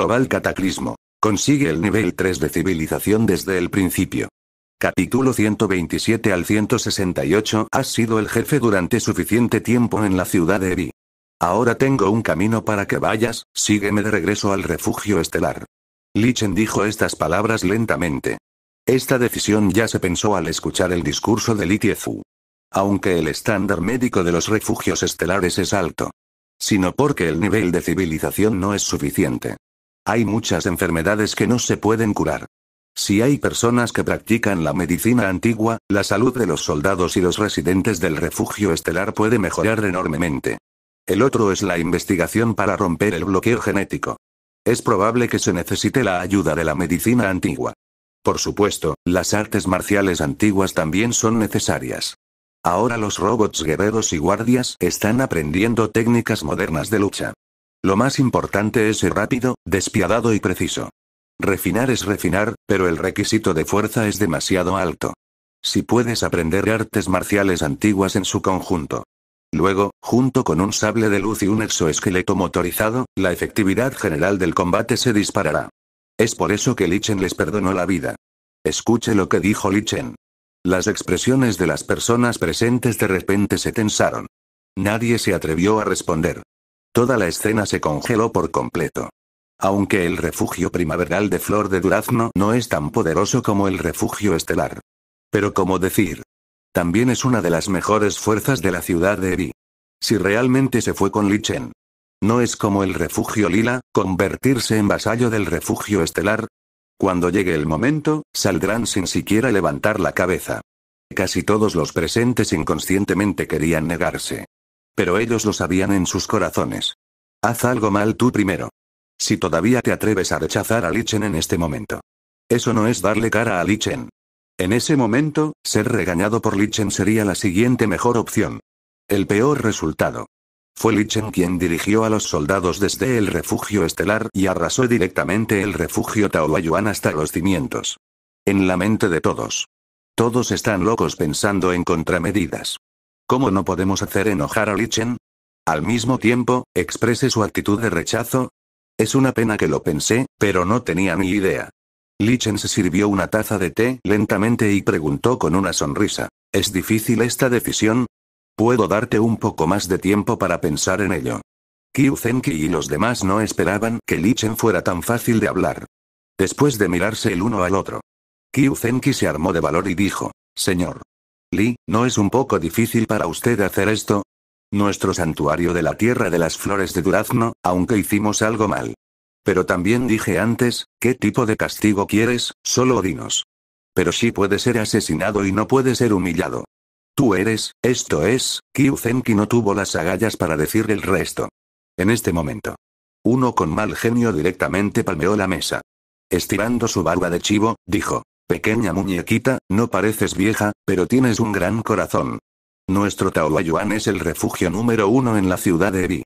Global Cataclismo. Consigue el nivel 3 de civilización desde el principio. Capítulo 127 al 168 Has sido el jefe durante suficiente tiempo en la ciudad de Ebi. Ahora tengo un camino para que vayas, sígueme de regreso al refugio estelar. Lichen dijo estas palabras lentamente. Esta decisión ya se pensó al escuchar el discurso de Litiezu. Aunque el estándar médico de los refugios estelares es alto. Sino porque el nivel de civilización no es suficiente. Hay muchas enfermedades que no se pueden curar. Si hay personas que practican la medicina antigua, la salud de los soldados y los residentes del refugio estelar puede mejorar enormemente. El otro es la investigación para romper el bloqueo genético. Es probable que se necesite la ayuda de la medicina antigua. Por supuesto, las artes marciales antiguas también son necesarias. Ahora los robots guerreros y guardias están aprendiendo técnicas modernas de lucha. Lo más importante es ser rápido, despiadado y preciso. Refinar es refinar, pero el requisito de fuerza es demasiado alto. Si puedes aprender artes marciales antiguas en su conjunto. Luego, junto con un sable de luz y un exoesqueleto motorizado, la efectividad general del combate se disparará. Es por eso que Lichen les perdonó la vida. Escuche lo que dijo Lichen. Las expresiones de las personas presentes de repente se tensaron. Nadie se atrevió a responder. Toda la escena se congeló por completo. Aunque el refugio primaveral de flor de durazno no es tan poderoso como el refugio estelar. Pero como decir, también es una de las mejores fuerzas de la ciudad de Eri. Si realmente se fue con Lichen. No es como el refugio lila, convertirse en vasallo del refugio estelar. Cuando llegue el momento, saldrán sin siquiera levantar la cabeza. Casi todos los presentes inconscientemente querían negarse. Pero ellos lo sabían en sus corazones. Haz algo mal tú primero. Si todavía te atreves a rechazar a Lichen en este momento. Eso no es darle cara a Lichen. En ese momento, ser regañado por Lichen sería la siguiente mejor opción. El peor resultado. Fue Lichen quien dirigió a los soldados desde el refugio estelar y arrasó directamente el refugio Taoyuan hasta los cimientos. En la mente de todos. Todos están locos pensando en contramedidas. ¿Cómo no podemos hacer enojar a Lichen? Al mismo tiempo, exprese su actitud de rechazo. Es una pena que lo pensé, pero no tenía ni idea. Lichen se sirvió una taza de té lentamente y preguntó con una sonrisa. ¿Es difícil esta decisión? Puedo darte un poco más de tiempo para pensar en ello. Zenki y los demás no esperaban que Lichen fuera tan fácil de hablar. Después de mirarse el uno al otro. Zenki se armó de valor y dijo, Señor, Lee, ¿no es un poco difícil para usted hacer esto? Nuestro santuario de la tierra de las flores de durazno, aunque hicimos algo mal. Pero también dije antes, ¿qué tipo de castigo quieres? Solo dinos. Pero sí puede ser asesinado y no puede ser humillado. Tú eres, esto es, Kyuzenki no tuvo las agallas para decir el resto. En este momento. Uno con mal genio directamente palmeó la mesa. Estirando su barba de chivo, dijo. Pequeña muñequita, no pareces vieja, pero tienes un gran corazón. Nuestro Taoyuan es el refugio número uno en la ciudad de Evi.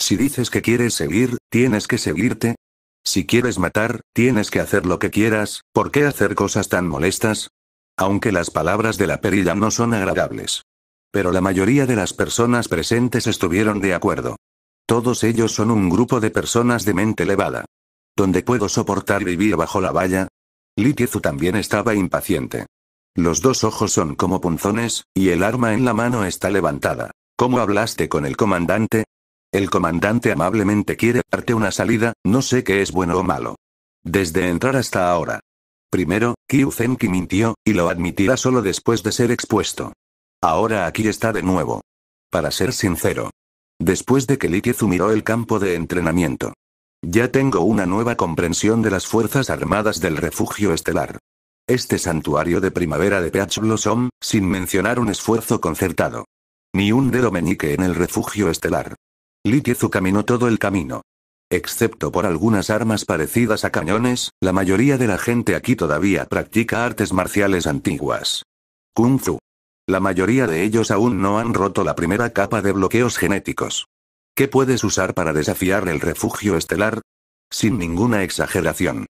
Si dices que quieres seguir, tienes que seguirte. Si quieres matar, tienes que hacer lo que quieras, ¿por qué hacer cosas tan molestas? Aunque las palabras de la perilla no son agradables. Pero la mayoría de las personas presentes estuvieron de acuerdo. Todos ellos son un grupo de personas de mente elevada. Donde puedo soportar vivir bajo la valla, Litiezu también estaba impaciente. Los dos ojos son como punzones, y el arma en la mano está levantada. ¿Cómo hablaste con el comandante? El comandante amablemente quiere darte una salida, no sé qué es bueno o malo. Desde entrar hasta ahora. Primero, Kyu Zenki mintió, y lo admitirá solo después de ser expuesto. Ahora aquí está de nuevo. Para ser sincero. Después de que Litiezu miró el campo de entrenamiento, ya tengo una nueva comprensión de las Fuerzas Armadas del Refugio Estelar. Este santuario de primavera de Peach Blossom, sin mencionar un esfuerzo concertado. Ni un dedo meñique en el refugio estelar. Litiezu caminó todo el camino. Excepto por algunas armas parecidas a cañones, la mayoría de la gente aquí todavía practica artes marciales antiguas. Kung Fu. La mayoría de ellos aún no han roto la primera capa de bloqueos genéticos. ¿Qué puedes usar para desafiar el refugio estelar? Sin mm. ninguna exageración.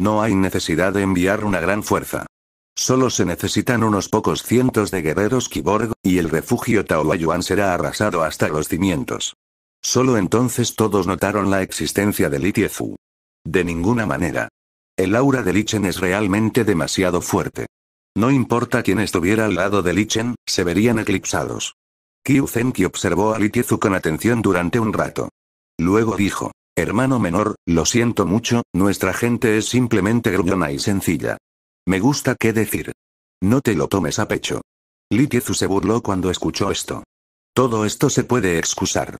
No hay necesidad de enviar una gran fuerza. Solo se necesitan unos pocos cientos de guerreros kiborg, y el refugio Taoyuan será arrasado hasta los cimientos. Solo entonces todos notaron la existencia de Li De ninguna manera. El aura de Lichen es realmente demasiado fuerte. No importa quién estuviera al lado de Lichen, se verían eclipsados. Kyu Zenki observó a Litiezu con atención durante un rato. Luego dijo, hermano menor, lo siento mucho, nuestra gente es simplemente gruñona y sencilla. Me gusta qué decir. No te lo tomes a pecho. Litiezu se burló cuando escuchó esto. Todo esto se puede excusar.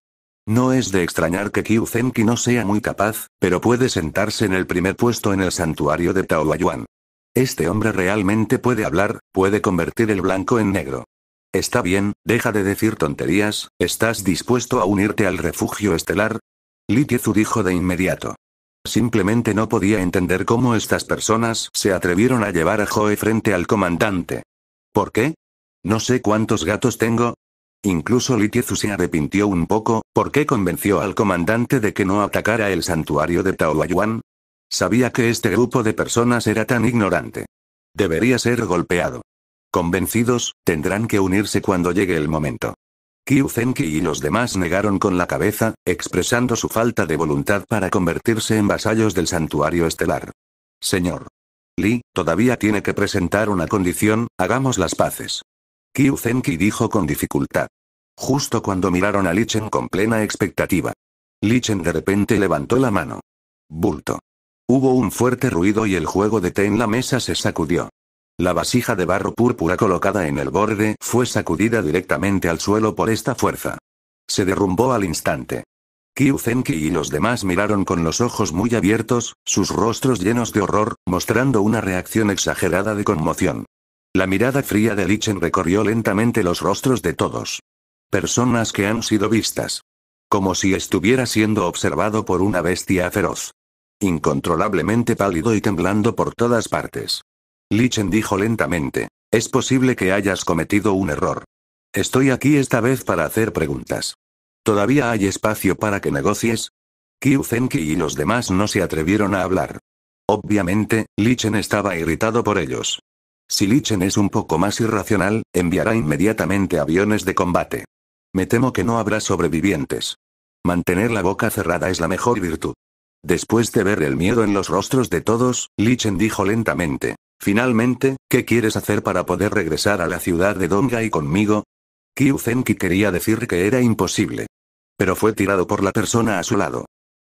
No es de extrañar que Kyu Zenki no sea muy capaz, pero puede sentarse en el primer puesto en el santuario de Taoyuan. Este hombre realmente puede hablar, puede convertir el blanco en negro. Está bien, deja de decir tonterías, ¿estás dispuesto a unirte al refugio estelar? Litiezu dijo de inmediato. Simplemente no podía entender cómo estas personas se atrevieron a llevar a Joe frente al comandante. ¿Por qué? No sé cuántos gatos tengo. Incluso Litiezu se arrepintió un poco, ¿por qué convenció al comandante de que no atacara el santuario de Taoyuan? Sabía que este grupo de personas era tan ignorante. Debería ser golpeado. Convencidos, tendrán que unirse cuando llegue el momento. Kyu Zenki y los demás negaron con la cabeza, expresando su falta de voluntad para convertirse en vasallos del santuario estelar. Señor. Li, todavía tiene que presentar una condición, hagamos las paces. Kyu dijo con dificultad. Justo cuando miraron a Lichen con plena expectativa. Lichen de repente levantó la mano. Bulto. Hubo un fuerte ruido y el juego de té en la mesa se sacudió. La vasija de barro púrpura colocada en el borde fue sacudida directamente al suelo por esta fuerza. Se derrumbó al instante. Kyu Zenki y los demás miraron con los ojos muy abiertos, sus rostros llenos de horror, mostrando una reacción exagerada de conmoción. La mirada fría de Lichen recorrió lentamente los rostros de todos. Personas que han sido vistas. Como si estuviera siendo observado por una bestia feroz. Incontrolablemente pálido y temblando por todas partes. Lichen dijo lentamente. Es posible que hayas cometido un error. Estoy aquí esta vez para hacer preguntas. ¿Todavía hay espacio para que negocies? Kyu Zenki y los demás no se atrevieron a hablar. Obviamente, Lichen estaba irritado por ellos. Si Lichen es un poco más irracional, enviará inmediatamente aviones de combate. Me temo que no habrá sobrevivientes. Mantener la boca cerrada es la mejor virtud. Después de ver el miedo en los rostros de todos, Lichen dijo lentamente, Finalmente, ¿qué quieres hacer para poder regresar a la ciudad de Donga y conmigo? Kyu Zenki quería decir que era imposible. Pero fue tirado por la persona a su lado.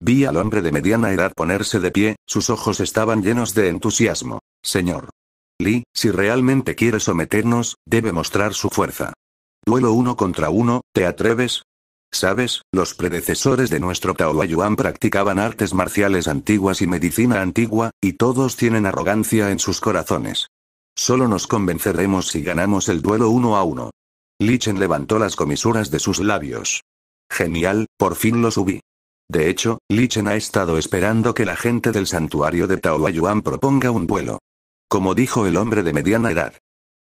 Vi al hombre de mediana edad ponerse de pie, sus ojos estaban llenos de entusiasmo. Señor. Li, si realmente quiere someternos, debe mostrar su fuerza. Duelo uno contra uno, ¿te atreves? Sabes, los predecesores de nuestro Tao practicaban artes marciales antiguas y medicina antigua, y todos tienen arrogancia en sus corazones. Solo nos convenceremos si ganamos el duelo uno a uno. Lichen levantó las comisuras de sus labios. Genial, por fin lo subí. De hecho, Lichen ha estado esperando que la gente del santuario de Taoyuan proponga un duelo. Como dijo el hombre de mediana edad,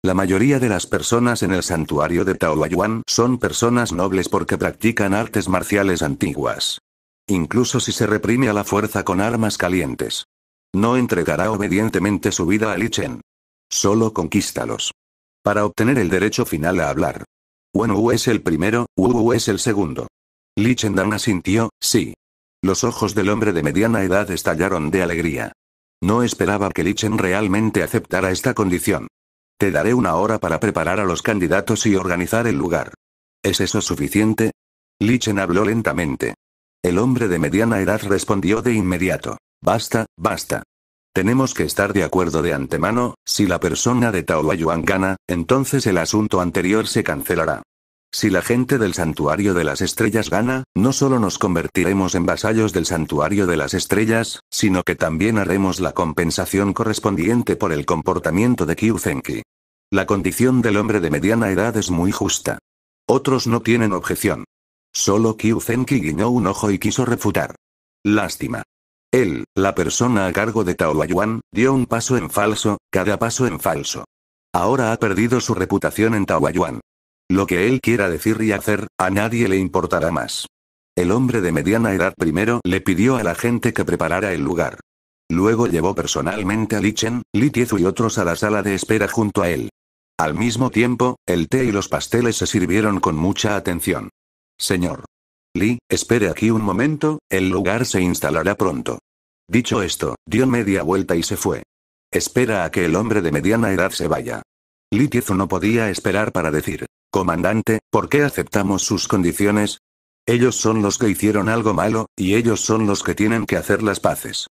la mayoría de las personas en el santuario de Taoyuan son personas nobles porque practican artes marciales antiguas. Incluso si se reprime a la fuerza con armas calientes. No entregará obedientemente su vida a Li Chen. Solo conquístalos. Para obtener el derecho final a hablar. Wen Wu es el primero, Wu, es el segundo. Li Chen Dan asintió, sí. Los ojos del hombre de mediana edad estallaron de alegría. No esperaba que Li Chen realmente aceptara esta condición. Te daré una hora para preparar a los candidatos y organizar el lugar. ¿Es eso suficiente? Lichen habló lentamente. El hombre de mediana edad respondió de inmediato. Basta, basta. Tenemos que estar de acuerdo de antemano, si la persona de Taoyuan gana, entonces el asunto anterior se cancelará. Si la gente del santuario de las estrellas gana, no solo nos convertiremos en vasallos del santuario de las estrellas, sino que también haremos la compensación correspondiente por el comportamiento de Kyuzenki. La condición del hombre de mediana edad es muy justa. Otros no tienen objeción. Solo Zenki guiñó un ojo y quiso refutar. Lástima. Él, la persona a cargo de Taoyuan, dio un paso en falso, cada paso en falso. Ahora ha perdido su reputación en Taoyuan. Lo que él quiera decir y hacer, a nadie le importará más. El hombre de mediana edad primero le pidió a la gente que preparara el lugar. Luego llevó personalmente a Li Chen, Li Tiezu y otros a la sala de espera junto a él. Al mismo tiempo, el té y los pasteles se sirvieron con mucha atención. Señor. Lee, espere aquí un momento, el lugar se instalará pronto. Dicho esto, dio media vuelta y se fue. Espera a que el hombre de mediana edad se vaya. Lee Tiezu no podía esperar para decir, Comandante, ¿por qué aceptamos sus condiciones? Ellos son los que hicieron algo malo, y ellos son los que tienen que hacer las paces.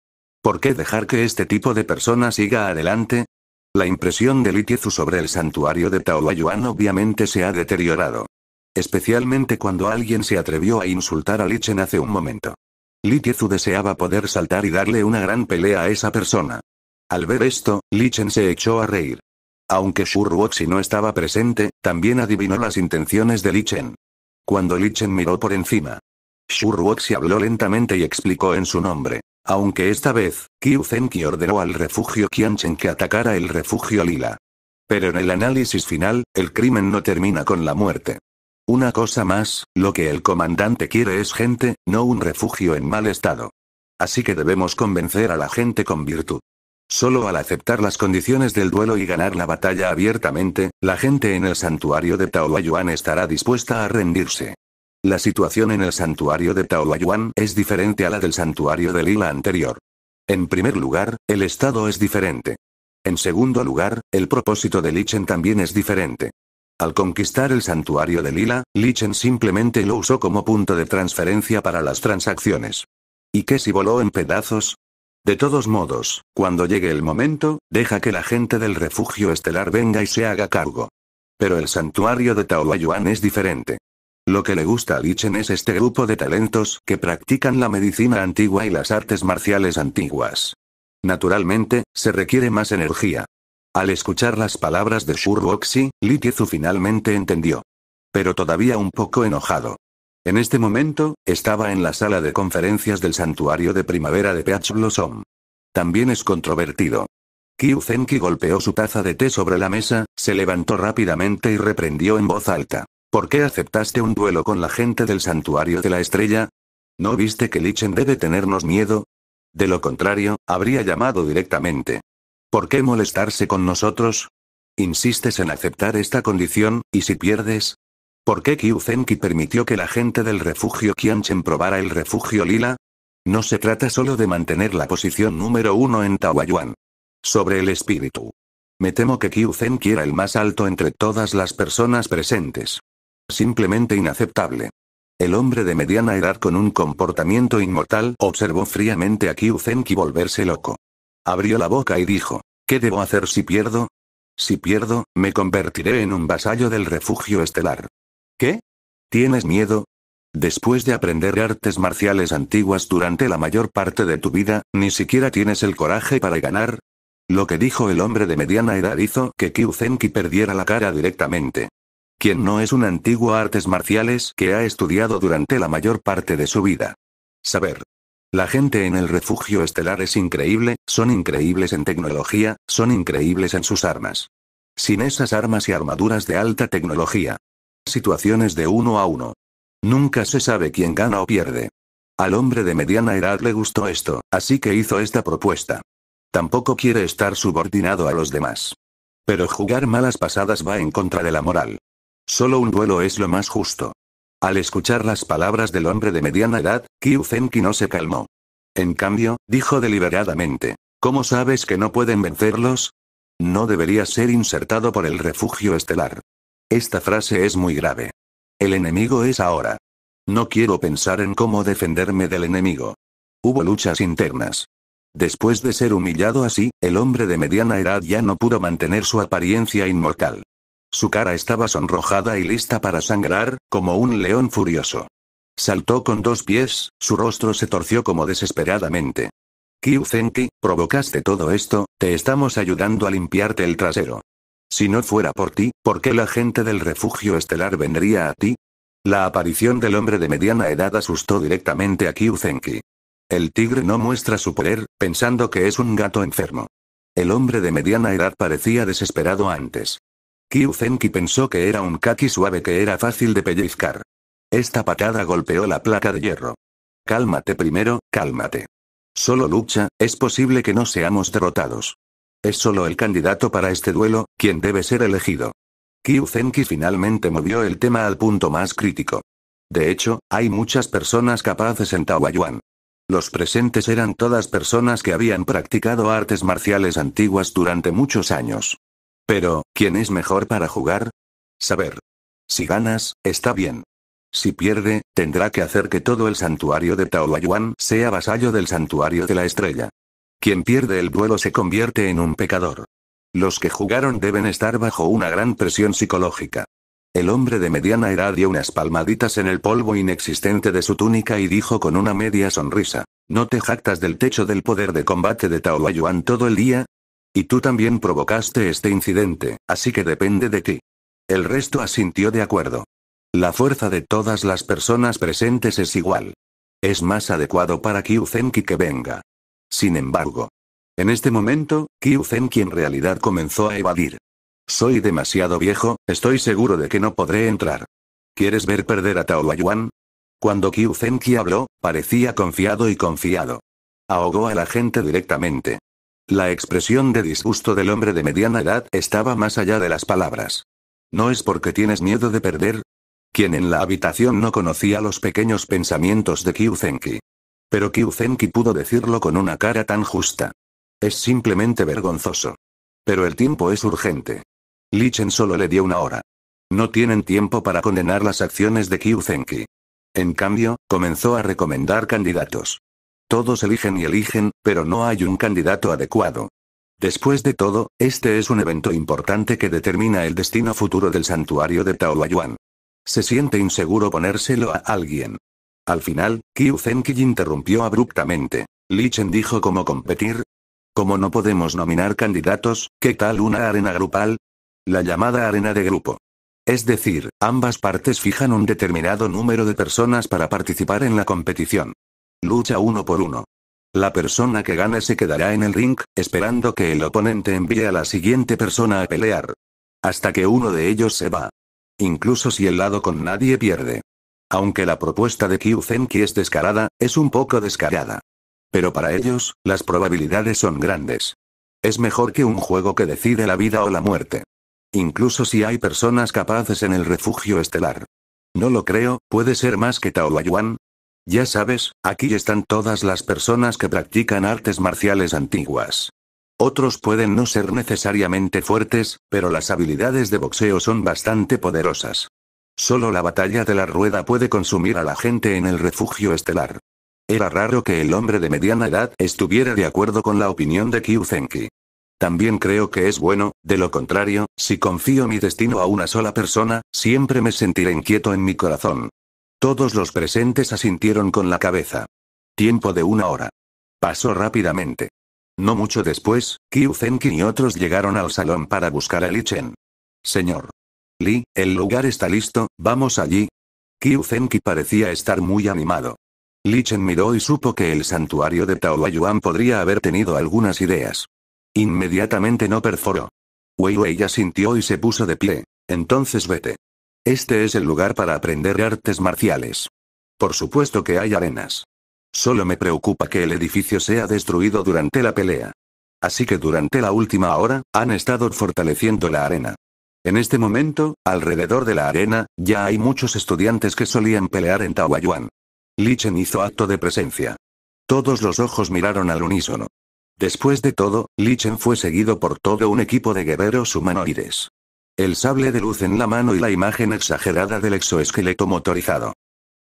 ¿Por qué dejar que este tipo de persona siga adelante? La impresión de Litiezu sobre el santuario de Taoyuan obviamente se ha deteriorado. Especialmente cuando alguien se atrevió a insultar a Lichen hace un momento. Litiezu deseaba poder saltar y darle una gran pelea a esa persona. Al ver esto, Lichen se echó a reír. Aunque Ruoxi no estaba presente, también adivinó las intenciones de Lichen. Cuando Lichen miró por encima, Ruoxi habló lentamente y explicó en su nombre. Aunque esta vez, Kyu Zenki ordenó al refugio Qianchen que atacara el refugio Lila. Pero en el análisis final, el crimen no termina con la muerte. Una cosa más, lo que el comandante quiere es gente, no un refugio en mal estado. Así que debemos convencer a la gente con virtud. Solo al aceptar las condiciones del duelo y ganar la batalla abiertamente, la gente en el santuario de Taoyuan estará dispuesta a rendirse. La situación en el santuario de Taoyuan es diferente a la del santuario de Lila anterior. En primer lugar, el estado es diferente. En segundo lugar, el propósito de Lichen también es diferente. Al conquistar el santuario de Lila, Lichen simplemente lo usó como punto de transferencia para las transacciones. ¿Y qué si voló en pedazos? De todos modos, cuando llegue el momento, deja que la gente del refugio estelar venga y se haga cargo. Pero el santuario de Taoyuan es diferente. Lo que le gusta a Lichen es este grupo de talentos que practican la medicina antigua y las artes marciales antiguas. Naturalmente, se requiere más energía. Al escuchar las palabras de Li Litiezu finalmente entendió. Pero todavía un poco enojado. En este momento, estaba en la sala de conferencias del santuario de primavera de Peach Blossom. También es controvertido. Zenki golpeó su taza de té sobre la mesa, se levantó rápidamente y reprendió en voz alta. ¿Por qué aceptaste un duelo con la gente del santuario de la estrella? ¿No viste que Lichen debe tenernos miedo? De lo contrario, habría llamado directamente. ¿Por qué molestarse con nosotros? Insistes en aceptar esta condición, y si pierdes, ¿Por qué Kyuzenki permitió que la gente del refugio Qianchen probara el refugio Lila? No se trata solo de mantener la posición número uno en Tawaiyuan. Sobre el espíritu. Me temo que Kyuzenki era el más alto entre todas las personas presentes. Simplemente inaceptable. El hombre de mediana edad con un comportamiento inmortal observó fríamente a Kyuzenki volverse loco. Abrió la boca y dijo, ¿qué debo hacer si pierdo? Si pierdo, me convertiré en un vasallo del refugio estelar. ¿Qué? ¿Tienes miedo? Después de aprender artes marciales antiguas durante la mayor parte de tu vida, ni siquiera tienes el coraje para ganar. Lo que dijo el hombre de mediana edad hizo que Kyuzenki perdiera la cara directamente quien no es un antiguo artes marciales que ha estudiado durante la mayor parte de su vida. Saber. La gente en el refugio estelar es increíble, son increíbles en tecnología, son increíbles en sus armas. Sin esas armas y armaduras de alta tecnología. Situaciones de uno a uno. Nunca se sabe quién gana o pierde. Al hombre de mediana edad le gustó esto, así que hizo esta propuesta. Tampoco quiere estar subordinado a los demás. Pero jugar malas pasadas va en contra de la moral. Solo un duelo es lo más justo. Al escuchar las palabras del hombre de mediana edad, Kyu no se calmó. En cambio, dijo deliberadamente: ¿Cómo sabes que no pueden vencerlos? No debería ser insertado por el refugio estelar. Esta frase es muy grave. El enemigo es ahora. No quiero pensar en cómo defenderme del enemigo. Hubo luchas internas. Después de ser humillado así, el hombre de mediana edad ya no pudo mantener su apariencia inmortal. Su cara estaba sonrojada y lista para sangrar, como un león furioso. Saltó con dos pies, su rostro se torció como desesperadamente. Kyuzenki, provocaste todo esto, te estamos ayudando a limpiarte el trasero. Si no fuera por ti, ¿por qué la gente del refugio estelar vendría a ti? La aparición del hombre de mediana edad asustó directamente a Kyuzenki. El tigre no muestra su poder, pensando que es un gato enfermo. El hombre de mediana edad parecía desesperado antes. Kyu Zenki pensó que era un kaki suave que era fácil de pellizcar. Esta patada golpeó la placa de hierro. Cálmate primero, cálmate. Solo lucha, es posible que no seamos derrotados. Es solo el candidato para este duelo, quien debe ser elegido. Kyu Zenki finalmente movió el tema al punto más crítico. De hecho, hay muchas personas capaces en Taoyuan. Los presentes eran todas personas que habían practicado artes marciales antiguas durante muchos años. Pero, ¿quién es mejor para jugar? Saber. Si ganas, está bien. Si pierde, tendrá que hacer que todo el santuario de Taoyuan sea vasallo del santuario de la estrella. Quien pierde el duelo se convierte en un pecador. Los que jugaron deben estar bajo una gran presión psicológica. El hombre de mediana edad dio unas palmaditas en el polvo inexistente de su túnica y dijo con una media sonrisa: No te jactas del techo del poder de combate de Taoyuan todo el día, y tú también provocaste este incidente, así que depende de ti. El resto asintió de acuerdo. La fuerza de todas las personas presentes es igual. Es más adecuado para Kyuzenki que venga. Sin embargo. En este momento, Kyuzenki en realidad comenzó a evadir. Soy demasiado viejo, estoy seguro de que no podré entrar. ¿Quieres ver perder a Tao Yuan? Cuando Kyuzenki habló, parecía confiado y confiado. Ahogó a la gente directamente. La expresión de disgusto del hombre de mediana edad estaba más allá de las palabras. ¿No es porque tienes miedo de perder? Quien en la habitación no conocía los pequeños pensamientos de Kyuzenki. Pero Kyuzenki pudo decirlo con una cara tan justa. Es simplemente vergonzoso. Pero el tiempo es urgente. Lichen solo le dio una hora. No tienen tiempo para condenar las acciones de Kyuzenki. En cambio, comenzó a recomendar candidatos. Todos eligen y eligen, pero no hay un candidato adecuado. Después de todo, este es un evento importante que determina el destino futuro del santuario de Taoyuan. Se siente inseguro ponérselo a alguien. Al final, Kyu Zenki interrumpió abruptamente. Li Chen dijo cómo competir. Como no podemos nominar candidatos, ¿qué tal una arena grupal? La llamada arena de grupo. Es decir, ambas partes fijan un determinado número de personas para participar en la competición. Lucha uno por uno. La persona que gane se quedará en el ring, esperando que el oponente envíe a la siguiente persona a pelear. Hasta que uno de ellos se va. Incluso si el lado con nadie pierde. Aunque la propuesta de Kyu Zenki es descarada, es un poco descarada. Pero para ellos, las probabilidades son grandes. Es mejor que un juego que decide la vida o la muerte. Incluso si hay personas capaces en el refugio estelar. No lo creo, puede ser más que Tao Yuan. Ya sabes, aquí están todas las personas que practican artes marciales antiguas. Otros pueden no ser necesariamente fuertes, pero las habilidades de boxeo son bastante poderosas. Solo la batalla de la rueda puede consumir a la gente en el refugio estelar. Era raro que el hombre de mediana edad estuviera de acuerdo con la opinión de Kyuzenki. También creo que es bueno, de lo contrario, si confío mi destino a una sola persona, siempre me sentiré inquieto en mi corazón. Todos los presentes asintieron con la cabeza. Tiempo de una hora. Pasó rápidamente. No mucho después, Kyu Zenki y otros llegaron al salón para buscar a Li Chen. Señor. Li, el lugar está listo, vamos allí. Kyu Zenki parecía estar muy animado. Li Chen miró y supo que el santuario de Taoyuan podría haber tenido algunas ideas. Inmediatamente no perforó. Weiwei ya sintió y se puso de pie. Entonces vete. Este es el lugar para aprender artes marciales. Por supuesto que hay arenas. Solo me preocupa que el edificio sea destruido durante la pelea. Así que durante la última hora, han estado fortaleciendo la arena. En este momento, alrededor de la arena, ya hay muchos estudiantes que solían pelear en Tawaiyuan. Lichen hizo acto de presencia. Todos los ojos miraron al unísono. Después de todo, Lichen fue seguido por todo un equipo de guerreros humanoides. El sable de luz en la mano y la imagen exagerada del exoesqueleto motorizado.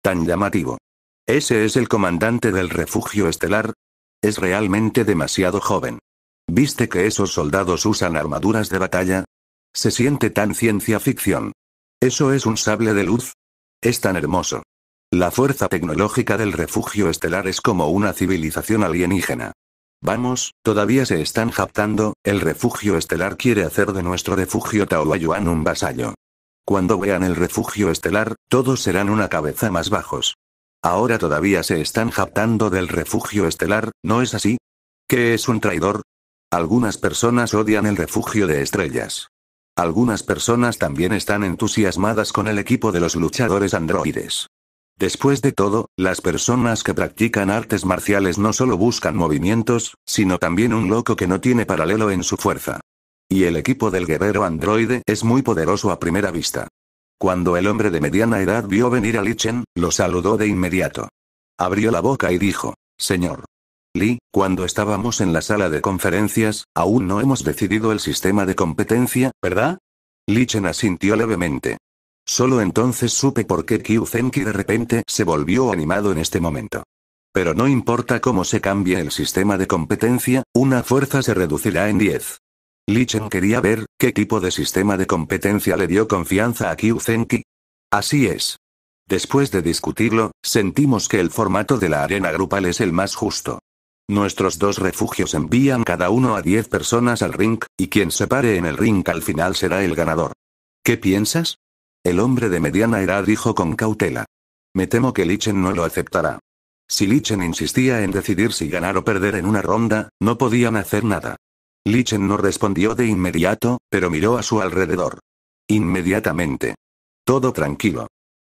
Tan llamativo. ¿Ese es el comandante del refugio estelar? Es realmente demasiado joven. ¿Viste que esos soldados usan armaduras de batalla? Se siente tan ciencia ficción. ¿Eso es un sable de luz? Es tan hermoso. La fuerza tecnológica del refugio estelar es como una civilización alienígena. Vamos, todavía se están japtando, el refugio estelar quiere hacer de nuestro refugio Yuan un vasallo. Cuando vean el refugio estelar, todos serán una cabeza más bajos. Ahora todavía se están japtando del refugio estelar, ¿no es así? ¿Qué es un traidor? Algunas personas odian el refugio de estrellas. Algunas personas también están entusiasmadas con el equipo de los luchadores androides. Después de todo, las personas que practican artes marciales no solo buscan movimientos, sino también un loco que no tiene paralelo en su fuerza. Y el equipo del guerrero androide es muy poderoso a primera vista. Cuando el hombre de mediana edad vio venir a Lichen, lo saludó de inmediato. Abrió la boca y dijo, Señor. Li, cuando estábamos en la sala de conferencias, aún no hemos decidido el sistema de competencia, ¿verdad? Lichen asintió levemente. Solo entonces supe por qué Kyuzenki de repente se volvió animado en este momento. Pero no importa cómo se cambie el sistema de competencia, una fuerza se reducirá en 10. Lichen quería ver, ¿qué tipo de sistema de competencia le dio confianza a Kyuzenki? Así es. Después de discutirlo, sentimos que el formato de la arena grupal es el más justo. Nuestros dos refugios envían cada uno a 10 personas al ring, y quien se pare en el ring al final será el ganador. ¿Qué piensas? El hombre de mediana edad dijo con cautela. Me temo que Lichen no lo aceptará. Si Lichen insistía en decidir si ganar o perder en una ronda, no podían hacer nada. Lichen no respondió de inmediato, pero miró a su alrededor. Inmediatamente. Todo tranquilo.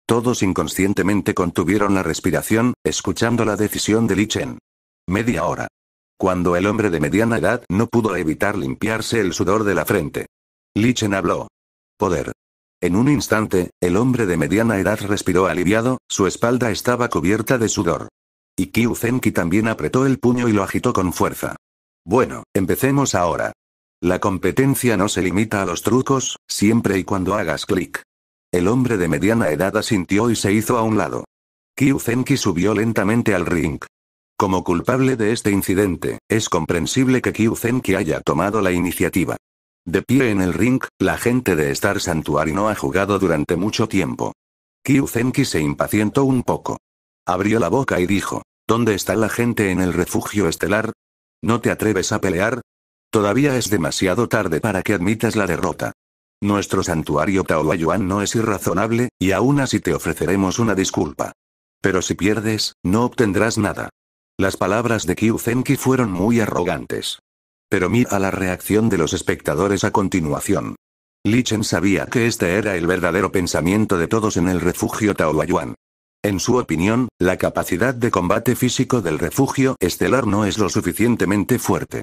Todos inconscientemente contuvieron la respiración, escuchando la decisión de Lichen. Media hora. Cuando el hombre de mediana edad no pudo evitar limpiarse el sudor de la frente. Lichen habló. Poder. En un instante, el hombre de mediana edad respiró aliviado, su espalda estaba cubierta de sudor. Y Kyuzenki también apretó el puño y lo agitó con fuerza. Bueno, empecemos ahora. La competencia no se limita a los trucos, siempre y cuando hagas clic. El hombre de mediana edad asintió y se hizo a un lado. Kyuzenki subió lentamente al ring. Como culpable de este incidente, es comprensible que Kyu haya tomado la iniciativa. De pie en el ring, la gente de Star Sanctuary no ha jugado durante mucho tiempo. Kyuzenki se impacientó un poco. Abrió la boca y dijo, ¿Dónde está la gente en el refugio estelar? ¿No te atreves a pelear? Todavía es demasiado tarde para que admitas la derrota. Nuestro santuario Yuan no es irrazonable, y aún así te ofreceremos una disculpa. Pero si pierdes, no obtendrás nada. Las palabras de Kyuzenki fueron muy arrogantes. Pero mira la reacción de los espectadores a continuación. Lichen sabía que este era el verdadero pensamiento de todos en el refugio Taoyuan. En su opinión, la capacidad de combate físico del refugio estelar no es lo suficientemente fuerte.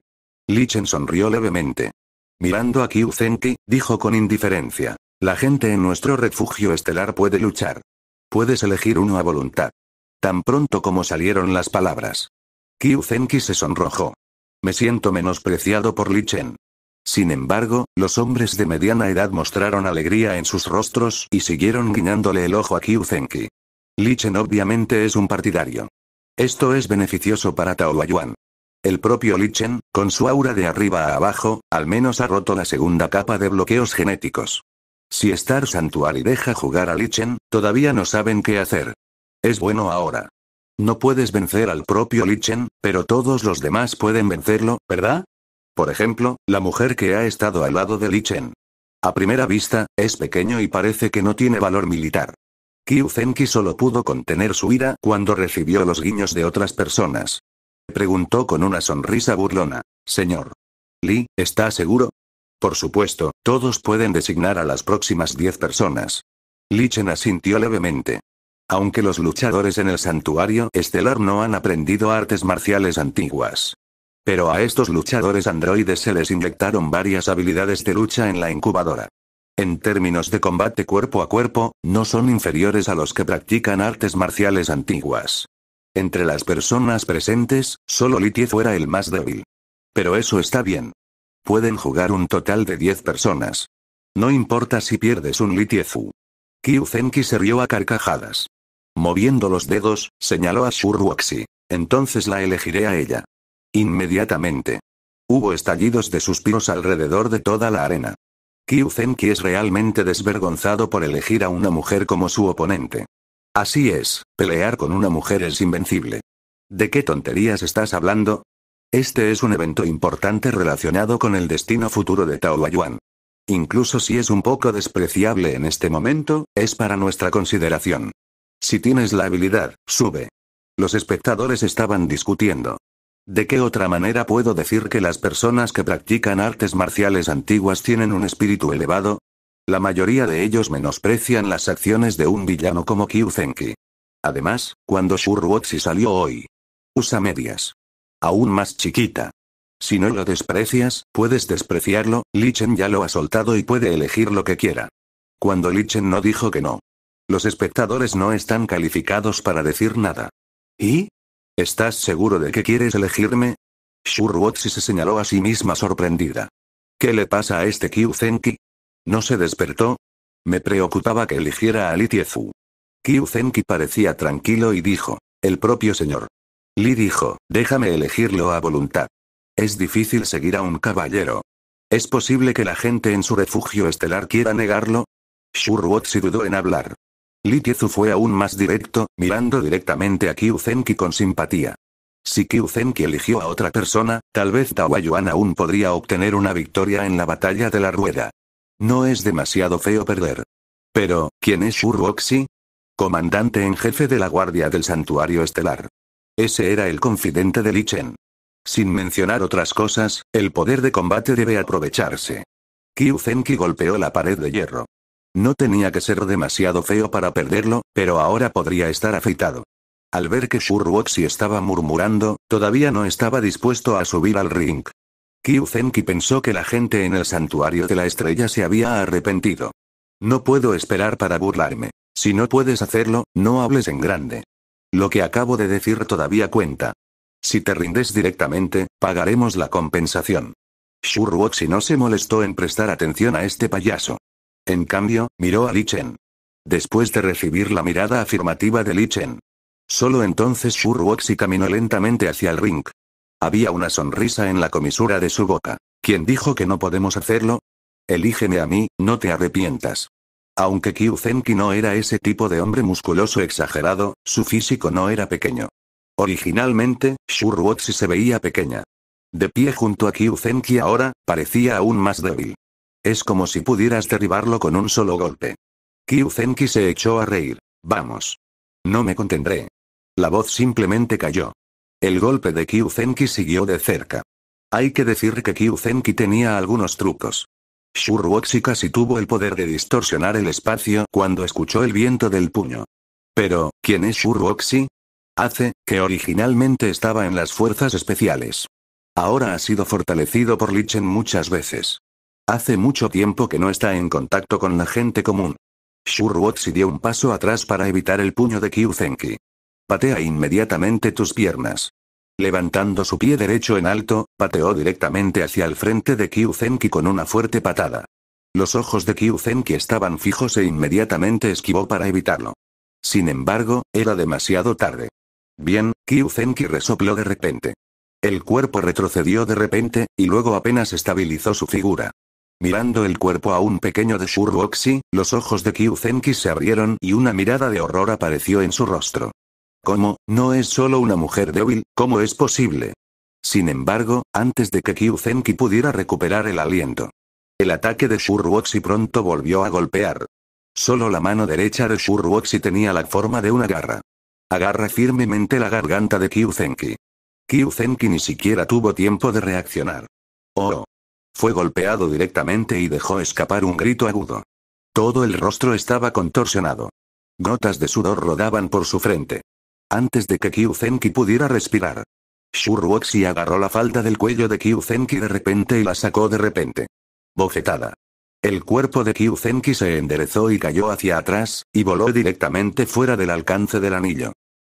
Lichen sonrió levemente. Mirando a Zenki, dijo con indiferencia. La gente en nuestro refugio estelar puede luchar. Puedes elegir uno a voluntad. Tan pronto como salieron las palabras. Zenki se sonrojó. Me siento menospreciado por Li Chen. Sin embargo, los hombres de mediana edad mostraron alegría en sus rostros y siguieron guiñándole el ojo a Qiu Lichen Li Chen obviamente es un partidario. Esto es beneficioso para Tao Yuan. El propio Li Chen, con su aura de arriba a abajo, al menos ha roto la segunda capa de bloqueos genéticos. Si Star Sanctuary deja jugar a Lichen, todavía no saben qué hacer. Es bueno ahora. No puedes vencer al propio Chen, pero todos los demás pueden vencerlo, ¿verdad? Por ejemplo, la mujer que ha estado al lado de Chen. A primera vista, es pequeño y parece que no tiene valor militar. Zenki solo pudo contener su ira cuando recibió los guiños de otras personas. Preguntó con una sonrisa burlona. Señor. Li, ¿está seguro? Por supuesto, todos pueden designar a las próximas diez personas. Chen asintió levemente aunque los luchadores en el santuario estelar no han aprendido artes marciales antiguas. Pero a estos luchadores androides se les inyectaron varias habilidades de lucha en la incubadora. En términos de combate cuerpo a cuerpo, no son inferiores a los que practican artes marciales antiguas. Entre las personas presentes, solo Litie era el más débil. Pero eso está bien. Pueden jugar un total de 10 personas. No importa si pierdes un Litiefu. Zenki se rió a carcajadas. Moviendo los dedos, señaló a Shurwaxi. Entonces la elegiré a ella. Inmediatamente. Hubo estallidos de suspiros alrededor de toda la arena. Kyu Zenki es realmente desvergonzado por elegir a una mujer como su oponente. Así es, pelear con una mujer es invencible. ¿De qué tonterías estás hablando? Este es un evento importante relacionado con el destino futuro de Tao Yuan. Incluso si es un poco despreciable en este momento, es para nuestra consideración. Si tienes la habilidad, sube. Los espectadores estaban discutiendo. ¿De qué otra manera puedo decir que las personas que practican artes marciales antiguas tienen un espíritu elevado? La mayoría de ellos menosprecian las acciones de un villano como Kyuzenki. Además, cuando Shuruotsi salió hoy, usa medias. Aún más chiquita. Si no lo desprecias, puedes despreciarlo, Lichen ya lo ha soltado y puede elegir lo que quiera. Cuando Lichen no dijo que no, los espectadores no están calificados para decir nada. ¿Y? ¿Estás seguro de que quieres elegirme? Shurwotsi se señaló a sí misma sorprendida. ¿Qué le pasa a este Kyuzenki? ¿No se despertó? Me preocupaba que eligiera a Li Tiefu. Kyuzenki parecía tranquilo y dijo, el propio señor. Li dijo, déjame elegirlo a voluntad. Es difícil seguir a un caballero. ¿Es posible que la gente en su refugio estelar quiera negarlo? Shurwotsi dudó en hablar. Tiezu fue aún más directo, mirando directamente a Kyuzenki con simpatía. Si Kyuzenki eligió a otra persona, tal vez Yuan aún podría obtener una victoria en la batalla de la rueda. No es demasiado feo perder. Pero, ¿quién es oxi Comandante en jefe de la Guardia del Santuario Estelar. Ese era el confidente de Lichen. Sin mencionar otras cosas, el poder de combate debe aprovecharse. Kyuzenki golpeó la pared de hierro. No tenía que ser demasiado feo para perderlo, pero ahora podría estar afeitado. Al ver que Shuruoxi estaba murmurando, todavía no estaba dispuesto a subir al ring. Kyu pensó que la gente en el santuario de la estrella se había arrepentido. No puedo esperar para burlarme. Si no puedes hacerlo, no hables en grande. Lo que acabo de decir todavía cuenta. Si te rindes directamente, pagaremos la compensación. Shuruoxi no se molestó en prestar atención a este payaso. En cambio, miró a Li Chen. Después de recibir la mirada afirmativa de Li Chen. Solo entonces Shu caminó lentamente hacia el ring. Había una sonrisa en la comisura de su boca. ¿Quién dijo que no podemos hacerlo? Elígeme a mí, no te arrepientas. Aunque Kyu no era ese tipo de hombre musculoso exagerado, su físico no era pequeño. Originalmente, Shu se veía pequeña. De pie junto a Kyu ahora, parecía aún más débil. Es como si pudieras derribarlo con un solo golpe. Kyuzenki se echó a reír. Vamos. No me contendré. La voz simplemente cayó. El golpe de Kyuzenki siguió de cerca. Hay que decir que Kyuzenki tenía algunos trucos. Shuruoxi casi tuvo el poder de distorsionar el espacio cuando escuchó el viento del puño. Pero, ¿quién es Shuruxi? Hace, que originalmente estaba en las fuerzas especiales. Ahora ha sido fortalecido por Lichen muchas veces. Hace mucho tiempo que no está en contacto con la gente común. Shuruotsi dio un paso atrás para evitar el puño de Kyuzenki. Patea inmediatamente tus piernas. Levantando su pie derecho en alto, pateó directamente hacia el frente de Kyuzenki con una fuerte patada. Los ojos de Kyuzenki estaban fijos e inmediatamente esquivó para evitarlo. Sin embargo, era demasiado tarde. Bien, Kyuzenki resopló de repente. El cuerpo retrocedió de repente, y luego apenas estabilizó su figura. Mirando el cuerpo aún pequeño de Shurwoxi, los ojos de Kyuzenki se abrieron y una mirada de horror apareció en su rostro. ¿Cómo? No es solo una mujer débil, ¿cómo es posible? Sin embargo, antes de que Kyuzenki pudiera recuperar el aliento, el ataque de Shurwoxi pronto volvió a golpear. Solo la mano derecha de Shurwoxi tenía la forma de una garra. Agarra firmemente la garganta de Kyuzenki. Kyuzenki ni siquiera tuvo tiempo de reaccionar. Oh, fue golpeado directamente y dejó escapar un grito agudo. Todo el rostro estaba contorsionado. Gotas de sudor rodaban por su frente. Antes de que Kyuzenki pudiera respirar, Shuruoxi agarró la falda del cuello de Kyuzenki de repente y la sacó de repente. Bofetada. El cuerpo de Kyuzenki se enderezó y cayó hacia atrás, y voló directamente fuera del alcance del anillo.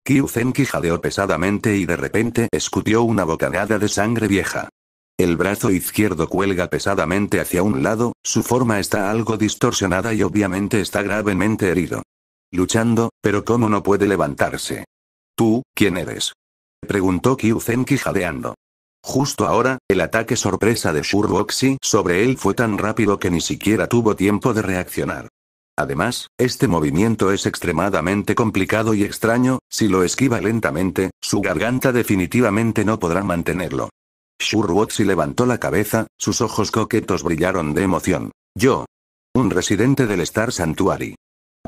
Kyuzenki jadeó pesadamente y de repente escupió una bocanada de sangre vieja. El brazo izquierdo cuelga pesadamente hacia un lado, su forma está algo distorsionada y obviamente está gravemente herido. Luchando, pero ¿cómo no puede levantarse? ¿Tú, quién eres? Preguntó Kyuzenki jadeando. Justo ahora, el ataque sorpresa de Shurboxi sobre él fue tan rápido que ni siquiera tuvo tiempo de reaccionar. Además, este movimiento es extremadamente complicado y extraño, si lo esquiva lentamente, su garganta definitivamente no podrá mantenerlo. Shurwotsi levantó la cabeza, sus ojos coquetos brillaron de emoción. Yo. Un residente del Star Sanctuary.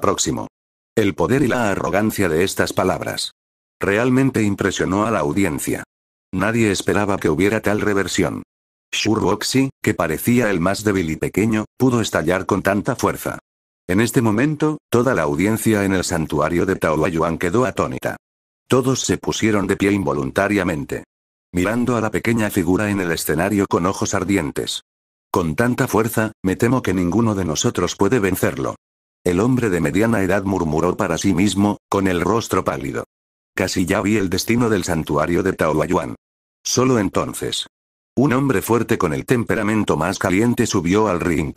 Próximo. El poder y la arrogancia de estas palabras. Realmente impresionó a la audiencia. Nadie esperaba que hubiera tal reversión. Shurwoxi, que parecía el más débil y pequeño, pudo estallar con tanta fuerza. En este momento, toda la audiencia en el santuario de Taoyuan quedó atónita. Todos se pusieron de pie involuntariamente mirando a la pequeña figura en el escenario con ojos ardientes. Con tanta fuerza, me temo que ninguno de nosotros puede vencerlo. El hombre de mediana edad murmuró para sí mismo, con el rostro pálido. Casi ya vi el destino del santuario de Taoyuan. Solo entonces. Un hombre fuerte con el temperamento más caliente subió al ring.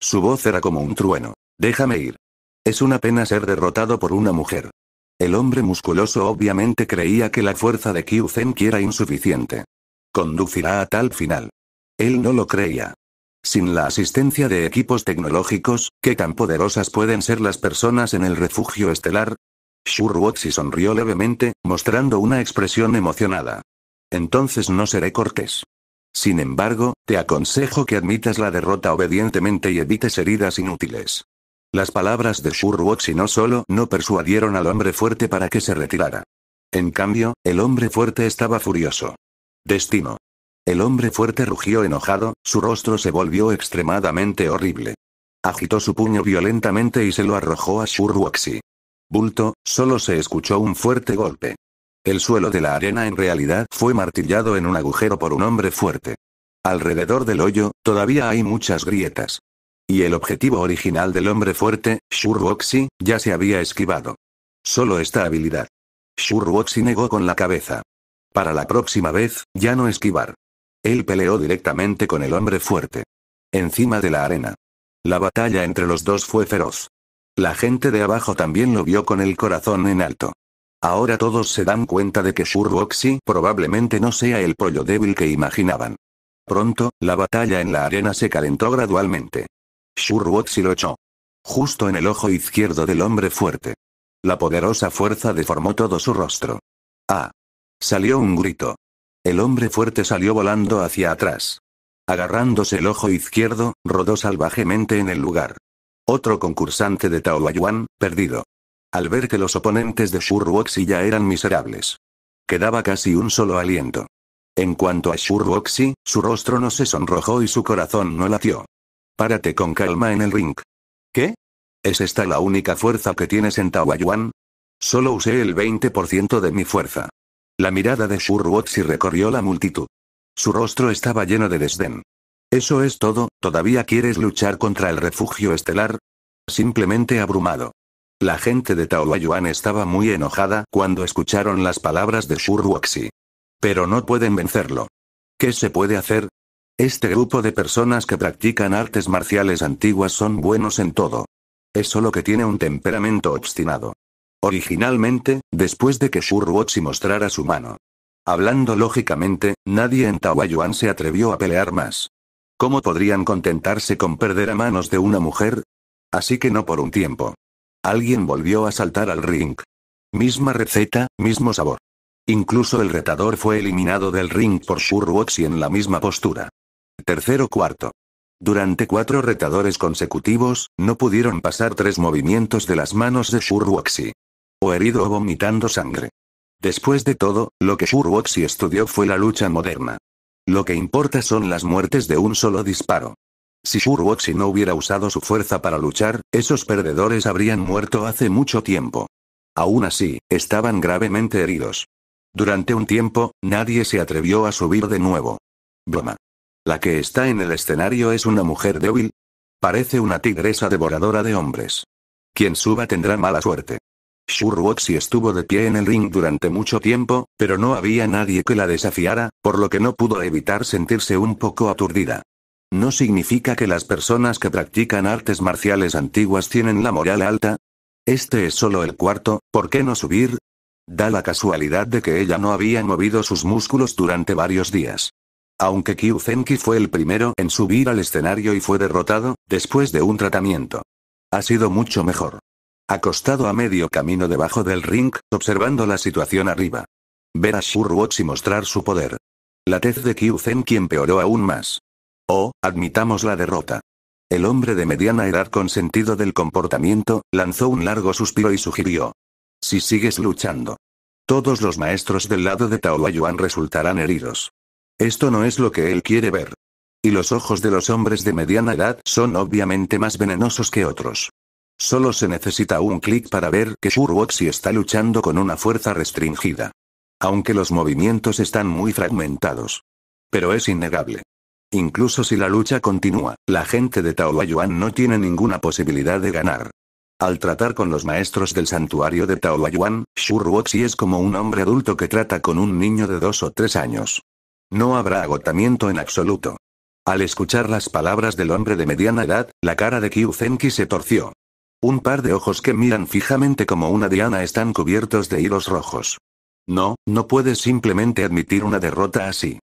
Su voz era como un trueno. Déjame ir. Es una pena ser derrotado por una mujer. El hombre musculoso obviamente creía que la fuerza de Kyu Zenki era insuficiente. Conducirá a tal final. Él no lo creía. Sin la asistencia de equipos tecnológicos, ¿qué tan poderosas pueden ser las personas en el refugio estelar? Shuruotsi sonrió levemente, mostrando una expresión emocionada. Entonces no seré cortés. Sin embargo, te aconsejo que admitas la derrota obedientemente y evites heridas inútiles. Las palabras de Shurwoxi no solo no persuadieron al hombre fuerte para que se retirara. En cambio, el hombre fuerte estaba furioso. Destino. El hombre fuerte rugió enojado, su rostro se volvió extremadamente horrible. Agitó su puño violentamente y se lo arrojó a Shurwoxi. Bulto, solo se escuchó un fuerte golpe. El suelo de la arena en realidad fue martillado en un agujero por un hombre fuerte. Alrededor del hoyo, todavía hay muchas grietas. Y el objetivo original del hombre fuerte, Shurwoxi, ya se había esquivado. Solo esta habilidad. Shurwoxi negó con la cabeza. Para la próxima vez, ya no esquivar. Él peleó directamente con el hombre fuerte. Encima de la arena. La batalla entre los dos fue feroz. La gente de abajo también lo vio con el corazón en alto. Ahora todos se dan cuenta de que Shurwoxi probablemente no sea el pollo débil que imaginaban. Pronto, la batalla en la arena se calentó gradualmente. Shuruoxi lo echó. Justo en el ojo izquierdo del hombre fuerte. La poderosa fuerza deformó todo su rostro. ¡Ah! Salió un grito. El hombre fuerte salió volando hacia atrás. Agarrándose el ojo izquierdo, rodó salvajemente en el lugar. Otro concursante de Yuan, perdido. Al ver que los oponentes de Shurwoxi ya eran miserables. Quedaba casi un solo aliento. En cuanto a Shurwoxi, su rostro no se sonrojó y su corazón no latió. Párate con calma en el ring. ¿Qué? ¿Es esta la única fuerza que tienes en Taoyuan? Solo usé el 20% de mi fuerza. La mirada de Shuruoxi recorrió la multitud. Su rostro estaba lleno de desdén. ¿Eso es todo? ¿Todavía quieres luchar contra el refugio estelar? Simplemente abrumado. La gente de Taoyuan estaba muy enojada cuando escucharon las palabras de Shuruoxi. Pero no pueden vencerlo. ¿Qué se puede hacer? Este grupo de personas que practican artes marciales antiguas son buenos en todo. Es solo que tiene un temperamento obstinado. Originalmente, después de que Shurwotsi mostrara su mano. Hablando lógicamente, nadie en Tawaiyuan se atrevió a pelear más. ¿Cómo podrían contentarse con perder a manos de una mujer? Así que no por un tiempo. Alguien volvió a saltar al ring. Misma receta, mismo sabor. Incluso el retador fue eliminado del ring por Shurwotsi en la misma postura tercero cuarto. Durante cuatro retadores consecutivos, no pudieron pasar tres movimientos de las manos de Shurwaxi. O herido o vomitando sangre. Después de todo, lo que Shurwaxi estudió fue la lucha moderna. Lo que importa son las muertes de un solo disparo. Si Shurwoxy no hubiera usado su fuerza para luchar, esos perdedores habrían muerto hace mucho tiempo. Aún así, estaban gravemente heridos. Durante un tiempo, nadie se atrevió a subir de nuevo. Broma. La que está en el escenario es una mujer débil. Parece una tigresa devoradora de hombres. Quien suba tendrá mala suerte. Shurwoxy estuvo de pie en el ring durante mucho tiempo, pero no había nadie que la desafiara, por lo que no pudo evitar sentirse un poco aturdida. ¿No significa que las personas que practican artes marciales antiguas tienen la moral alta? Este es solo el cuarto, ¿por qué no subir? Da la casualidad de que ella no había movido sus músculos durante varios días. Aunque Kyu fue el primero en subir al escenario y fue derrotado, después de un tratamiento. Ha sido mucho mejor. Acostado a medio camino debajo del ring, observando la situación arriba. Ver a Shurwatch y mostrar su poder. La tez de Kyu Zenki empeoró aún más. Oh, admitamos la derrota. El hombre de mediana edad con sentido del comportamiento, lanzó un largo suspiro y sugirió. Si sigues luchando. Todos los maestros del lado de Yuan resultarán heridos. Esto no es lo que él quiere ver. Y los ojos de los hombres de mediana edad son obviamente más venenosos que otros. Solo se necesita un clic para ver que Shuruoxi está luchando con una fuerza restringida. Aunque los movimientos están muy fragmentados. Pero es innegable. Incluso si la lucha continúa, la gente de Taolayuan no tiene ninguna posibilidad de ganar. Al tratar con los maestros del santuario de Taolayuan, Shuruoxi es como un hombre adulto que trata con un niño de dos o tres años. No habrá agotamiento en absoluto. Al escuchar las palabras del hombre de mediana edad, la cara de Kyuzenki se torció. Un par de ojos que miran fijamente como una diana están cubiertos de hilos rojos. No, no puedes simplemente admitir una derrota así.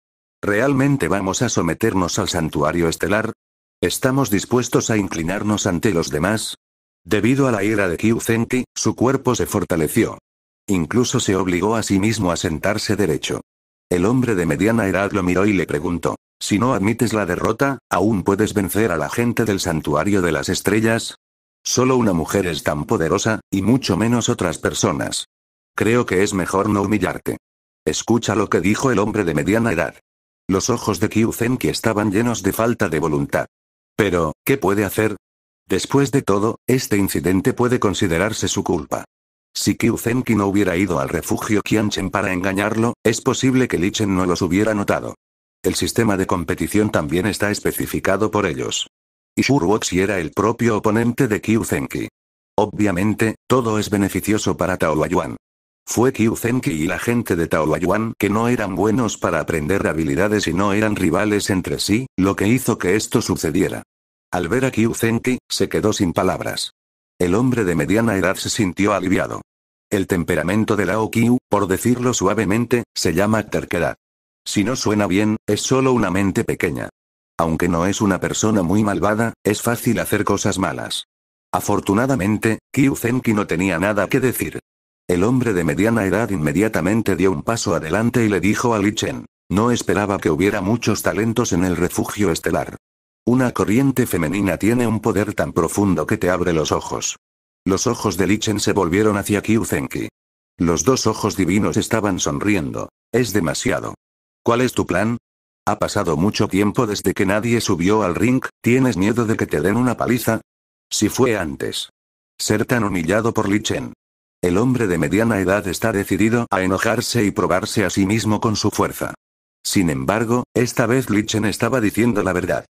¿Realmente vamos a someternos al santuario estelar? ¿Estamos dispuestos a inclinarnos ante los demás? Debido a la ira de Kyuzenki, su cuerpo se fortaleció. Incluso se obligó a sí mismo a sentarse derecho. El hombre de mediana edad lo miró y le preguntó. Si no admites la derrota, ¿aún puedes vencer a la gente del santuario de las estrellas? Solo una mujer es tan poderosa, y mucho menos otras personas. Creo que es mejor no humillarte. Escucha lo que dijo el hombre de mediana edad. Los ojos de Kyuzenki estaban llenos de falta de voluntad. Pero, ¿qué puede hacer? Después de todo, este incidente puede considerarse su culpa. Si Kyuzenki no hubiera ido al refugio Qianchen para engañarlo, es posible que Lichen no los hubiera notado. El sistema de competición también está especificado por ellos. Y Shuruoxi era el propio oponente de Kyuzenki. Obviamente, todo es beneficioso para Taoyuan. Fue Kyuzenki y la gente de Taoyuan que no eran buenos para aprender habilidades y no eran rivales entre sí, lo que hizo que esto sucediera. Al ver a Kyuzenki, se quedó sin palabras. El hombre de mediana edad se sintió aliviado. El temperamento de Lao Kyu, por decirlo suavemente, se llama terquedad. Si no suena bien, es solo una mente pequeña. Aunque no es una persona muy malvada, es fácil hacer cosas malas. Afortunadamente, Qiu Zenki no tenía nada que decir. El hombre de mediana edad inmediatamente dio un paso adelante y le dijo a Li Chen. No esperaba que hubiera muchos talentos en el refugio estelar. Una corriente femenina tiene un poder tan profundo que te abre los ojos. Los ojos de Lichen se volvieron hacia Kyuzenki. Los dos ojos divinos estaban sonriendo. Es demasiado. ¿Cuál es tu plan? Ha pasado mucho tiempo desde que nadie subió al ring, ¿tienes miedo de que te den una paliza? Si fue antes. Ser tan humillado por Lichen. El hombre de mediana edad está decidido a enojarse y probarse a sí mismo con su fuerza. Sin embargo, esta vez Lichen estaba diciendo la verdad.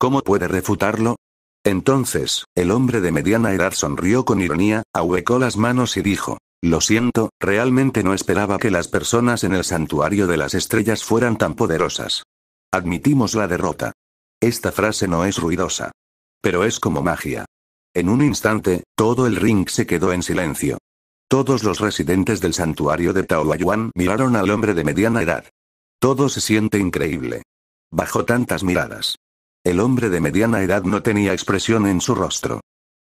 ¿Cómo puede refutarlo? Entonces, el hombre de mediana edad sonrió con ironía, ahuecó las manos y dijo, Lo siento, realmente no esperaba que las personas en el santuario de las estrellas fueran tan poderosas. Admitimos la derrota. Esta frase no es ruidosa. Pero es como magia. En un instante, todo el ring se quedó en silencio. Todos los residentes del santuario de Taoyuan miraron al hombre de mediana edad. Todo se siente increíble. Bajo tantas miradas. El hombre de mediana edad no tenía expresión en su rostro.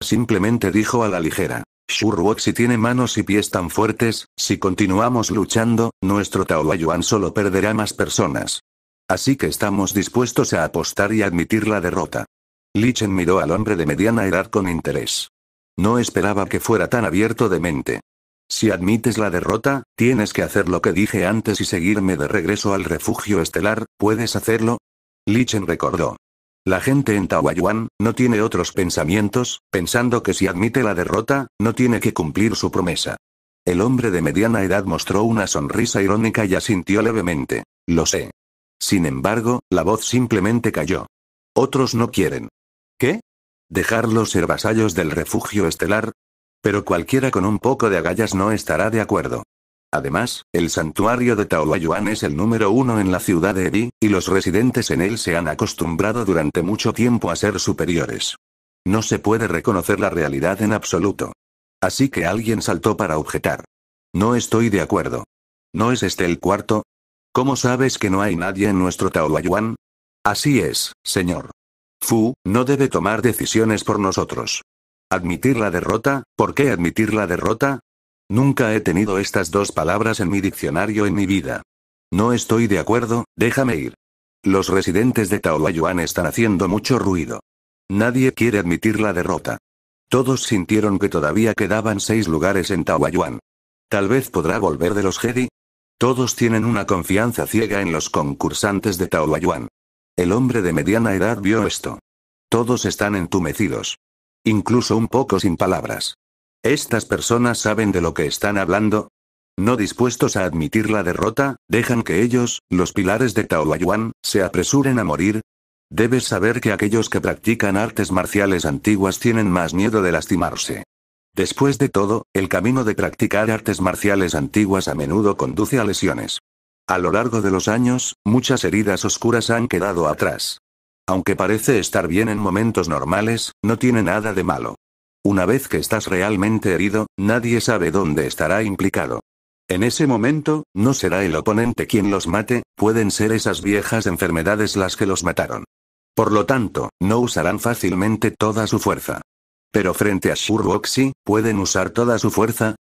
Simplemente dijo a la ligera. si tiene manos y pies tan fuertes, si continuamos luchando, nuestro Taoyuan solo perderá más personas. Así que estamos dispuestos a apostar y admitir la derrota. Lichen miró al hombre de mediana edad con interés. No esperaba que fuera tan abierto de mente. Si admites la derrota, tienes que hacer lo que dije antes y seguirme de regreso al refugio estelar, ¿puedes hacerlo? Lichen recordó. La gente en Tahuayuan, no tiene otros pensamientos, pensando que si admite la derrota, no tiene que cumplir su promesa. El hombre de mediana edad mostró una sonrisa irónica y asintió levemente. Lo sé. Sin embargo, la voz simplemente cayó. Otros no quieren. ¿Qué? ¿Dejarlos ser vasallos del refugio estelar? Pero cualquiera con un poco de agallas no estará de acuerdo. Además, el santuario de Taoyuan es el número uno en la ciudad de Yi y los residentes en él se han acostumbrado durante mucho tiempo a ser superiores. No se puede reconocer la realidad en absoluto. Así que alguien saltó para objetar. No estoy de acuerdo. ¿No es este el cuarto? ¿Cómo sabes que no hay nadie en nuestro Taoyuan? Así es, señor. Fu, no debe tomar decisiones por nosotros. Admitir la derrota, ¿por qué admitir la derrota? Nunca he tenido estas dos palabras en mi diccionario en mi vida. No estoy de acuerdo, déjame ir. Los residentes de Taolayuan están haciendo mucho ruido. Nadie quiere admitir la derrota. Todos sintieron que todavía quedaban seis lugares en Taoyuan. Tal vez podrá volver de los Jedi. Todos tienen una confianza ciega en los concursantes de Taolayuan. El hombre de mediana edad vio esto. Todos están entumecidos. Incluso un poco sin palabras. Estas personas saben de lo que están hablando. No dispuestos a admitir la derrota, dejan que ellos, los pilares de Taoyuan, se apresuren a morir. Debes saber que aquellos que practican artes marciales antiguas tienen más miedo de lastimarse. Después de todo, el camino de practicar artes marciales antiguas a menudo conduce a lesiones. A lo largo de los años, muchas heridas oscuras han quedado atrás. Aunque parece estar bien en momentos normales, no tiene nada de malo. Una vez que estás realmente herido, nadie sabe dónde estará implicado. En ese momento, no será el oponente quien los mate, pueden ser esas viejas enfermedades las que los mataron. Por lo tanto, no usarán fácilmente toda su fuerza. Pero frente a Shurboxy, ¿pueden usar toda su fuerza?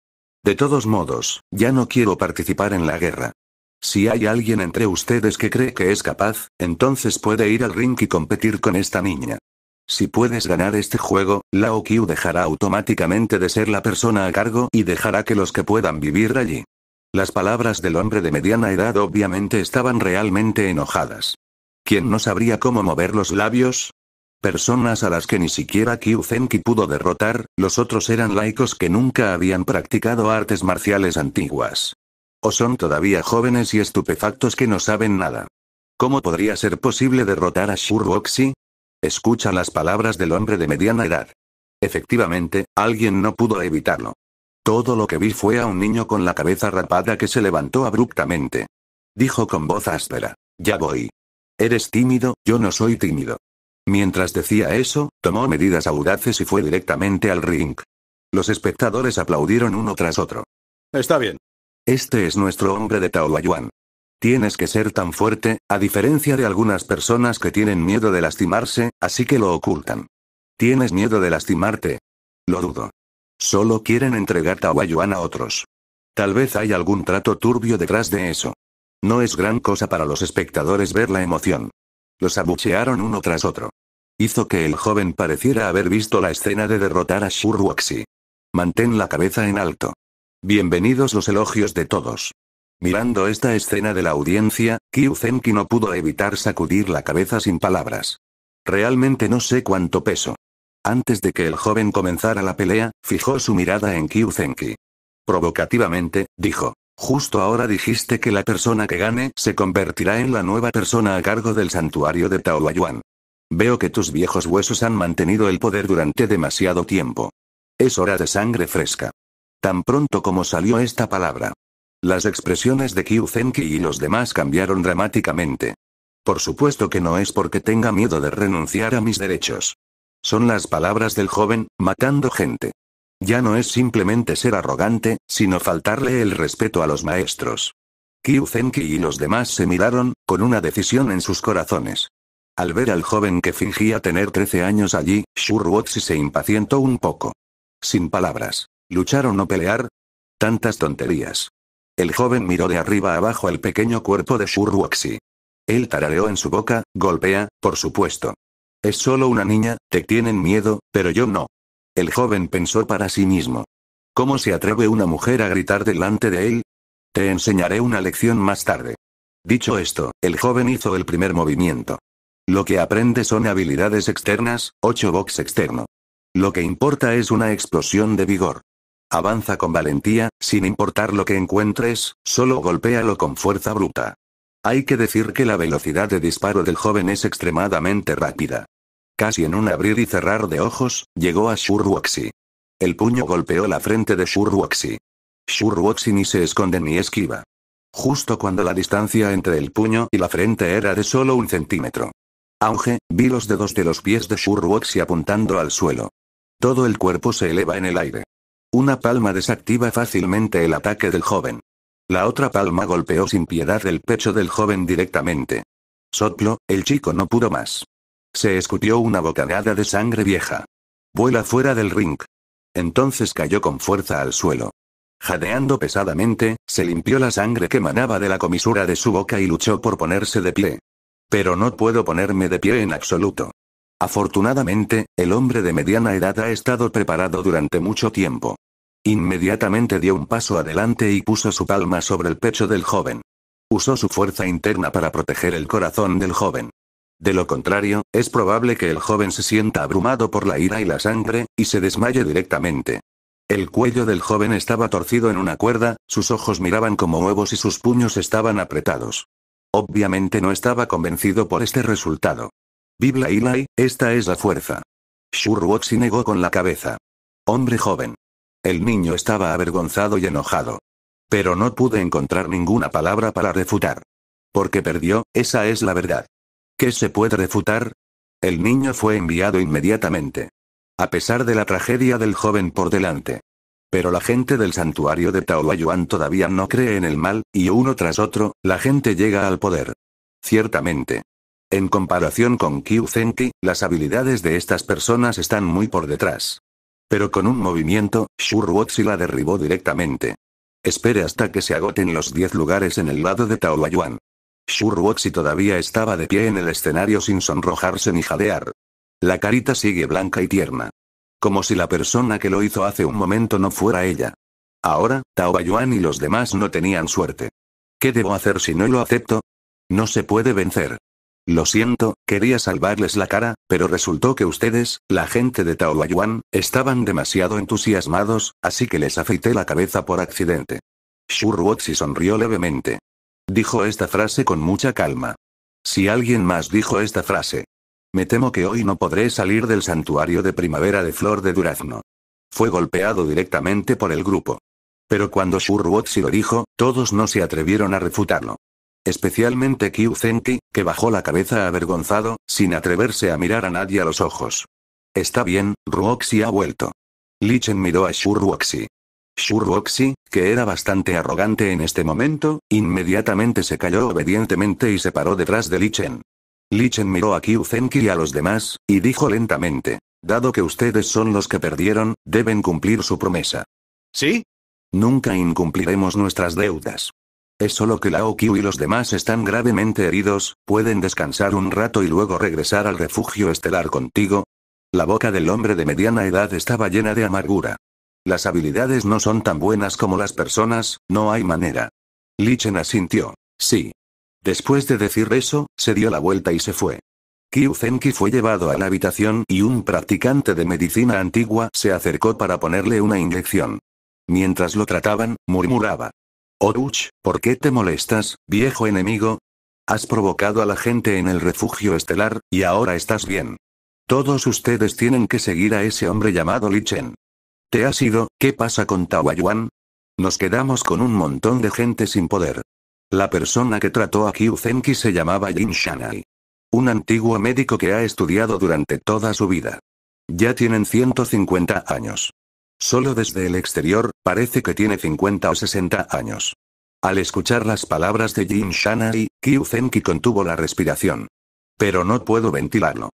De todos modos, ya no quiero participar en la guerra. Si hay alguien entre ustedes que cree que es capaz, entonces puede ir al ring y competir con esta niña. Si puedes ganar este juego, Lao Kyu dejará automáticamente de ser la persona a cargo y dejará que los que puedan vivir allí. Las palabras del hombre de mediana edad obviamente estaban realmente enojadas. ¿Quién no sabría cómo mover los labios? Personas a las que ni siquiera Kyu Zenki pudo derrotar, los otros eran laicos que nunca habían practicado artes marciales antiguas. O son todavía jóvenes y estupefactos que no saben nada. ¿Cómo podría ser posible derrotar a Shurboxi? Escucha las palabras del hombre de mediana edad. Efectivamente, alguien no pudo evitarlo. Todo lo que vi fue a un niño con la cabeza rapada que se levantó abruptamente. Dijo con voz áspera, ya voy. Eres tímido, yo no soy tímido. Mientras decía eso, tomó medidas audaces y fue directamente al ring. Los espectadores aplaudieron uno tras otro. Está bien. Este es nuestro hombre de Taoyuan. Tienes que ser tan fuerte, a diferencia de algunas personas que tienen miedo de lastimarse, así que lo ocultan. ¿Tienes miedo de lastimarte? Lo dudo. Solo quieren entregar Tawayuan a otros. Tal vez hay algún trato turbio detrás de eso. No es gran cosa para los espectadores ver la emoción. Los abuchearon uno tras otro. Hizo que el joven pareciera haber visto la escena de derrotar a Shurwaxi. Mantén la cabeza en alto. Bienvenidos los elogios de todos. Mirando esta escena de la audiencia, Kyuzenki no pudo evitar sacudir la cabeza sin palabras. Realmente no sé cuánto peso. Antes de que el joven comenzara la pelea, fijó su mirada en Kyuzenki. Provocativamente, dijo. Justo ahora dijiste que la persona que gane se convertirá en la nueva persona a cargo del santuario de Taoyuan. Veo que tus viejos huesos han mantenido el poder durante demasiado tiempo. Es hora de sangre fresca. Tan pronto como salió esta palabra, las expresiones de Kyu y los demás cambiaron dramáticamente. Por supuesto que no es porque tenga miedo de renunciar a mis derechos. Son las palabras del joven, matando gente. Ya no es simplemente ser arrogante, sino faltarle el respeto a los maestros. Kyu y los demás se miraron, con una decisión en sus corazones. Al ver al joven que fingía tener 13 años allí, Shuruotsi se impacientó un poco. Sin palabras. ¿Luchar o no pelear? Tantas tonterías. El joven miró de arriba abajo el pequeño cuerpo de Shurwaxi. Él tarareó en su boca, golpea, por supuesto. Es solo una niña, te tienen miedo, pero yo no. El joven pensó para sí mismo. ¿Cómo se atreve una mujer a gritar delante de él? Te enseñaré una lección más tarde. Dicho esto, el joven hizo el primer movimiento. Lo que aprende son habilidades externas, ocho box externo. Lo que importa es una explosión de vigor. Avanza con valentía, sin importar lo que encuentres, solo golpéalo con fuerza bruta. Hay que decir que la velocidad de disparo del joven es extremadamente rápida. Casi en un abrir y cerrar de ojos, llegó a Shurwaxi. El puño golpeó la frente de Shurwaxi. Shurwaxi ni se esconde ni esquiva. Justo cuando la distancia entre el puño y la frente era de solo un centímetro. Auge, vi los dedos de los pies de Shurwaxi apuntando al suelo. Todo el cuerpo se eleva en el aire. Una palma desactiva fácilmente el ataque del joven. La otra palma golpeó sin piedad el pecho del joven directamente. Soplo, el chico no pudo más. Se escutió una bocanada de sangre vieja. Vuela fuera del ring. Entonces cayó con fuerza al suelo. Jadeando pesadamente, se limpió la sangre que manaba de la comisura de su boca y luchó por ponerse de pie. Pero no puedo ponerme de pie en absoluto. Afortunadamente, el hombre de mediana edad ha estado preparado durante mucho tiempo. Inmediatamente dio un paso adelante y puso su palma sobre el pecho del joven. Usó su fuerza interna para proteger el corazón del joven. De lo contrario, es probable que el joven se sienta abrumado por la ira y la sangre, y se desmaye directamente. El cuello del joven estaba torcido en una cuerda, sus ojos miraban como huevos y sus puños estaban apretados. Obviamente no estaba convencido por este resultado. Bibla Ilai, esta es la fuerza. Shurwoxi negó con la cabeza. Hombre joven. El niño estaba avergonzado y enojado. Pero no pude encontrar ninguna palabra para refutar. Porque perdió, esa es la verdad. ¿Qué se puede refutar? El niño fue enviado inmediatamente. A pesar de la tragedia del joven por delante. Pero la gente del santuario de Taoyuan todavía no cree en el mal, y uno tras otro, la gente llega al poder. Ciertamente, en comparación con Kyu Zenki, las habilidades de estas personas están muy por detrás. Pero con un movimiento, Ruoxi la derribó directamente. Espere hasta que se agoten los 10 lugares en el lado de Shu Shurwotsi todavía estaba de pie en el escenario sin sonrojarse ni jadear. La carita sigue blanca y tierna. Como si la persona que lo hizo hace un momento no fuera ella. Ahora, Taoyuan y los demás no tenían suerte. ¿Qué debo hacer si no lo acepto? No se puede vencer. Lo siento, quería salvarles la cara, pero resultó que ustedes, la gente de Taoyuan, estaban demasiado entusiasmados, así que les afeité la cabeza por accidente. Shuruoxi sonrió levemente. Dijo esta frase con mucha calma. Si alguien más dijo esta frase. Me temo que hoy no podré salir del santuario de primavera de flor de durazno. Fue golpeado directamente por el grupo. Pero cuando Shurwotsi lo dijo, todos no se atrevieron a refutarlo. Especialmente Kyu que bajó la cabeza avergonzado, sin atreverse a mirar a nadie a los ojos. Está bien, Ruoxi ha vuelto. Lichen miró a Shuruoxi. Ruoxi, que era bastante arrogante en este momento, inmediatamente se calló obedientemente y se paró detrás de Lichen. Lichen miró a Kyuzenki y a los demás, y dijo lentamente. Dado que ustedes son los que perdieron, deben cumplir su promesa. ¿Sí? Nunca incumpliremos nuestras deudas. Es solo que Lao Kyu y los demás están gravemente heridos, pueden descansar un rato y luego regresar al refugio estelar contigo. La boca del hombre de mediana edad estaba llena de amargura. Las habilidades no son tan buenas como las personas, no hay manera. Lichen asintió. Sí. Después de decir eso, se dio la vuelta y se fue. Zenki fue llevado a la habitación y un practicante de medicina antigua se acercó para ponerle una inyección. Mientras lo trataban, murmuraba. Oruch, ¿por qué te molestas, viejo enemigo? Has provocado a la gente en el refugio estelar, y ahora estás bien. Todos ustedes tienen que seguir a ese hombre llamado Lichen. ¿Te has ido? ¿Qué pasa con Tawayuan? Nos quedamos con un montón de gente sin poder. La persona que trató a Kyuzenki se llamaba Jin Shanai. Un antiguo médico que ha estudiado durante toda su vida. Ya tienen 150 años. Solo desde el exterior, parece que tiene 50 o 60 años. Al escuchar las palabras de Jin Shanai, Kyu Zenki contuvo la respiración. Pero no puedo ventilarlo.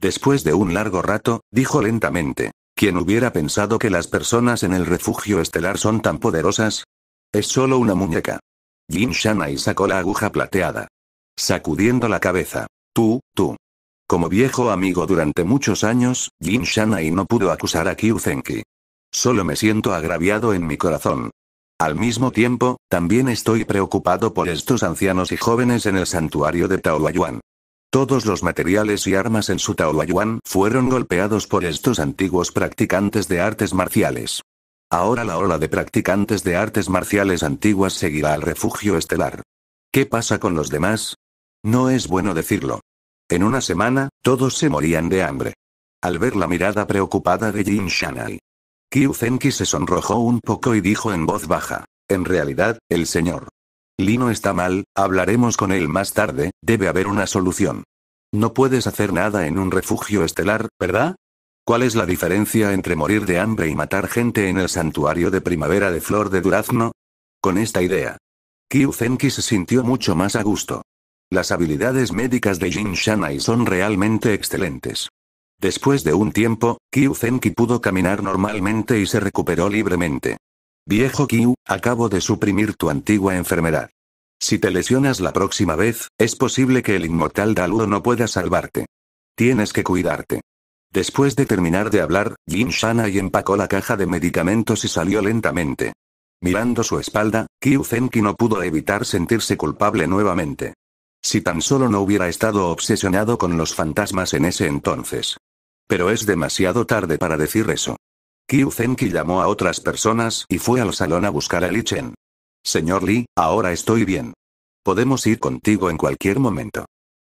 Después de un largo rato, dijo lentamente. ¿Quién hubiera pensado que las personas en el refugio estelar son tan poderosas? Es solo una muñeca. Jin Shanai sacó la aguja plateada. Sacudiendo la cabeza. Tú, tú. Como viejo amigo durante muchos años, Jin Shanai no pudo acusar a Kyu Zenki. Solo me siento agraviado en mi corazón. Al mismo tiempo, también estoy preocupado por estos ancianos y jóvenes en el santuario de Taoyuan. Todos los materiales y armas en su Taoyuan fueron golpeados por estos antiguos practicantes de artes marciales. Ahora la ola de practicantes de artes marciales antiguas seguirá al refugio estelar. ¿Qué pasa con los demás? No es bueno decirlo. En una semana, todos se morían de hambre. Al ver la mirada preocupada de Jin Shanai, Kyuzenki se sonrojó un poco y dijo en voz baja. En realidad, el señor. Lino está mal, hablaremos con él más tarde, debe haber una solución. No puedes hacer nada en un refugio estelar, ¿verdad? ¿Cuál es la diferencia entre morir de hambre y matar gente en el santuario de primavera de flor de durazno? Con esta idea. Kyuzenki se sintió mucho más a gusto. Las habilidades médicas de Jin Shanai son realmente excelentes. Después de un tiempo, Kyu Zenki pudo caminar normalmente y se recuperó libremente. Viejo Kyu, acabo de suprimir tu antigua enfermedad. Si te lesionas la próxima vez, es posible que el inmortal Daluo no pueda salvarte. Tienes que cuidarte. Después de terminar de hablar, Jin y empacó la caja de medicamentos y salió lentamente. Mirando su espalda, Kyu Zenki no pudo evitar sentirse culpable nuevamente. Si tan solo no hubiera estado obsesionado con los fantasmas en ese entonces. Pero es demasiado tarde para decir eso. Kyu Zenki llamó a otras personas y fue al salón a buscar a Li Chen. Señor Li, ahora estoy bien. Podemos ir contigo en cualquier momento.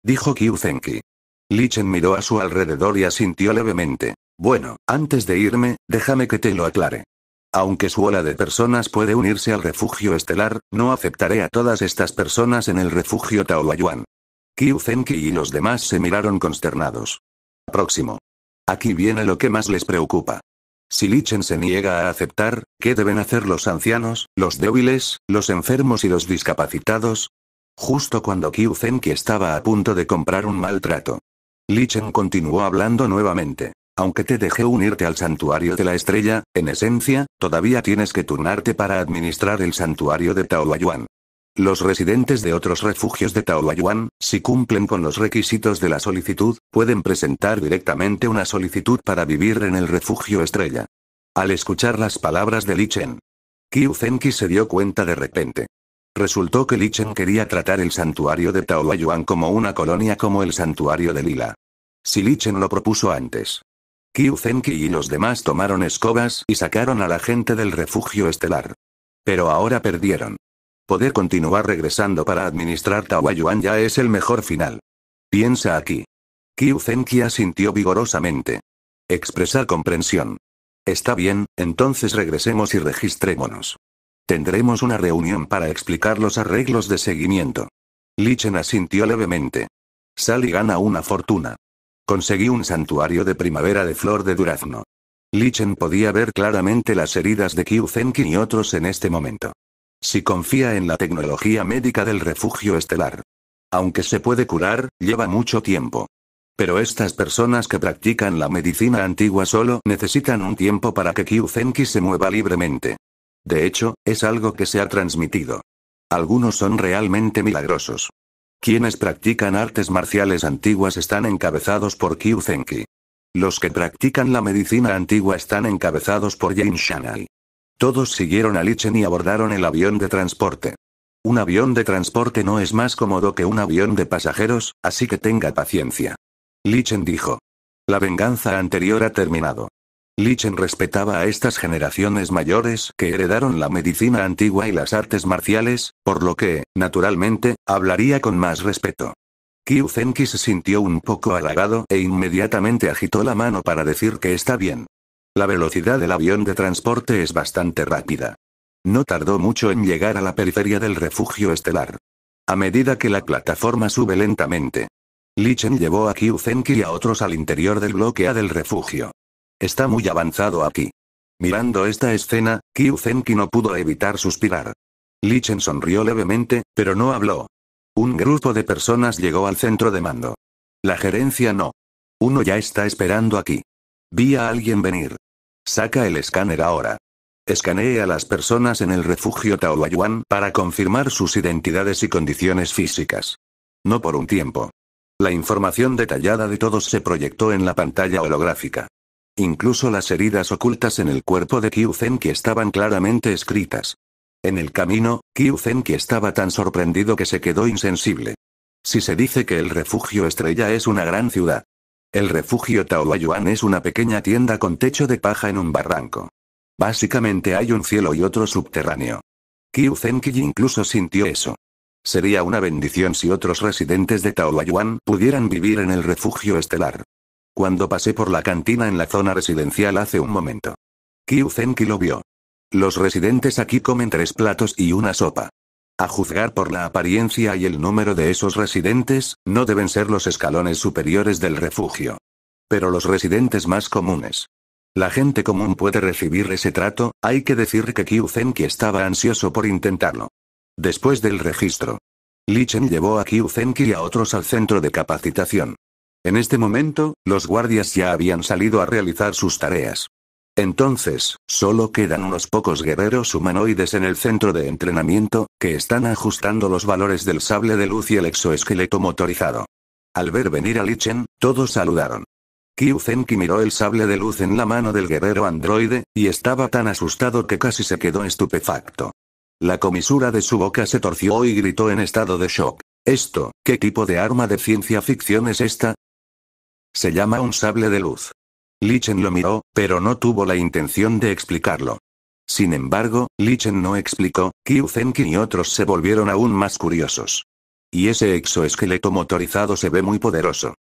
Dijo Kyu Zenki. Li Chen miró a su alrededor y asintió levemente. Bueno, antes de irme, déjame que te lo aclare. Aunque su ola de personas puede unirse al refugio estelar, no aceptaré a todas estas personas en el refugio Taoyuan. Kyu Zenki y los demás se miraron consternados. Próximo. Aquí viene lo que más les preocupa. Si Lichen se niega a aceptar, ¿qué deben hacer los ancianos, los débiles, los enfermos y los discapacitados? Justo cuando Kyu Zenki estaba a punto de comprar un maltrato. Lichen continuó hablando nuevamente. Aunque te dejé unirte al santuario de la estrella, en esencia, todavía tienes que turnarte para administrar el santuario de Taoyuan. Los residentes de otros refugios de Taoyuan, si cumplen con los requisitos de la solicitud, pueden presentar directamente una solicitud para vivir en el refugio estrella. Al escuchar las palabras de Li Chen, Zenki se dio cuenta de repente. Resultó que Li Chen quería tratar el santuario de Taoyuan como una colonia como el santuario de Lila. Si Li Chen lo propuso antes. Qiu Zenki y los demás tomaron escobas y sacaron a la gente del refugio estelar. Pero ahora perdieron. Poder continuar regresando para administrar Taoyuan ya es el mejor final. Piensa aquí. Qiu asintió sintió vigorosamente. Expresar comprensión. Está bien, entonces regresemos y registrémonos. Tendremos una reunión para explicar los arreglos de seguimiento. Lichen asintió levemente. Sal y gana una fortuna. Conseguí un santuario de primavera de flor de durazno. Lichen podía ver claramente las heridas de Qiu y otros en este momento. Si confía en la tecnología médica del refugio estelar. Aunque se puede curar, lleva mucho tiempo. Pero estas personas que practican la medicina antigua solo necesitan un tiempo para que Zenki se mueva libremente. De hecho, es algo que se ha transmitido. Algunos son realmente milagrosos. Quienes practican artes marciales antiguas están encabezados por Kyuzenki. Los que practican la medicina antigua están encabezados por Jin Shanai. Todos siguieron a Lichen y abordaron el avión de transporte. Un avión de transporte no es más cómodo que un avión de pasajeros, así que tenga paciencia. Lichen dijo. La venganza anterior ha terminado. Lichen respetaba a estas generaciones mayores que heredaron la medicina antigua y las artes marciales, por lo que, naturalmente, hablaría con más respeto. Kyu se sintió un poco halagado e inmediatamente agitó la mano para decir que está bien. La velocidad del avión de transporte es bastante rápida. No tardó mucho en llegar a la periferia del refugio estelar. A medida que la plataforma sube lentamente. Lichen llevó a Kyuzenki y a otros al interior del bloque A del refugio. Está muy avanzado aquí. Mirando esta escena, Kyuzenki no pudo evitar suspirar. Lichen sonrió levemente, pero no habló. Un grupo de personas llegó al centro de mando. La gerencia no. Uno ya está esperando aquí. Vi a alguien venir. Saca el escáner ahora. Escanee a las personas en el refugio Taoyuan para confirmar sus identidades y condiciones físicas. No por un tiempo. La información detallada de todos se proyectó en la pantalla holográfica. Incluso las heridas ocultas en el cuerpo de Kyu que estaban claramente escritas. En el camino, Kyu que estaba tan sorprendido que se quedó insensible. Si se dice que el refugio estrella es una gran ciudad, el refugio Taoyuan es una pequeña tienda con techo de paja en un barranco. Básicamente hay un cielo y otro subterráneo. Kiu Zenki incluso sintió eso. Sería una bendición si otros residentes de Taoyuan pudieran vivir en el refugio estelar. Cuando pasé por la cantina en la zona residencial hace un momento. Kiu Zenki lo vio. Los residentes aquí comen tres platos y una sopa. A juzgar por la apariencia y el número de esos residentes, no deben ser los escalones superiores del refugio. Pero los residentes más comunes. La gente común puede recibir ese trato, hay que decir que Kyuzenki estaba ansioso por intentarlo. Después del registro. Lichen llevó a Kyuzenki y a otros al centro de capacitación. En este momento, los guardias ya habían salido a realizar sus tareas. Entonces, solo quedan unos pocos guerreros humanoides en el centro de entrenamiento, que están ajustando los valores del sable de luz y el exoesqueleto motorizado. Al ver venir a Lichen, todos saludaron. Kyu miró el sable de luz en la mano del guerrero androide, y estaba tan asustado que casi se quedó estupefacto. La comisura de su boca se torció y gritó en estado de shock. ¿Esto, qué tipo de arma de ciencia ficción es esta? Se llama un sable de luz. Lichen lo miró, pero no tuvo la intención de explicarlo. Sin embargo, Lichen no explicó, Kyu Zenki y otros se volvieron aún más curiosos. Y ese exoesqueleto motorizado se ve muy poderoso.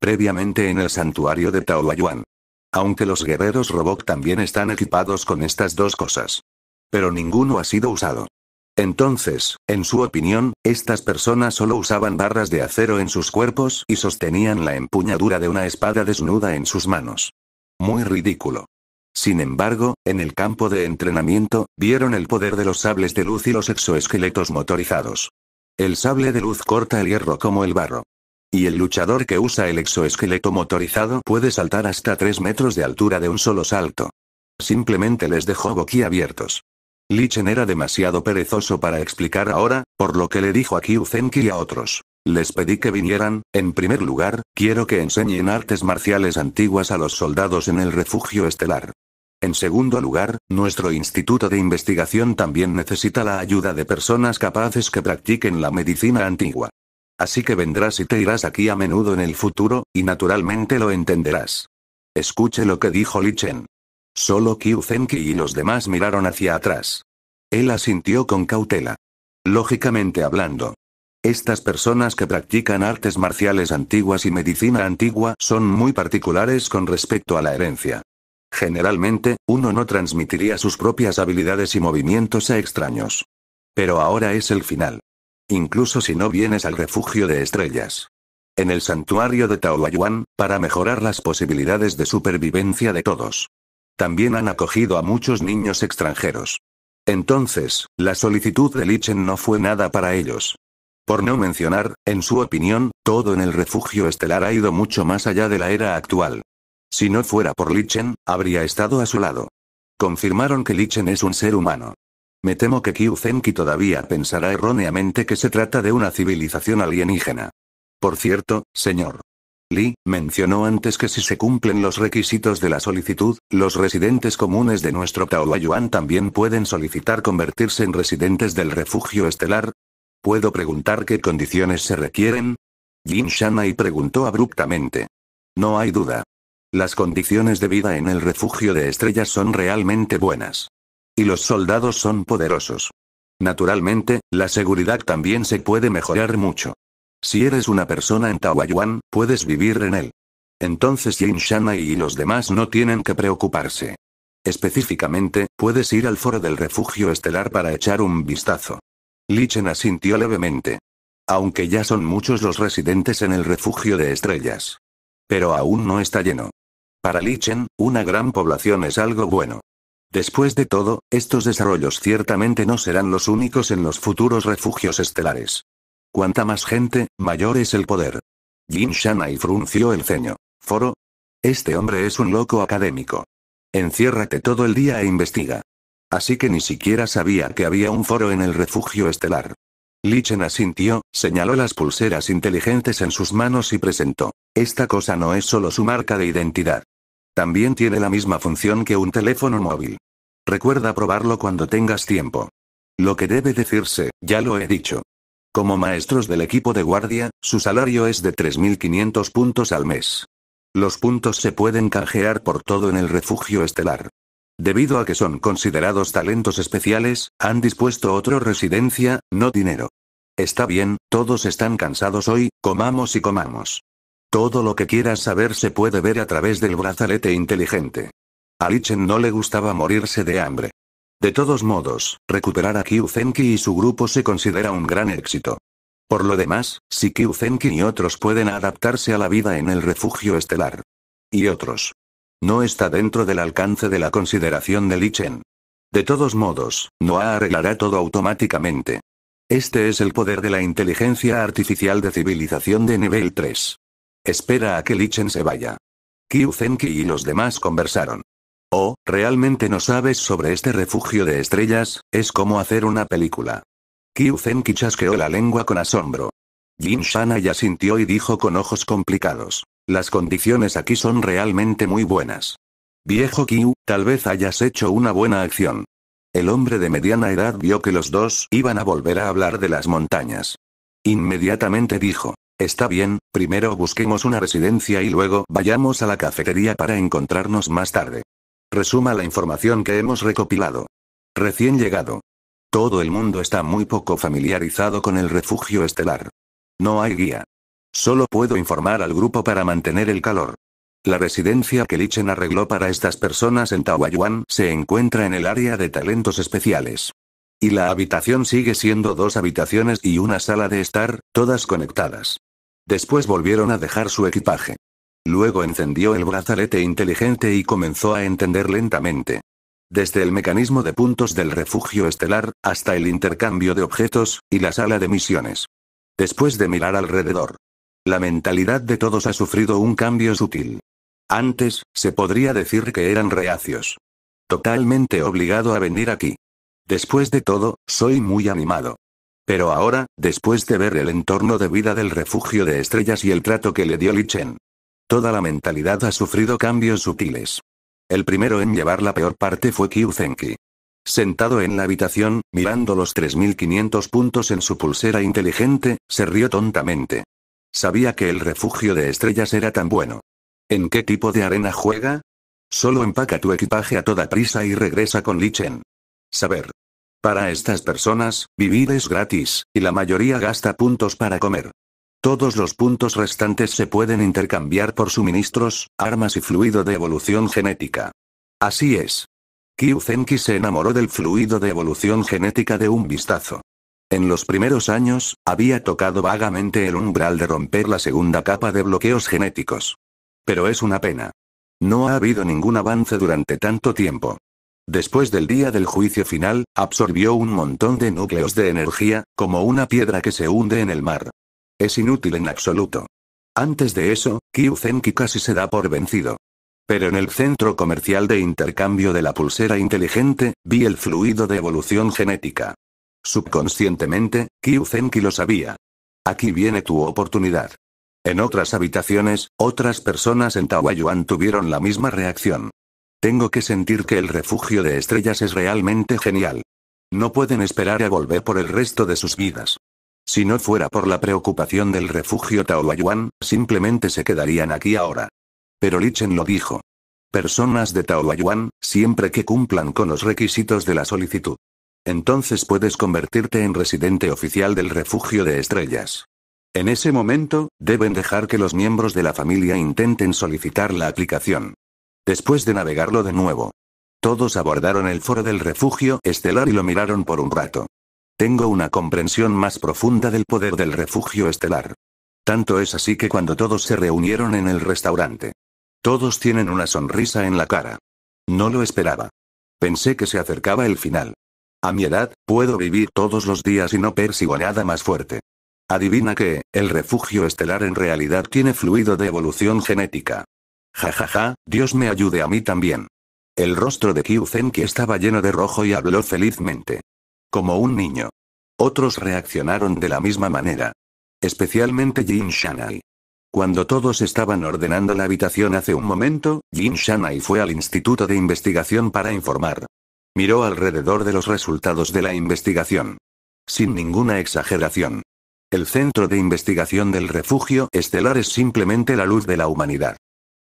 Previamente en el santuario de Taoyuan. Aunque los guerreros robot también están equipados con estas dos cosas. Pero ninguno ha sido usado. Entonces, en su opinión, estas personas solo usaban barras de acero en sus cuerpos y sostenían la empuñadura de una espada desnuda en sus manos muy ridículo. Sin embargo, en el campo de entrenamiento, vieron el poder de los sables de luz y los exoesqueletos motorizados. El sable de luz corta el hierro como el barro. Y el luchador que usa el exoesqueleto motorizado puede saltar hasta 3 metros de altura de un solo salto. Simplemente les dejó boquiabiertos. Lichen era demasiado perezoso para explicar ahora, por lo que le dijo a Kyuzenki y a otros. Les pedí que vinieran, en primer lugar, quiero que enseñen artes marciales antiguas a los soldados en el refugio estelar. En segundo lugar, nuestro instituto de investigación también necesita la ayuda de personas capaces que practiquen la medicina antigua. Así que vendrás y te irás aquí a menudo en el futuro, y naturalmente lo entenderás. Escuche lo que dijo Li Chen. Solo Qiu Zenki y los demás miraron hacia atrás. Él asintió con cautela. Lógicamente hablando, estas personas que practican artes marciales antiguas y medicina antigua son muy particulares con respecto a la herencia. Generalmente, uno no transmitiría sus propias habilidades y movimientos a extraños. Pero ahora es el final. Incluso si no vienes al refugio de estrellas. En el santuario de Taoyuan, para mejorar las posibilidades de supervivencia de todos. También han acogido a muchos niños extranjeros. Entonces, la solicitud de Lichen no fue nada para ellos. Por no mencionar, en su opinión, todo en el refugio estelar ha ido mucho más allá de la era actual. Si no fuera por Lichen, habría estado a su lado. Confirmaron que Lichen es un ser humano. Me temo que Kyu todavía pensará erróneamente que se trata de una civilización alienígena. Por cierto, señor. Li, mencionó antes que si se cumplen los requisitos de la solicitud, los residentes comunes de nuestro Taoyuan también pueden solicitar convertirse en residentes del refugio estelar, ¿Puedo preguntar qué condiciones se requieren? Jin Shanai preguntó abruptamente. No hay duda. Las condiciones de vida en el refugio de estrellas son realmente buenas. Y los soldados son poderosos. Naturalmente, la seguridad también se puede mejorar mucho. Si eres una persona en Taoyuan, puedes vivir en él. Entonces Jin Shanai y los demás no tienen que preocuparse. Específicamente, puedes ir al foro del refugio estelar para echar un vistazo. Lichen asintió levemente. Aunque ya son muchos los residentes en el refugio de estrellas. Pero aún no está lleno. Para Lichen, una gran población es algo bueno. Después de todo, estos desarrollos ciertamente no serán los únicos en los futuros refugios estelares. Cuanta más gente, mayor es el poder. Jin Shanai frunció el ceño. ¿Foro? Este hombre es un loco académico. Enciérrate todo el día e investiga. Así que ni siquiera sabía que había un foro en el refugio estelar. Lichen asintió, señaló las pulseras inteligentes en sus manos y presentó. Esta cosa no es solo su marca de identidad. También tiene la misma función que un teléfono móvil. Recuerda probarlo cuando tengas tiempo. Lo que debe decirse, ya lo he dicho. Como maestros del equipo de guardia, su salario es de 3.500 puntos al mes. Los puntos se pueden canjear por todo en el refugio estelar. Debido a que son considerados talentos especiales, han dispuesto otro residencia, no dinero. Está bien, todos están cansados hoy, comamos y comamos. Todo lo que quieras saber se puede ver a través del brazalete inteligente. A Lichen no le gustaba morirse de hambre. De todos modos, recuperar a Kyuzenki y su grupo se considera un gran éxito. Por lo demás, si Kyuzenki y otros pueden adaptarse a la vida en el refugio estelar. Y otros. No está dentro del alcance de la consideración de Lichen. De todos modos, Noah arreglará todo automáticamente. Este es el poder de la inteligencia artificial de civilización de nivel 3. Espera a que Lichen se vaya. Kyu Zenki y los demás conversaron. Oh, realmente no sabes sobre este refugio de estrellas, es como hacer una película. Kyu Zenki chasqueó la lengua con asombro. Jin Shana ya sintió y dijo con ojos complicados. Las condiciones aquí son realmente muy buenas. Viejo Q, tal vez hayas hecho una buena acción. El hombre de mediana edad vio que los dos iban a volver a hablar de las montañas. Inmediatamente dijo, Está bien, primero busquemos una residencia y luego vayamos a la cafetería para encontrarnos más tarde. Resuma la información que hemos recopilado. Recién llegado. Todo el mundo está muy poco familiarizado con el refugio estelar. No hay guía. Solo puedo informar al grupo para mantener el calor. La residencia que Lichen arregló para estas personas en Tahuayuan se encuentra en el área de talentos especiales. Y la habitación sigue siendo dos habitaciones y una sala de estar, todas conectadas. Después volvieron a dejar su equipaje. Luego encendió el brazalete inteligente y comenzó a entender lentamente. Desde el mecanismo de puntos del refugio estelar, hasta el intercambio de objetos, y la sala de misiones. Después de mirar alrededor, la mentalidad de todos ha sufrido un cambio sutil. Antes, se podría decir que eran reacios. Totalmente obligado a venir aquí. Después de todo, soy muy animado. Pero ahora, después de ver el entorno de vida del refugio de estrellas y el trato que le dio Lichen, toda la mentalidad ha sufrido cambios sutiles. El primero en llevar la peor parte fue Kyuzenki. Sentado en la habitación, mirando los 3500 puntos en su pulsera inteligente, se rió tontamente. Sabía que el refugio de estrellas era tan bueno. ¿En qué tipo de arena juega? Solo empaca tu equipaje a toda prisa y regresa con Lichen. Saber. Para estas personas, vivir es gratis, y la mayoría gasta puntos para comer. Todos los puntos restantes se pueden intercambiar por suministros, armas y fluido de evolución genética. Así es. Kyu se enamoró del fluido de evolución genética de un vistazo. En los primeros años, había tocado vagamente el umbral de romper la segunda capa de bloqueos genéticos. Pero es una pena. No ha habido ningún avance durante tanto tiempo. Después del día del juicio final, absorbió un montón de núcleos de energía, como una piedra que se hunde en el mar. Es inútil en absoluto. Antes de eso, Kyuzenki casi se da por vencido. Pero en el centro comercial de intercambio de la pulsera inteligente, vi el fluido de evolución genética. Subconscientemente, Kyu Zenki lo sabía. Aquí viene tu oportunidad. En otras habitaciones, otras personas en Taoyuan tuvieron la misma reacción. Tengo que sentir que el refugio de estrellas es realmente genial. No pueden esperar a volver por el resto de sus vidas. Si no fuera por la preocupación del refugio Taoyuan, simplemente se quedarían aquí ahora. Pero Lichen lo dijo. Personas de Taoyuan, siempre que cumplan con los requisitos de la solicitud. Entonces puedes convertirte en residente oficial del refugio de estrellas. En ese momento, deben dejar que los miembros de la familia intenten solicitar la aplicación. Después de navegarlo de nuevo. Todos abordaron el foro del refugio estelar y lo miraron por un rato. Tengo una comprensión más profunda del poder del refugio estelar. Tanto es así que cuando todos se reunieron en el restaurante. Todos tienen una sonrisa en la cara. No lo esperaba. Pensé que se acercaba el final. A mi edad, puedo vivir todos los días y no persigo nada más fuerte. Adivina que, el refugio estelar en realidad tiene fluido de evolución genética. Ja ja ja, Dios me ayude a mí también. El rostro de Zenki estaba lleno de rojo y habló felizmente. Como un niño. Otros reaccionaron de la misma manera. Especialmente Jin Shanai. Cuando todos estaban ordenando la habitación hace un momento, Jin Shanai fue al Instituto de Investigación para informar. Miró alrededor de los resultados de la investigación. Sin ninguna exageración. El centro de investigación del refugio estelar es simplemente la luz de la humanidad.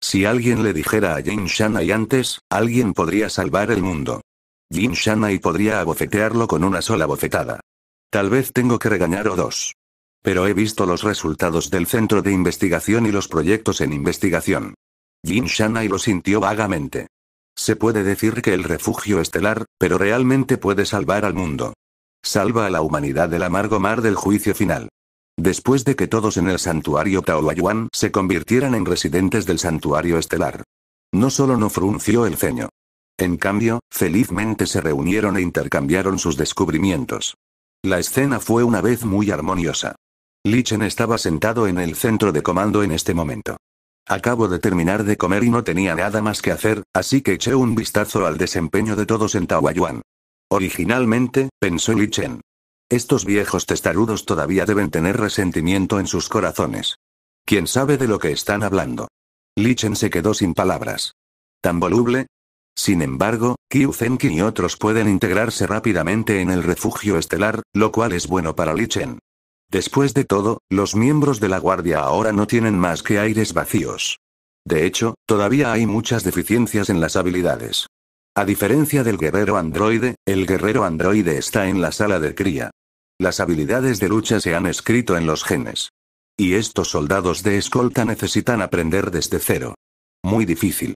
Si alguien le dijera a Jin Shanai antes, alguien podría salvar el mundo. Jin Shanai podría abofetearlo con una sola bofetada. Tal vez tengo que regañar o dos. Pero he visto los resultados del centro de investigación y los proyectos en investigación. Jin Shanai lo sintió vagamente. Se puede decir que el refugio estelar, pero realmente puede salvar al mundo. Salva a la humanidad del amargo mar del juicio final. Después de que todos en el santuario Taoyuan se convirtieran en residentes del santuario estelar. No solo no frunció el ceño. En cambio, felizmente se reunieron e intercambiaron sus descubrimientos. La escena fue una vez muy armoniosa. Lichen estaba sentado en el centro de comando en este momento. Acabo de terminar de comer y no tenía nada más que hacer, así que eché un vistazo al desempeño de todos en Taoyuan. Originalmente, pensó Li Chen. Estos viejos testarudos todavía deben tener resentimiento en sus corazones. ¿Quién sabe de lo que están hablando? Li Chen se quedó sin palabras. ¿Tan voluble? Sin embargo, Kyu Zenki y otros pueden integrarse rápidamente en el refugio estelar, lo cual es bueno para Li Chen. Después de todo, los miembros de la Guardia ahora no tienen más que aires vacíos. De hecho, todavía hay muchas deficiencias en las habilidades. A diferencia del guerrero androide, el guerrero androide está en la sala de cría. Las habilidades de lucha se han escrito en los genes. Y estos soldados de escolta necesitan aprender desde cero. Muy difícil.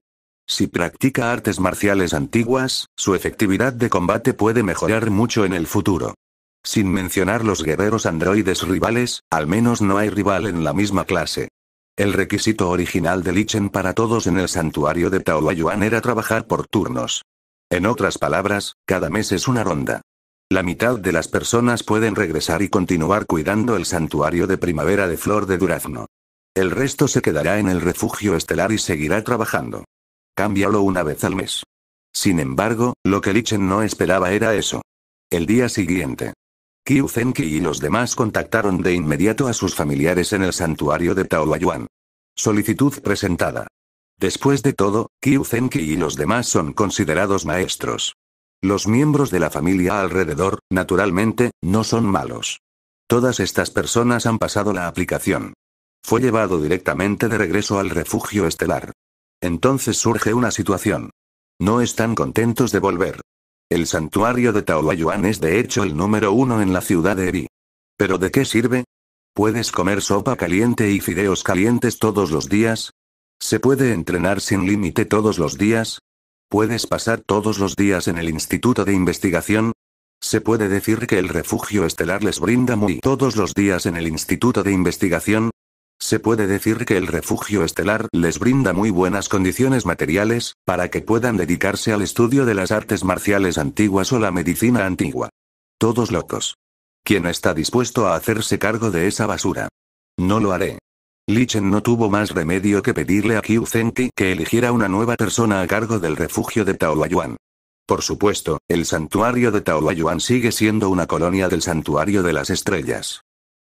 Si practica artes marciales antiguas, su efectividad de combate puede mejorar mucho en el futuro. Sin mencionar los guerreros androides rivales, al menos no hay rival en la misma clase. El requisito original de Lichen para todos en el santuario de Taoyuan era trabajar por turnos. En otras palabras, cada mes es una ronda. La mitad de las personas pueden regresar y continuar cuidando el santuario de primavera de flor de durazno. El resto se quedará en el refugio estelar y seguirá trabajando. Cámbialo una vez al mes. Sin embargo, lo que Lichen no esperaba era eso. El día siguiente. Kyu Zenki y los demás contactaron de inmediato a sus familiares en el santuario de Taoyuan. Solicitud presentada. Después de todo, Kyu Zenki y los demás son considerados maestros. Los miembros de la familia alrededor, naturalmente, no son malos. Todas estas personas han pasado la aplicación. Fue llevado directamente de regreso al refugio estelar. Entonces surge una situación. No están contentos de volver. El santuario de Taoyuan es de hecho el número uno en la ciudad de Ebi. ¿Pero de qué sirve? ¿Puedes comer sopa caliente y fideos calientes todos los días? ¿Se puede entrenar sin límite todos los días? ¿Puedes pasar todos los días en el Instituto de Investigación? Se puede decir que el refugio estelar les brinda muy todos los días en el Instituto de Investigación, se puede decir que el refugio estelar les brinda muy buenas condiciones materiales, para que puedan dedicarse al estudio de las artes marciales antiguas o la medicina antigua. Todos locos. ¿Quién está dispuesto a hacerse cargo de esa basura? No lo haré. Lichen no tuvo más remedio que pedirle a Qiu Zenki que eligiera una nueva persona a cargo del refugio de Taolayuan. Por supuesto, el santuario de Taolayuan sigue siendo una colonia del santuario de las estrellas.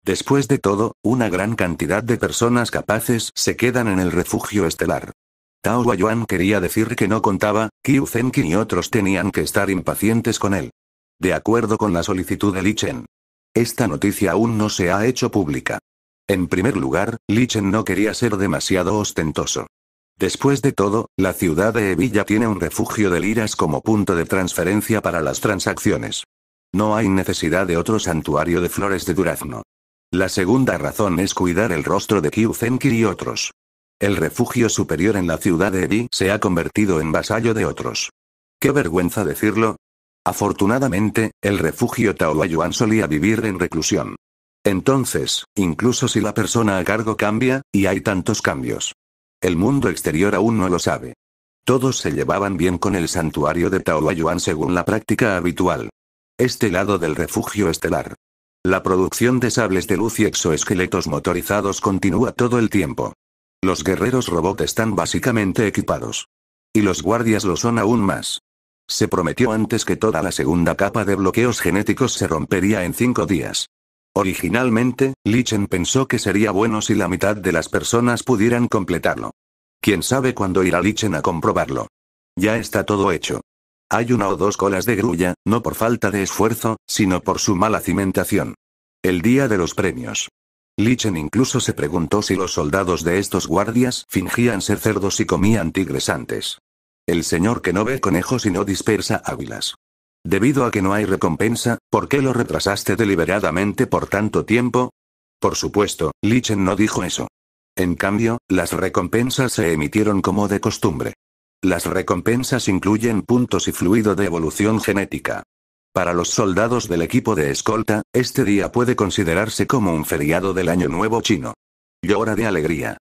Después de todo, una gran cantidad de personas capaces se quedan en el refugio estelar. Tao Yuan quería decir que no contaba, Qiu Zenqin y otros tenían que estar impacientes con él. De acuerdo con la solicitud de Li Chen. Esta noticia aún no se ha hecho pública. En primer lugar, Li Chen no quería ser demasiado ostentoso. Después de todo, la ciudad de Evilla tiene un refugio de liras como punto de transferencia para las transacciones. No hay necesidad de otro santuario de flores de durazno. La segunda razón es cuidar el rostro de Kyu Zenki y otros. El refugio superior en la ciudad de Ebi se ha convertido en vasallo de otros. Qué vergüenza decirlo. Afortunadamente, el refugio Taoyuan solía vivir en reclusión. Entonces, incluso si la persona a cargo cambia, y hay tantos cambios. El mundo exterior aún no lo sabe. Todos se llevaban bien con el santuario de Taoyuan según la práctica habitual. Este lado del refugio estelar. La producción de sables de luz y exoesqueletos motorizados continúa todo el tiempo. Los guerreros robot están básicamente equipados. Y los guardias lo son aún más. Se prometió antes que toda la segunda capa de bloqueos genéticos se rompería en cinco días. Originalmente, Lichen pensó que sería bueno si la mitad de las personas pudieran completarlo. Quién sabe cuándo irá Lichen a comprobarlo. Ya está todo hecho. Hay una o dos colas de grulla, no por falta de esfuerzo, sino por su mala cimentación. El día de los premios. Lichen incluso se preguntó si los soldados de estos guardias fingían ser cerdos y comían tigres antes. El señor que no ve conejos y no dispersa águilas. Debido a que no hay recompensa, ¿por qué lo retrasaste deliberadamente por tanto tiempo? Por supuesto, Lichen no dijo eso. En cambio, las recompensas se emitieron como de costumbre. Las recompensas incluyen puntos y fluido de evolución genética. Para los soldados del equipo de escolta, este día puede considerarse como un feriado del Año Nuevo chino. Llora de alegría.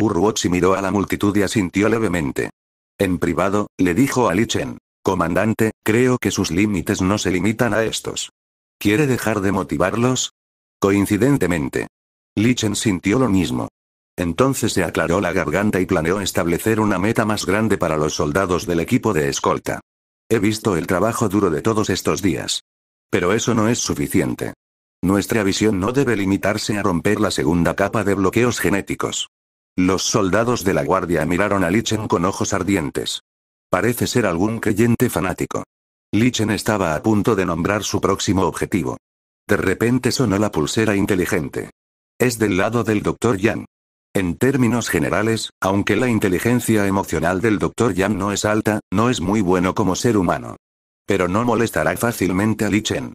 Ruoxi miró a la multitud y asintió levemente. En privado, le dijo a Li Chen. Comandante, creo que sus límites no se limitan a estos. ¿Quiere dejar de motivarlos? Coincidentemente. Li Chen sintió lo mismo. Entonces se aclaró la garganta y planeó establecer una meta más grande para los soldados del equipo de escolta. He visto el trabajo duro de todos estos días. Pero eso no es suficiente. Nuestra visión no debe limitarse a romper la segunda capa de bloqueos genéticos. Los soldados de la guardia miraron a Lichen con ojos ardientes. Parece ser algún creyente fanático. Lichen estaba a punto de nombrar su próximo objetivo. De repente sonó la pulsera inteligente. Es del lado del Dr. Yang. En términos generales, aunque la inteligencia emocional del Dr. Yang no es alta, no es muy bueno como ser humano. Pero no molestará fácilmente a Li Chen.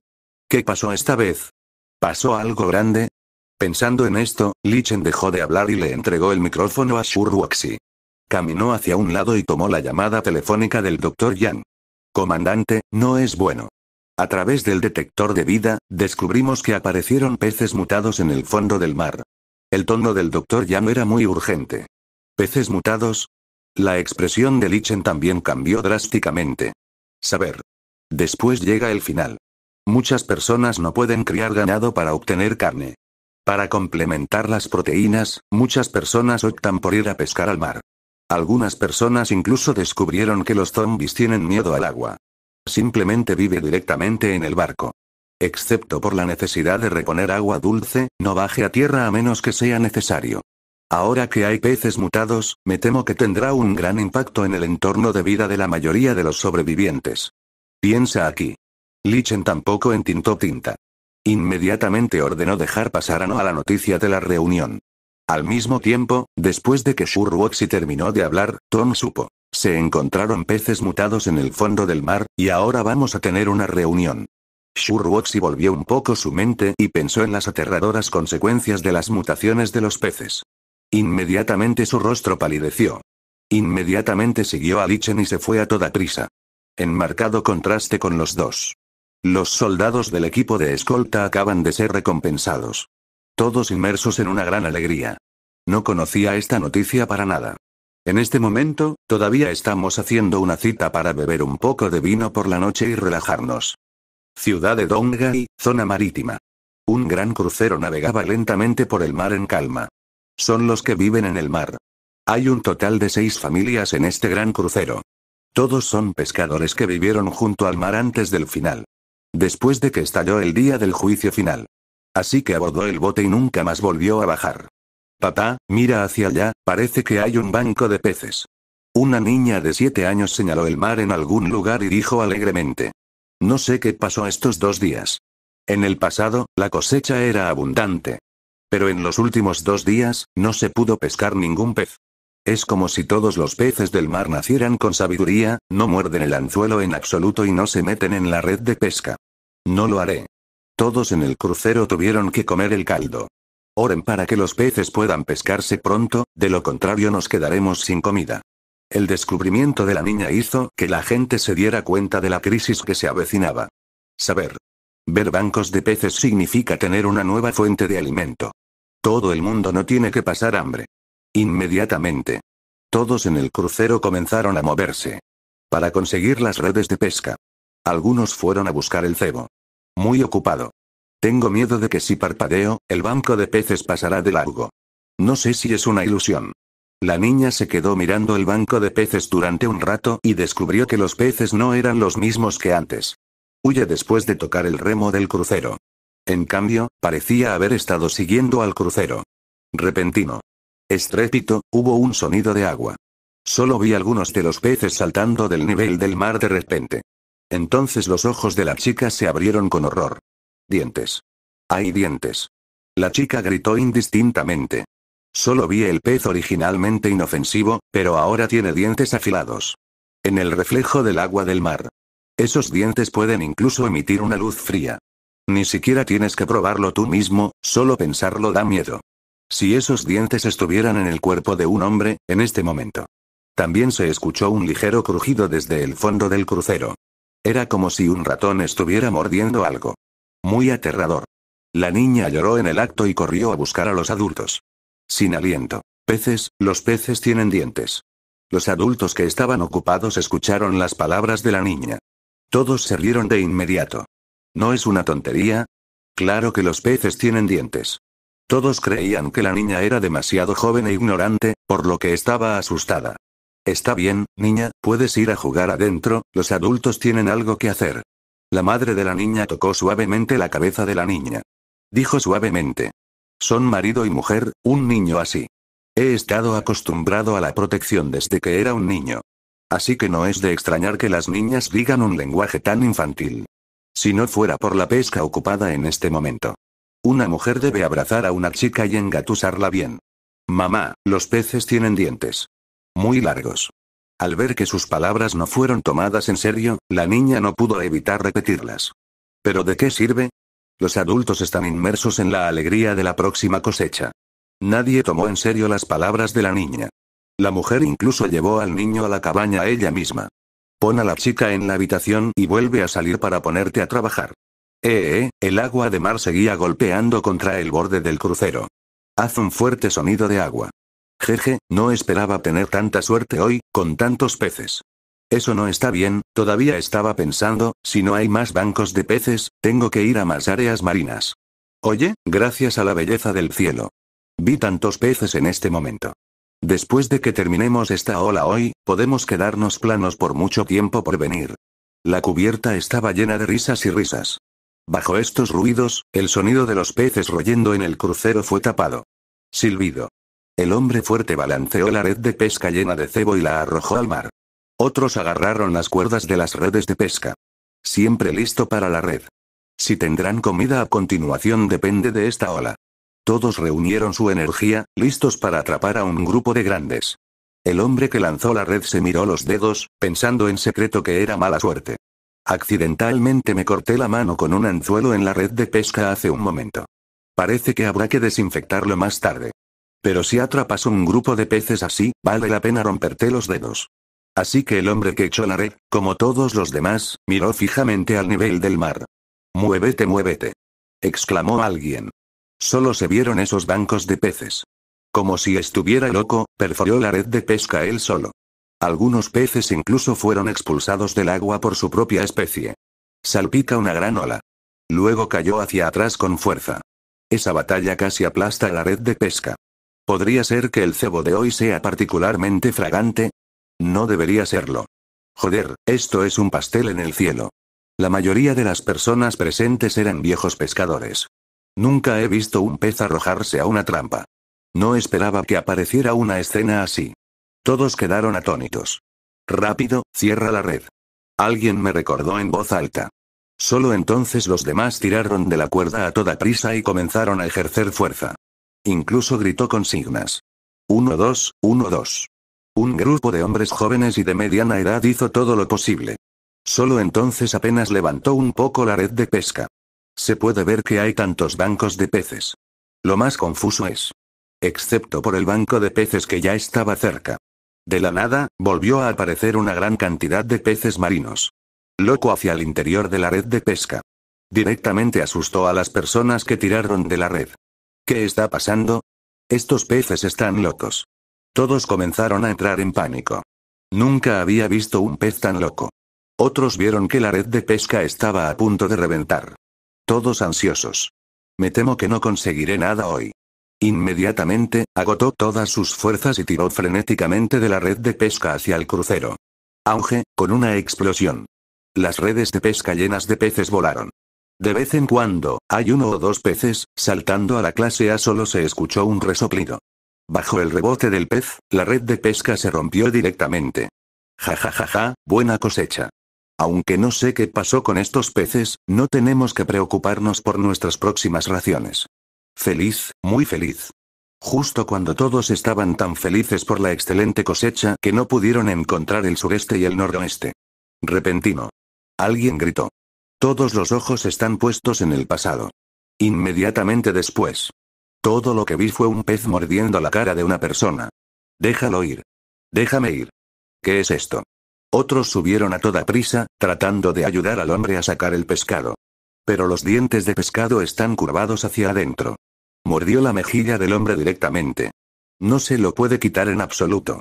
¿Qué pasó esta vez? ¿Pasó algo grande? Pensando en esto, Li Chen dejó de hablar y le entregó el micrófono a Shuruoxi. Caminó hacia un lado y tomó la llamada telefónica del Dr. Yang. Comandante, no es bueno. A través del detector de vida, descubrimos que aparecieron peces mutados en el fondo del mar. El tono del doctor ya no era muy urgente. ¿Peces mutados? La expresión de Lichen también cambió drásticamente. Saber. Después llega el final. Muchas personas no pueden criar ganado para obtener carne. Para complementar las proteínas, muchas personas optan por ir a pescar al mar. Algunas personas incluso descubrieron que los zombies tienen miedo al agua. Simplemente vive directamente en el barco. Excepto por la necesidad de reponer agua dulce, no baje a tierra a menos que sea necesario. Ahora que hay peces mutados, me temo que tendrá un gran impacto en el entorno de vida de la mayoría de los sobrevivientes. Piensa aquí. Lichen tampoco entintó tinta. Inmediatamente ordenó dejar pasar a No la noticia de la reunión. Al mismo tiempo, después de que Shuruoxi terminó de hablar, Tom supo. Se encontraron peces mutados en el fondo del mar, y ahora vamos a tener una reunión. Shurwotsi volvió un poco su mente y pensó en las aterradoras consecuencias de las mutaciones de los peces. Inmediatamente su rostro palideció. Inmediatamente siguió a Lichen y se fue a toda prisa. En marcado contraste con los dos. Los soldados del equipo de escolta acaban de ser recompensados. Todos inmersos en una gran alegría. No conocía esta noticia para nada. En este momento, todavía estamos haciendo una cita para beber un poco de vino por la noche y relajarnos ciudad de Dongai, zona marítima. Un gran crucero navegaba lentamente por el mar en calma. Son los que viven en el mar. Hay un total de seis familias en este gran crucero. Todos son pescadores que vivieron junto al mar antes del final. Después de que estalló el día del juicio final. Así que abordó el bote y nunca más volvió a bajar. Papá, mira hacia allá, parece que hay un banco de peces. Una niña de siete años señaló el mar en algún lugar y dijo alegremente. No sé qué pasó estos dos días. En el pasado, la cosecha era abundante. Pero en los últimos dos días, no se pudo pescar ningún pez. Es como si todos los peces del mar nacieran con sabiduría, no muerden el anzuelo en absoluto y no se meten en la red de pesca. No lo haré. Todos en el crucero tuvieron que comer el caldo. Oren para que los peces puedan pescarse pronto, de lo contrario nos quedaremos sin comida. El descubrimiento de la niña hizo que la gente se diera cuenta de la crisis que se avecinaba. Saber. Ver bancos de peces significa tener una nueva fuente de alimento. Todo el mundo no tiene que pasar hambre. Inmediatamente. Todos en el crucero comenzaron a moverse. Para conseguir las redes de pesca. Algunos fueron a buscar el cebo. Muy ocupado. Tengo miedo de que si parpadeo, el banco de peces pasará de largo. No sé si es una ilusión. La niña se quedó mirando el banco de peces durante un rato y descubrió que los peces no eran los mismos que antes. Huye después de tocar el remo del crucero. En cambio, parecía haber estado siguiendo al crucero. Repentino. Estrépito, hubo un sonido de agua. Solo vi algunos de los peces saltando del nivel del mar de repente. Entonces los ojos de la chica se abrieron con horror. Dientes. Hay dientes. La chica gritó indistintamente. Solo vi el pez originalmente inofensivo, pero ahora tiene dientes afilados. En el reflejo del agua del mar. Esos dientes pueden incluso emitir una luz fría. Ni siquiera tienes que probarlo tú mismo, solo pensarlo da miedo. Si esos dientes estuvieran en el cuerpo de un hombre, en este momento. También se escuchó un ligero crujido desde el fondo del crucero. Era como si un ratón estuviera mordiendo algo. Muy aterrador. La niña lloró en el acto y corrió a buscar a los adultos. Sin aliento. Peces, los peces tienen dientes. Los adultos que estaban ocupados escucharon las palabras de la niña. Todos se rieron de inmediato. ¿No es una tontería? Claro que los peces tienen dientes. Todos creían que la niña era demasiado joven e ignorante, por lo que estaba asustada. Está bien, niña, puedes ir a jugar adentro, los adultos tienen algo que hacer. La madre de la niña tocó suavemente la cabeza de la niña. Dijo suavemente. Son marido y mujer, un niño así. He estado acostumbrado a la protección desde que era un niño. Así que no es de extrañar que las niñas digan un lenguaje tan infantil. Si no fuera por la pesca ocupada en este momento. Una mujer debe abrazar a una chica y engatusarla bien. Mamá, los peces tienen dientes. Muy largos. Al ver que sus palabras no fueron tomadas en serio, la niña no pudo evitar repetirlas. ¿Pero de qué sirve? Los adultos están inmersos en la alegría de la próxima cosecha. Nadie tomó en serio las palabras de la niña. La mujer incluso llevó al niño a la cabaña ella misma. Pon a la chica en la habitación y vuelve a salir para ponerte a trabajar. Eh, eh, eh el agua de mar seguía golpeando contra el borde del crucero. Haz un fuerte sonido de agua. Jeje, no esperaba tener tanta suerte hoy, con tantos peces. Eso no está bien, todavía estaba pensando, si no hay más bancos de peces, tengo que ir a más áreas marinas. Oye, gracias a la belleza del cielo. Vi tantos peces en este momento. Después de que terminemos esta ola hoy, podemos quedarnos planos por mucho tiempo por venir. La cubierta estaba llena de risas y risas. Bajo estos ruidos, el sonido de los peces royendo en el crucero fue tapado. Silbido. El hombre fuerte balanceó la red de pesca llena de cebo y la arrojó al mar. Otros agarraron las cuerdas de las redes de pesca. Siempre listo para la red. Si tendrán comida a continuación depende de esta ola. Todos reunieron su energía, listos para atrapar a un grupo de grandes. El hombre que lanzó la red se miró los dedos, pensando en secreto que era mala suerte. Accidentalmente me corté la mano con un anzuelo en la red de pesca hace un momento. Parece que habrá que desinfectarlo más tarde. Pero si atrapas un grupo de peces así, vale la pena romperte los dedos. Así que el hombre que echó la red, como todos los demás, miró fijamente al nivel del mar. Muévete, muévete. exclamó alguien. Solo se vieron esos bancos de peces. Como si estuviera loco, perforó la red de pesca él solo. Algunos peces incluso fueron expulsados del agua por su propia especie. Salpica una gran ola. Luego cayó hacia atrás con fuerza. Esa batalla casi aplasta la red de pesca. Podría ser que el cebo de hoy sea particularmente fragante, no debería serlo. Joder, esto es un pastel en el cielo. La mayoría de las personas presentes eran viejos pescadores. Nunca he visto un pez arrojarse a una trampa. No esperaba que apareciera una escena así. Todos quedaron atónitos. Rápido, cierra la red. Alguien me recordó en voz alta. Solo entonces los demás tiraron de la cuerda a toda prisa y comenzaron a ejercer fuerza. Incluso gritó consignas. 1-2, 1-2. Un grupo de hombres jóvenes y de mediana edad hizo todo lo posible. Solo entonces apenas levantó un poco la red de pesca. Se puede ver que hay tantos bancos de peces. Lo más confuso es. Excepto por el banco de peces que ya estaba cerca. De la nada, volvió a aparecer una gran cantidad de peces marinos. Loco hacia el interior de la red de pesca. Directamente asustó a las personas que tiraron de la red. ¿Qué está pasando? Estos peces están locos. Todos comenzaron a entrar en pánico. Nunca había visto un pez tan loco. Otros vieron que la red de pesca estaba a punto de reventar. Todos ansiosos. Me temo que no conseguiré nada hoy. Inmediatamente, agotó todas sus fuerzas y tiró frenéticamente de la red de pesca hacia el crucero. Auge, con una explosión. Las redes de pesca llenas de peces volaron. De vez en cuando, hay uno o dos peces, saltando a la clase A solo se escuchó un resoplido. Bajo el rebote del pez, la red de pesca se rompió directamente. Ja ja ja ja, buena cosecha. Aunque no sé qué pasó con estos peces, no tenemos que preocuparnos por nuestras próximas raciones. Feliz, muy feliz. Justo cuando todos estaban tan felices por la excelente cosecha que no pudieron encontrar el sureste y el noroeste. Repentino. Alguien gritó. Todos los ojos están puestos en el pasado. Inmediatamente después, todo lo que vi fue un pez mordiendo la cara de una persona. Déjalo ir. Déjame ir. ¿Qué es esto? Otros subieron a toda prisa, tratando de ayudar al hombre a sacar el pescado. Pero los dientes de pescado están curvados hacia adentro. Mordió la mejilla del hombre directamente. No se lo puede quitar en absoluto.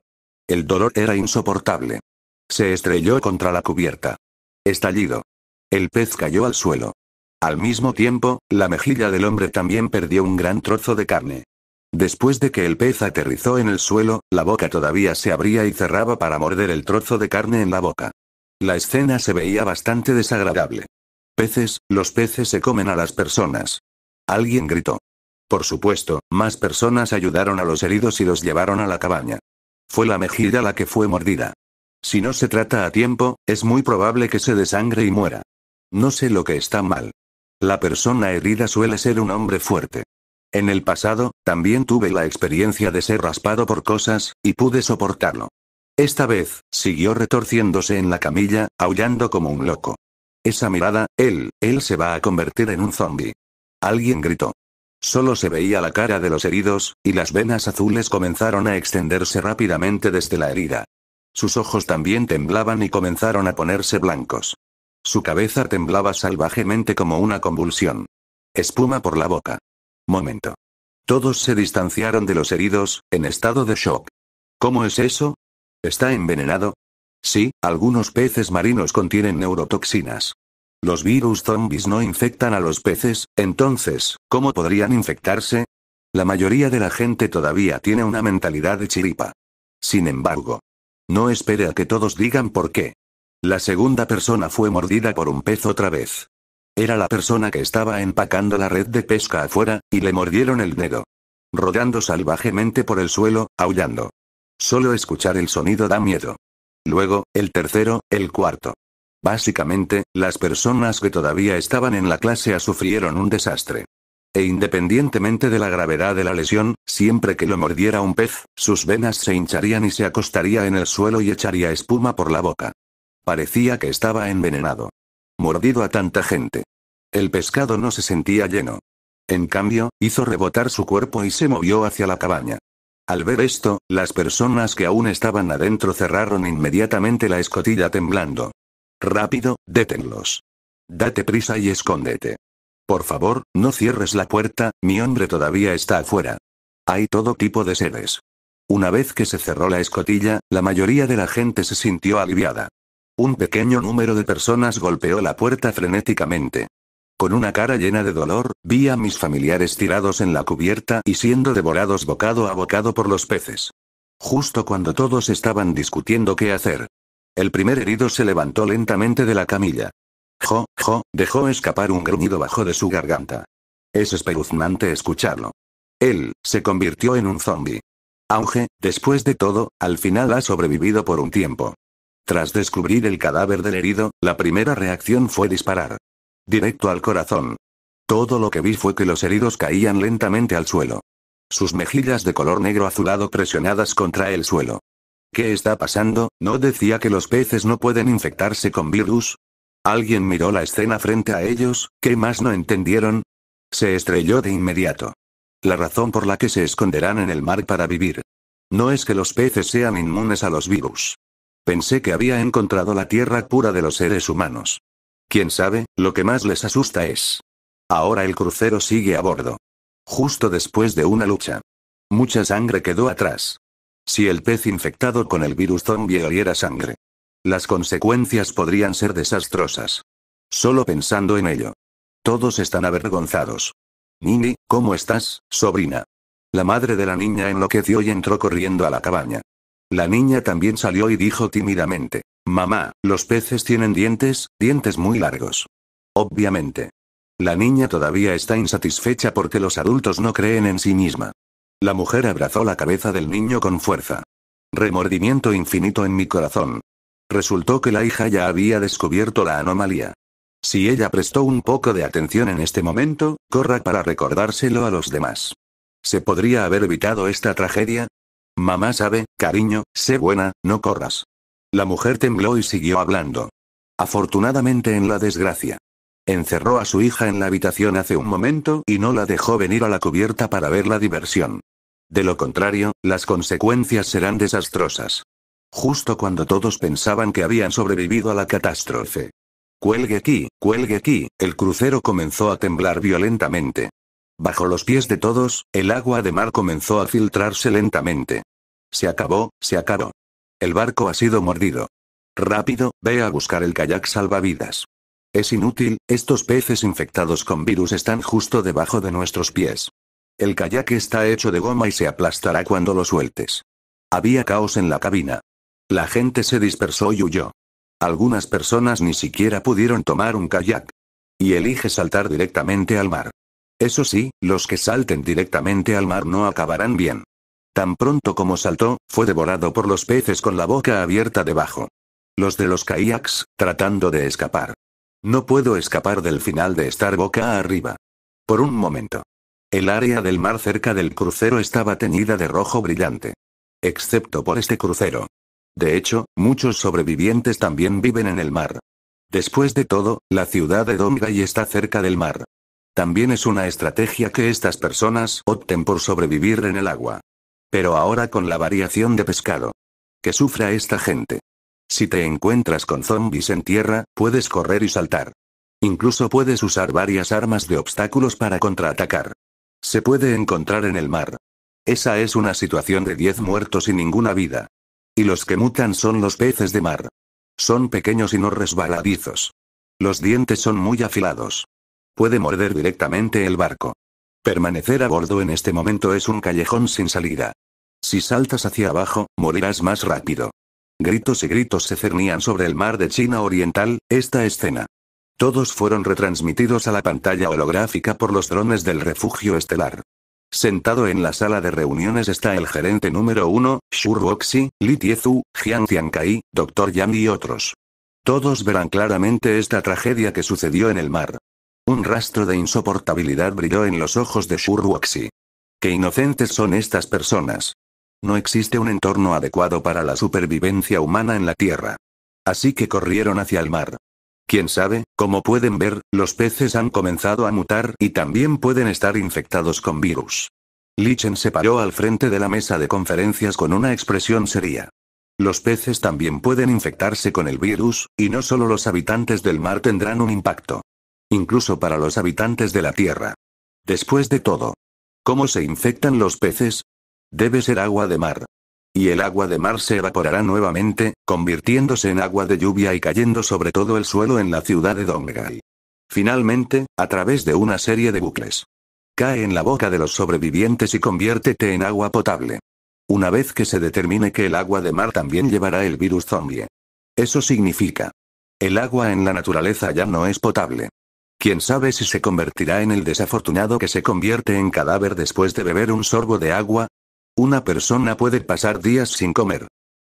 El dolor era insoportable. Se estrelló contra la cubierta. Estallido. El pez cayó al suelo. Al mismo tiempo, la mejilla del hombre también perdió un gran trozo de carne. Después de que el pez aterrizó en el suelo, la boca todavía se abría y cerraba para morder el trozo de carne en la boca. La escena se veía bastante desagradable. Peces, los peces se comen a las personas. Alguien gritó. Por supuesto, más personas ayudaron a los heridos y los llevaron a la cabaña. Fue la mejilla la que fue mordida. Si no se trata a tiempo, es muy probable que se desangre y muera. No sé lo que está mal. La persona herida suele ser un hombre fuerte. En el pasado, también tuve la experiencia de ser raspado por cosas, y pude soportarlo. Esta vez, siguió retorciéndose en la camilla, aullando como un loco. Esa mirada, él, él se va a convertir en un zombi. Alguien gritó. Solo se veía la cara de los heridos, y las venas azules comenzaron a extenderse rápidamente desde la herida. Sus ojos también temblaban y comenzaron a ponerse blancos. Su cabeza temblaba salvajemente como una convulsión. Espuma por la boca. Momento. Todos se distanciaron de los heridos, en estado de shock. ¿Cómo es eso? ¿Está envenenado? Sí, algunos peces marinos contienen neurotoxinas. Los virus zombies no infectan a los peces, entonces, ¿cómo podrían infectarse? La mayoría de la gente todavía tiene una mentalidad de chiripa. Sin embargo, no espere a que todos digan por qué. La segunda persona fue mordida por un pez otra vez. Era la persona que estaba empacando la red de pesca afuera, y le mordieron el dedo. Rodando salvajemente por el suelo, aullando. Solo escuchar el sonido da miedo. Luego, el tercero, el cuarto. Básicamente, las personas que todavía estaban en la clase sufrieron un desastre. E independientemente de la gravedad de la lesión, siempre que lo mordiera un pez, sus venas se hincharían y se acostaría en el suelo y echaría espuma por la boca. Parecía que estaba envenenado. Mordido a tanta gente. El pescado no se sentía lleno. En cambio, hizo rebotar su cuerpo y se movió hacia la cabaña. Al ver esto, las personas que aún estaban adentro cerraron inmediatamente la escotilla temblando. Rápido, détenlos. Date prisa y escóndete. Por favor, no cierres la puerta, mi hombre todavía está afuera. Hay todo tipo de seres. Una vez que se cerró la escotilla, la mayoría de la gente se sintió aliviada. Un pequeño número de personas golpeó la puerta frenéticamente. Con una cara llena de dolor, vi a mis familiares tirados en la cubierta y siendo devorados bocado a bocado por los peces. Justo cuando todos estaban discutiendo qué hacer. El primer herido se levantó lentamente de la camilla. Jo, Jo, dejó escapar un gruñido bajo de su garganta. Es espeluznante escucharlo. Él, se convirtió en un zombie. Auge, después de todo, al final ha sobrevivido por un tiempo. Tras descubrir el cadáver del herido, la primera reacción fue disparar. Directo al corazón. Todo lo que vi fue que los heridos caían lentamente al suelo. Sus mejillas de color negro azulado presionadas contra el suelo. ¿Qué está pasando? ¿No decía que los peces no pueden infectarse con virus? Alguien miró la escena frente a ellos, ¿qué más no entendieron? Se estrelló de inmediato. La razón por la que se esconderán en el mar para vivir. No es que los peces sean inmunes a los virus. Pensé que había encontrado la tierra pura de los seres humanos. Quién sabe, lo que más les asusta es. Ahora el crucero sigue a bordo. Justo después de una lucha. Mucha sangre quedó atrás. Si el pez infectado con el virus zombie oliera sangre. Las consecuencias podrían ser desastrosas. Solo pensando en ello. Todos están avergonzados. Nini, ¿cómo estás, sobrina? La madre de la niña enloqueció y entró corriendo a la cabaña. La niña también salió y dijo tímidamente, Mamá, los peces tienen dientes, dientes muy largos. Obviamente. La niña todavía está insatisfecha porque los adultos no creen en sí misma. La mujer abrazó la cabeza del niño con fuerza. Remordimiento infinito en mi corazón. Resultó que la hija ya había descubierto la anomalía. Si ella prestó un poco de atención en este momento, corra para recordárselo a los demás. ¿Se podría haber evitado esta tragedia? Mamá sabe, cariño, sé buena, no corras. La mujer tembló y siguió hablando. Afortunadamente en la desgracia. Encerró a su hija en la habitación hace un momento y no la dejó venir a la cubierta para ver la diversión. De lo contrario, las consecuencias serán desastrosas. Justo cuando todos pensaban que habían sobrevivido a la catástrofe. Cuelgue aquí, cuelgue aquí, el crucero comenzó a temblar violentamente. Bajo los pies de todos, el agua de mar comenzó a filtrarse lentamente. Se acabó, se acabó. El barco ha sido mordido. Rápido, ve a buscar el kayak salvavidas. Es inútil, estos peces infectados con virus están justo debajo de nuestros pies. El kayak está hecho de goma y se aplastará cuando lo sueltes. Había caos en la cabina. La gente se dispersó y huyó. Algunas personas ni siquiera pudieron tomar un kayak. Y elige saltar directamente al mar. Eso sí, los que salten directamente al mar no acabarán bien. Tan pronto como saltó, fue devorado por los peces con la boca abierta debajo. Los de los kayaks, tratando de escapar. No puedo escapar del final de estar boca arriba. Por un momento. El área del mar cerca del crucero estaba teñida de rojo brillante. Excepto por este crucero. De hecho, muchos sobrevivientes también viven en el mar. Después de todo, la ciudad de Dongay está cerca del mar. También es una estrategia que estas personas opten por sobrevivir en el agua. Pero ahora con la variación de pescado. Que sufra esta gente. Si te encuentras con zombies en tierra, puedes correr y saltar. Incluso puedes usar varias armas de obstáculos para contraatacar. Se puede encontrar en el mar. Esa es una situación de 10 muertos y ninguna vida. Y los que mutan son los peces de mar. Son pequeños y no resbaladizos. Los dientes son muy afilados. Puede morder directamente el barco. Permanecer a bordo en este momento es un callejón sin salida. Si saltas hacia abajo, morirás más rápido. Gritos y gritos se cernían sobre el mar de China Oriental, esta escena. Todos fueron retransmitidos a la pantalla holográfica por los drones del refugio estelar. Sentado en la sala de reuniones está el gerente número uno, Shu Ruoxi, Li Tiezu, Jiang Tiankai, Dr. Yang y otros. Todos verán claramente esta tragedia que sucedió en el mar. Un rastro de insoportabilidad brilló en los ojos de Shurwaxi. Qué inocentes son estas personas. No existe un entorno adecuado para la supervivencia humana en la Tierra. Así que corrieron hacia el mar. Quién sabe, como pueden ver, los peces han comenzado a mutar y también pueden estar infectados con virus. Lichen se paró al frente de la mesa de conferencias con una expresión seria. Los peces también pueden infectarse con el virus, y no solo los habitantes del mar tendrán un impacto. Incluso para los habitantes de la Tierra. Después de todo. ¿Cómo se infectan los peces? Debe ser agua de mar. Y el agua de mar se evaporará nuevamente, convirtiéndose en agua de lluvia y cayendo sobre todo el suelo en la ciudad de Dongai. Finalmente, a través de una serie de bucles. Cae en la boca de los sobrevivientes y conviértete en agua potable. Una vez que se determine que el agua de mar también llevará el virus zombie. Eso significa. El agua en la naturaleza ya no es potable. Quién sabe si se convertirá en el desafortunado que se convierte en cadáver después de beber un sorbo de agua. Una persona puede pasar días sin comer.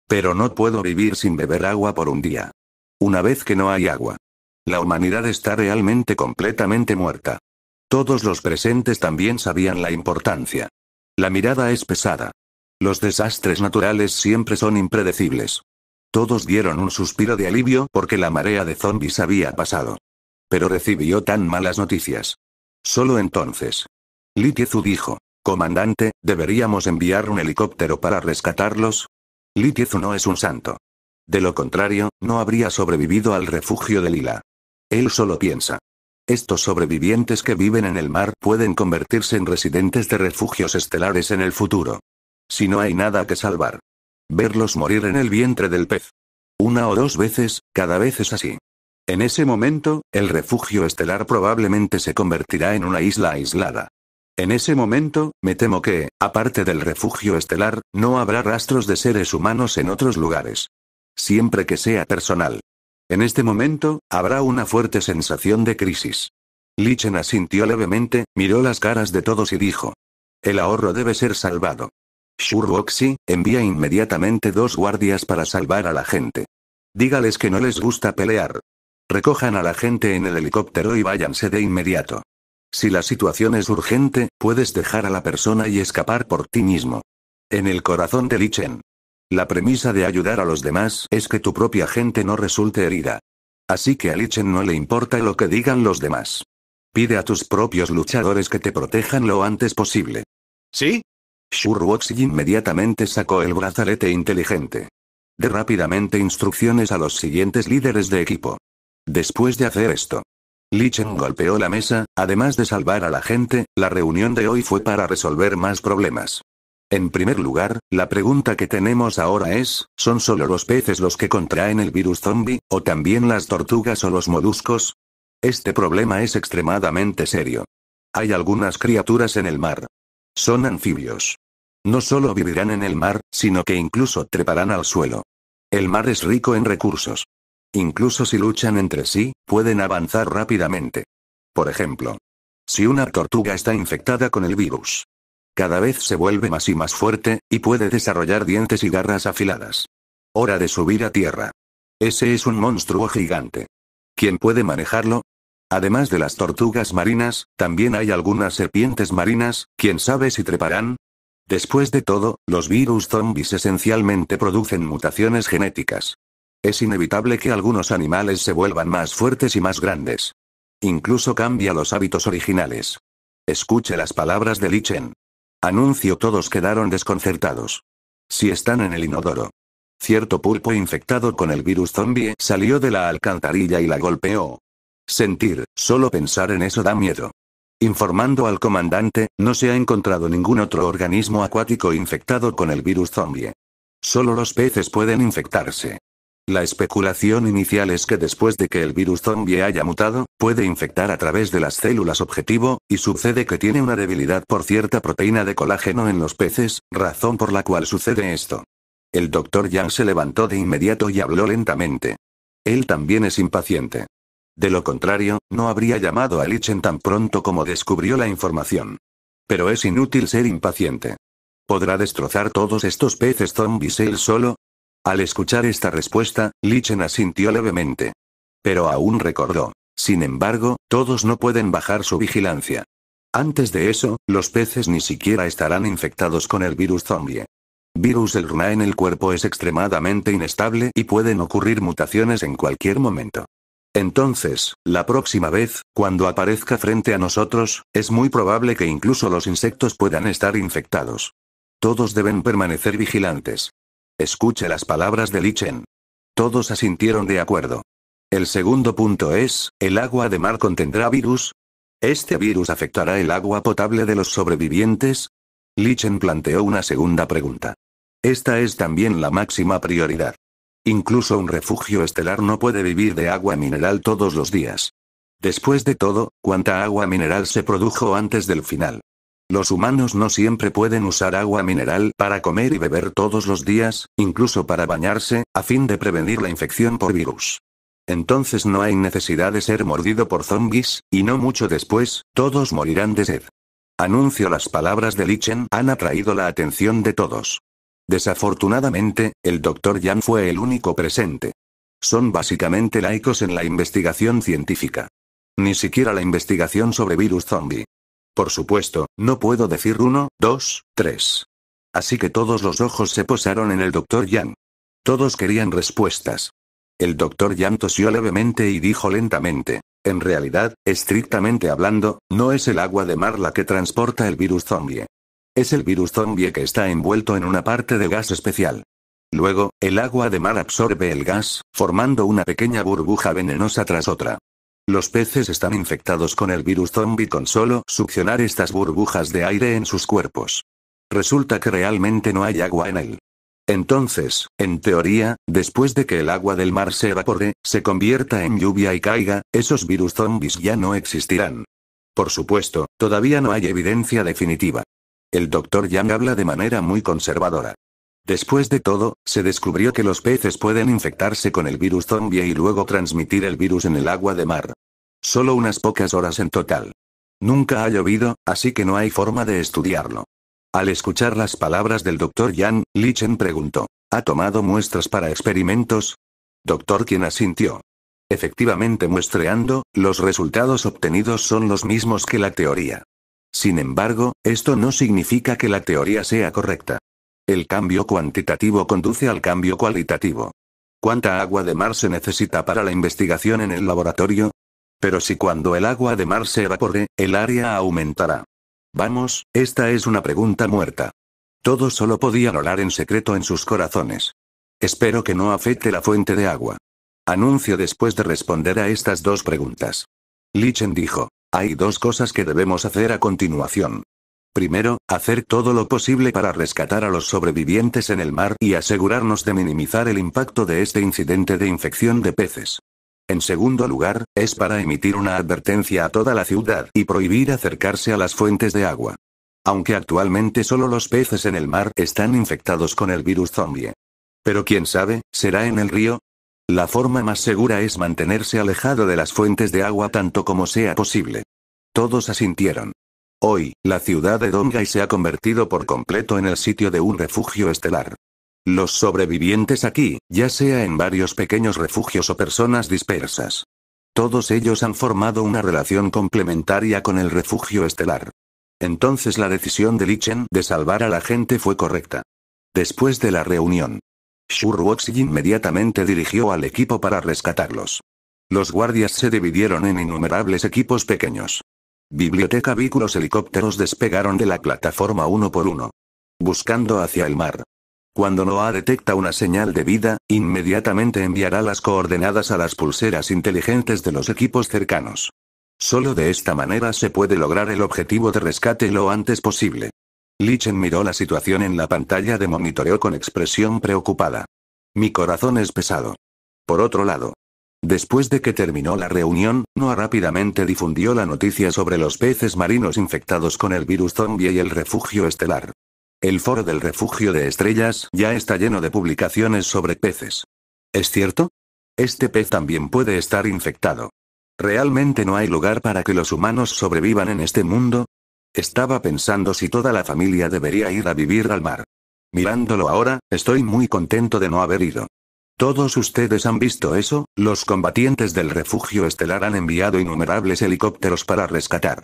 Pero no puedo vivir sin beber agua por un día. Una vez que no hay agua. La humanidad está realmente completamente muerta. Todos los presentes también sabían la importancia. La mirada es pesada. Los desastres naturales siempre son impredecibles. Todos dieron un suspiro de alivio porque la marea de zombies había pasado pero recibió tan malas noticias. Solo entonces. Litiezu dijo, Comandante, ¿deberíamos enviar un helicóptero para rescatarlos? Litiezu no es un santo. De lo contrario, no habría sobrevivido al refugio de Lila. Él solo piensa. Estos sobrevivientes que viven en el mar pueden convertirse en residentes de refugios estelares en el futuro. Si no hay nada que salvar. Verlos morir en el vientre del pez. Una o dos veces, cada vez es así. En ese momento, el refugio estelar probablemente se convertirá en una isla aislada. En ese momento, me temo que, aparte del refugio estelar, no habrá rastros de seres humanos en otros lugares. Siempre que sea personal. En este momento, habrá una fuerte sensación de crisis. Lichen asintió levemente, miró las caras de todos y dijo. El ahorro debe ser salvado. Shurwoksi, envía inmediatamente dos guardias para salvar a la gente. Dígales que no les gusta pelear, Recojan a la gente en el helicóptero y váyanse de inmediato. Si la situación es urgente, puedes dejar a la persona y escapar por ti mismo. En el corazón de Lichen. La premisa de ayudar a los demás es que tu propia gente no resulte herida. Así que a Lichen no le importa lo que digan los demás. Pide a tus propios luchadores que te protejan lo antes posible. ¿Sí? Shurwox inmediatamente sacó el brazalete inteligente. De rápidamente instrucciones a los siguientes líderes de equipo. Después de hacer esto, Lichen oh. golpeó la mesa, además de salvar a la gente, la reunión de hoy fue para resolver más problemas. En primer lugar, la pregunta que tenemos ahora es, ¿son solo los peces los que contraen el virus zombie, o también las tortugas o los moluscos? Este problema es extremadamente serio. Hay algunas criaturas en el mar. Son anfibios. No solo vivirán en el mar, sino que incluso treparán al suelo. El mar es rico en recursos. Incluso si luchan entre sí, pueden avanzar rápidamente. Por ejemplo, si una tortuga está infectada con el virus, cada vez se vuelve más y más fuerte, y puede desarrollar dientes y garras afiladas. Hora de subir a tierra. Ese es un monstruo gigante. ¿Quién puede manejarlo? Además de las tortugas marinas, también hay algunas serpientes marinas, quién sabe si treparán. Después de todo, los virus zombies esencialmente producen mutaciones genéticas. Es inevitable que algunos animales se vuelvan más fuertes y más grandes. Incluso cambia los hábitos originales. Escuche las palabras de Lichen. Anuncio todos quedaron desconcertados. Si están en el inodoro. Cierto pulpo infectado con el virus zombie salió de la alcantarilla y la golpeó. Sentir, solo pensar en eso da miedo. Informando al comandante, no se ha encontrado ningún otro organismo acuático infectado con el virus zombie. Solo los peces pueden infectarse. La especulación inicial es que después de que el virus zombie haya mutado, puede infectar a través de las células objetivo, y sucede que tiene una debilidad por cierta proteína de colágeno en los peces, razón por la cual sucede esto. El doctor Yang se levantó de inmediato y habló lentamente. Él también es impaciente. De lo contrario, no habría llamado a Lichen tan pronto como descubrió la información. Pero es inútil ser impaciente. Podrá destrozar todos estos peces zombies él solo, al escuchar esta respuesta, Lichen asintió levemente. Pero aún recordó. Sin embargo, todos no pueden bajar su vigilancia. Antes de eso, los peces ni siquiera estarán infectados con el virus zombie. Virus el RNA en el cuerpo es extremadamente inestable y pueden ocurrir mutaciones en cualquier momento. Entonces, la próxima vez, cuando aparezca frente a nosotros, es muy probable que incluso los insectos puedan estar infectados. Todos deben permanecer vigilantes. Escuche las palabras de Lichen. Todos asintieron de acuerdo. El segundo punto es, ¿el agua de mar contendrá virus? ¿Este virus afectará el agua potable de los sobrevivientes? Lichen planteó una segunda pregunta. Esta es también la máxima prioridad. Incluso un refugio estelar no puede vivir de agua mineral todos los días. Después de todo, ¿cuánta agua mineral se produjo antes del final? Los humanos no siempre pueden usar agua mineral para comer y beber todos los días, incluso para bañarse, a fin de prevenir la infección por virus. Entonces no hay necesidad de ser mordido por zombies, y no mucho después, todos morirán de sed. Anuncio las palabras de Lichen han atraído la atención de todos. Desafortunadamente, el doctor Yan fue el único presente. Son básicamente laicos en la investigación científica. Ni siquiera la investigación sobre virus zombie. Por supuesto, no puedo decir uno, dos, tres. Así que todos los ojos se posaron en el doctor Yang. Todos querían respuestas. El doctor Yang tosió levemente y dijo lentamente. En realidad, estrictamente hablando, no es el agua de mar la que transporta el virus zombie. Es el virus zombie que está envuelto en una parte de gas especial. Luego, el agua de mar absorbe el gas, formando una pequeña burbuja venenosa tras otra. Los peces están infectados con el virus zombie con solo succionar estas burbujas de aire en sus cuerpos. Resulta que realmente no hay agua en él. Entonces, en teoría, después de que el agua del mar se evapore, se convierta en lluvia y caiga, esos virus zombies ya no existirán. Por supuesto, todavía no hay evidencia definitiva. El doctor Yang habla de manera muy conservadora. Después de todo, se descubrió que los peces pueden infectarse con el virus zombie y luego transmitir el virus en el agua de mar. Solo unas pocas horas en total. Nunca ha llovido, así que no hay forma de estudiarlo. Al escuchar las palabras del doctor Jan Lichen preguntó. ¿Ha tomado muestras para experimentos? Doctor quien asintió. Efectivamente muestreando, los resultados obtenidos son los mismos que la teoría. Sin embargo, esto no significa que la teoría sea correcta. El cambio cuantitativo conduce al cambio cualitativo. ¿Cuánta agua de mar se necesita para la investigación en el laboratorio? Pero si cuando el agua de mar se evapore, el área aumentará. Vamos, esta es una pregunta muerta. Todos solo podían orar en secreto en sus corazones. Espero que no afecte la fuente de agua. Anuncio después de responder a estas dos preguntas. Lichen dijo, hay dos cosas que debemos hacer a continuación. Primero, hacer todo lo posible para rescatar a los sobrevivientes en el mar y asegurarnos de minimizar el impacto de este incidente de infección de peces. En segundo lugar, es para emitir una advertencia a toda la ciudad y prohibir acercarse a las fuentes de agua. Aunque actualmente solo los peces en el mar están infectados con el virus zombie. Pero quién sabe, ¿será en el río? La forma más segura es mantenerse alejado de las fuentes de agua tanto como sea posible. Todos asintieron. Hoy, la ciudad de Dongai se ha convertido por completo en el sitio de un refugio estelar. Los sobrevivientes aquí, ya sea en varios pequeños refugios o personas dispersas. Todos ellos han formado una relación complementaria con el refugio estelar. Entonces la decisión de Lichen de salvar a la gente fue correcta. Después de la reunión, Shuruoxi inmediatamente dirigió al equipo para rescatarlos. Los guardias se dividieron en innumerables equipos pequeños. Biblioteca Vículos helicópteros despegaron de la plataforma uno por uno. Buscando hacia el mar. Cuando Noah detecta una señal de vida, inmediatamente enviará las coordenadas a las pulseras inteligentes de los equipos cercanos. Solo de esta manera se puede lograr el objetivo de rescate lo antes posible. Lichen miró la situación en la pantalla de monitoreo con expresión preocupada. Mi corazón es pesado. Por otro lado, después de que terminó la reunión, Noah rápidamente difundió la noticia sobre los peces marinos infectados con el virus zombie y el refugio estelar. El foro del refugio de estrellas ya está lleno de publicaciones sobre peces. ¿Es cierto? Este pez también puede estar infectado. ¿Realmente no hay lugar para que los humanos sobrevivan en este mundo? Estaba pensando si toda la familia debería ir a vivir al mar. Mirándolo ahora, estoy muy contento de no haber ido. Todos ustedes han visto eso, los combatientes del Refugio Estelar han enviado innumerables helicópteros para rescatar.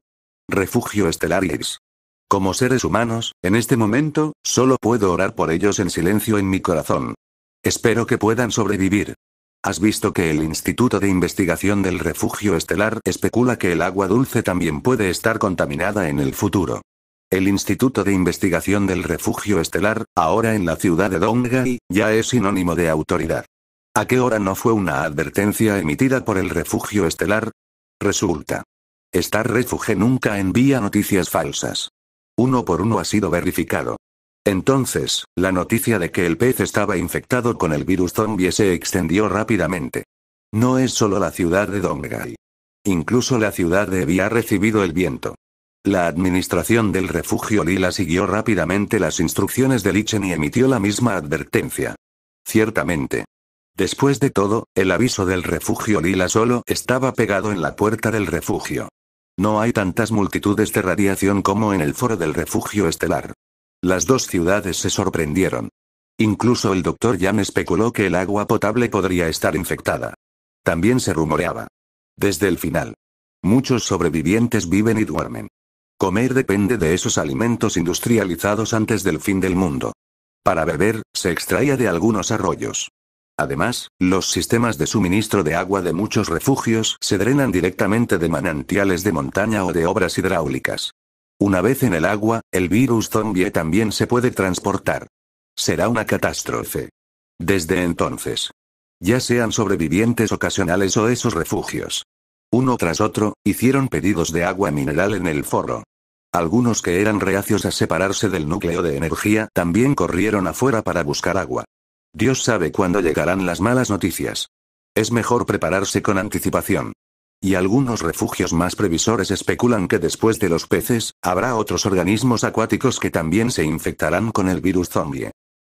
Refugio Estelar X. Como seres humanos, en este momento, solo puedo orar por ellos en silencio en mi corazón. Espero que puedan sobrevivir. ¿Has visto que el Instituto de Investigación del Refugio Estelar especula que el agua dulce también puede estar contaminada en el futuro? El Instituto de Investigación del Refugio Estelar, ahora en la ciudad de Dongai, ya es sinónimo de autoridad. ¿A qué hora no fue una advertencia emitida por el Refugio Estelar? Resulta. Star Refuge nunca envía noticias falsas uno por uno ha sido verificado. Entonces, la noticia de que el pez estaba infectado con el virus zombie se extendió rápidamente. No es solo la ciudad de Dongai. Incluso la ciudad de bia ha recibido el viento. La administración del refugio Lila siguió rápidamente las instrucciones de Lichen y emitió la misma advertencia. Ciertamente. Después de todo, el aviso del refugio Lila solo estaba pegado en la puerta del refugio. No hay tantas multitudes de radiación como en el foro del refugio estelar. Las dos ciudades se sorprendieron. Incluso el doctor Jan especuló que el agua potable podría estar infectada. También se rumoreaba. Desde el final. Muchos sobrevivientes viven y duermen. Comer depende de esos alimentos industrializados antes del fin del mundo. Para beber, se extraía de algunos arroyos. Además, los sistemas de suministro de agua de muchos refugios se drenan directamente de manantiales de montaña o de obras hidráulicas. Una vez en el agua, el virus zombie también se puede transportar. Será una catástrofe. Desde entonces. Ya sean sobrevivientes ocasionales o esos refugios. Uno tras otro, hicieron pedidos de agua mineral en el forro. Algunos que eran reacios a separarse del núcleo de energía también corrieron afuera para buscar agua. Dios sabe cuándo llegarán las malas noticias. Es mejor prepararse con anticipación. Y algunos refugios más previsores especulan que después de los peces, habrá otros organismos acuáticos que también se infectarán con el virus zombie.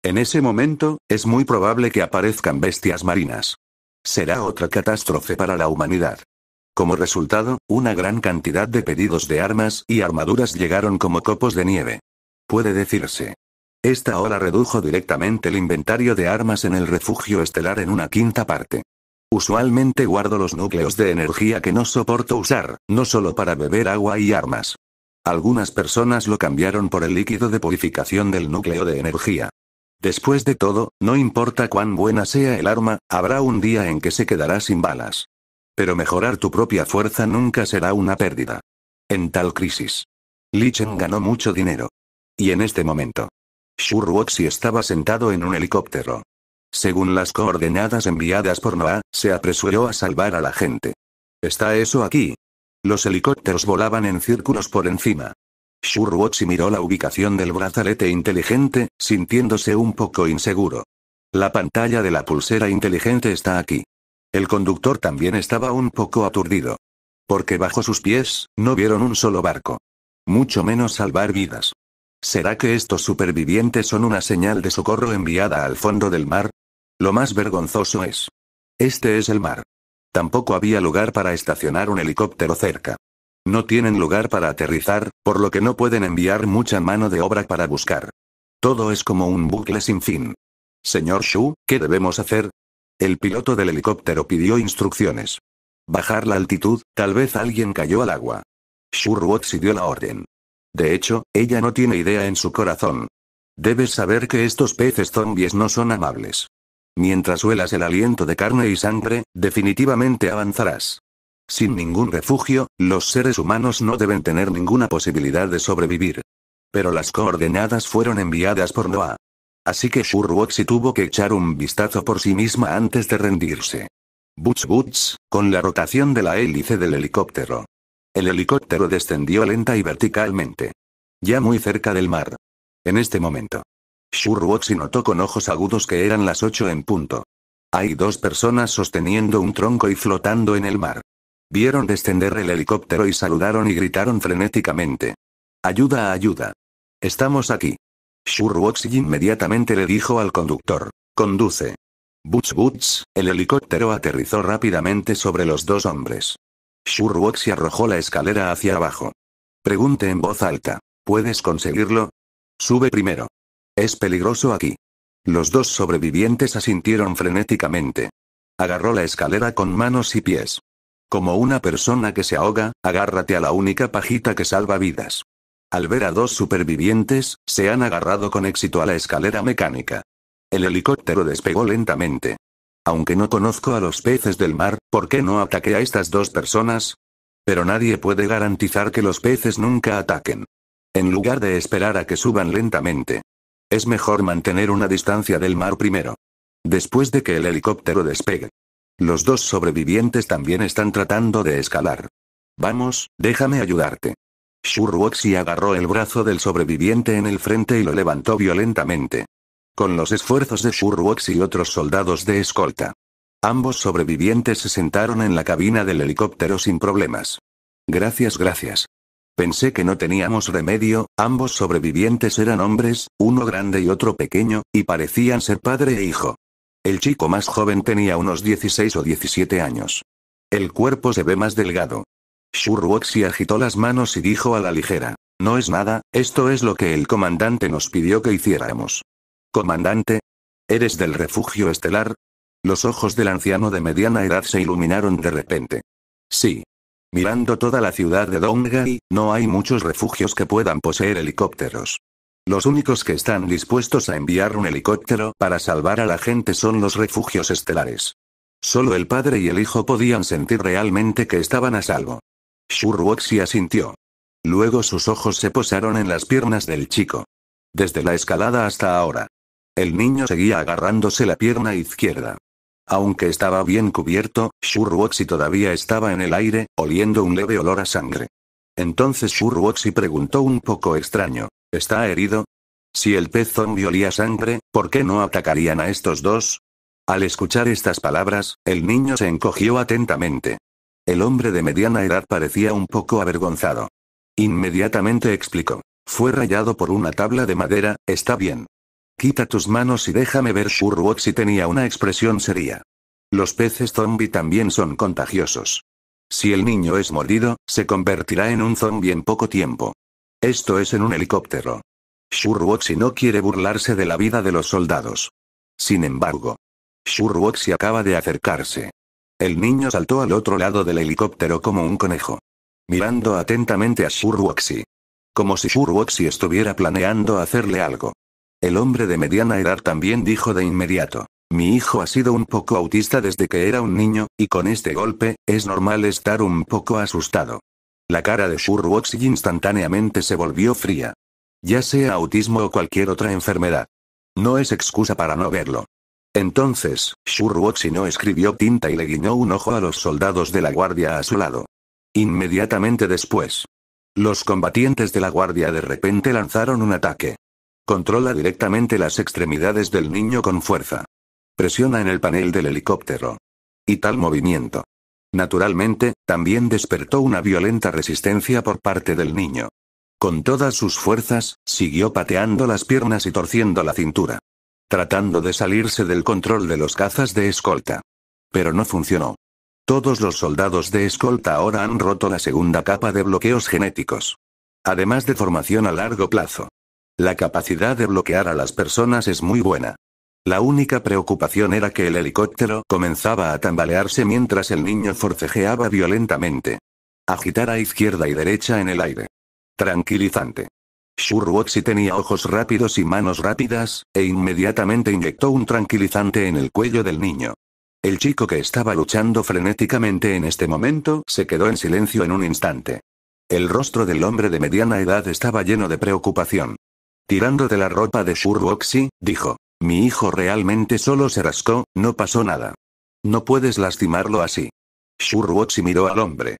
En ese momento, es muy probable que aparezcan bestias marinas. Será otra catástrofe para la humanidad. Como resultado, una gran cantidad de pedidos de armas y armaduras llegaron como copos de nieve. Puede decirse, esta hora redujo directamente el inventario de armas en el refugio estelar en una quinta parte. Usualmente guardo los núcleos de energía que no soporto usar, no solo para beber agua y armas. Algunas personas lo cambiaron por el líquido de purificación del núcleo de energía. Después de todo, no importa cuán buena sea el arma, habrá un día en que se quedará sin balas. Pero mejorar tu propia fuerza nunca será una pérdida. En tal crisis. Lichen ganó mucho dinero. Y en este momento. Shurwoxi estaba sentado en un helicóptero. Según las coordenadas enviadas por Noah, se apresuró a salvar a la gente. ¿Está eso aquí? Los helicópteros volaban en círculos por encima. Shurwotzi miró la ubicación del brazalete inteligente, sintiéndose un poco inseguro. La pantalla de la pulsera inteligente está aquí. El conductor también estaba un poco aturdido. Porque bajo sus pies, no vieron un solo barco. Mucho menos salvar vidas. ¿Será que estos supervivientes son una señal de socorro enviada al fondo del mar? Lo más vergonzoso es. Este es el mar. Tampoco había lugar para estacionar un helicóptero cerca. No tienen lugar para aterrizar, por lo que no pueden enviar mucha mano de obra para buscar. Todo es como un bucle sin fin. Señor Shu, ¿qué debemos hacer? El piloto del helicóptero pidió instrucciones. Bajar la altitud, tal vez alguien cayó al agua. Shu Ruotsi dio la orden. De hecho, ella no tiene idea en su corazón. Debes saber que estos peces zombies no son amables. Mientras huelas el aliento de carne y sangre, definitivamente avanzarás. Sin ningún refugio, los seres humanos no deben tener ninguna posibilidad de sobrevivir. Pero las coordenadas fueron enviadas por Noah. Así que Shurwoxy tuvo que echar un vistazo por sí misma antes de rendirse. Butch Butch, con la rotación de la hélice del helicóptero. El helicóptero descendió lenta y verticalmente. Ya muy cerca del mar. En este momento. Shurwotsi notó con ojos agudos que eran las ocho en punto. Hay dos personas sosteniendo un tronco y flotando en el mar. Vieron descender el helicóptero y saludaron y gritaron frenéticamente. Ayuda, ayuda. Estamos aquí. Shurwotsi inmediatamente le dijo al conductor. Conduce. Butch Butch, el helicóptero aterrizó rápidamente sobre los dos hombres. Shurwok se arrojó la escalera hacia abajo. Pregunte en voz alta. ¿Puedes conseguirlo? Sube primero. Es peligroso aquí. Los dos sobrevivientes asintieron frenéticamente. Agarró la escalera con manos y pies. Como una persona que se ahoga, agárrate a la única pajita que salva vidas. Al ver a dos supervivientes, se han agarrado con éxito a la escalera mecánica. El helicóptero despegó lentamente. Aunque no conozco a los peces del mar, ¿por qué no ataque a estas dos personas? Pero nadie puede garantizar que los peces nunca ataquen. En lugar de esperar a que suban lentamente. Es mejor mantener una distancia del mar primero. Después de que el helicóptero despegue. Los dos sobrevivientes también están tratando de escalar. Vamos, déjame ayudarte. Shurwoxi agarró el brazo del sobreviviente en el frente y lo levantó violentamente con los esfuerzos de Shurwox y otros soldados de escolta. Ambos sobrevivientes se sentaron en la cabina del helicóptero sin problemas. Gracias, gracias. Pensé que no teníamos remedio, ambos sobrevivientes eran hombres, uno grande y otro pequeño, y parecían ser padre e hijo. El chico más joven tenía unos 16 o 17 años. El cuerpo se ve más delgado. Shurwoxi agitó las manos y dijo a la ligera, no es nada, esto es lo que el comandante nos pidió que hiciéramos. Comandante. ¿Eres del refugio estelar? Los ojos del anciano de mediana edad se iluminaron de repente. Sí. Mirando toda la ciudad de Dongai, no hay muchos refugios que puedan poseer helicópteros. Los únicos que están dispuestos a enviar un helicóptero para salvar a la gente son los refugios estelares. Solo el padre y el hijo podían sentir realmente que estaban a salvo. y asintió. Luego sus ojos se posaron en las piernas del chico. Desde la escalada hasta ahora. El niño seguía agarrándose la pierna izquierda. Aunque estaba bien cubierto, Shurwoxi todavía estaba en el aire, oliendo un leve olor a sangre. Entonces Shurwoxi preguntó un poco extraño. ¿Está herido? Si el pez zombie olía sangre, ¿por qué no atacarían a estos dos? Al escuchar estas palabras, el niño se encogió atentamente. El hombre de mediana edad parecía un poco avergonzado. Inmediatamente explicó. Fue rayado por una tabla de madera, está bien. Quita tus manos y déjame ver Shurwoxy tenía una expresión seria. Los peces zombie también son contagiosos. Si el niño es mordido, se convertirá en un zombie en poco tiempo. Esto es en un helicóptero. si no quiere burlarse de la vida de los soldados. Sin embargo, si acaba de acercarse. El niño saltó al otro lado del helicóptero como un conejo. Mirando atentamente a Shurwoxy. Como si Shurwoxy estuviera planeando hacerle algo. El hombre de mediana edad también dijo de inmediato. Mi hijo ha sido un poco autista desde que era un niño, y con este golpe, es normal estar un poco asustado. La cara de Sherwood instantáneamente se volvió fría. Ya sea autismo o cualquier otra enfermedad. No es excusa para no verlo. Entonces, Sherwood no escribió tinta y le guiñó un ojo a los soldados de la guardia a su lado. Inmediatamente después. Los combatientes de la guardia de repente lanzaron un ataque. Controla directamente las extremidades del niño con fuerza. Presiona en el panel del helicóptero. Y tal movimiento. Naturalmente, también despertó una violenta resistencia por parte del niño. Con todas sus fuerzas, siguió pateando las piernas y torciendo la cintura. Tratando de salirse del control de los cazas de escolta. Pero no funcionó. Todos los soldados de escolta ahora han roto la segunda capa de bloqueos genéticos. Además de formación a largo plazo. La capacidad de bloquear a las personas es muy buena. La única preocupación era que el helicóptero comenzaba a tambalearse mientras el niño forcejeaba violentamente. Agitar a izquierda y derecha en el aire. Tranquilizante. Shurwoxi tenía ojos rápidos y manos rápidas, e inmediatamente inyectó un tranquilizante en el cuello del niño. El chico que estaba luchando frenéticamente en este momento se quedó en silencio en un instante. El rostro del hombre de mediana edad estaba lleno de preocupación. Tirando de la ropa de Shurwaxi, dijo. Mi hijo realmente solo se rascó, no pasó nada. No puedes lastimarlo así. Shurwoxy miró al hombre.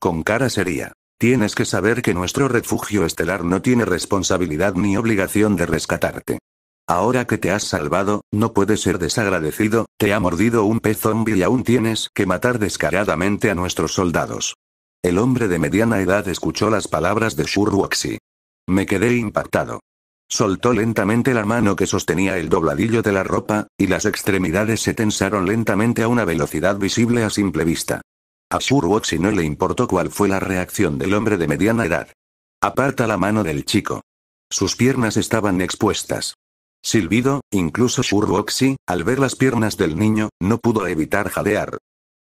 Con cara seria. Tienes que saber que nuestro refugio estelar no tiene responsabilidad ni obligación de rescatarte. Ahora que te has salvado, no puedes ser desagradecido, te ha mordido un pez zombie y aún tienes que matar descaradamente a nuestros soldados. El hombre de mediana edad escuchó las palabras de Shurwoxy. Me quedé impactado. Soltó lentamente la mano que sostenía el dobladillo de la ropa, y las extremidades se tensaron lentamente a una velocidad visible a simple vista. A Shurwoxi no le importó cuál fue la reacción del hombre de mediana edad. Aparta la mano del chico. Sus piernas estaban expuestas. Silbido, incluso Shurwoxy, al ver las piernas del niño, no pudo evitar jadear.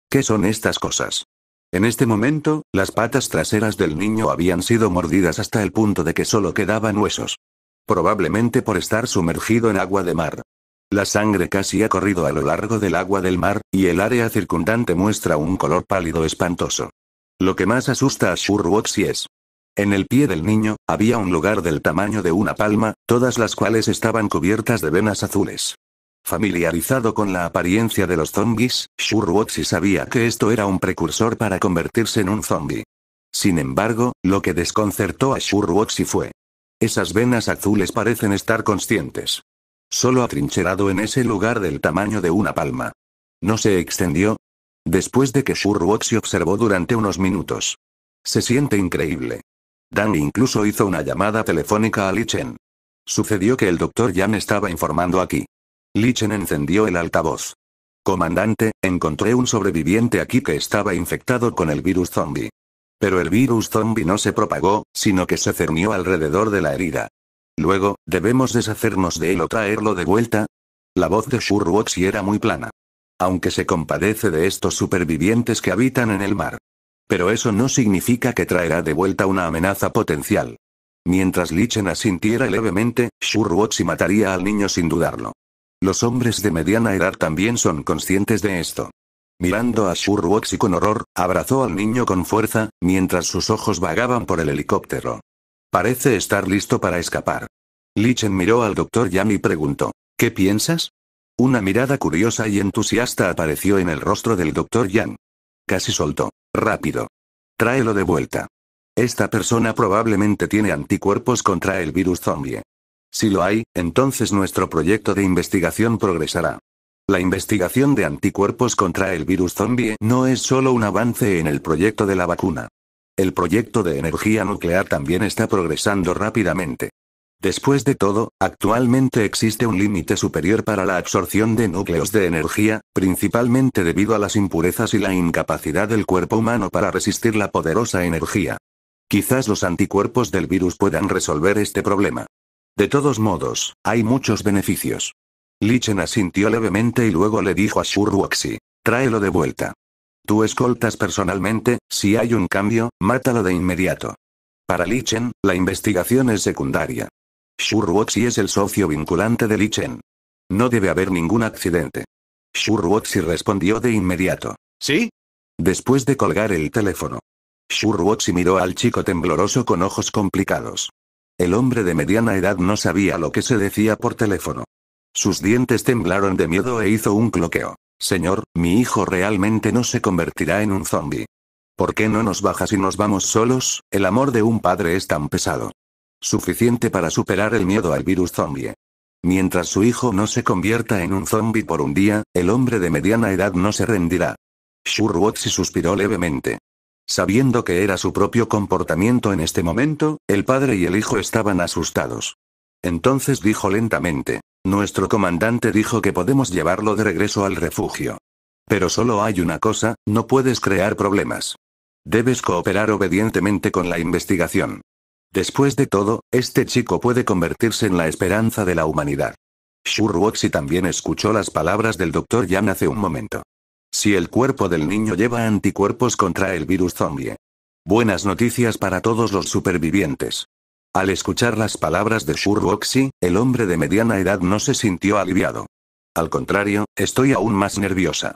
¿Qué son estas cosas? En este momento, las patas traseras del niño habían sido mordidas hasta el punto de que solo quedaban huesos probablemente por estar sumergido en agua de mar. La sangre casi ha corrido a lo largo del agua del mar, y el área circundante muestra un color pálido espantoso. Lo que más asusta a Shurwoxy es. En el pie del niño, había un lugar del tamaño de una palma, todas las cuales estaban cubiertas de venas azules. Familiarizado con la apariencia de los zombies, Shurwoxy sabía que esto era un precursor para convertirse en un zombie. Sin embargo, lo que desconcertó a Shurwoxy fue esas venas azules parecen estar conscientes. Solo atrincherado en ese lugar del tamaño de una palma. No se extendió. Después de que se observó durante unos minutos. Se siente increíble. Dan incluso hizo una llamada telefónica a Li Chen. Sucedió que el doctor Yan estaba informando aquí. Li Chen encendió el altavoz. Comandante, encontré un sobreviviente aquí que estaba infectado con el virus zombie. Pero el virus zombie no se propagó, sino que se cernió alrededor de la herida. Luego, ¿debemos deshacernos de él o traerlo de vuelta? La voz de Shurwoxy era muy plana. Aunque se compadece de estos supervivientes que habitan en el mar. Pero eso no significa que traerá de vuelta una amenaza potencial. Mientras Lichen asintiera levemente, Shurwoxy mataría al niño sin dudarlo. Los hombres de mediana edad también son conscientes de esto. Mirando a Sherwood con horror, abrazó al niño con fuerza, mientras sus ojos vagaban por el helicóptero. Parece estar listo para escapar. Lichen miró al doctor Yang y preguntó, ¿qué piensas? Una mirada curiosa y entusiasta apareció en el rostro del doctor Yang. Casi soltó. Rápido. Tráelo de vuelta. Esta persona probablemente tiene anticuerpos contra el virus zombie. Si lo hay, entonces nuestro proyecto de investigación progresará. La investigación de anticuerpos contra el virus zombie no es solo un avance en el proyecto de la vacuna. El proyecto de energía nuclear también está progresando rápidamente. Después de todo, actualmente existe un límite superior para la absorción de núcleos de energía, principalmente debido a las impurezas y la incapacidad del cuerpo humano para resistir la poderosa energía. Quizás los anticuerpos del virus puedan resolver este problema. De todos modos, hay muchos beneficios. Lichen asintió levemente y luego le dijo a Shuruoxi. Tráelo de vuelta. Tú escoltas personalmente, si hay un cambio, mátalo de inmediato. Para Lichen, la investigación es secundaria. Shurwaxi es el socio vinculante de Lichen. No debe haber ningún accidente. Shurwaxi respondió de inmediato. ¿Sí? Después de colgar el teléfono. Shurwaxi miró al chico tembloroso con ojos complicados. El hombre de mediana edad no sabía lo que se decía por teléfono. Sus dientes temblaron de miedo e hizo un cloqueo. Señor, mi hijo realmente no se convertirá en un zombi. ¿Por qué no nos baja y nos vamos solos? El amor de un padre es tan pesado. Suficiente para superar el miedo al virus zombie. Mientras su hijo no se convierta en un zombi por un día, el hombre de mediana edad no se rendirá. Shuruotsi suspiró levemente. Sabiendo que era su propio comportamiento en este momento, el padre y el hijo estaban asustados. Entonces dijo lentamente, nuestro comandante dijo que podemos llevarlo de regreso al refugio. Pero solo hay una cosa, no puedes crear problemas. Debes cooperar obedientemente con la investigación. Después de todo, este chico puede convertirse en la esperanza de la humanidad. Shurwoxi también escuchó las palabras del doctor Yan hace un momento. Si el cuerpo del niño lleva anticuerpos contra el virus zombie. Buenas noticias para todos los supervivientes. Al escuchar las palabras de Shurwoxy, el hombre de mediana edad no se sintió aliviado. Al contrario, estoy aún más nerviosa.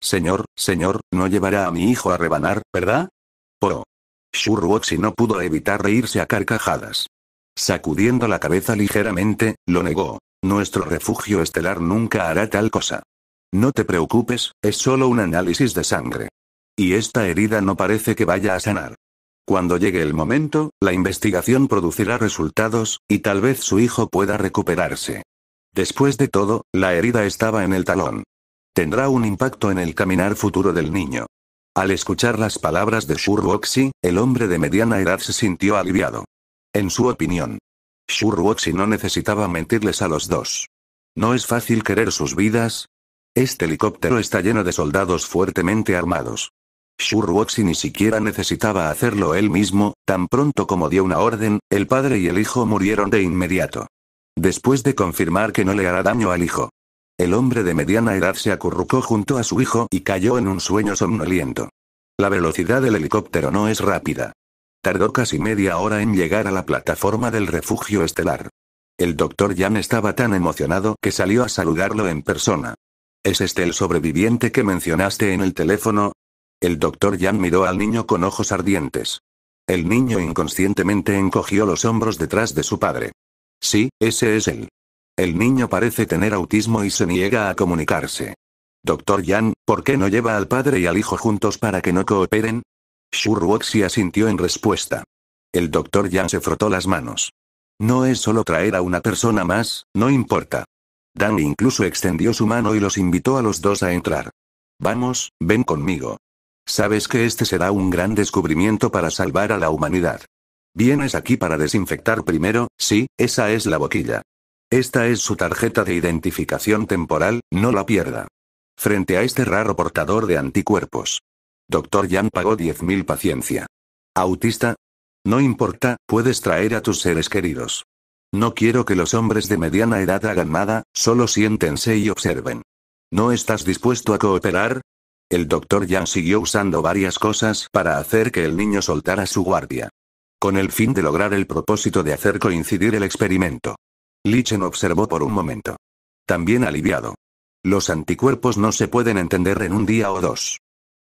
Señor, señor, no llevará a mi hijo a rebanar, ¿verdad? Oh. Shurwoxy no pudo evitar reírse a carcajadas. Sacudiendo la cabeza ligeramente, lo negó. Nuestro refugio estelar nunca hará tal cosa. No te preocupes, es solo un análisis de sangre. Y esta herida no parece que vaya a sanar. Cuando llegue el momento, la investigación producirá resultados, y tal vez su hijo pueda recuperarse. Después de todo, la herida estaba en el talón. Tendrá un impacto en el caminar futuro del niño. Al escuchar las palabras de Shurwoxy, el hombre de mediana edad se sintió aliviado. En su opinión, Shurwoxy no necesitaba mentirles a los dos. No es fácil querer sus vidas. Este helicóptero está lleno de soldados fuertemente armados. Shurwoxi ni siquiera necesitaba hacerlo él mismo, tan pronto como dio una orden, el padre y el hijo murieron de inmediato. Después de confirmar que no le hará daño al hijo. El hombre de mediana edad se acurrucó junto a su hijo y cayó en un sueño somnoliento. La velocidad del helicóptero no es rápida. Tardó casi media hora en llegar a la plataforma del refugio estelar. El doctor Jan estaba tan emocionado que salió a saludarlo en persona. ¿Es este el sobreviviente que mencionaste en el teléfono? El doctor Jan miró al niño con ojos ardientes. El niño inconscientemente encogió los hombros detrás de su padre. Sí, ese es él. El niño parece tener autismo y se niega a comunicarse. Doctor Jan, ¿por qué no lleva al padre y al hijo juntos para que no cooperen? se asintió en respuesta. El doctor Jan se frotó las manos. No es solo traer a una persona más, no importa. Dan incluso extendió su mano y los invitó a los dos a entrar. Vamos, ven conmigo. Sabes que este será un gran descubrimiento para salvar a la humanidad. Vienes aquí para desinfectar primero, sí, esa es la boquilla. Esta es su tarjeta de identificación temporal, no la pierda. Frente a este raro portador de anticuerpos. Doctor Jan pagó 10.000 paciencia. ¿Autista? No importa, puedes traer a tus seres queridos. No quiero que los hombres de mediana edad hagan nada, solo siéntense y observen. ¿No estás dispuesto a cooperar? El doctor Yang siguió usando varias cosas para hacer que el niño soltara su guardia. Con el fin de lograr el propósito de hacer coincidir el experimento. Lichen observó por un momento. También aliviado. Los anticuerpos no se pueden entender en un día o dos.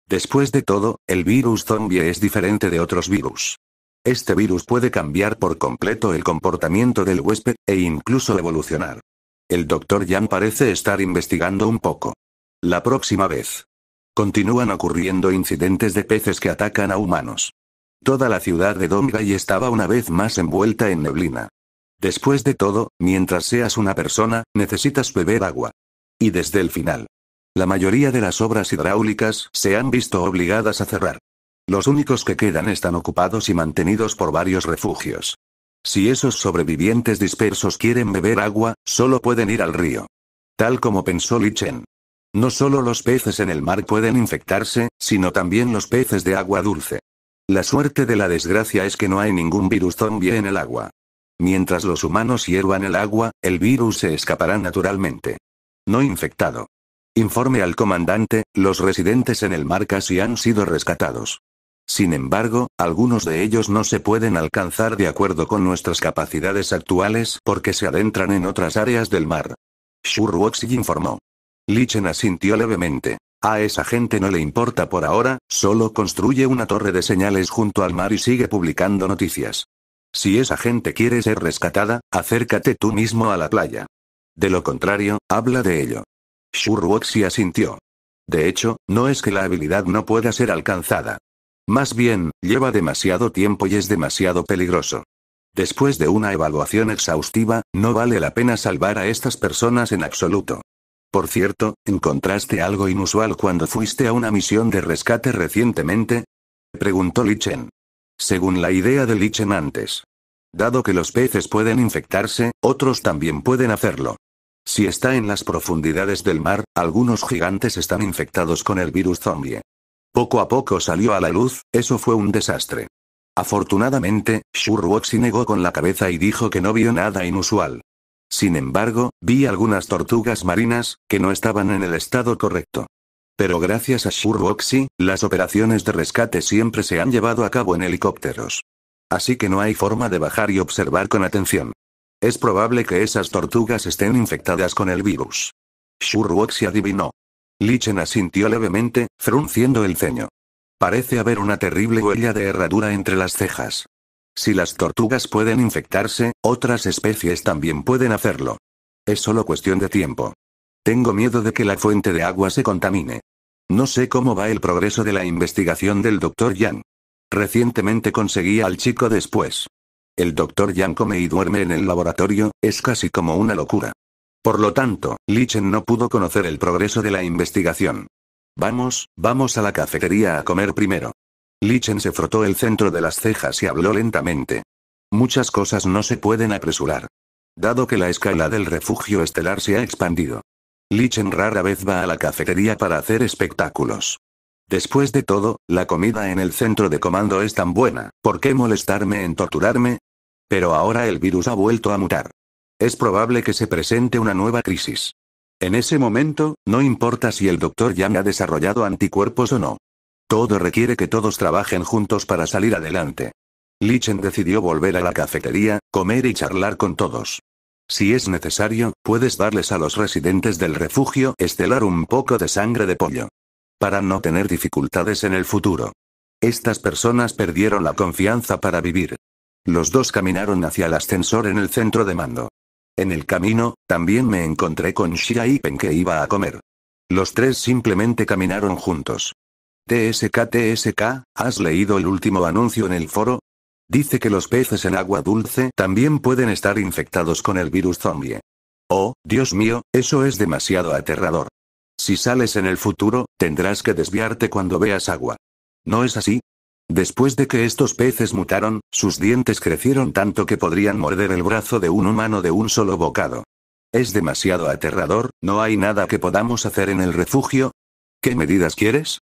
Después de todo, el virus zombie es diferente de otros virus. Este virus puede cambiar por completo el comportamiento del huésped, e incluso evolucionar. El doctor Yang parece estar investigando un poco. La próxima vez, Continúan ocurriendo incidentes de peces que atacan a humanos. Toda la ciudad de y estaba una vez más envuelta en neblina. Después de todo, mientras seas una persona, necesitas beber agua. Y desde el final. La mayoría de las obras hidráulicas se han visto obligadas a cerrar. Los únicos que quedan están ocupados y mantenidos por varios refugios. Si esos sobrevivientes dispersos quieren beber agua, solo pueden ir al río. Tal como pensó Li Chen. No solo los peces en el mar pueden infectarse, sino también los peces de agua dulce. La suerte de la desgracia es que no hay ningún virus zombie en el agua. Mientras los humanos hiervan el agua, el virus se escapará naturalmente. No infectado. Informe al comandante, los residentes en el mar casi han sido rescatados. Sin embargo, algunos de ellos no se pueden alcanzar de acuerdo con nuestras capacidades actuales porque se adentran en otras áreas del mar. Shurwoxi informó. Lichen asintió levemente. A esa gente no le importa por ahora, solo construye una torre de señales junto al mar y sigue publicando noticias. Si esa gente quiere ser rescatada, acércate tú mismo a la playa. De lo contrario, habla de ello. Shurwoxi asintió. De hecho, no es que la habilidad no pueda ser alcanzada. Más bien, lleva demasiado tiempo y es demasiado peligroso. Después de una evaluación exhaustiva, no vale la pena salvar a estas personas en absoluto. Por cierto, ¿encontraste algo inusual cuando fuiste a una misión de rescate recientemente? Preguntó Lichen. Según la idea de Lichen antes. Dado que los peces pueden infectarse, otros también pueden hacerlo. Si está en las profundidades del mar, algunos gigantes están infectados con el virus zombie. Poco a poco salió a la luz, eso fue un desastre. Afortunadamente, Shurwoxi negó con la cabeza y dijo que no vio nada inusual. Sin embargo, vi algunas tortugas marinas, que no estaban en el estado correcto. Pero gracias a Shuroxy, las operaciones de rescate siempre se han llevado a cabo en helicópteros. Así que no hay forma de bajar y observar con atención. Es probable que esas tortugas estén infectadas con el virus. Shurwoxy adivinó. Lichen asintió levemente, frunciendo el ceño. Parece haber una terrible huella de herradura entre las cejas. Si las tortugas pueden infectarse, otras especies también pueden hacerlo. Es solo cuestión de tiempo. Tengo miedo de que la fuente de agua se contamine. No sé cómo va el progreso de la investigación del Dr. Yang. Recientemente conseguí al chico después. El Dr. Yang come y duerme en el laboratorio, es casi como una locura. Por lo tanto, Lichen no pudo conocer el progreso de la investigación. Vamos, vamos a la cafetería a comer primero. Lichen se frotó el centro de las cejas y habló lentamente. Muchas cosas no se pueden apresurar. Dado que la escala del refugio estelar se ha expandido. Lichen rara vez va a la cafetería para hacer espectáculos. Después de todo, la comida en el centro de comando es tan buena, ¿por qué molestarme en torturarme? Pero ahora el virus ha vuelto a mutar. Es probable que se presente una nueva crisis. En ese momento, no importa si el doctor ya me ha desarrollado anticuerpos o no. Todo requiere que todos trabajen juntos para salir adelante. Lichen decidió volver a la cafetería, comer y charlar con todos. Si es necesario, puedes darles a los residentes del refugio estelar un poco de sangre de pollo. Para no tener dificultades en el futuro. Estas personas perdieron la confianza para vivir. Los dos caminaron hacia el ascensor en el centro de mando. En el camino, también me encontré con Shira Pen que iba a comer. Los tres simplemente caminaron juntos. TSK TSK, ¿has leído el último anuncio en el foro? Dice que los peces en agua dulce también pueden estar infectados con el virus zombie. Oh, Dios mío, eso es demasiado aterrador. Si sales en el futuro, tendrás que desviarte cuando veas agua. ¿No es así? Después de que estos peces mutaron, sus dientes crecieron tanto que podrían morder el brazo de un humano de un solo bocado. Es demasiado aterrador, no hay nada que podamos hacer en el refugio. ¿Qué medidas quieres?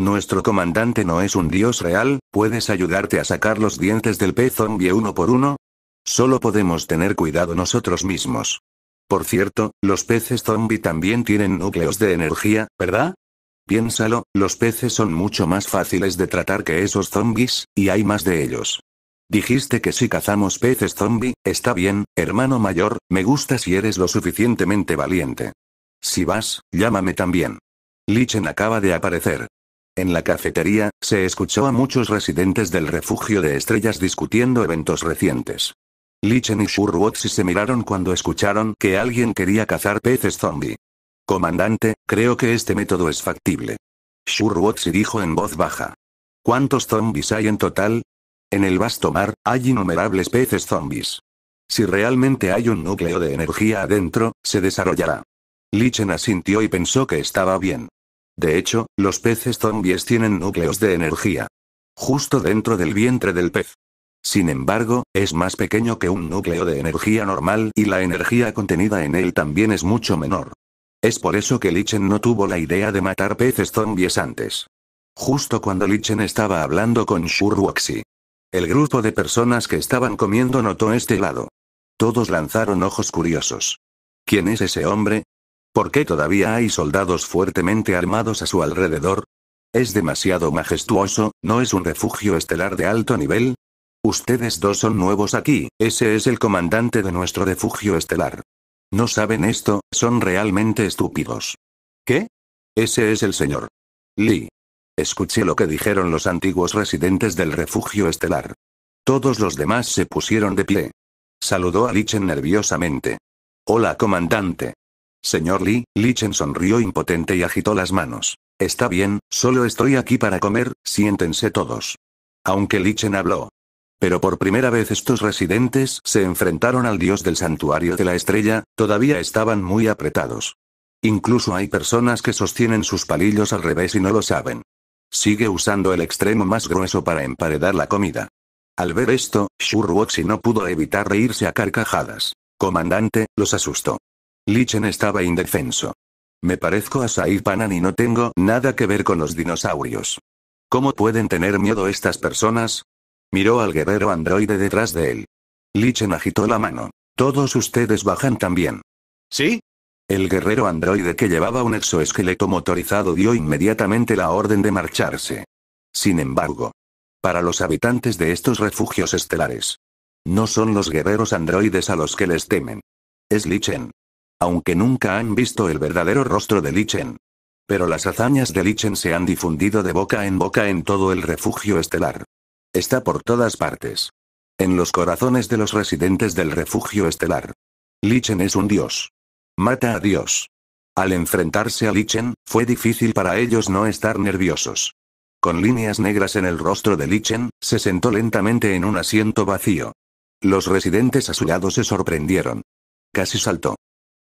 Nuestro comandante no es un dios real, ¿puedes ayudarte a sacar los dientes del pez zombie uno por uno? Solo podemos tener cuidado nosotros mismos. Por cierto, los peces zombie también tienen núcleos de energía, ¿verdad? Piénsalo, los peces son mucho más fáciles de tratar que esos zombies, y hay más de ellos. Dijiste que si cazamos peces zombie, está bien, hermano mayor, me gusta si eres lo suficientemente valiente. Si vas, llámame también. Lichen acaba de aparecer. En la cafetería, se escuchó a muchos residentes del refugio de estrellas discutiendo eventos recientes. Lichen y Shurwotsi se miraron cuando escucharon que alguien quería cazar peces zombie. Comandante, creo que este método es factible. Shurwotsi dijo en voz baja. ¿Cuántos zombies hay en total? En el vasto mar, hay innumerables peces zombies. Si realmente hay un núcleo de energía adentro, se desarrollará. Lichen asintió y pensó que estaba bien. De hecho, los peces zombies tienen núcleos de energía. Justo dentro del vientre del pez. Sin embargo, es más pequeño que un núcleo de energía normal y la energía contenida en él también es mucho menor. Es por eso que Lichen no tuvo la idea de matar peces zombies antes. Justo cuando Lichen estaba hablando con Shurwaxi. El grupo de personas que estaban comiendo notó este lado. Todos lanzaron ojos curiosos. ¿Quién es ese hombre? ¿Por qué todavía hay soldados fuertemente armados a su alrededor? Es demasiado majestuoso, ¿no es un refugio estelar de alto nivel? Ustedes dos son nuevos aquí, ese es el comandante de nuestro refugio estelar. No saben esto, son realmente estúpidos. ¿Qué? Ese es el señor. Lee. Escuché lo que dijeron los antiguos residentes del refugio estelar. Todos los demás se pusieron de pie. Saludó a Lichen nerviosamente. Hola, comandante. Señor Lee, Lichen sonrió impotente y agitó las manos. Está bien, solo estoy aquí para comer, siéntense todos. Aunque Lichen habló. Pero por primera vez estos residentes se enfrentaron al dios del santuario de la estrella, todavía estaban muy apretados. Incluso hay personas que sostienen sus palillos al revés y no lo saben. Sigue usando el extremo más grueso para emparedar la comida. Al ver esto, Shurwoxi no pudo evitar reírse a carcajadas. Comandante, los asustó. Lichen estaba indefenso. Me parezco a Said Panan y no tengo nada que ver con los dinosaurios. ¿Cómo pueden tener miedo estas personas? Miró al guerrero androide detrás de él. Lichen agitó la mano. Todos ustedes bajan también. ¿Sí? El guerrero androide que llevaba un exoesqueleto motorizado dio inmediatamente la orden de marcharse. Sin embargo, para los habitantes de estos refugios estelares, no son los guerreros androides a los que les temen. Es Lichen aunque nunca han visto el verdadero rostro de Lichen. Pero las hazañas de Lichen se han difundido de boca en boca en todo el refugio estelar. Está por todas partes. En los corazones de los residentes del refugio estelar. Lichen es un dios. Mata a Dios. Al enfrentarse a Lichen, fue difícil para ellos no estar nerviosos. Con líneas negras en el rostro de Lichen, se sentó lentamente en un asiento vacío. Los residentes a su lado se sorprendieron. Casi saltó.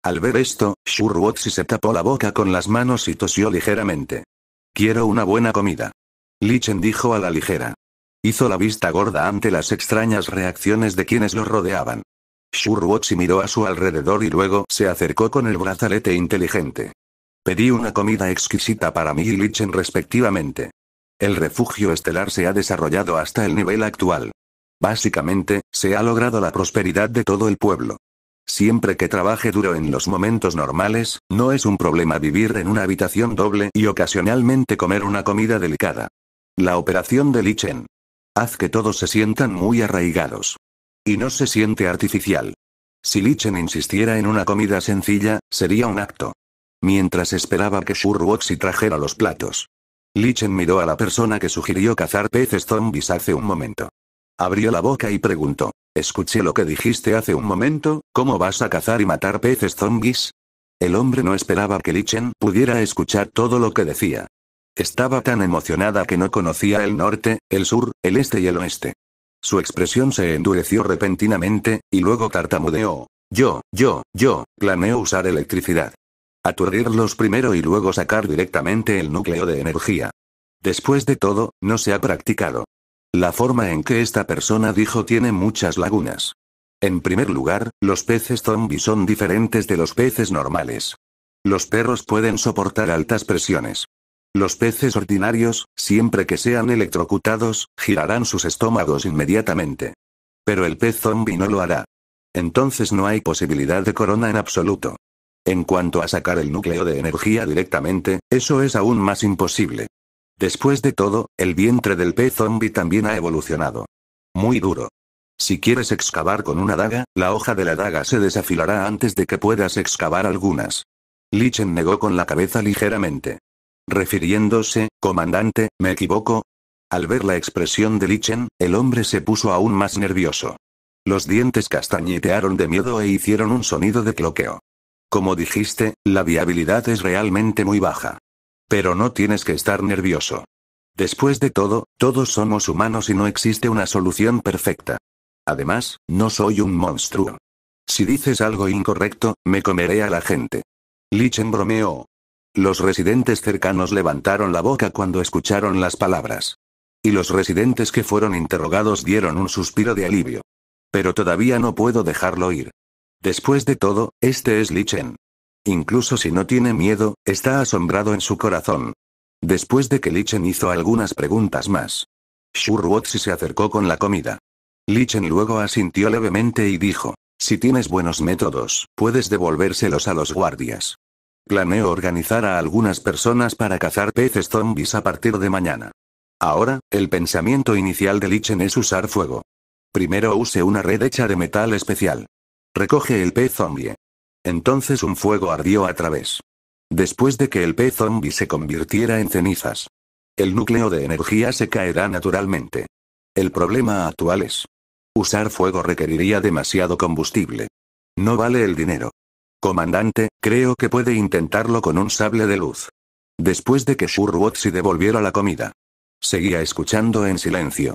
Al ver esto, Shurwotsi se tapó la boca con las manos y tosió ligeramente. Quiero una buena comida. Lichen dijo a la ligera. Hizo la vista gorda ante las extrañas reacciones de quienes lo rodeaban. Shurwotsi miró a su alrededor y luego se acercó con el brazalete inteligente. Pedí una comida exquisita para mí y Lichen respectivamente. El refugio estelar se ha desarrollado hasta el nivel actual. Básicamente, se ha logrado la prosperidad de todo el pueblo. Siempre que trabaje duro en los momentos normales, no es un problema vivir en una habitación doble y ocasionalmente comer una comida delicada. La operación de Lichen. Haz que todos se sientan muy arraigados. Y no se siente artificial. Si Lichen insistiera en una comida sencilla, sería un acto. Mientras esperaba que si trajera los platos. Lichen miró a la persona que sugirió cazar peces zombies hace un momento. Abrió la boca y preguntó. Escuché lo que dijiste hace un momento, ¿cómo vas a cazar y matar peces zombies? El hombre no esperaba que Lichen pudiera escuchar todo lo que decía. Estaba tan emocionada que no conocía el norte, el sur, el este y el oeste. Su expresión se endureció repentinamente, y luego tartamudeó. Yo, yo, yo, planeo usar electricidad. Aturdirlos primero y luego sacar directamente el núcleo de energía. Después de todo, no se ha practicado. La forma en que esta persona dijo tiene muchas lagunas. En primer lugar, los peces zombies son diferentes de los peces normales. Los perros pueden soportar altas presiones. Los peces ordinarios, siempre que sean electrocutados, girarán sus estómagos inmediatamente. Pero el pez zombie no lo hará. Entonces no hay posibilidad de corona en absoluto. En cuanto a sacar el núcleo de energía directamente, eso es aún más imposible. Después de todo, el vientre del pez zombie también ha evolucionado. Muy duro. Si quieres excavar con una daga, la hoja de la daga se desafilará antes de que puedas excavar algunas. Lichen negó con la cabeza ligeramente. Refiriéndose, comandante, ¿me equivoco? Al ver la expresión de Lichen, el hombre se puso aún más nervioso. Los dientes castañetearon de miedo e hicieron un sonido de cloqueo. Como dijiste, la viabilidad es realmente muy baja. Pero no tienes que estar nervioso. Después de todo, todos somos humanos y no existe una solución perfecta. Además, no soy un monstruo. Si dices algo incorrecto, me comeré a la gente. Lichen bromeó. Los residentes cercanos levantaron la boca cuando escucharon las palabras. Y los residentes que fueron interrogados dieron un suspiro de alivio. Pero todavía no puedo dejarlo ir. Después de todo, este es Lichen. Incluso si no tiene miedo, está asombrado en su corazón. Después de que Lichen hizo algunas preguntas más. Shurwotsi se acercó con la comida. Lichen luego asintió levemente y dijo, si tienes buenos métodos, puedes devolvérselos a los guardias. Planeo organizar a algunas personas para cazar peces zombies a partir de mañana. Ahora, el pensamiento inicial de Lichen es usar fuego. Primero use una red hecha de metal especial. Recoge el pez zombie. Entonces un fuego ardió a través. Después de que el pez zombie se convirtiera en cenizas. El núcleo de energía se caerá naturalmente. El problema actual es. Usar fuego requeriría demasiado combustible. No vale el dinero. Comandante, creo que puede intentarlo con un sable de luz. Después de que Shuruoxi devolviera la comida. Seguía escuchando en silencio.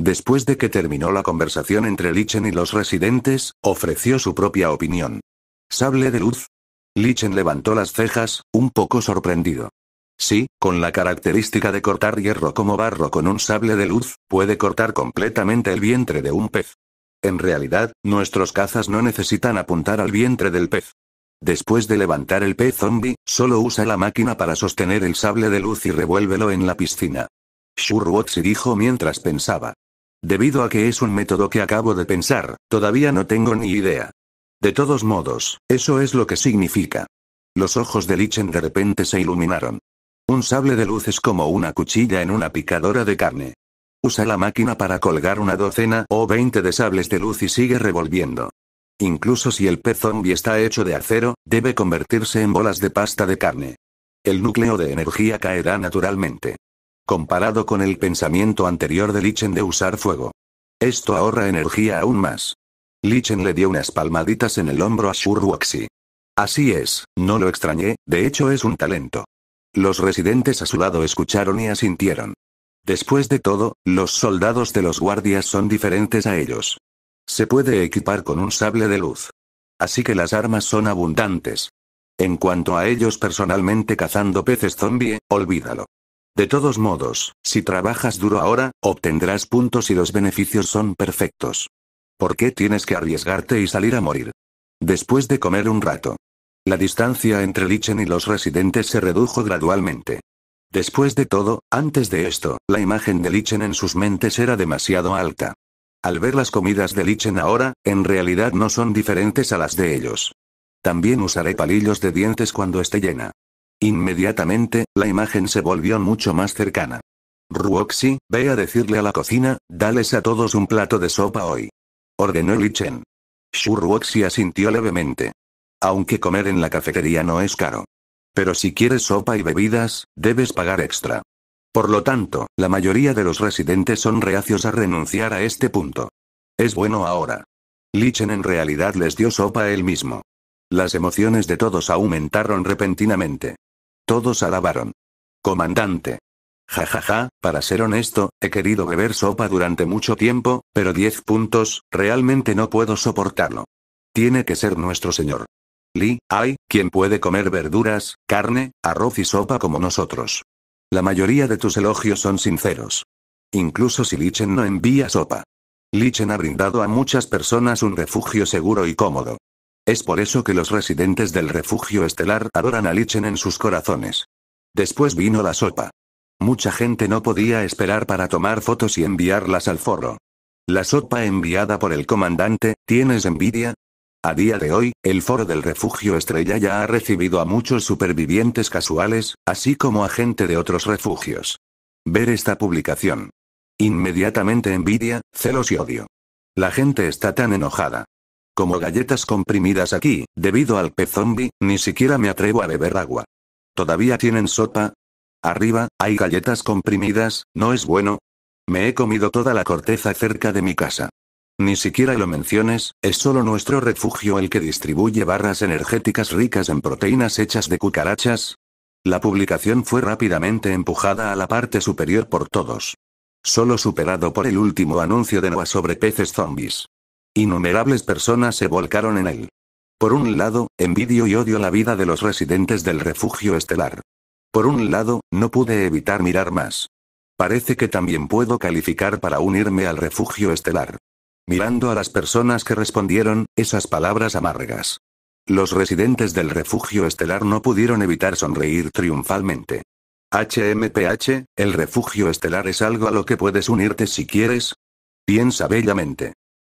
Después de que terminó la conversación entre Lichen y los residentes, ofreció su propia opinión. Sable de luz. Lichen levantó las cejas, un poco sorprendido. Sí, con la característica de cortar hierro como barro con un sable de luz, puede cortar completamente el vientre de un pez. En realidad, nuestros cazas no necesitan apuntar al vientre del pez. Después de levantar el pez zombie, solo usa la máquina para sostener el sable de luz y revuélvelo en la piscina. Shurwotsi dijo mientras pensaba. Debido a que es un método que acabo de pensar, todavía no tengo ni idea. De todos modos, eso es lo que significa. Los ojos de Lichen de repente se iluminaron. Un sable de luz es como una cuchilla en una picadora de carne. Usa la máquina para colgar una docena o veinte de sables de luz y sigue revolviendo. Incluso si el pez zombie está hecho de acero, debe convertirse en bolas de pasta de carne. El núcleo de energía caerá naturalmente. Comparado con el pensamiento anterior de Lichen de usar fuego. Esto ahorra energía aún más. Lichen le dio unas palmaditas en el hombro a Shurwaxi. Así es, no lo extrañé, de hecho es un talento. Los residentes a su lado escucharon y asintieron. Después de todo, los soldados de los guardias son diferentes a ellos. Se puede equipar con un sable de luz. Así que las armas son abundantes. En cuanto a ellos personalmente cazando peces zombie, olvídalo. De todos modos, si trabajas duro ahora, obtendrás puntos y los beneficios son perfectos. ¿Por qué tienes que arriesgarte y salir a morir? Después de comer un rato. La distancia entre Lichen y los residentes se redujo gradualmente. Después de todo, antes de esto, la imagen de Lichen en sus mentes era demasiado alta. Al ver las comidas de Lichen ahora, en realidad no son diferentes a las de ellos. También usaré palillos de dientes cuando esté llena. Inmediatamente, la imagen se volvió mucho más cercana. Ruoxi, ve a decirle a la cocina, dales a todos un plato de sopa hoy ordenó Li Chen. asintió levemente. Aunque comer en la cafetería no es caro. Pero si quieres sopa y bebidas, debes pagar extra. Por lo tanto, la mayoría de los residentes son reacios a renunciar a este punto. Es bueno ahora. Lichen en realidad les dio sopa él mismo. Las emociones de todos aumentaron repentinamente. Todos alabaron. Comandante. Ja ja, ja, para ser honesto, he querido beber sopa durante mucho tiempo, pero 10 puntos, realmente no puedo soportarlo. Tiene que ser nuestro señor. Li, hay, quien puede comer verduras, carne, arroz y sopa como nosotros. La mayoría de tus elogios son sinceros. Incluso si Lichen no envía sopa. Lichen ha brindado a muchas personas un refugio seguro y cómodo. Es por eso que los residentes del refugio estelar adoran a Lichen en sus corazones. Después vino la sopa. Mucha gente no podía esperar para tomar fotos y enviarlas al foro. La sopa enviada por el comandante, ¿tienes envidia? A día de hoy, el foro del refugio Estrella ya ha recibido a muchos supervivientes casuales, así como a gente de otros refugios. Ver esta publicación. Inmediatamente envidia, celos y odio. La gente está tan enojada. Como galletas comprimidas aquí, debido al pez zombie, ni siquiera me atrevo a beber agua. Todavía tienen sopa, Arriba, hay galletas comprimidas, ¿no es bueno? Me he comido toda la corteza cerca de mi casa. Ni siquiera lo menciones, es solo nuestro refugio el que distribuye barras energéticas ricas en proteínas hechas de cucarachas. La publicación fue rápidamente empujada a la parte superior por todos. Solo superado por el último anuncio de Noah sobre peces zombies. Innumerables personas se volcaron en él. Por un lado, envidio y odio la vida de los residentes del refugio estelar. Por un lado, no pude evitar mirar más. Parece que también puedo calificar para unirme al refugio estelar. Mirando a las personas que respondieron, esas palabras amargas. Los residentes del refugio estelar no pudieron evitar sonreír triunfalmente. HMPH, el refugio estelar es algo a lo que puedes unirte si quieres. Piensa bellamente.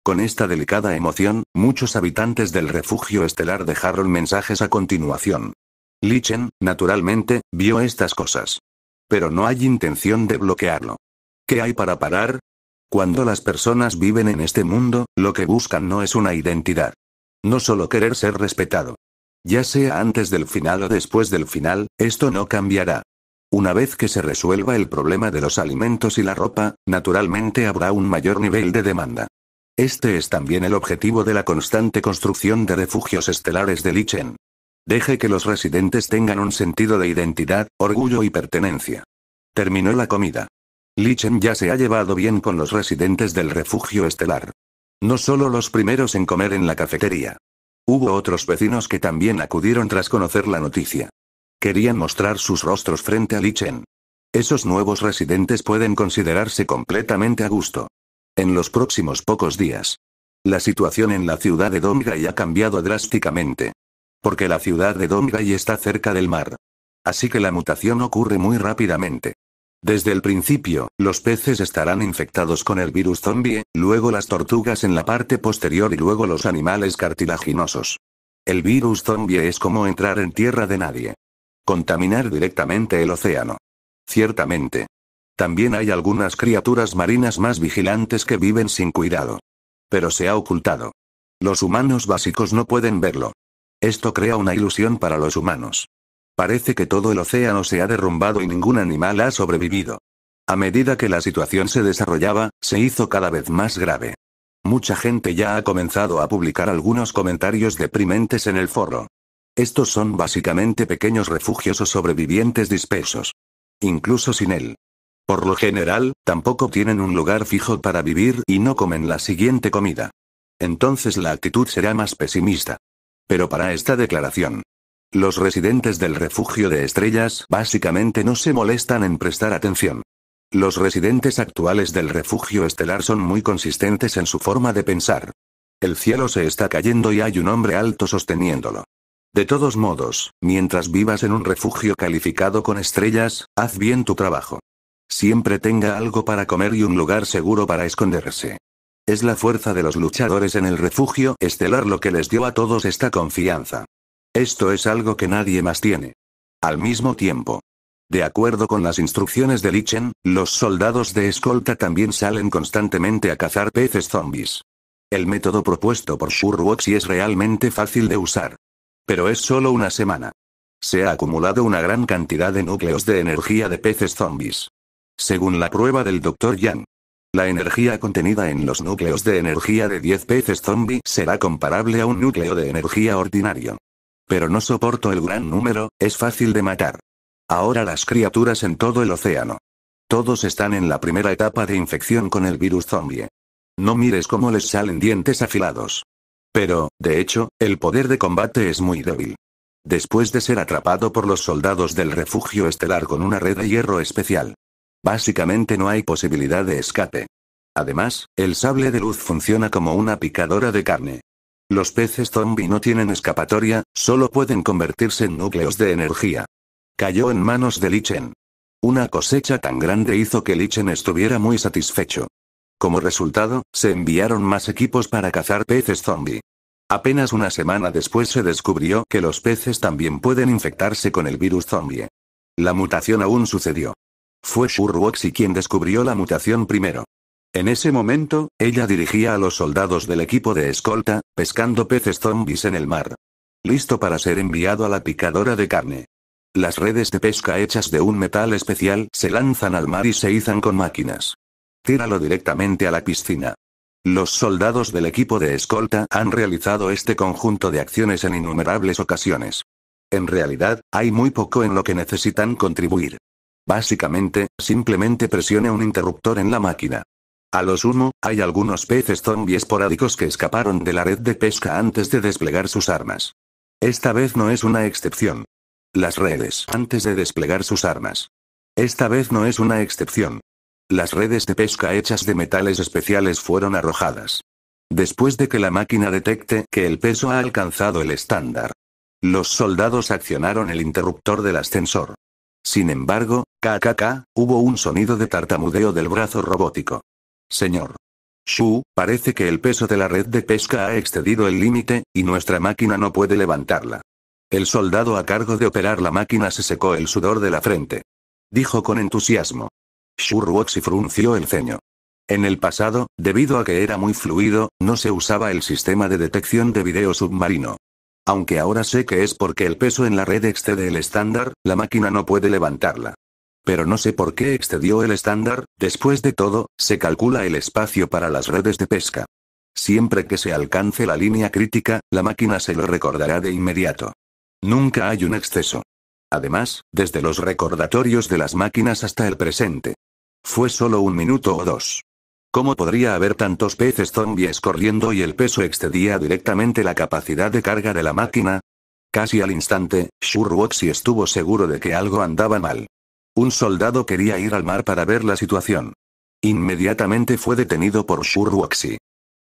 Con esta delicada emoción, muchos habitantes del refugio estelar dejaron mensajes a continuación. Lichen, naturalmente, vio estas cosas. Pero no hay intención de bloquearlo. ¿Qué hay para parar? Cuando las personas viven en este mundo, lo que buscan no es una identidad. No solo querer ser respetado. Ya sea antes del final o después del final, esto no cambiará. Una vez que se resuelva el problema de los alimentos y la ropa, naturalmente habrá un mayor nivel de demanda. Este es también el objetivo de la constante construcción de refugios estelares de Lichen. Deje que los residentes tengan un sentido de identidad, orgullo y pertenencia. Terminó la comida. Lichen ya se ha llevado bien con los residentes del refugio estelar. No solo los primeros en comer en la cafetería. Hubo otros vecinos que también acudieron tras conocer la noticia. Querían mostrar sus rostros frente a Lichen. Esos nuevos residentes pueden considerarse completamente a gusto. En los próximos pocos días. La situación en la ciudad de ya ha cambiado drásticamente. Porque la ciudad de y está cerca del mar. Así que la mutación ocurre muy rápidamente. Desde el principio, los peces estarán infectados con el virus zombie, luego las tortugas en la parte posterior y luego los animales cartilaginosos. El virus zombie es como entrar en tierra de nadie. Contaminar directamente el océano. Ciertamente. También hay algunas criaturas marinas más vigilantes que viven sin cuidado. Pero se ha ocultado. Los humanos básicos no pueden verlo. Esto crea una ilusión para los humanos. Parece que todo el océano se ha derrumbado y ningún animal ha sobrevivido. A medida que la situación se desarrollaba, se hizo cada vez más grave. Mucha gente ya ha comenzado a publicar algunos comentarios deprimentes en el foro. Estos son básicamente pequeños refugios o sobrevivientes dispersos. Incluso sin él. Por lo general, tampoco tienen un lugar fijo para vivir y no comen la siguiente comida. Entonces la actitud será más pesimista pero para esta declaración. Los residentes del refugio de estrellas básicamente no se molestan en prestar atención. Los residentes actuales del refugio estelar son muy consistentes en su forma de pensar. El cielo se está cayendo y hay un hombre alto sosteniéndolo. De todos modos, mientras vivas en un refugio calificado con estrellas, haz bien tu trabajo. Siempre tenga algo para comer y un lugar seguro para esconderse. Es la fuerza de los luchadores en el refugio estelar lo que les dio a todos esta confianza. Esto es algo que nadie más tiene. Al mismo tiempo. De acuerdo con las instrucciones de Lichen, los soldados de escolta también salen constantemente a cazar peces zombies. El método propuesto por y es realmente fácil de usar. Pero es solo una semana. Se ha acumulado una gran cantidad de núcleos de energía de peces zombies. Según la prueba del Dr. Yang, la energía contenida en los núcleos de energía de 10 peces zombie será comparable a un núcleo de energía ordinario. Pero no soporto el gran número, es fácil de matar. Ahora las criaturas en todo el océano. Todos están en la primera etapa de infección con el virus zombie. No mires cómo les salen dientes afilados. Pero, de hecho, el poder de combate es muy débil. Después de ser atrapado por los soldados del refugio estelar con una red de hierro especial, Básicamente no hay posibilidad de escape. Además, el sable de luz funciona como una picadora de carne. Los peces zombie no tienen escapatoria, solo pueden convertirse en núcleos de energía. Cayó en manos de Lichen. Una cosecha tan grande hizo que Lichen estuviera muy satisfecho. Como resultado, se enviaron más equipos para cazar peces zombie. Apenas una semana después se descubrió que los peces también pueden infectarse con el virus zombie. La mutación aún sucedió. Fue Shurwoxi quien descubrió la mutación primero. En ese momento, ella dirigía a los soldados del equipo de escolta, pescando peces zombies en el mar. Listo para ser enviado a la picadora de carne. Las redes de pesca hechas de un metal especial se lanzan al mar y se izan con máquinas. Tíralo directamente a la piscina. Los soldados del equipo de escolta han realizado este conjunto de acciones en innumerables ocasiones. En realidad, hay muy poco en lo que necesitan contribuir. Básicamente, simplemente presione un interruptor en la máquina. A lo sumo, hay algunos peces zombie esporádicos que escaparon de la red de pesca antes de desplegar sus armas. Esta vez no es una excepción. Las redes antes de desplegar sus armas. Esta vez no es una excepción. Las redes de pesca hechas de metales especiales fueron arrojadas. Después de que la máquina detecte que el peso ha alcanzado el estándar. Los soldados accionaron el interruptor del ascensor. Sin embargo, KKK, hubo un sonido de tartamudeo del brazo robótico. Señor. Shu, parece que el peso de la red de pesca ha excedido el límite, y nuestra máquina no puede levantarla. El soldado a cargo de operar la máquina se secó el sudor de la frente. Dijo con entusiasmo. Shu Ruoxi frunció el ceño. En el pasado, debido a que era muy fluido, no se usaba el sistema de detección de video submarino. Aunque ahora sé que es porque el peso en la red excede el estándar, la máquina no puede levantarla. Pero no sé por qué excedió el estándar, después de todo, se calcula el espacio para las redes de pesca. Siempre que se alcance la línea crítica, la máquina se lo recordará de inmediato. Nunca hay un exceso. Además, desde los recordatorios de las máquinas hasta el presente. Fue solo un minuto o dos. ¿Cómo podría haber tantos peces zombies corriendo y el peso excedía directamente la capacidad de carga de la máquina? Casi al instante, Shurwoxy estuvo seguro de que algo andaba mal. Un soldado quería ir al mar para ver la situación. Inmediatamente fue detenido por Shurwoxy.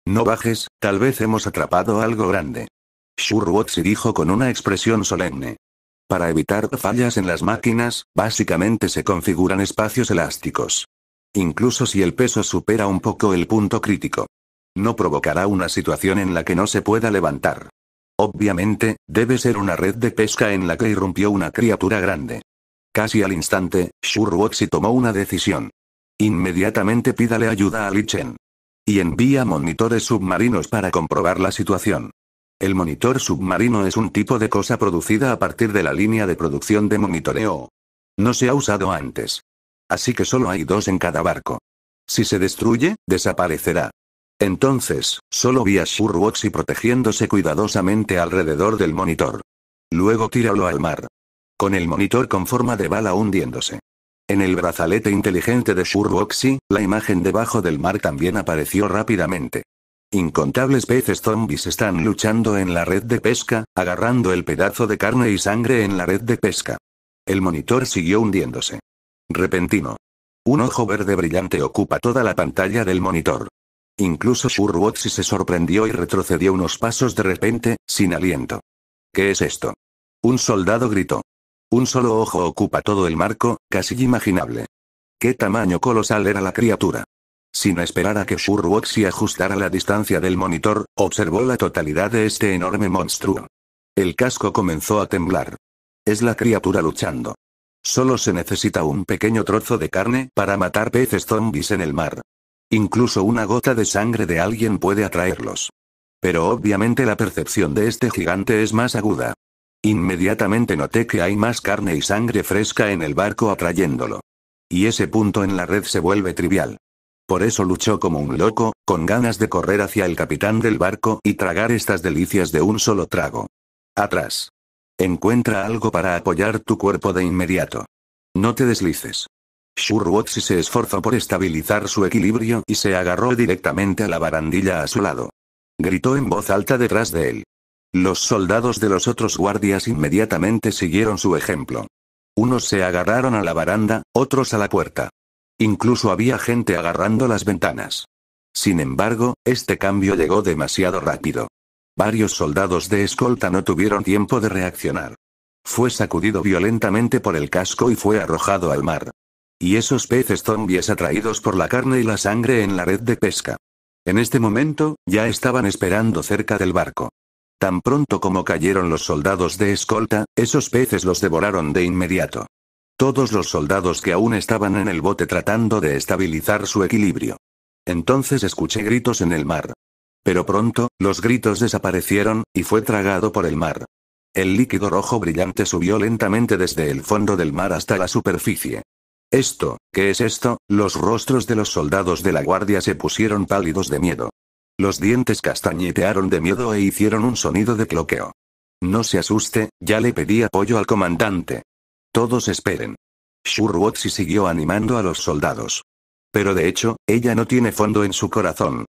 No bajes, tal vez hemos atrapado algo grande. Shurwoxy dijo con una expresión solemne. Para evitar fallas en las máquinas, básicamente se configuran espacios elásticos incluso si el peso supera un poco el punto crítico. No provocará una situación en la que no se pueda levantar. Obviamente, debe ser una red de pesca en la que irrumpió una criatura grande. Casi al instante, Shurwoxi tomó una decisión. Inmediatamente pídale ayuda a Lichen. Y envía monitores submarinos para comprobar la situación. El monitor submarino es un tipo de cosa producida a partir de la línea de producción de monitoreo. No se ha usado antes. Así que solo hay dos en cada barco. Si se destruye, desaparecerá. Entonces, solo vi a Shurwoxy protegiéndose cuidadosamente alrededor del monitor. Luego tíralo al mar. Con el monitor con forma de bala hundiéndose. En el brazalete inteligente de Shurwoxy, la imagen debajo del mar también apareció rápidamente. Incontables peces zombies están luchando en la red de pesca, agarrando el pedazo de carne y sangre en la red de pesca. El monitor siguió hundiéndose repentino. Un ojo verde brillante ocupa toda la pantalla del monitor. Incluso Shurwotsi se sorprendió y retrocedió unos pasos de repente, sin aliento. ¿Qué es esto? Un soldado gritó. Un solo ojo ocupa todo el marco, casi imaginable. ¿Qué tamaño colosal era la criatura? Sin esperar a que Shurwoxy ajustara la distancia del monitor, observó la totalidad de este enorme monstruo. El casco comenzó a temblar. Es la criatura luchando. Solo se necesita un pequeño trozo de carne para matar peces zombies en el mar. Incluso una gota de sangre de alguien puede atraerlos. Pero obviamente la percepción de este gigante es más aguda. Inmediatamente noté que hay más carne y sangre fresca en el barco atrayéndolo. Y ese punto en la red se vuelve trivial. Por eso luchó como un loco, con ganas de correr hacia el capitán del barco y tragar estas delicias de un solo trago. Atrás. Encuentra algo para apoyar tu cuerpo de inmediato. No te deslices. Shurwotsi se esforzó por estabilizar su equilibrio y se agarró directamente a la barandilla a su lado. Gritó en voz alta detrás de él. Los soldados de los otros guardias inmediatamente siguieron su ejemplo. Unos se agarraron a la baranda, otros a la puerta. Incluso había gente agarrando las ventanas. Sin embargo, este cambio llegó demasiado rápido. Varios soldados de escolta no tuvieron tiempo de reaccionar. Fue sacudido violentamente por el casco y fue arrojado al mar. Y esos peces zombies atraídos por la carne y la sangre en la red de pesca. En este momento, ya estaban esperando cerca del barco. Tan pronto como cayeron los soldados de escolta, esos peces los devoraron de inmediato. Todos los soldados que aún estaban en el bote tratando de estabilizar su equilibrio. Entonces escuché gritos en el mar. Pero pronto, los gritos desaparecieron, y fue tragado por el mar. El líquido rojo brillante subió lentamente desde el fondo del mar hasta la superficie. Esto, ¿qué es esto? Los rostros de los soldados de la guardia se pusieron pálidos de miedo. Los dientes castañetearon de miedo e hicieron un sonido de cloqueo. No se asuste, ya le pedí apoyo al comandante. Todos esperen. Shurwotsi siguió animando a los soldados. Pero de hecho, ella no tiene fondo en su corazón,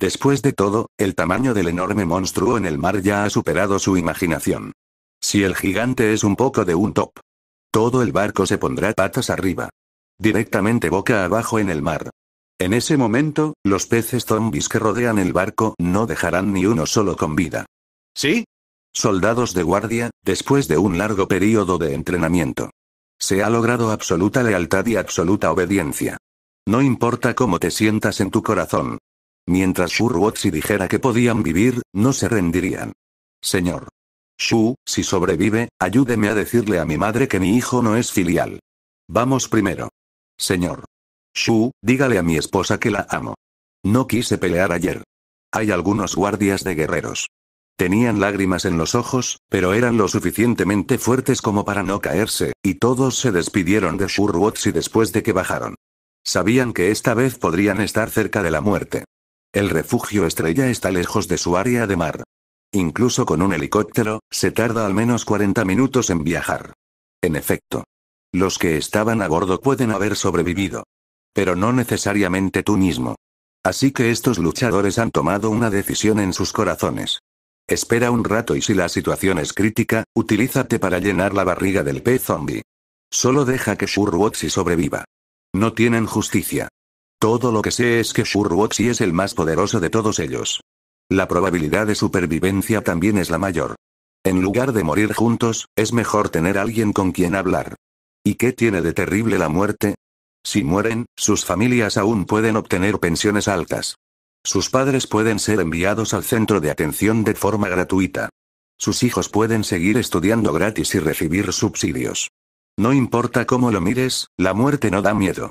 Después de todo, el tamaño del enorme monstruo en el mar ya ha superado su imaginación. Si el gigante es un poco de un top. Todo el barco se pondrá patas arriba. Directamente boca abajo en el mar. En ese momento, los peces zombies que rodean el barco no dejarán ni uno solo con vida. ¿Sí? Soldados de guardia, después de un largo periodo de entrenamiento. Se ha logrado absoluta lealtad y absoluta obediencia. No importa cómo te sientas en tu corazón, Mientras Shuruotsi dijera que podían vivir, no se rendirían. Señor. Shu, si sobrevive, ayúdeme a decirle a mi madre que mi hijo no es filial. Vamos primero. Señor. Shu, dígale a mi esposa que la amo. No quise pelear ayer. Hay algunos guardias de guerreros. Tenían lágrimas en los ojos, pero eran lo suficientemente fuertes como para no caerse, y todos se despidieron de Shuruotsi después de que bajaron. Sabían que esta vez podrían estar cerca de la muerte. El refugio estrella está lejos de su área de mar. Incluso con un helicóptero, se tarda al menos 40 minutos en viajar. En efecto. Los que estaban a bordo pueden haber sobrevivido. Pero no necesariamente tú mismo. Así que estos luchadores han tomado una decisión en sus corazones. Espera un rato y si la situación es crítica, utilízate para llenar la barriga del pez zombie. Solo deja que Shurwotsi sobreviva. No tienen justicia. Todo lo que sé es que Shuroxy es el más poderoso de todos ellos. La probabilidad de supervivencia también es la mayor. En lugar de morir juntos, es mejor tener alguien con quien hablar. ¿Y qué tiene de terrible la muerte? Si mueren, sus familias aún pueden obtener pensiones altas. Sus padres pueden ser enviados al centro de atención de forma gratuita. Sus hijos pueden seguir estudiando gratis y recibir subsidios. No importa cómo lo mires, la muerte no da miedo.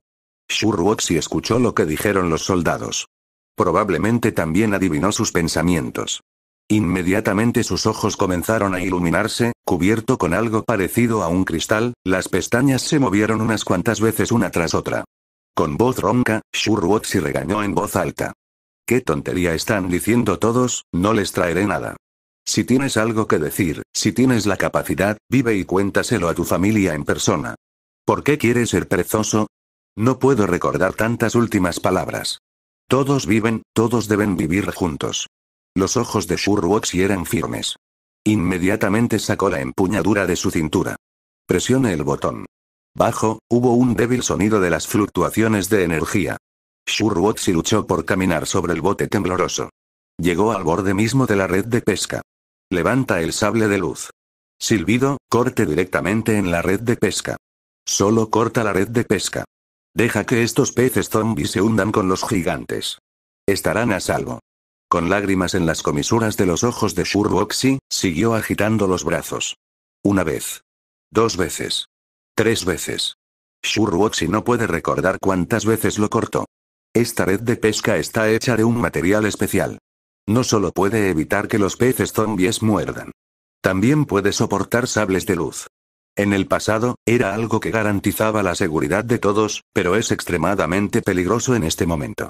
Shuruoxi escuchó lo que dijeron los soldados. Probablemente también adivinó sus pensamientos. Inmediatamente sus ojos comenzaron a iluminarse, cubierto con algo parecido a un cristal, las pestañas se movieron unas cuantas veces una tras otra. Con voz ronca, Shuruoxi regañó en voz alta. ¿Qué tontería están diciendo todos? No les traeré nada. Si tienes algo que decir, si tienes la capacidad, vive y cuéntaselo a tu familia en persona. ¿Por qué quieres ser perezoso? No puedo recordar tantas últimas palabras. Todos viven, todos deben vivir juntos. Los ojos de Shurwoxy eran firmes. Inmediatamente sacó la empuñadura de su cintura. Presione el botón. Bajo, hubo un débil sonido de las fluctuaciones de energía. Shurwoxy luchó por caminar sobre el bote tembloroso. Llegó al borde mismo de la red de pesca. Levanta el sable de luz. Silbido, corte directamente en la red de pesca. Solo corta la red de pesca. Deja que estos peces zombies se hundan con los gigantes. Estarán a salvo. Con lágrimas en las comisuras de los ojos de Shurboxy, siguió agitando los brazos. Una vez. Dos veces. Tres veces. Shurboxy no puede recordar cuántas veces lo cortó. Esta red de pesca está hecha de un material especial. No solo puede evitar que los peces zombies muerdan. También puede soportar sables de luz. En el pasado, era algo que garantizaba la seguridad de todos, pero es extremadamente peligroso en este momento.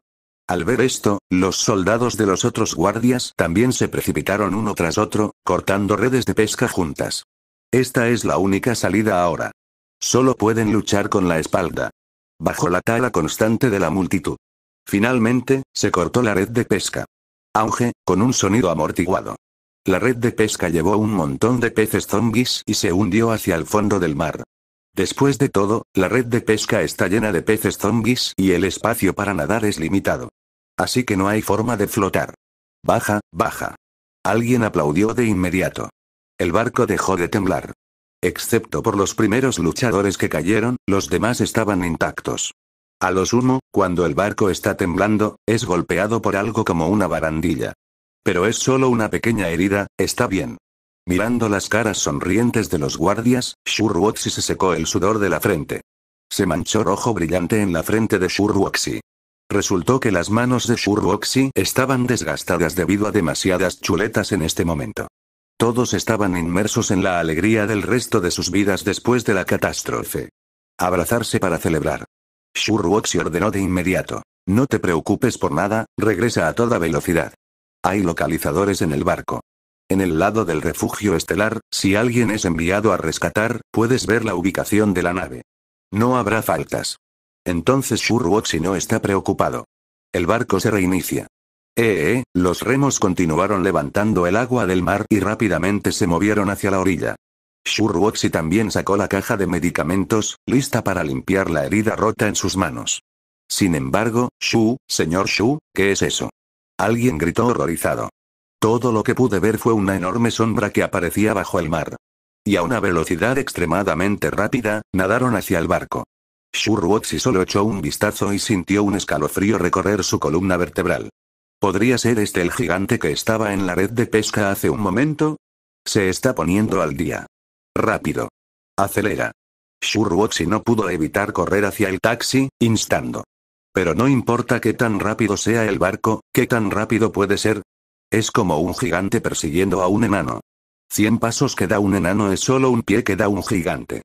Al ver esto, los soldados de los otros guardias también se precipitaron uno tras otro, cortando redes de pesca juntas. Esta es la única salida ahora. Solo pueden luchar con la espalda. Bajo la tala constante de la multitud. Finalmente, se cortó la red de pesca. Auge, con un sonido amortiguado. La red de pesca llevó un montón de peces zombis y se hundió hacia el fondo del mar. Después de todo, la red de pesca está llena de peces zombis y el espacio para nadar es limitado. Así que no hay forma de flotar. Baja, baja. Alguien aplaudió de inmediato. El barco dejó de temblar. Excepto por los primeros luchadores que cayeron, los demás estaban intactos. A lo sumo, cuando el barco está temblando, es golpeado por algo como una barandilla. Pero es solo una pequeña herida, está bien. Mirando las caras sonrientes de los guardias, Shurwoxi se secó el sudor de la frente. Se manchó rojo brillante en la frente de Shurwoxi. Resultó que las manos de Shurwoxi estaban desgastadas debido a demasiadas chuletas en este momento. Todos estaban inmersos en la alegría del resto de sus vidas después de la catástrofe. Abrazarse para celebrar. Shurwoxi ordenó de inmediato. No te preocupes por nada, regresa a toda velocidad. Hay localizadores en el barco. En el lado del refugio estelar, si alguien es enviado a rescatar, puedes ver la ubicación de la nave. No habrá faltas. Entonces Shurwoxi no está preocupado. El barco se reinicia. Eh, eh, eh, los remos continuaron levantando el agua del mar y rápidamente se movieron hacia la orilla. Shurwoxi también sacó la caja de medicamentos, lista para limpiar la herida rota en sus manos. Sin embargo, Shu, señor Shu, ¿qué es eso? Alguien gritó horrorizado. Todo lo que pude ver fue una enorme sombra que aparecía bajo el mar. Y a una velocidad extremadamente rápida, nadaron hacia el barco. Shurwotsi solo echó un vistazo y sintió un escalofrío recorrer su columna vertebral. ¿Podría ser este el gigante que estaba en la red de pesca hace un momento? Se está poniendo al día. Rápido. Acelera. Shurwotsi no pudo evitar correr hacia el taxi, instando. Pero no importa qué tan rápido sea el barco, qué tan rápido puede ser. Es como un gigante persiguiendo a un enano. Cien pasos que da un enano es solo un pie que da un gigante.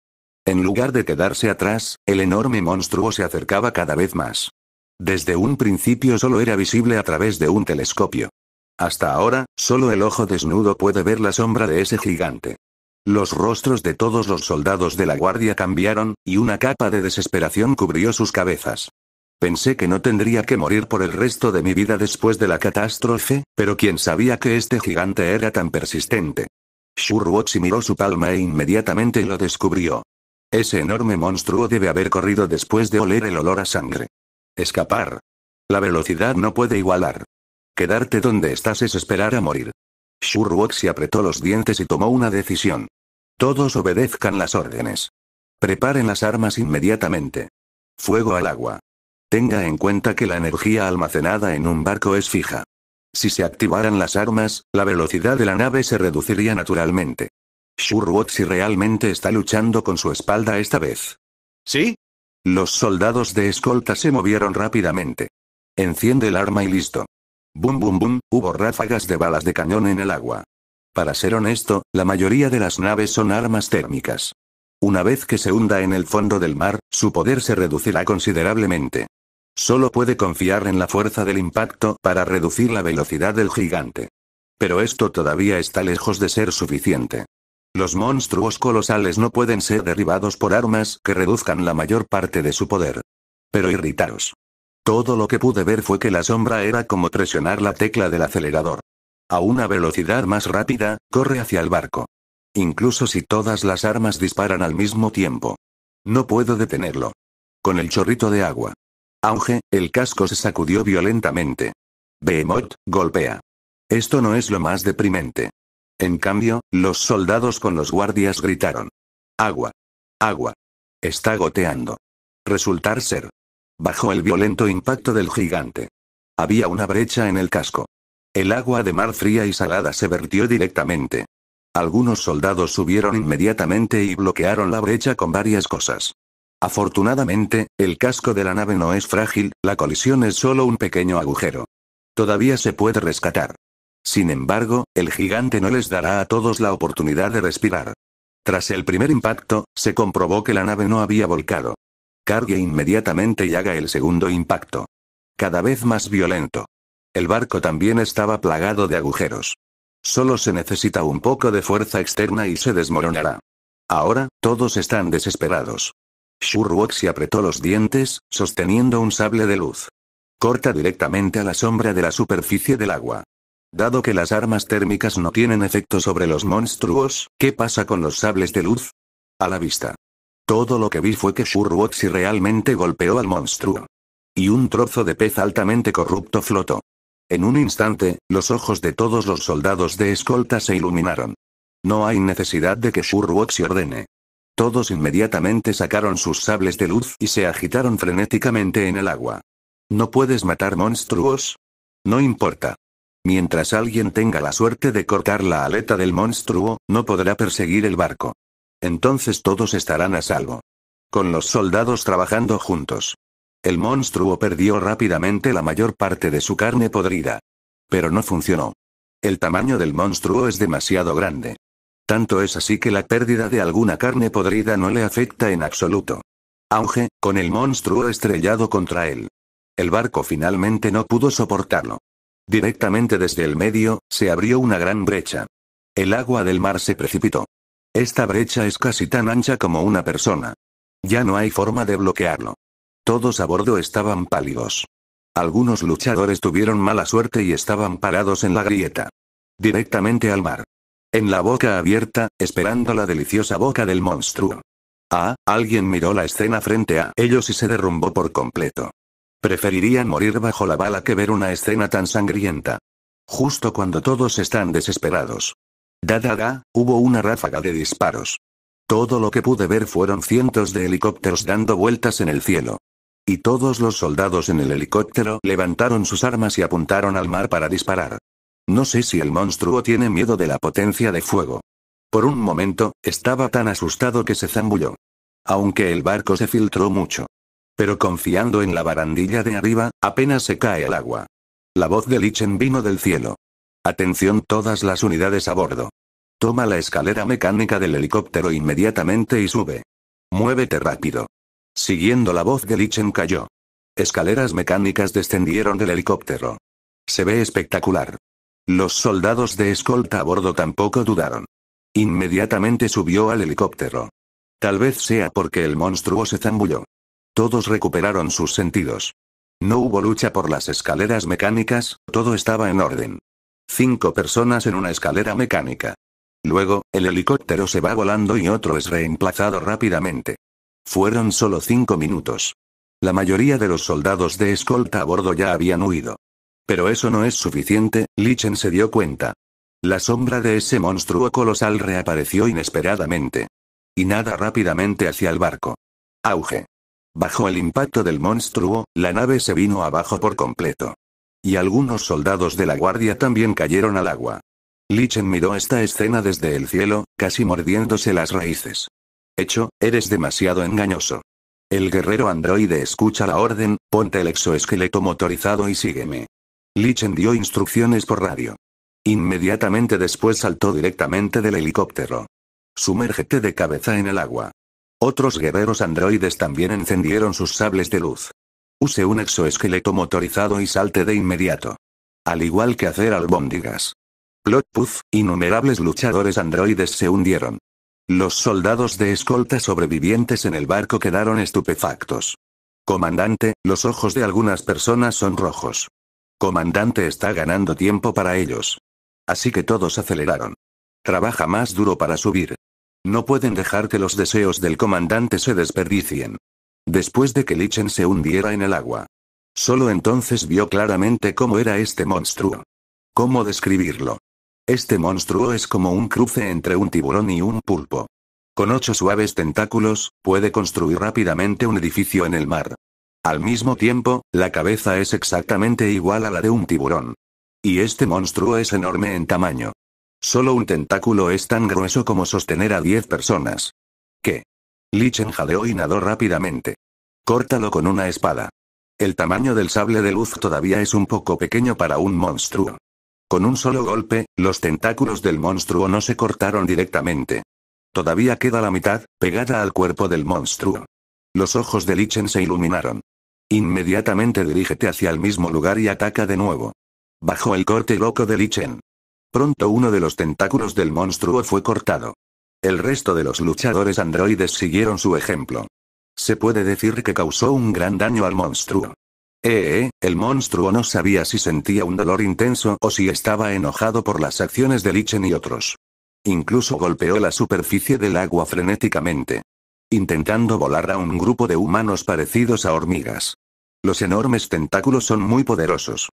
En lugar de quedarse atrás, el enorme monstruo se acercaba cada vez más. Desde un principio solo era visible a través de un telescopio. Hasta ahora, solo el ojo desnudo puede ver la sombra de ese gigante. Los rostros de todos los soldados de la guardia cambiaron, y una capa de desesperación cubrió sus cabezas. Pensé que no tendría que morir por el resto de mi vida después de la catástrofe, pero quién sabía que este gigante era tan persistente. Shuruochi miró su palma e inmediatamente lo descubrió. Ese enorme monstruo debe haber corrido después de oler el olor a sangre. Escapar. La velocidad no puede igualar. Quedarte donde estás es esperar a morir. Shuruochi apretó los dientes y tomó una decisión. Todos obedezcan las órdenes. Preparen las armas inmediatamente. Fuego al agua. Tenga en cuenta que la energía almacenada en un barco es fija. Si se activaran las armas, la velocidad de la nave se reduciría naturalmente. Shurwotsi realmente está luchando con su espalda esta vez. ¿Sí? Los soldados de escolta se movieron rápidamente. Enciende el arma y listo. Bum bum bum, hubo ráfagas de balas de cañón en el agua. Para ser honesto, la mayoría de las naves son armas térmicas. Una vez que se hunda en el fondo del mar, su poder se reducirá considerablemente. Solo puede confiar en la fuerza del impacto para reducir la velocidad del gigante. Pero esto todavía está lejos de ser suficiente. Los monstruos colosales no pueden ser derribados por armas que reduzcan la mayor parte de su poder. Pero irritaros. Todo lo que pude ver fue que la sombra era como presionar la tecla del acelerador. A una velocidad más rápida, corre hacia el barco. Incluso si todas las armas disparan al mismo tiempo. No puedo detenerlo. Con el chorrito de agua. Auge, el casco se sacudió violentamente. Behemoth, golpea. Esto no es lo más deprimente. En cambio, los soldados con los guardias gritaron. Agua. Agua. Está goteando. Resultar ser. Bajo el violento impacto del gigante. Había una brecha en el casco. El agua de mar fría y salada se vertió directamente. Algunos soldados subieron inmediatamente y bloquearon la brecha con varias cosas. Afortunadamente, el casco de la nave no es frágil, la colisión es solo un pequeño agujero. Todavía se puede rescatar. Sin embargo, el gigante no les dará a todos la oportunidad de respirar. Tras el primer impacto, se comprobó que la nave no había volcado. Cargue inmediatamente y haga el segundo impacto. Cada vez más violento. El barco también estaba plagado de agujeros. Solo se necesita un poco de fuerza externa y se desmoronará. Ahora, todos están desesperados. Shurwok apretó los dientes, sosteniendo un sable de luz. Corta directamente a la sombra de la superficie del agua. Dado que las armas térmicas no tienen efecto sobre los monstruos, ¿qué pasa con los sables de luz? A la vista. Todo lo que vi fue que Shurwok realmente golpeó al monstruo. Y un trozo de pez altamente corrupto flotó. En un instante, los ojos de todos los soldados de escolta se iluminaron. No hay necesidad de que Shurwok se ordene. Todos inmediatamente sacaron sus sables de luz y se agitaron frenéticamente en el agua. ¿No puedes matar monstruos? No importa. Mientras alguien tenga la suerte de cortar la aleta del monstruo, no podrá perseguir el barco. Entonces todos estarán a salvo. Con los soldados trabajando juntos. El monstruo perdió rápidamente la mayor parte de su carne podrida. Pero no funcionó. El tamaño del monstruo es demasiado grande. Tanto es así que la pérdida de alguna carne podrida no le afecta en absoluto. Auge, con el monstruo estrellado contra él. El barco finalmente no pudo soportarlo. Directamente desde el medio, se abrió una gran brecha. El agua del mar se precipitó. Esta brecha es casi tan ancha como una persona. Ya no hay forma de bloquearlo. Todos a bordo estaban pálidos. Algunos luchadores tuvieron mala suerte y estaban parados en la grieta. Directamente al mar. En la boca abierta, esperando la deliciosa boca del monstruo. Ah, alguien miró la escena frente a ellos y se derrumbó por completo. Preferirían morir bajo la bala que ver una escena tan sangrienta. Justo cuando todos están desesperados. Da da, hubo una ráfaga de disparos. Todo lo que pude ver fueron cientos de helicópteros dando vueltas en el cielo. Y todos los soldados en el helicóptero levantaron sus armas y apuntaron al mar para disparar. No sé si el monstruo tiene miedo de la potencia de fuego. Por un momento, estaba tan asustado que se zambulló. Aunque el barco se filtró mucho. Pero confiando en la barandilla de arriba, apenas se cae el agua. La voz de Lichen vino del cielo. Atención todas las unidades a bordo. Toma la escalera mecánica del helicóptero inmediatamente y sube. Muévete rápido. Siguiendo la voz de Lichen cayó. Escaleras mecánicas descendieron del helicóptero. Se ve espectacular. Los soldados de escolta a bordo tampoco dudaron. Inmediatamente subió al helicóptero. Tal vez sea porque el monstruo se zambulló. Todos recuperaron sus sentidos. No hubo lucha por las escaleras mecánicas, todo estaba en orden. Cinco personas en una escalera mecánica. Luego, el helicóptero se va volando y otro es reemplazado rápidamente. Fueron solo cinco minutos. La mayoría de los soldados de escolta a bordo ya habían huido. Pero eso no es suficiente, Lichen se dio cuenta. La sombra de ese monstruo colosal reapareció inesperadamente. Y nada rápidamente hacia el barco. Auge. Bajo el impacto del monstruo, la nave se vino abajo por completo. Y algunos soldados de la guardia también cayeron al agua. Lichen miró esta escena desde el cielo, casi mordiéndose las raíces hecho, eres demasiado engañoso. El guerrero androide escucha la orden, ponte el exoesqueleto motorizado y sígueme. Lichen dio instrucciones por radio. Inmediatamente después saltó directamente del helicóptero. Sumérgete de cabeza en el agua. Otros guerreros androides también encendieron sus sables de luz. Use un exoesqueleto motorizado y salte de inmediato. Al igual que hacer albóndigas. Plot puff, innumerables luchadores androides se hundieron. Los soldados de escolta sobrevivientes en el barco quedaron estupefactos. Comandante, los ojos de algunas personas son rojos. Comandante está ganando tiempo para ellos. Así que todos aceleraron. Trabaja más duro para subir. No pueden dejar que los deseos del comandante se desperdicien. Después de que Lichen se hundiera en el agua. Solo entonces vio claramente cómo era este monstruo. ¿Cómo describirlo? Este monstruo es como un cruce entre un tiburón y un pulpo. Con ocho suaves tentáculos, puede construir rápidamente un edificio en el mar. Al mismo tiempo, la cabeza es exactamente igual a la de un tiburón. Y este monstruo es enorme en tamaño. Solo un tentáculo es tan grueso como sostener a diez personas. ¿Qué? Lichen jadeó y nadó rápidamente. Córtalo con una espada. El tamaño del sable de luz todavía es un poco pequeño para un monstruo. Con un solo golpe, los tentáculos del monstruo no se cortaron directamente. Todavía queda la mitad, pegada al cuerpo del monstruo. Los ojos de Lichen se iluminaron. Inmediatamente dirígete hacia el mismo lugar y ataca de nuevo. Bajo el corte loco de Lichen. Pronto uno de los tentáculos del monstruo fue cortado. El resto de los luchadores androides siguieron su ejemplo. Se puede decir que causó un gran daño al monstruo. Eh, el monstruo no sabía si sentía un dolor intenso o si estaba enojado por las acciones de Lichen y otros. Incluso golpeó la superficie del agua frenéticamente. Intentando volar a un grupo de humanos parecidos a hormigas. Los enormes tentáculos son muy poderosos.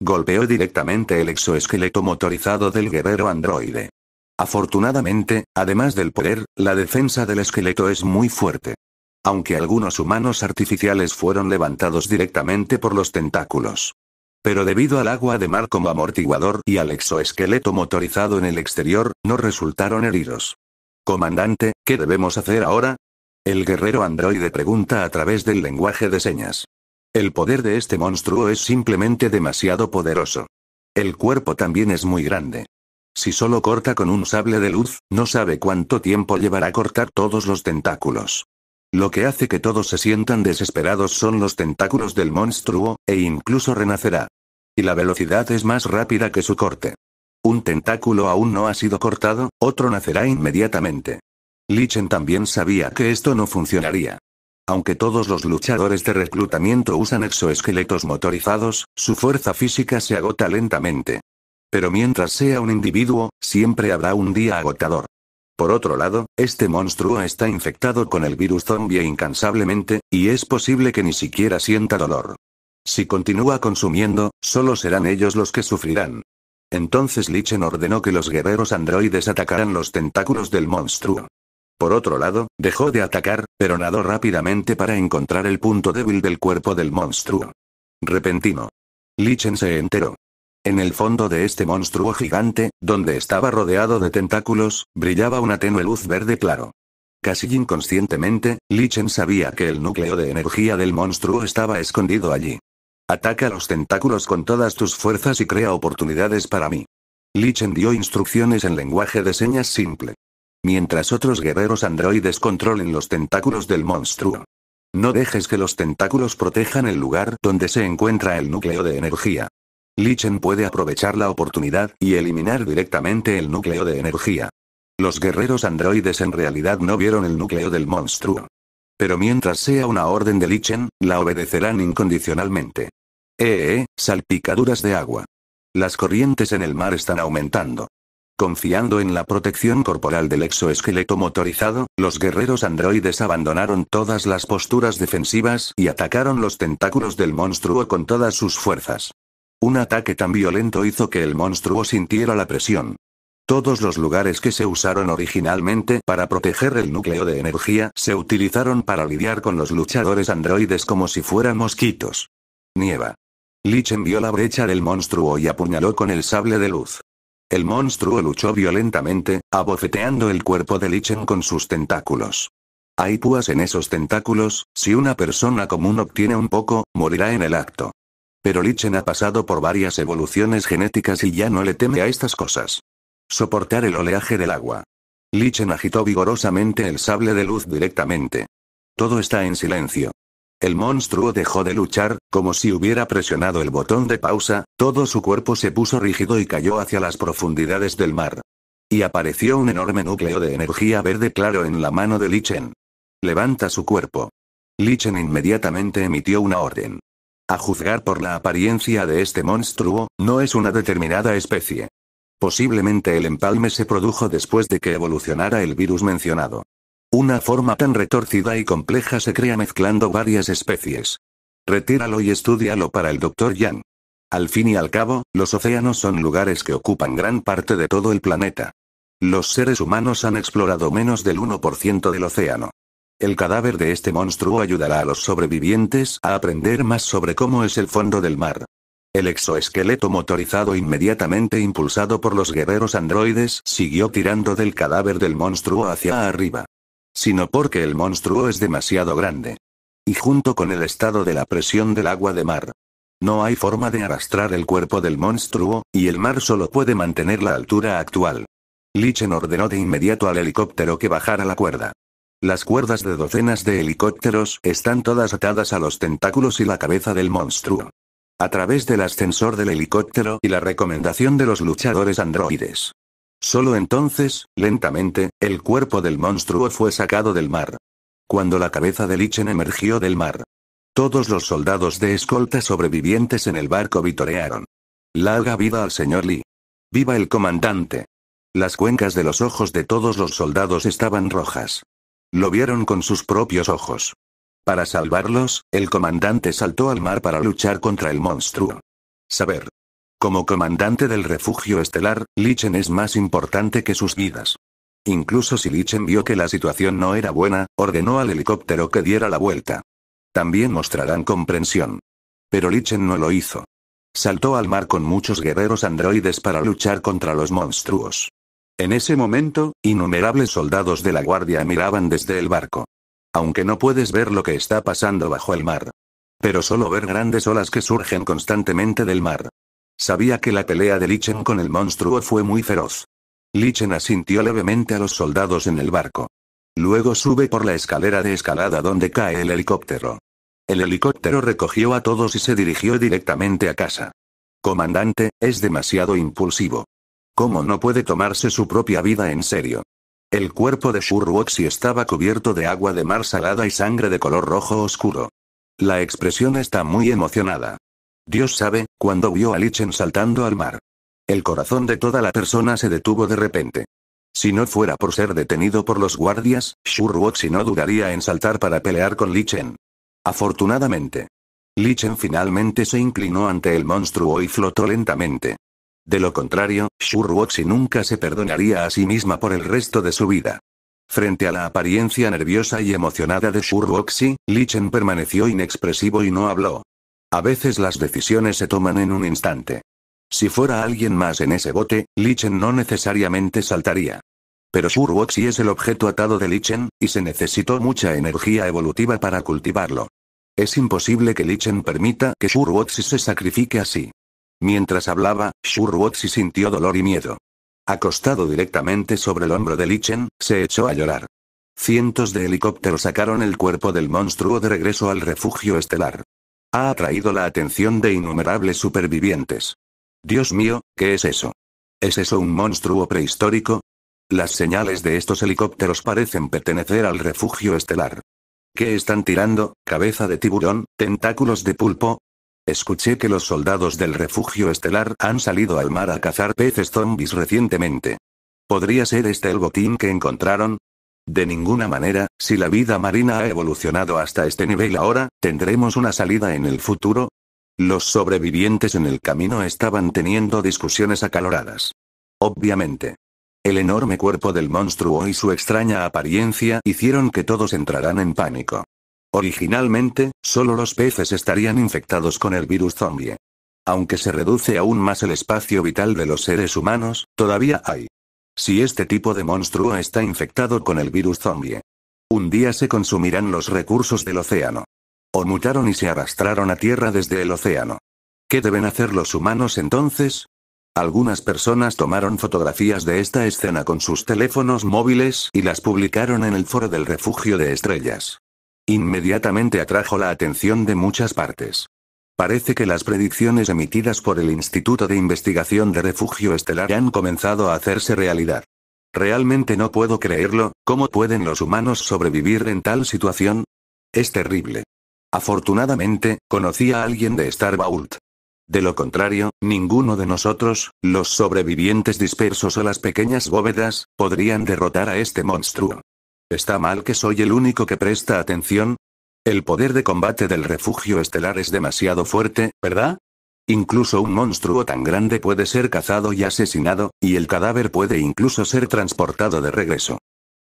Golpeó directamente el exoesqueleto motorizado del guerrero androide. Afortunadamente, además del poder, la defensa del esqueleto es muy fuerte aunque algunos humanos artificiales fueron levantados directamente por los tentáculos. Pero debido al agua de mar como amortiguador y al exoesqueleto motorizado en el exterior, no resultaron heridos. Comandante, ¿qué debemos hacer ahora? El guerrero androide pregunta a través del lenguaje de señas. El poder de este monstruo es simplemente demasiado poderoso. El cuerpo también es muy grande. Si solo corta con un sable de luz, no sabe cuánto tiempo llevará cortar todos los tentáculos. Lo que hace que todos se sientan desesperados son los tentáculos del monstruo, e incluso renacerá. Y la velocidad es más rápida que su corte. Un tentáculo aún no ha sido cortado, otro nacerá inmediatamente. Lichen también sabía que esto no funcionaría. Aunque todos los luchadores de reclutamiento usan exoesqueletos motorizados, su fuerza física se agota lentamente. Pero mientras sea un individuo, siempre habrá un día agotador. Por otro lado, este monstruo está infectado con el virus zombie incansablemente, y es posible que ni siquiera sienta dolor. Si continúa consumiendo, solo serán ellos los que sufrirán. Entonces Lichen ordenó que los guerreros androides atacaran los tentáculos del monstruo. Por otro lado, dejó de atacar, pero nadó rápidamente para encontrar el punto débil del cuerpo del monstruo. Repentino. Lichen se enteró. En el fondo de este monstruo gigante, donde estaba rodeado de tentáculos, brillaba una tenue luz verde claro. Casi inconscientemente, Lichen sabía que el núcleo de energía del monstruo estaba escondido allí. Ataca los tentáculos con todas tus fuerzas y crea oportunidades para mí. Lichen dio instrucciones en lenguaje de señas simple. Mientras otros guerreros androides controlen los tentáculos del monstruo. No dejes que los tentáculos protejan el lugar donde se encuentra el núcleo de energía. Lichen puede aprovechar la oportunidad y eliminar directamente el núcleo de energía. Los guerreros androides en realidad no vieron el núcleo del monstruo. Pero mientras sea una orden de Lichen, la obedecerán incondicionalmente. Eh, eh, eh, salpicaduras de agua. Las corrientes en el mar están aumentando. Confiando en la protección corporal del exoesqueleto motorizado, los guerreros androides abandonaron todas las posturas defensivas y atacaron los tentáculos del monstruo con todas sus fuerzas. Un ataque tan violento hizo que el monstruo sintiera la presión. Todos los lugares que se usaron originalmente para proteger el núcleo de energía se utilizaron para lidiar con los luchadores androides como si fueran mosquitos. Nieva. Lichen vio la brecha del monstruo y apuñaló con el sable de luz. El monstruo luchó violentamente, abofeteando el cuerpo de Lichen con sus tentáculos. Hay púas en esos tentáculos, si una persona común obtiene un poco, morirá en el acto. Pero Lichen ha pasado por varias evoluciones genéticas y ya no le teme a estas cosas. Soportar el oleaje del agua. Lichen agitó vigorosamente el sable de luz directamente. Todo está en silencio. El monstruo dejó de luchar, como si hubiera presionado el botón de pausa, todo su cuerpo se puso rígido y cayó hacia las profundidades del mar. Y apareció un enorme núcleo de energía verde claro en la mano de Lichen. Levanta su cuerpo. Lichen inmediatamente emitió una orden. A juzgar por la apariencia de este monstruo, no es una determinada especie. Posiblemente el empalme se produjo después de que evolucionara el virus mencionado. Una forma tan retorcida y compleja se crea mezclando varias especies. Retíralo y estudialo para el Dr. Yang. Al fin y al cabo, los océanos son lugares que ocupan gran parte de todo el planeta. Los seres humanos han explorado menos del 1% del océano. El cadáver de este monstruo ayudará a los sobrevivientes a aprender más sobre cómo es el fondo del mar. El exoesqueleto motorizado inmediatamente impulsado por los guerreros androides siguió tirando del cadáver del monstruo hacia arriba. Sino porque el monstruo es demasiado grande. Y junto con el estado de la presión del agua de mar. No hay forma de arrastrar el cuerpo del monstruo, y el mar solo puede mantener la altura actual. Lichen ordenó de inmediato al helicóptero que bajara la cuerda. Las cuerdas de docenas de helicópteros están todas atadas a los tentáculos y la cabeza del monstruo. A través del ascensor del helicóptero y la recomendación de los luchadores androides. Solo entonces, lentamente, el cuerpo del monstruo fue sacado del mar. Cuando la cabeza de Lichen emergió del mar. Todos los soldados de escolta sobrevivientes en el barco vitorearon. Larga vida al señor Lee. Viva el comandante. Las cuencas de los ojos de todos los soldados estaban rojas. Lo vieron con sus propios ojos. Para salvarlos, el comandante saltó al mar para luchar contra el monstruo. Saber. Como comandante del refugio estelar, Lichen es más importante que sus vidas. Incluso si Lichen vio que la situación no era buena, ordenó al helicóptero que diera la vuelta. También mostrarán comprensión. Pero Lichen no lo hizo. Saltó al mar con muchos guerreros androides para luchar contra los monstruos. En ese momento, innumerables soldados de la guardia miraban desde el barco. Aunque no puedes ver lo que está pasando bajo el mar. Pero solo ver grandes olas que surgen constantemente del mar. Sabía que la pelea de Lichen con el monstruo fue muy feroz. Lichen asintió levemente a los soldados en el barco. Luego sube por la escalera de escalada donde cae el helicóptero. El helicóptero recogió a todos y se dirigió directamente a casa. Comandante, es demasiado impulsivo. ¿Cómo no puede tomarse su propia vida en serio? El cuerpo de Shuruoxi estaba cubierto de agua de mar salada y sangre de color rojo oscuro. La expresión está muy emocionada. Dios sabe, cuando vio a Lichen saltando al mar. El corazón de toda la persona se detuvo de repente. Si no fuera por ser detenido por los guardias, si no dudaría en saltar para pelear con Lichen. Afortunadamente. Lichen finalmente se inclinó ante el monstruo y flotó lentamente. De lo contrario, Shurwoxi nunca se perdonaría a sí misma por el resto de su vida. Frente a la apariencia nerviosa y emocionada de Shurwoxi, Lichen permaneció inexpresivo y no habló. A veces las decisiones se toman en un instante. Si fuera alguien más en ese bote, Lichen no necesariamente saltaría. Pero Shurwoxi es el objeto atado de Lichen, y se necesitó mucha energía evolutiva para cultivarlo. Es imposible que Lichen permita que Shurwoxi se sacrifique así. Mientras hablaba, Shurwotsi sintió dolor y miedo. Acostado directamente sobre el hombro de Lichen, se echó a llorar. Cientos de helicópteros sacaron el cuerpo del monstruo de regreso al refugio estelar. Ha atraído la atención de innumerables supervivientes. Dios mío, ¿qué es eso? ¿Es eso un monstruo prehistórico? Las señales de estos helicópteros parecen pertenecer al refugio estelar. ¿Qué están tirando? ¿Cabeza de tiburón? ¿Tentáculos de pulpo? Escuché que los soldados del refugio estelar han salido al mar a cazar peces zombies recientemente. ¿Podría ser este el botín que encontraron? De ninguna manera, si la vida marina ha evolucionado hasta este nivel ahora, ¿tendremos una salida en el futuro? Los sobrevivientes en el camino estaban teniendo discusiones acaloradas. Obviamente. El enorme cuerpo del monstruo y su extraña apariencia hicieron que todos entraran en pánico. Originalmente, solo los peces estarían infectados con el virus zombie. Aunque se reduce aún más el espacio vital de los seres humanos, todavía hay. Si este tipo de monstruo está infectado con el virus zombie, un día se consumirán los recursos del océano. O mutaron y se arrastraron a tierra desde el océano. ¿Qué deben hacer los humanos entonces? Algunas personas tomaron fotografías de esta escena con sus teléfonos móviles y las publicaron en el foro del refugio de estrellas. Inmediatamente atrajo la atención de muchas partes. Parece que las predicciones emitidas por el Instituto de Investigación de Refugio Estelar han comenzado a hacerse realidad. Realmente no puedo creerlo, ¿cómo pueden los humanos sobrevivir en tal situación? Es terrible. Afortunadamente, conocí a alguien de Starbault. De lo contrario, ninguno de nosotros, los sobrevivientes dispersos o las pequeñas bóvedas, podrían derrotar a este monstruo. ¿Está mal que soy el único que presta atención? El poder de combate del refugio estelar es demasiado fuerte, ¿verdad? Incluso un monstruo tan grande puede ser cazado y asesinado, y el cadáver puede incluso ser transportado de regreso.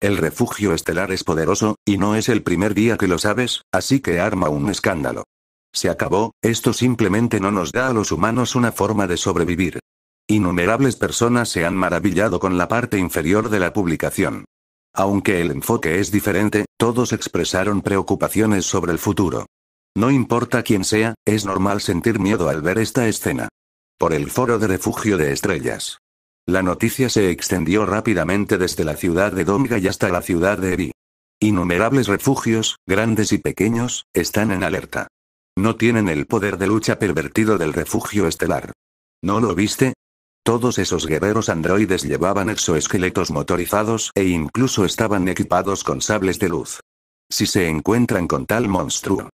El refugio estelar es poderoso, y no es el primer día que lo sabes, así que arma un escándalo. Se acabó, esto simplemente no nos da a los humanos una forma de sobrevivir. Innumerables personas se han maravillado con la parte inferior de la publicación. Aunque el enfoque es diferente, todos expresaron preocupaciones sobre el futuro. No importa quién sea, es normal sentir miedo al ver esta escena. Por el foro de refugio de estrellas. La noticia se extendió rápidamente desde la ciudad de y hasta la ciudad de Evi. Innumerables refugios, grandes y pequeños, están en alerta. No tienen el poder de lucha pervertido del refugio estelar. ¿No lo viste? Todos esos guerreros androides llevaban exoesqueletos motorizados e incluso estaban equipados con sables de luz. Si se encuentran con tal monstruo,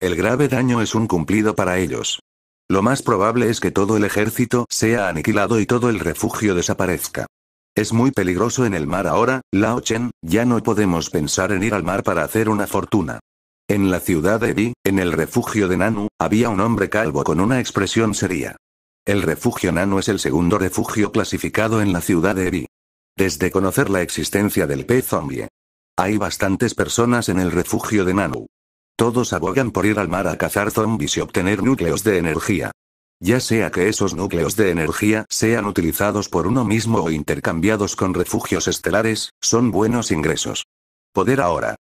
el grave daño es un cumplido para ellos. Lo más probable es que todo el ejército sea aniquilado y todo el refugio desaparezca. Es muy peligroso en el mar ahora, Lao Chen, ya no podemos pensar en ir al mar para hacer una fortuna. En la ciudad de Vi, en el refugio de Nanu, había un hombre calvo con una expresión seria. El refugio Nano es el segundo refugio clasificado en la ciudad de Evi. Desde conocer la existencia del pez zombie. Hay bastantes personas en el refugio de Nano. Todos abogan por ir al mar a cazar zombies y obtener núcleos de energía. Ya sea que esos núcleos de energía sean utilizados por uno mismo o intercambiados con refugios estelares, son buenos ingresos. Poder ahora.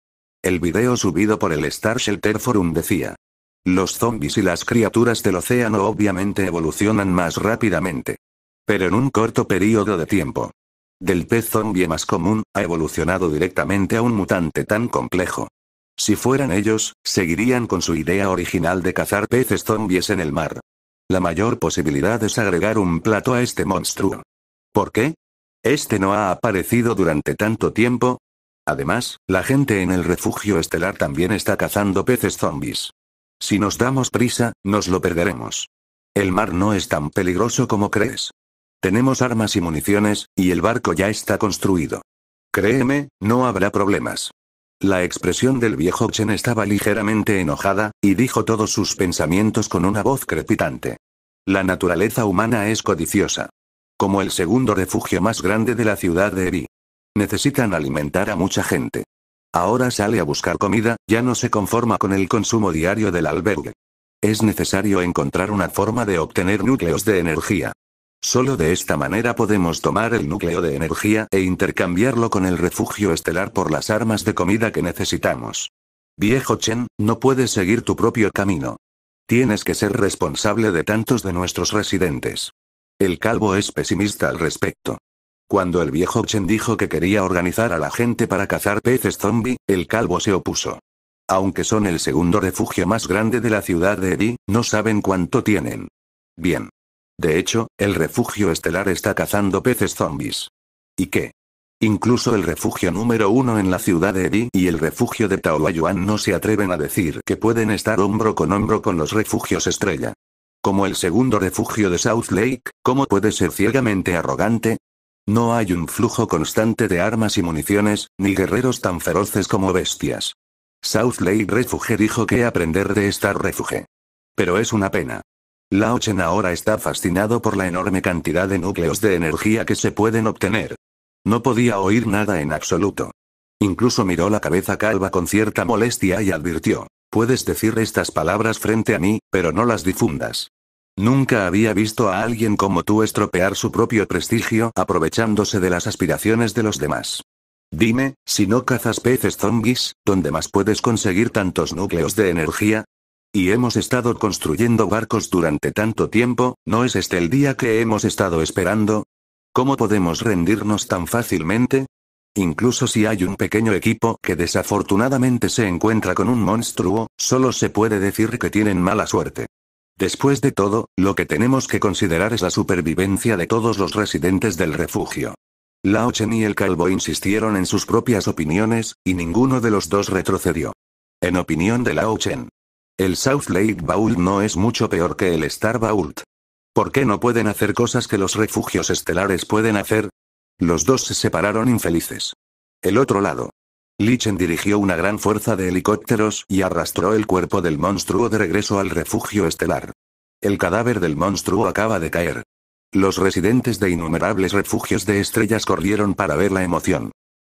El video subido por el Star Shelter Forum decía. Los zombies y las criaturas del océano obviamente evolucionan más rápidamente. Pero en un corto periodo de tiempo. Del pez zombie más común, ha evolucionado directamente a un mutante tan complejo. Si fueran ellos, seguirían con su idea original de cazar peces zombies en el mar. La mayor posibilidad es agregar un plato a este monstruo. ¿Por qué? Este no ha aparecido durante tanto tiempo. Además, la gente en el refugio estelar también está cazando peces zombies. Si nos damos prisa, nos lo perderemos. El mar no es tan peligroso como crees. Tenemos armas y municiones, y el barco ya está construido. Créeme, no habrá problemas. La expresión del viejo Chen estaba ligeramente enojada, y dijo todos sus pensamientos con una voz crepitante. La naturaleza humana es codiciosa. Como el segundo refugio más grande de la ciudad de Evi. Necesitan alimentar a mucha gente. Ahora sale a buscar comida, ya no se conforma con el consumo diario del albergue. Es necesario encontrar una forma de obtener núcleos de energía. Solo de esta manera podemos tomar el núcleo de energía e intercambiarlo con el refugio estelar por las armas de comida que necesitamos. Viejo Chen, no puedes seguir tu propio camino. Tienes que ser responsable de tantos de nuestros residentes. El calvo es pesimista al respecto. Cuando el viejo Chen dijo que quería organizar a la gente para cazar peces zombie, el calvo se opuso. Aunque son el segundo refugio más grande de la ciudad de Edi, no saben cuánto tienen. Bien. De hecho, el refugio estelar está cazando peces zombies. ¿Y qué? Incluso el refugio número uno en la ciudad de Edi y el refugio de Yuan no se atreven a decir que pueden estar hombro con hombro con los refugios estrella. Como el segundo refugio de South Lake, ¿cómo puede ser ciegamente arrogante? No hay un flujo constante de armas y municiones, ni guerreros tan feroces como bestias. South Lake Refuge dijo que aprender de estar refuge. Pero es una pena. Lao ahora está fascinado por la enorme cantidad de núcleos de energía que se pueden obtener. No podía oír nada en absoluto. Incluso miró la cabeza calva con cierta molestia y advirtió. Puedes decir estas palabras frente a mí, pero no las difundas. Nunca había visto a alguien como tú estropear su propio prestigio aprovechándose de las aspiraciones de los demás. Dime, si no cazas peces zombies, ¿dónde más puedes conseguir tantos núcleos de energía? Y hemos estado construyendo barcos durante tanto tiempo, ¿no es este el día que hemos estado esperando? ¿Cómo podemos rendirnos tan fácilmente? Incluso si hay un pequeño equipo que desafortunadamente se encuentra con un monstruo, solo se puede decir que tienen mala suerte. Después de todo, lo que tenemos que considerar es la supervivencia de todos los residentes del refugio. Lao Chen y el calvo insistieron en sus propias opiniones, y ninguno de los dos retrocedió. En opinión de Lao Chen, el South Lake Vault no es mucho peor que el Star Vault. ¿Por qué no pueden hacer cosas que los refugios estelares pueden hacer? Los dos se separaron infelices. El otro lado. Lichen dirigió una gran fuerza de helicópteros y arrastró el cuerpo del monstruo de regreso al refugio estelar. El cadáver del monstruo acaba de caer. Los residentes de innumerables refugios de estrellas corrieron para ver la emoción.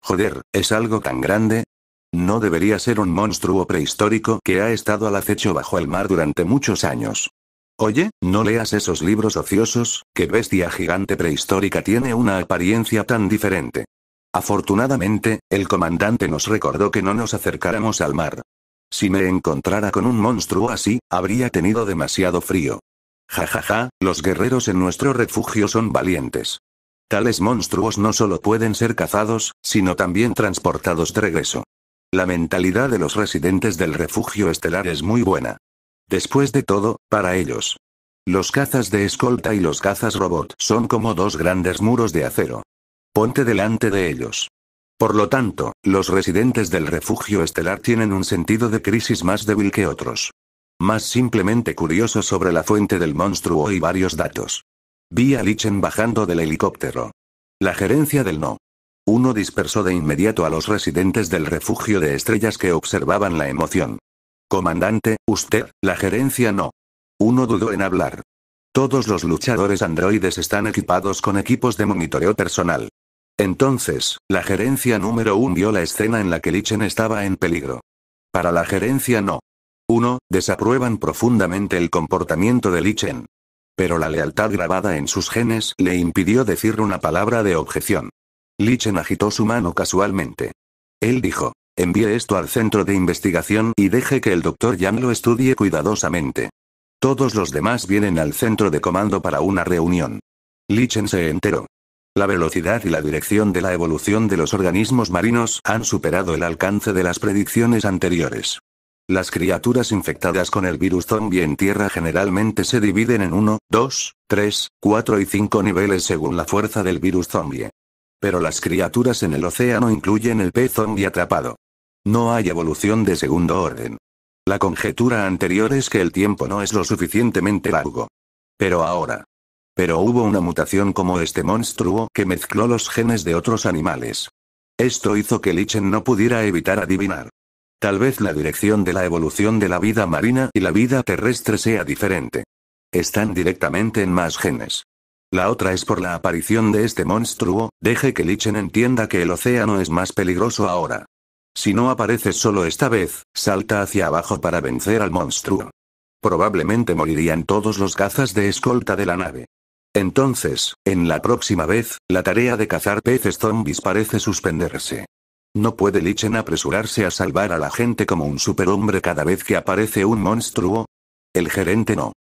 Joder, ¿es algo tan grande? No debería ser un monstruo prehistórico que ha estado al acecho bajo el mar durante muchos años. Oye, no leas esos libros ociosos, que bestia gigante prehistórica tiene una apariencia tan diferente. Afortunadamente, el comandante nos recordó que no nos acercáramos al mar. Si me encontrara con un monstruo así, habría tenido demasiado frío. Ja ja ja, los guerreros en nuestro refugio son valientes. Tales monstruos no solo pueden ser cazados, sino también transportados de regreso. La mentalidad de los residentes del refugio estelar es muy buena. Después de todo, para ellos. Los cazas de escolta y los cazas robot son como dos grandes muros de acero. Ponte delante de ellos. Por lo tanto, los residentes del refugio estelar tienen un sentido de crisis más débil que otros. Más simplemente curioso sobre la fuente del monstruo y varios datos. Vi a Lichen bajando del helicóptero. La gerencia del no. Uno dispersó de inmediato a los residentes del refugio de estrellas que observaban la emoción. Comandante, usted, la gerencia no. Uno dudó en hablar. Todos los luchadores androides están equipados con equipos de monitoreo personal. Entonces, la gerencia número 1 vio la escena en la que Lichen estaba en peligro. Para la gerencia no. 1. Desaprueban profundamente el comportamiento de Lichen. Pero la lealtad grabada en sus genes le impidió decir una palabra de objeción. Lichen agitó su mano casualmente. Él dijo, envíe esto al centro de investigación y deje que el doctor Yang lo estudie cuidadosamente. Todos los demás vienen al centro de comando para una reunión. Lichen se enteró. La velocidad y la dirección de la evolución de los organismos marinos han superado el alcance de las predicciones anteriores. Las criaturas infectadas con el virus zombie en Tierra generalmente se dividen en 1, 2, 3, 4 y 5 niveles según la fuerza del virus zombie. Pero las criaturas en el océano incluyen el pez zombie atrapado. No hay evolución de segundo orden. La conjetura anterior es que el tiempo no es lo suficientemente largo. Pero ahora, pero hubo una mutación como este monstruo que mezcló los genes de otros animales. Esto hizo que Lichen no pudiera evitar adivinar. Tal vez la dirección de la evolución de la vida marina y la vida terrestre sea diferente. Están directamente en más genes. La otra es por la aparición de este monstruo, deje que Lichen entienda que el océano es más peligroso ahora. Si no aparece solo esta vez, salta hacia abajo para vencer al monstruo. Probablemente morirían todos los cazas de escolta de la nave. Entonces, en la próxima vez, la tarea de cazar peces zombies parece suspenderse. No puede Lichen apresurarse a salvar a la gente como un superhombre cada vez que aparece un monstruo. El gerente no.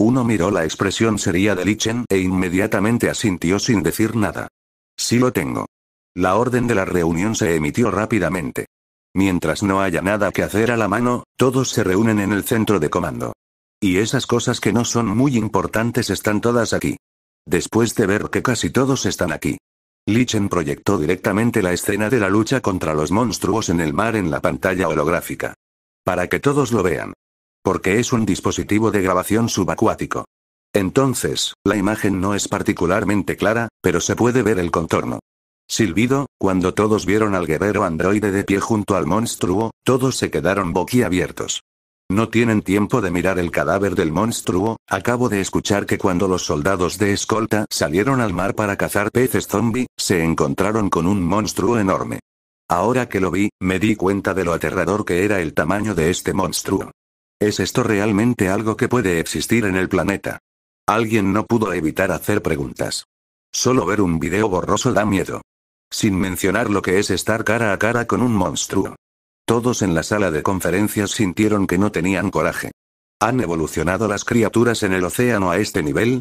Uno miró la expresión seria de Lichen e inmediatamente asintió sin decir nada. Sí lo tengo. La orden de la reunión se emitió rápidamente. Mientras no haya nada que hacer a la mano, todos se reúnen en el centro de comando. Y esas cosas que no son muy importantes están todas aquí. Después de ver que casi todos están aquí. Lichen proyectó directamente la escena de la lucha contra los monstruos en el mar en la pantalla holográfica. Para que todos lo vean. Porque es un dispositivo de grabación subacuático. Entonces, la imagen no es particularmente clara, pero se puede ver el contorno. Silbido, cuando todos vieron al guerrero androide de pie junto al monstruo, todos se quedaron boquiabiertos. No tienen tiempo de mirar el cadáver del monstruo, acabo de escuchar que cuando los soldados de escolta salieron al mar para cazar peces zombie, se encontraron con un monstruo enorme. Ahora que lo vi, me di cuenta de lo aterrador que era el tamaño de este monstruo. ¿Es esto realmente algo que puede existir en el planeta? Alguien no pudo evitar hacer preguntas. Solo ver un video borroso da miedo. Sin mencionar lo que es estar cara a cara con un monstruo. Todos en la sala de conferencias sintieron que no tenían coraje. ¿Han evolucionado las criaturas en el océano a este nivel?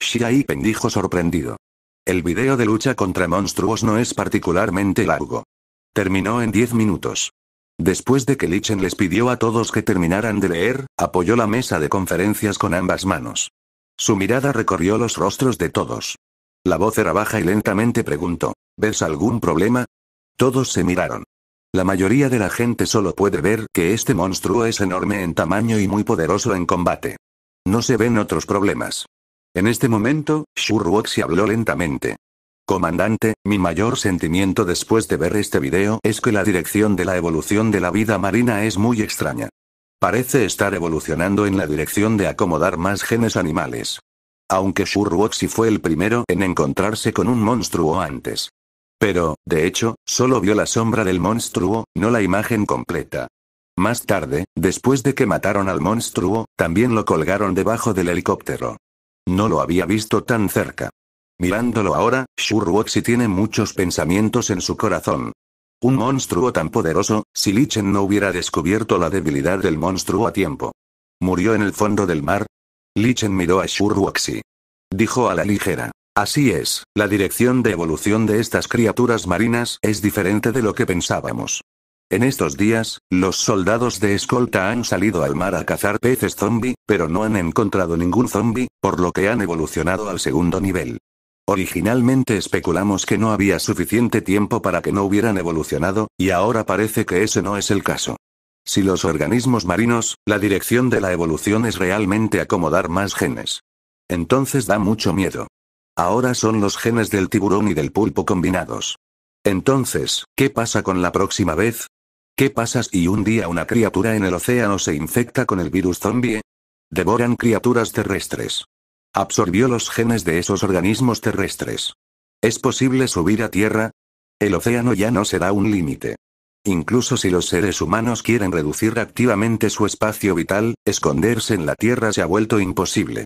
Xia Pen dijo sorprendido. El video de lucha contra monstruos no es particularmente largo. Terminó en diez minutos. Después de que Lichen les pidió a todos que terminaran de leer, apoyó la mesa de conferencias con ambas manos. Su mirada recorrió los rostros de todos. La voz era baja y lentamente preguntó, ¿ves algún problema? Todos se miraron. La mayoría de la gente solo puede ver que este monstruo es enorme en tamaño y muy poderoso en combate. No se ven otros problemas. En este momento, Shurwok habló lentamente. Comandante, mi mayor sentimiento después de ver este video es que la dirección de la evolución de la vida marina es muy extraña. Parece estar evolucionando en la dirección de acomodar más genes animales. Aunque Shurwoxy fue el primero en encontrarse con un monstruo antes. Pero, de hecho, solo vio la sombra del monstruo, no la imagen completa. Más tarde, después de que mataron al monstruo, también lo colgaron debajo del helicóptero. No lo había visto tan cerca. Mirándolo ahora, Shurwoxi tiene muchos pensamientos en su corazón. Un monstruo tan poderoso, si Lichen no hubiera descubierto la debilidad del monstruo a tiempo. ¿Murió en el fondo del mar? Lichen miró a Shurwoxi. Dijo a la ligera. Así es, la dirección de evolución de estas criaturas marinas es diferente de lo que pensábamos. En estos días, los soldados de escolta han salido al mar a cazar peces zombie, pero no han encontrado ningún zombie, por lo que han evolucionado al segundo nivel. Originalmente especulamos que no había suficiente tiempo para que no hubieran evolucionado, y ahora parece que ese no es el caso. Si los organismos marinos, la dirección de la evolución es realmente acomodar más genes. Entonces da mucho miedo. Ahora son los genes del tiburón y del pulpo combinados. Entonces, ¿qué pasa con la próxima vez? ¿Qué pasa si un día una criatura en el océano se infecta con el virus zombie? Devoran criaturas terrestres. Absorbió los genes de esos organismos terrestres. ¿Es posible subir a tierra? El océano ya no será un límite. Incluso si los seres humanos quieren reducir activamente su espacio vital, esconderse en la Tierra se ha vuelto imposible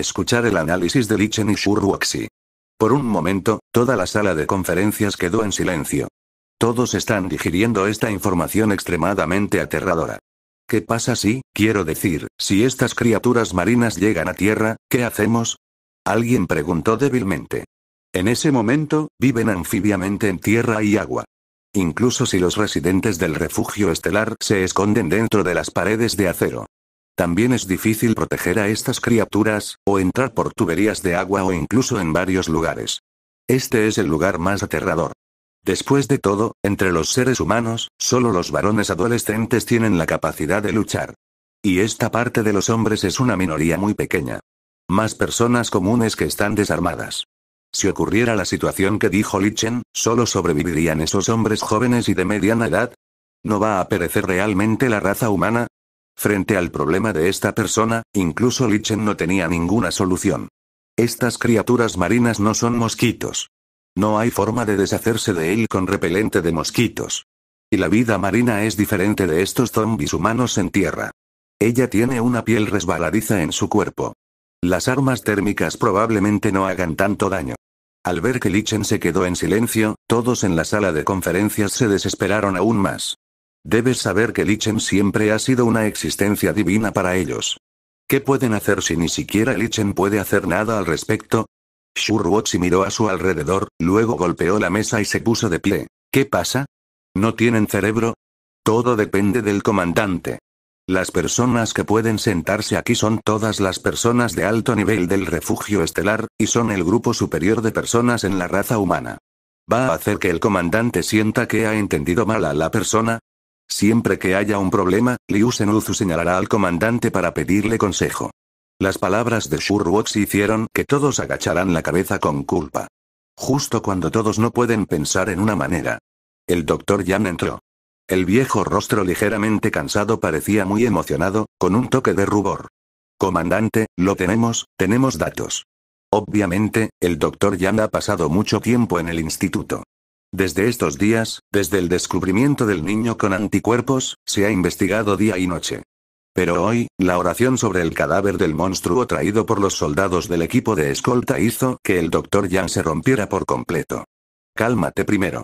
escuchar el análisis de Lichen y Shurwaxi. Por un momento, toda la sala de conferencias quedó en silencio. Todos están digiriendo esta información extremadamente aterradora. ¿Qué pasa si, quiero decir, si estas criaturas marinas llegan a tierra, ¿qué hacemos? Alguien preguntó débilmente. En ese momento, viven anfibiamente en tierra y agua. Incluso si los residentes del refugio estelar se esconden dentro de las paredes de acero, también es difícil proteger a estas criaturas, o entrar por tuberías de agua o incluso en varios lugares. Este es el lugar más aterrador. Después de todo, entre los seres humanos, solo los varones adolescentes tienen la capacidad de luchar. Y esta parte de los hombres es una minoría muy pequeña. Más personas comunes que están desarmadas. Si ocurriera la situación que dijo Lichen, solo sobrevivirían esos hombres jóvenes y de mediana edad. ¿No va a perecer realmente la raza humana? Frente al problema de esta persona, incluso Lichen no tenía ninguna solución. Estas criaturas marinas no son mosquitos. No hay forma de deshacerse de él con repelente de mosquitos. Y la vida marina es diferente de estos zombis humanos en tierra. Ella tiene una piel resbaladiza en su cuerpo. Las armas térmicas probablemente no hagan tanto daño. Al ver que Lichen se quedó en silencio, todos en la sala de conferencias se desesperaron aún más. Debes saber que Lichen siempre ha sido una existencia divina para ellos. ¿Qué pueden hacer si ni siquiera Lichen puede hacer nada al respecto? Shurwotsi miró a su alrededor, luego golpeó la mesa y se puso de pie. ¿Qué pasa? ¿No tienen cerebro? Todo depende del comandante. Las personas que pueden sentarse aquí son todas las personas de alto nivel del refugio estelar, y son el grupo superior de personas en la raza humana. ¿Va a hacer que el comandante sienta que ha entendido mal a la persona? Siempre que haya un problema, Liu Senuzu señalará al comandante para pedirle consejo. Las palabras de Ruoxi hicieron que todos agacharan la cabeza con culpa. Justo cuando todos no pueden pensar en una manera. El doctor Yan entró. El viejo rostro ligeramente cansado parecía muy emocionado, con un toque de rubor. Comandante, lo tenemos, tenemos datos. Obviamente, el doctor Yan ha pasado mucho tiempo en el instituto. Desde estos días, desde el descubrimiento del niño con anticuerpos, se ha investigado día y noche. Pero hoy, la oración sobre el cadáver del monstruo traído por los soldados del equipo de escolta hizo que el doctor Yang se rompiera por completo. Cálmate primero.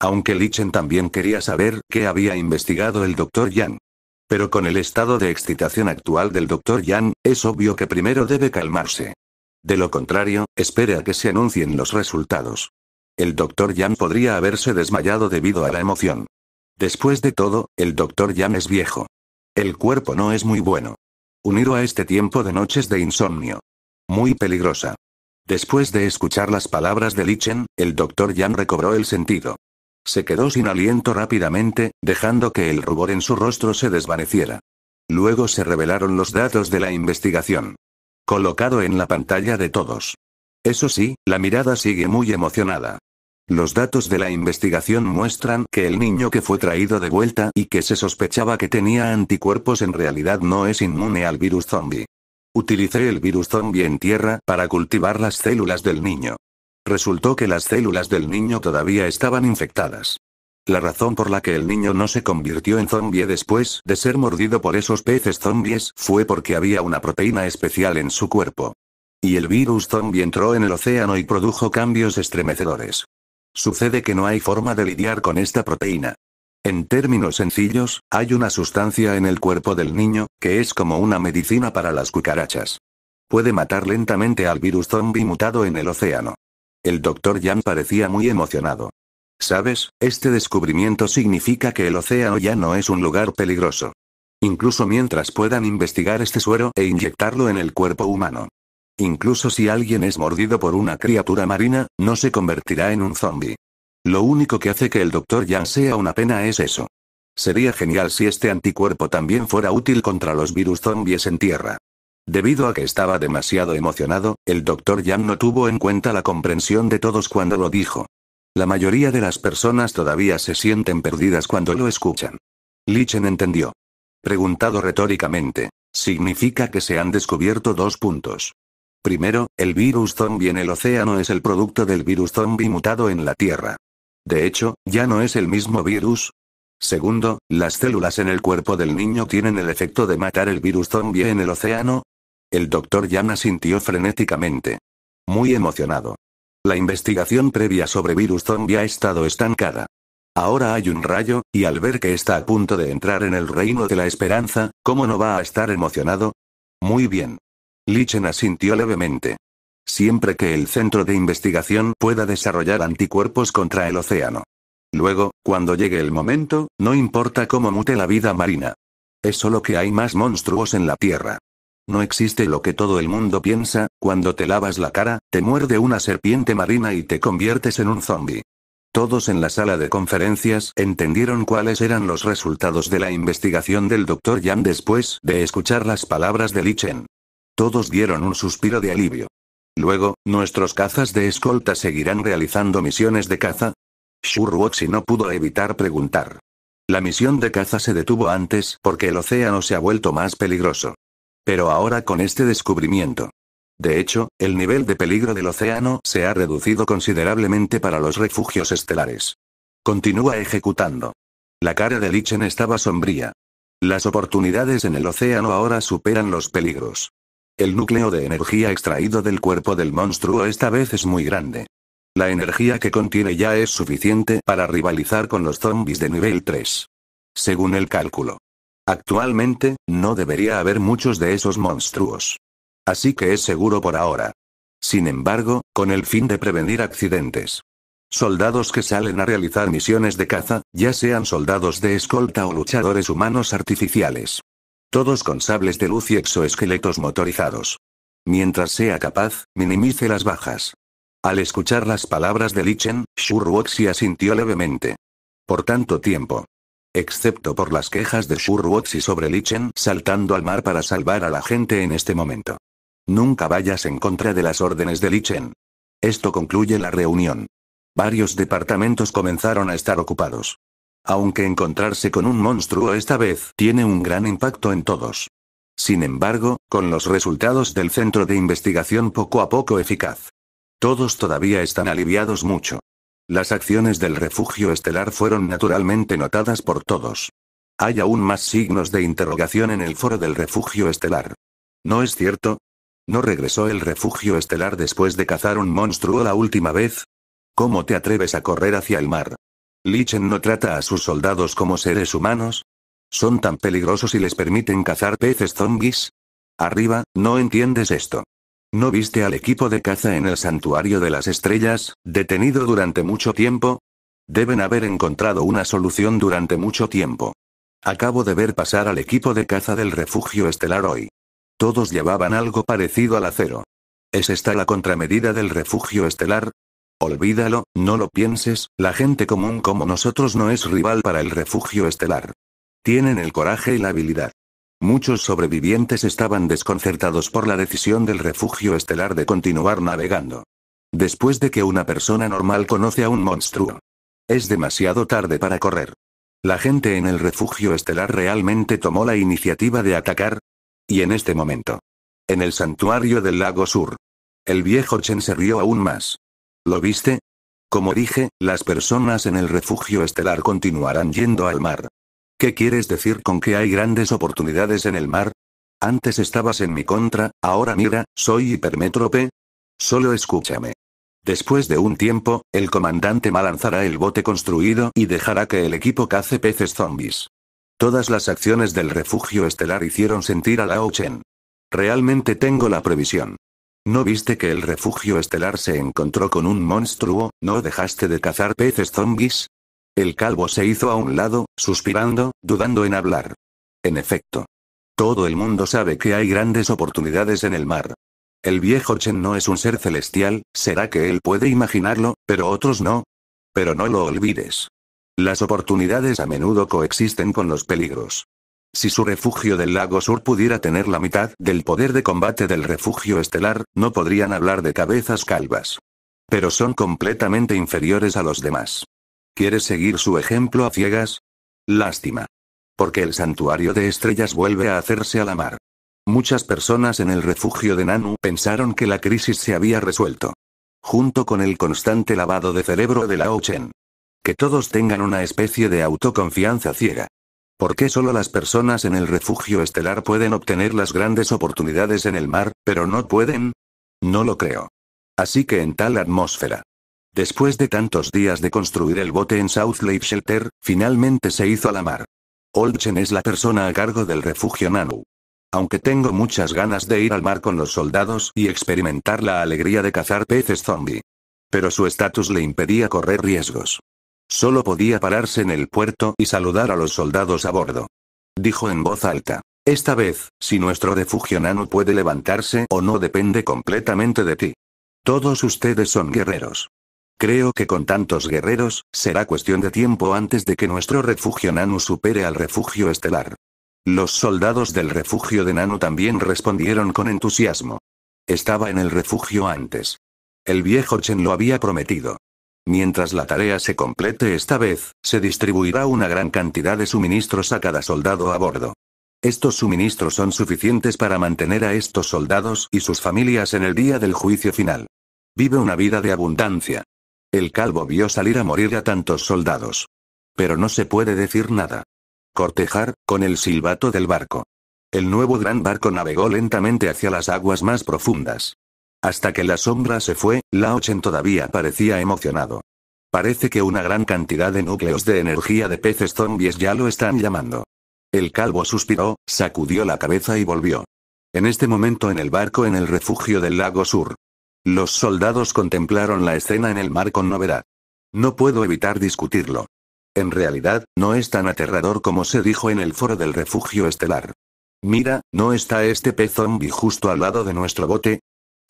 Aunque Lichen también quería saber qué había investigado el doctor Yang. Pero con el estado de excitación actual del doctor Jan, es obvio que primero debe calmarse. De lo contrario, espere a que se anuncien los resultados. El doctor Yan podría haberse desmayado debido a la emoción. Después de todo, el doctor Yan es viejo. El cuerpo no es muy bueno. Unido a este tiempo de noches de insomnio. Muy peligrosa. Después de escuchar las palabras de Lichen, el doctor Yan recobró el sentido. Se quedó sin aliento rápidamente, dejando que el rubor en su rostro se desvaneciera. Luego se revelaron los datos de la investigación. Colocado en la pantalla de todos. Eso sí, la mirada sigue muy emocionada. Los datos de la investigación muestran que el niño que fue traído de vuelta y que se sospechaba que tenía anticuerpos en realidad no es inmune al virus zombie. Utilicé el virus zombie en tierra para cultivar las células del niño. Resultó que las células del niño todavía estaban infectadas. La razón por la que el niño no se convirtió en zombie después de ser mordido por esos peces zombies fue porque había una proteína especial en su cuerpo. Y el virus zombie entró en el océano y produjo cambios estremecedores. Sucede que no hay forma de lidiar con esta proteína. En términos sencillos, hay una sustancia en el cuerpo del niño, que es como una medicina para las cucarachas. Puede matar lentamente al virus zombie mutado en el océano. El doctor Jan parecía muy emocionado. ¿Sabes? Este descubrimiento significa que el océano ya no es un lugar peligroso. Incluso mientras puedan investigar este suero e inyectarlo en el cuerpo humano. Incluso si alguien es mordido por una criatura marina, no se convertirá en un zombie. Lo único que hace que el Dr. Yang sea una pena es eso. Sería genial si este anticuerpo también fuera útil contra los virus zombies en tierra. Debido a que estaba demasiado emocionado, el Dr. Yang no tuvo en cuenta la comprensión de todos cuando lo dijo. La mayoría de las personas todavía se sienten perdidas cuando lo escuchan. Lichen entendió. Preguntado retóricamente, significa que se han descubierto dos puntos. Primero, el virus zombie en el océano es el producto del virus zombie mutado en la Tierra. De hecho, ya no es el mismo virus. Segundo, las células en el cuerpo del niño tienen el efecto de matar el virus zombie en el océano. El doctor Yana sintió frenéticamente. Muy emocionado. La investigación previa sobre virus zombie ha estado estancada. Ahora hay un rayo, y al ver que está a punto de entrar en el reino de la esperanza, ¿cómo no va a estar emocionado? Muy bien. Lichen asintió levemente. Siempre que el centro de investigación pueda desarrollar anticuerpos contra el océano. Luego, cuando llegue el momento, no importa cómo mute la vida marina. Es solo que hay más monstruos en la Tierra. No existe lo que todo el mundo piensa, cuando te lavas la cara, te muerde una serpiente marina y te conviertes en un zombie. Todos en la sala de conferencias entendieron cuáles eran los resultados de la investigación del Dr. Yan después de escuchar las palabras de Lichen. Todos dieron un suspiro de alivio. Luego, nuestros cazas de escolta seguirán realizando misiones de caza. Shurwoxi no pudo evitar preguntar. La misión de caza se detuvo antes porque el océano se ha vuelto más peligroso. Pero ahora con este descubrimiento. De hecho, el nivel de peligro del océano se ha reducido considerablemente para los refugios estelares. Continúa ejecutando. La cara de Lichen estaba sombría. Las oportunidades en el océano ahora superan los peligros. El núcleo de energía extraído del cuerpo del monstruo esta vez es muy grande. La energía que contiene ya es suficiente para rivalizar con los zombies de nivel 3. Según el cálculo. Actualmente, no debería haber muchos de esos monstruos. Así que es seguro por ahora. Sin embargo, con el fin de prevenir accidentes. Soldados que salen a realizar misiones de caza, ya sean soldados de escolta o luchadores humanos artificiales. Todos con sables de luz y exoesqueletos motorizados. Mientras sea capaz, minimice las bajas. Al escuchar las palabras de Lichen, Shuruoxi asintió levemente. Por tanto tiempo. Excepto por las quejas de Shuruoxi sobre Lichen saltando al mar para salvar a la gente en este momento. Nunca vayas en contra de las órdenes de Lichen. Esto concluye la reunión. Varios departamentos comenzaron a estar ocupados aunque encontrarse con un monstruo esta vez tiene un gran impacto en todos. Sin embargo, con los resultados del centro de investigación poco a poco eficaz. Todos todavía están aliviados mucho. Las acciones del refugio estelar fueron naturalmente notadas por todos. Hay aún más signos de interrogación en el foro del refugio estelar. ¿No es cierto? ¿No regresó el refugio estelar después de cazar un monstruo la última vez? ¿Cómo te atreves a correr hacia el mar? Lichen no trata a sus soldados como seres humanos. ¿Son tan peligrosos y les permiten cazar peces zombies? Arriba, no entiendes esto. ¿No viste al equipo de caza en el santuario de las estrellas, detenido durante mucho tiempo? Deben haber encontrado una solución durante mucho tiempo. Acabo de ver pasar al equipo de caza del refugio estelar hoy. Todos llevaban algo parecido al acero. ¿Es esta la contramedida del refugio estelar? Olvídalo, no lo pienses, la gente común como nosotros no es rival para el refugio estelar. Tienen el coraje y la habilidad. Muchos sobrevivientes estaban desconcertados por la decisión del refugio estelar de continuar navegando. Después de que una persona normal conoce a un monstruo. Es demasiado tarde para correr. La gente en el refugio estelar realmente tomó la iniciativa de atacar. Y en este momento. En el santuario del lago sur. El viejo Chen se rió aún más. ¿Lo viste? Como dije, las personas en el refugio estelar continuarán yendo al mar. ¿Qué quieres decir con que hay grandes oportunidades en el mar? Antes estabas en mi contra, ahora mira, soy hipermétrope. Solo escúchame. Después de un tiempo, el comandante malanzará el bote construido y dejará que el equipo cace peces zombies. Todas las acciones del refugio estelar hicieron sentir a Lao Chen. Realmente tengo la previsión. ¿No viste que el refugio estelar se encontró con un monstruo? ¿No dejaste de cazar peces zombis? El calvo se hizo a un lado, suspirando, dudando en hablar. En efecto. Todo el mundo sabe que hay grandes oportunidades en el mar. El viejo Chen no es un ser celestial, será que él puede imaginarlo, pero otros no. Pero no lo olvides. Las oportunidades a menudo coexisten con los peligros. Si su refugio del lago sur pudiera tener la mitad del poder de combate del refugio estelar, no podrían hablar de cabezas calvas. Pero son completamente inferiores a los demás. ¿Quieres seguir su ejemplo a ciegas? Lástima. Porque el santuario de estrellas vuelve a hacerse a la mar. Muchas personas en el refugio de Nanu pensaron que la crisis se había resuelto. Junto con el constante lavado de cerebro de Lao Chen. Que todos tengan una especie de autoconfianza ciega. ¿Por qué solo las personas en el refugio estelar pueden obtener las grandes oportunidades en el mar, pero no pueden? No lo creo. Así que en tal atmósfera. Después de tantos días de construir el bote en South Lake Shelter, finalmente se hizo a la mar. Olchen es la persona a cargo del refugio Nanu. Aunque tengo muchas ganas de ir al mar con los soldados y experimentar la alegría de cazar peces zombie. Pero su estatus le impedía correr riesgos. Solo podía pararse en el puerto y saludar a los soldados a bordo. Dijo en voz alta. Esta vez, si nuestro refugio nano puede levantarse o no depende completamente de ti. Todos ustedes son guerreros. Creo que con tantos guerreros, será cuestión de tiempo antes de que nuestro refugio nano supere al refugio estelar. Los soldados del refugio de nano también respondieron con entusiasmo. Estaba en el refugio antes. El viejo Chen lo había prometido. Mientras la tarea se complete esta vez, se distribuirá una gran cantidad de suministros a cada soldado a bordo. Estos suministros son suficientes para mantener a estos soldados y sus familias en el día del juicio final. Vive una vida de abundancia. El calvo vio salir a morir a tantos soldados. Pero no se puede decir nada. Cortejar, con el silbato del barco. El nuevo gran barco navegó lentamente hacia las aguas más profundas. Hasta que la sombra se fue, Laochen todavía parecía emocionado. Parece que una gran cantidad de núcleos de energía de peces zombies ya lo están llamando. El calvo suspiró, sacudió la cabeza y volvió. En este momento en el barco en el refugio del lago sur. Los soldados contemplaron la escena en el mar con novedad. No puedo evitar discutirlo. En realidad, no es tan aterrador como se dijo en el foro del refugio estelar. Mira, ¿no está este pez zombie justo al lado de nuestro bote?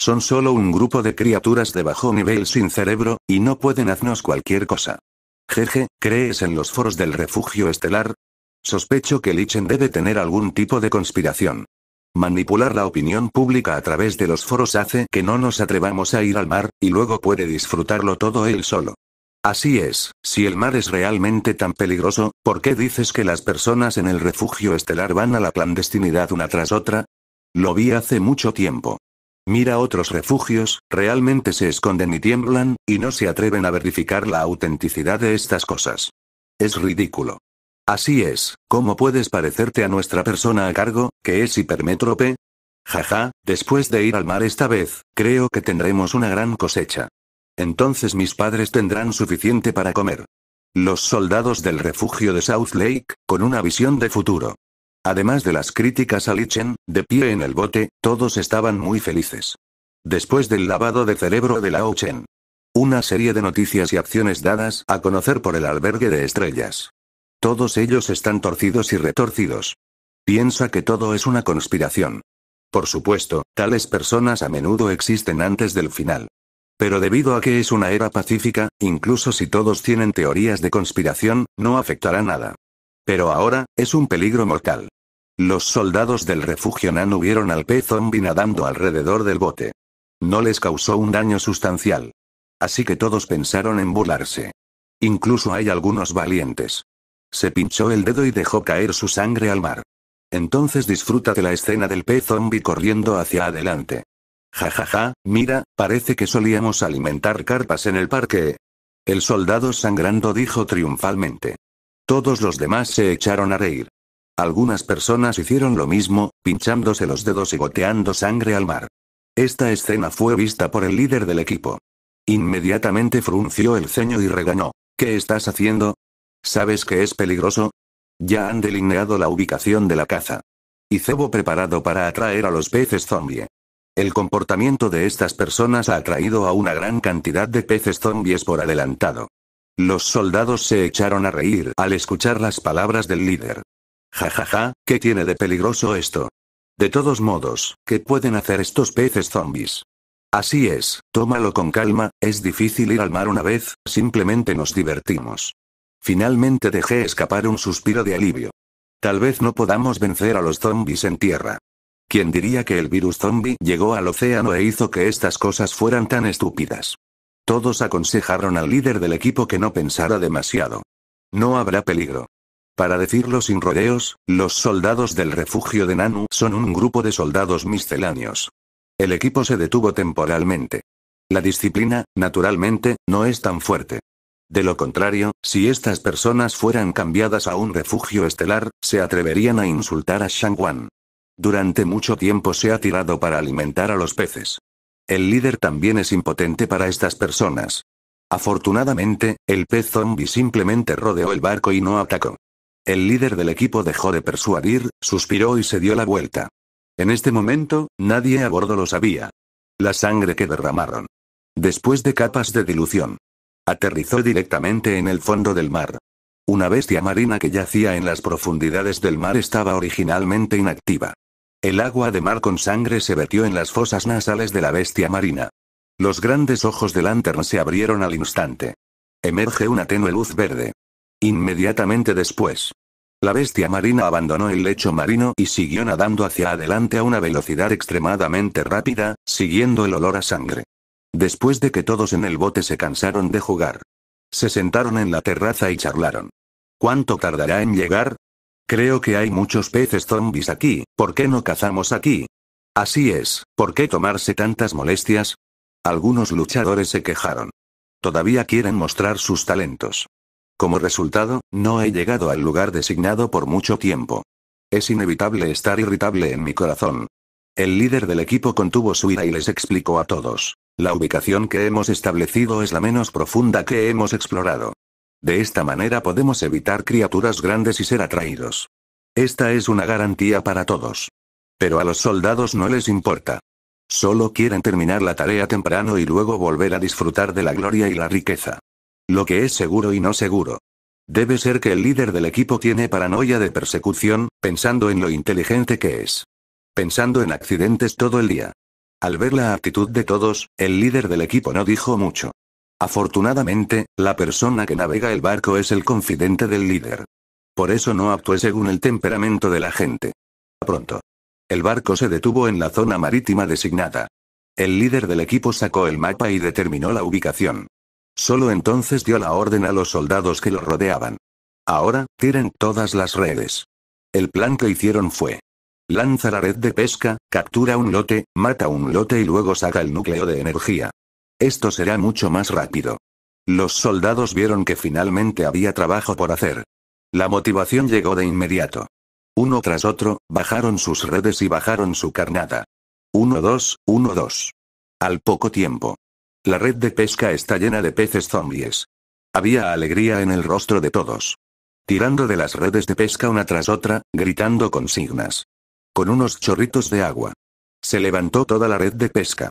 Son solo un grupo de criaturas de bajo nivel sin cerebro, y no pueden haznos cualquier cosa. Jeje, ¿crees en los foros del refugio estelar? Sospecho que Lichen debe tener algún tipo de conspiración. Manipular la opinión pública a través de los foros hace que no nos atrevamos a ir al mar, y luego puede disfrutarlo todo él solo. Así es, si el mar es realmente tan peligroso, ¿por qué dices que las personas en el refugio estelar van a la clandestinidad una tras otra? Lo vi hace mucho tiempo. Mira otros refugios, realmente se esconden y tiemblan, y no se atreven a verificar la autenticidad de estas cosas. Es ridículo. Así es, ¿cómo puedes parecerte a nuestra persona a cargo, que es hipermétrope? Jaja, después de ir al mar esta vez, creo que tendremos una gran cosecha. Entonces mis padres tendrán suficiente para comer. Los soldados del refugio de South Lake, con una visión de futuro. Además de las críticas a Lichen, de pie en el bote, todos estaban muy felices. Después del lavado de cerebro de Lao Chen. Una serie de noticias y acciones dadas a conocer por el albergue de estrellas. Todos ellos están torcidos y retorcidos. Piensa que todo es una conspiración. Por supuesto, tales personas a menudo existen antes del final. Pero debido a que es una era pacífica, incluso si todos tienen teorías de conspiración, no afectará nada. Pero ahora, es un peligro mortal. Los soldados del refugio Nan hubieron al pez zombie nadando alrededor del bote. No les causó un daño sustancial. Así que todos pensaron en burlarse. Incluso hay algunos valientes. Se pinchó el dedo y dejó caer su sangre al mar. Entonces disfruta de la escena del pez zombie corriendo hacia adelante. Jajaja, ja ja, mira, parece que solíamos alimentar carpas en el parque. El soldado sangrando dijo triunfalmente. Todos los demás se echaron a reír. Algunas personas hicieron lo mismo, pinchándose los dedos y goteando sangre al mar. Esta escena fue vista por el líder del equipo. Inmediatamente frunció el ceño y regañó. ¿Qué estás haciendo? ¿Sabes que es peligroso? Ya han delineado la ubicación de la caza. Y cebo preparado para atraer a los peces zombie. El comportamiento de estas personas ha atraído a una gran cantidad de peces zombies por adelantado. Los soldados se echaron a reír al escuchar las palabras del líder. Ja ja ja, ¿qué tiene de peligroso esto? De todos modos, ¿qué pueden hacer estos peces zombies? Así es, tómalo con calma, es difícil ir al mar una vez, simplemente nos divertimos. Finalmente dejé escapar un suspiro de alivio. Tal vez no podamos vencer a los zombies en tierra. ¿Quién diría que el virus zombie llegó al océano e hizo que estas cosas fueran tan estúpidas? Todos aconsejaron al líder del equipo que no pensara demasiado. No habrá peligro. Para decirlo sin rodeos, los soldados del refugio de Nanu son un grupo de soldados misceláneos. El equipo se detuvo temporalmente. La disciplina, naturalmente, no es tan fuerte. De lo contrario, si estas personas fueran cambiadas a un refugio estelar, se atreverían a insultar a Shang Wan. Durante mucho tiempo se ha tirado para alimentar a los peces. El líder también es impotente para estas personas. Afortunadamente, el pez zombie simplemente rodeó el barco y no atacó. El líder del equipo dejó de persuadir, suspiró y se dio la vuelta. En este momento, nadie a bordo lo sabía. La sangre que derramaron. Después de capas de dilución. Aterrizó directamente en el fondo del mar. Una bestia marina que yacía en las profundidades del mar estaba originalmente inactiva. El agua de mar con sangre se vertió en las fosas nasales de la bestia marina. Los grandes ojos de Lantern se abrieron al instante. Emerge una tenue luz verde. Inmediatamente después. La bestia marina abandonó el lecho marino y siguió nadando hacia adelante a una velocidad extremadamente rápida, siguiendo el olor a sangre. Después de que todos en el bote se cansaron de jugar. Se sentaron en la terraza y charlaron. ¿Cuánto tardará en llegar? Creo que hay muchos peces zombies aquí, ¿por qué no cazamos aquí? Así es, ¿por qué tomarse tantas molestias? Algunos luchadores se quejaron. Todavía quieren mostrar sus talentos. Como resultado, no he llegado al lugar designado por mucho tiempo. Es inevitable estar irritable en mi corazón. El líder del equipo contuvo su ira y les explicó a todos. La ubicación que hemos establecido es la menos profunda que hemos explorado. De esta manera podemos evitar criaturas grandes y ser atraídos. Esta es una garantía para todos. Pero a los soldados no les importa. Solo quieren terminar la tarea temprano y luego volver a disfrutar de la gloria y la riqueza. Lo que es seguro y no seguro. Debe ser que el líder del equipo tiene paranoia de persecución, pensando en lo inteligente que es. Pensando en accidentes todo el día. Al ver la actitud de todos, el líder del equipo no dijo mucho. Afortunadamente, la persona que navega el barco es el confidente del líder. Por eso no actué según el temperamento de la gente. Pronto. El barco se detuvo en la zona marítima designada. El líder del equipo sacó el mapa y determinó la ubicación. Solo entonces dio la orden a los soldados que lo rodeaban. Ahora, tiren todas las redes. El plan que hicieron fue. Lanza la red de pesca, captura un lote, mata un lote y luego saca el núcleo de energía. Esto será mucho más rápido. Los soldados vieron que finalmente había trabajo por hacer. La motivación llegó de inmediato. Uno tras otro, bajaron sus redes y bajaron su carnada. Uno dos, uno dos. Al poco tiempo. La red de pesca está llena de peces zombies. Había alegría en el rostro de todos. Tirando de las redes de pesca una tras otra, gritando consignas. Con unos chorritos de agua. Se levantó toda la red de pesca.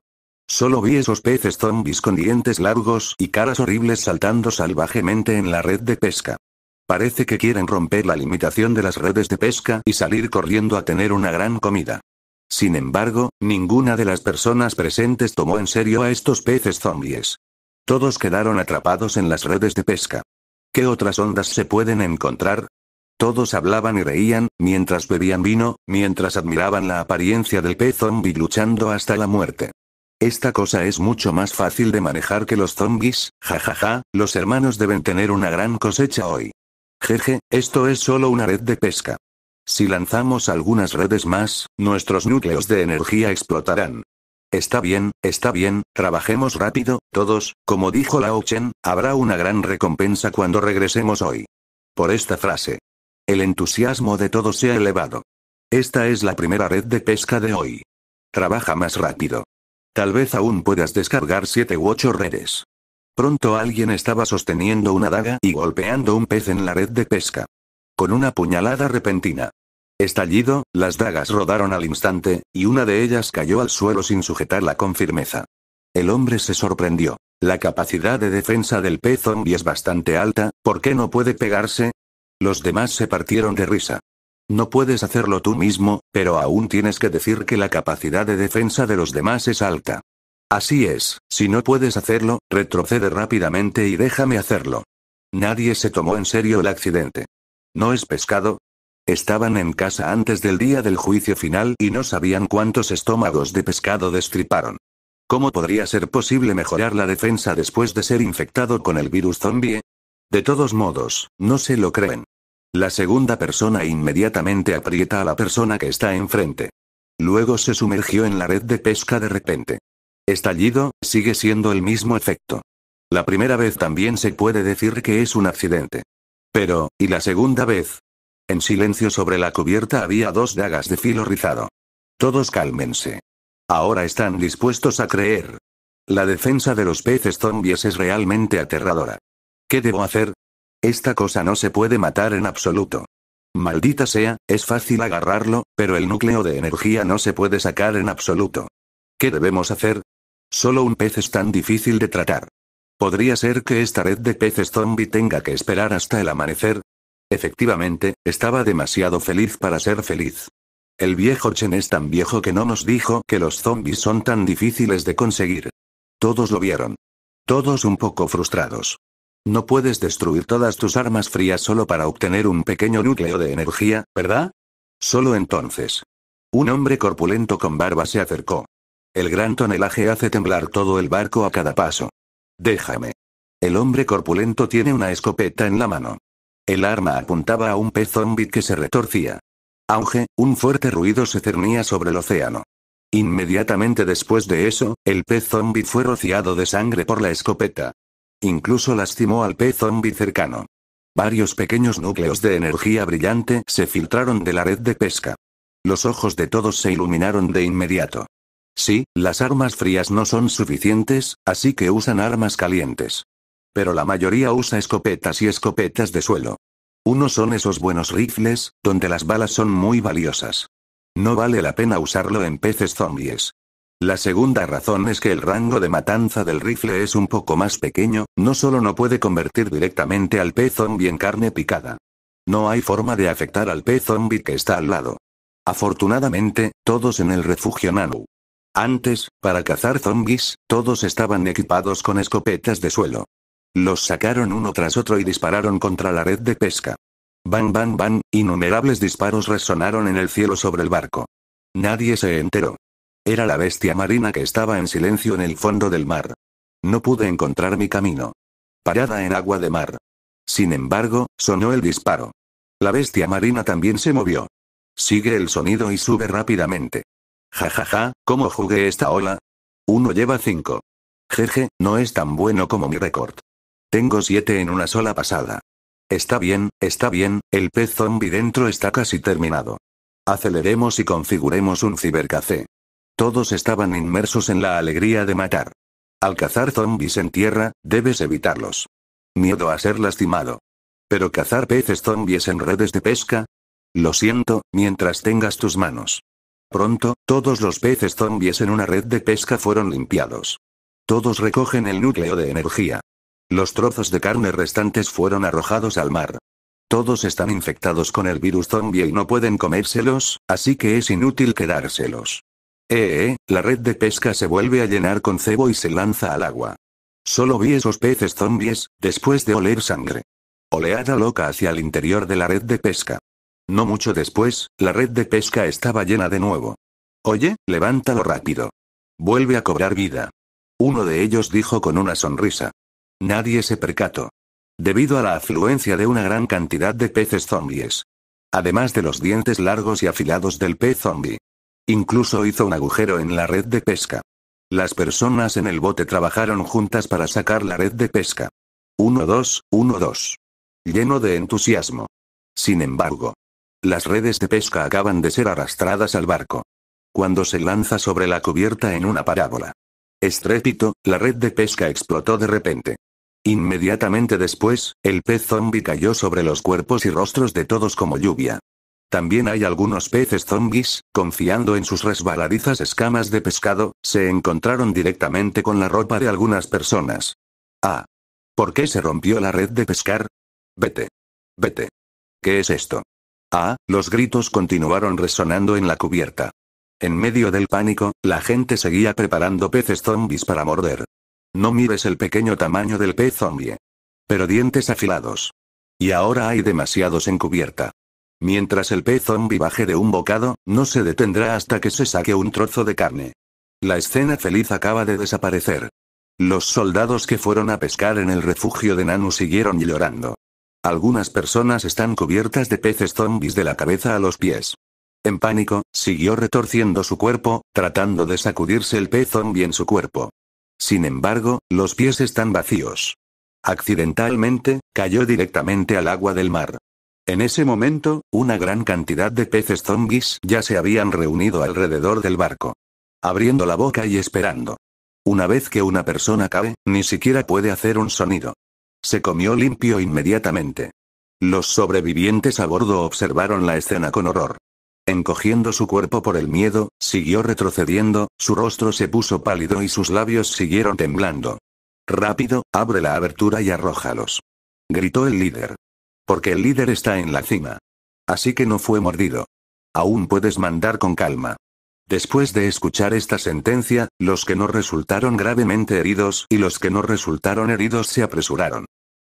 Solo vi esos peces zombis con dientes largos y caras horribles saltando salvajemente en la red de pesca. Parece que quieren romper la limitación de las redes de pesca y salir corriendo a tener una gran comida. Sin embargo, ninguna de las personas presentes tomó en serio a estos peces zombies. Todos quedaron atrapados en las redes de pesca. ¿Qué otras ondas se pueden encontrar? Todos hablaban y reían, mientras bebían vino, mientras admiraban la apariencia del pez zombie luchando hasta la muerte. Esta cosa es mucho más fácil de manejar que los zombies, jajaja, los hermanos deben tener una gran cosecha hoy. Jeje, esto es solo una red de pesca. Si lanzamos algunas redes más, nuestros núcleos de energía explotarán. Está bien, está bien, trabajemos rápido, todos, como dijo Lao Chen, habrá una gran recompensa cuando regresemos hoy. Por esta frase. El entusiasmo de todos se ha elevado. Esta es la primera red de pesca de hoy. Trabaja más rápido. Tal vez aún puedas descargar siete u ocho redes. Pronto alguien estaba sosteniendo una daga y golpeando un pez en la red de pesca. Con una puñalada repentina. Estallido, las dagas rodaron al instante, y una de ellas cayó al suelo sin sujetarla con firmeza. El hombre se sorprendió. La capacidad de defensa del pez zombie es bastante alta, ¿por qué no puede pegarse? Los demás se partieron de risa. No puedes hacerlo tú mismo, pero aún tienes que decir que la capacidad de defensa de los demás es alta. Así es, si no puedes hacerlo, retrocede rápidamente y déjame hacerlo. Nadie se tomó en serio el accidente. ¿No es pescado? Estaban en casa antes del día del juicio final y no sabían cuántos estómagos de pescado destriparon. ¿Cómo podría ser posible mejorar la defensa después de ser infectado con el virus zombie? De todos modos, no se lo creen. La segunda persona inmediatamente aprieta a la persona que está enfrente. Luego se sumergió en la red de pesca de repente. Estallido, sigue siendo el mismo efecto. La primera vez también se puede decir que es un accidente. Pero, ¿y la segunda vez? En silencio sobre la cubierta había dos dagas de filo rizado. Todos cálmense. Ahora están dispuestos a creer. La defensa de los peces zombies es realmente aterradora. ¿Qué debo hacer? Esta cosa no se puede matar en absoluto. Maldita sea, es fácil agarrarlo, pero el núcleo de energía no se puede sacar en absoluto. ¿Qué debemos hacer? Solo un pez es tan difícil de tratar. Podría ser que esta red de peces zombie tenga que esperar hasta el amanecer. Efectivamente, estaba demasiado feliz para ser feliz. El viejo Chen es tan viejo que no nos dijo que los zombies son tan difíciles de conseguir. Todos lo vieron. Todos un poco frustrados. No puedes destruir todas tus armas frías solo para obtener un pequeño núcleo de energía, ¿verdad? Solo entonces. Un hombre corpulento con barba se acercó. El gran tonelaje hace temblar todo el barco a cada paso. Déjame. El hombre corpulento tiene una escopeta en la mano. El arma apuntaba a un pez zombi que se retorcía. Auge, un fuerte ruido se cernía sobre el océano. Inmediatamente después de eso, el pez zombi fue rociado de sangre por la escopeta, Incluso lastimó al pez zombie cercano. Varios pequeños núcleos de energía brillante se filtraron de la red de pesca. Los ojos de todos se iluminaron de inmediato. Sí, las armas frías no son suficientes, así que usan armas calientes. Pero la mayoría usa escopetas y escopetas de suelo. Uno son esos buenos rifles, donde las balas son muy valiosas. No vale la pena usarlo en peces zombies. La segunda razón es que el rango de matanza del rifle es un poco más pequeño, no solo no puede convertir directamente al pez zombie en carne picada. No hay forma de afectar al pez zombie que está al lado. Afortunadamente, todos en el refugio Nanu. Antes, para cazar zombies, todos estaban equipados con escopetas de suelo. Los sacaron uno tras otro y dispararon contra la red de pesca. Bam bam bam, innumerables disparos resonaron en el cielo sobre el barco. Nadie se enteró. Era la bestia marina que estaba en silencio en el fondo del mar. No pude encontrar mi camino. Parada en agua de mar. Sin embargo, sonó el disparo. La bestia marina también se movió. Sigue el sonido y sube rápidamente. Ja ja ja, ¿cómo jugué esta ola? Uno lleva cinco. Jeje, no es tan bueno como mi récord. Tengo siete en una sola pasada. Está bien, está bien, el pez zombie dentro está casi terminado. Aceleremos y configuremos un cibercafé. Todos estaban inmersos en la alegría de matar. Al cazar zombies en tierra, debes evitarlos. Miedo a ser lastimado. Pero cazar peces zombies en redes de pesca? Lo siento, mientras tengas tus manos. Pronto, todos los peces zombies en una red de pesca fueron limpiados. Todos recogen el núcleo de energía. Los trozos de carne restantes fueron arrojados al mar. Todos están infectados con el virus zombie y no pueden comérselos, así que es inútil quedárselos. Eh, eh, la red de pesca se vuelve a llenar con cebo y se lanza al agua. Solo vi esos peces zombies, después de oler sangre. Oleada loca hacia el interior de la red de pesca. No mucho después, la red de pesca estaba llena de nuevo. Oye, levántalo rápido. Vuelve a cobrar vida. Uno de ellos dijo con una sonrisa. Nadie se percató. Debido a la afluencia de una gran cantidad de peces zombies. Además de los dientes largos y afilados del pez zombie. Incluso hizo un agujero en la red de pesca. Las personas en el bote trabajaron juntas para sacar la red de pesca. 1-2, 1-2. Lleno de entusiasmo. Sin embargo, las redes de pesca acaban de ser arrastradas al barco. Cuando se lanza sobre la cubierta en una parábola. Estrépito, la red de pesca explotó de repente. Inmediatamente después, el pez zombi cayó sobre los cuerpos y rostros de todos como lluvia. También hay algunos peces zombis, confiando en sus resbaladizas escamas de pescado, se encontraron directamente con la ropa de algunas personas. Ah. ¿Por qué se rompió la red de pescar? Vete. Vete. ¿Qué es esto? Ah, los gritos continuaron resonando en la cubierta. En medio del pánico, la gente seguía preparando peces zombies para morder. No mires el pequeño tamaño del pez zombie. Pero dientes afilados. Y ahora hay demasiados en cubierta. Mientras el pez zombie baje de un bocado, no se detendrá hasta que se saque un trozo de carne. La escena feliz acaba de desaparecer. Los soldados que fueron a pescar en el refugio de Nanu siguieron llorando. Algunas personas están cubiertas de peces zombies de la cabeza a los pies. En pánico, siguió retorciendo su cuerpo, tratando de sacudirse el pez zombie en su cuerpo. Sin embargo, los pies están vacíos. Accidentalmente, cayó directamente al agua del mar. En ese momento, una gran cantidad de peces zombis ya se habían reunido alrededor del barco. Abriendo la boca y esperando. Una vez que una persona cae, ni siquiera puede hacer un sonido. Se comió limpio inmediatamente. Los sobrevivientes a bordo observaron la escena con horror. Encogiendo su cuerpo por el miedo, siguió retrocediendo, su rostro se puso pálido y sus labios siguieron temblando. Rápido, abre la abertura y arrójalos. Gritó el líder. Porque el líder está en la cima. Así que no fue mordido. Aún puedes mandar con calma. Después de escuchar esta sentencia, los que no resultaron gravemente heridos y los que no resultaron heridos se apresuraron.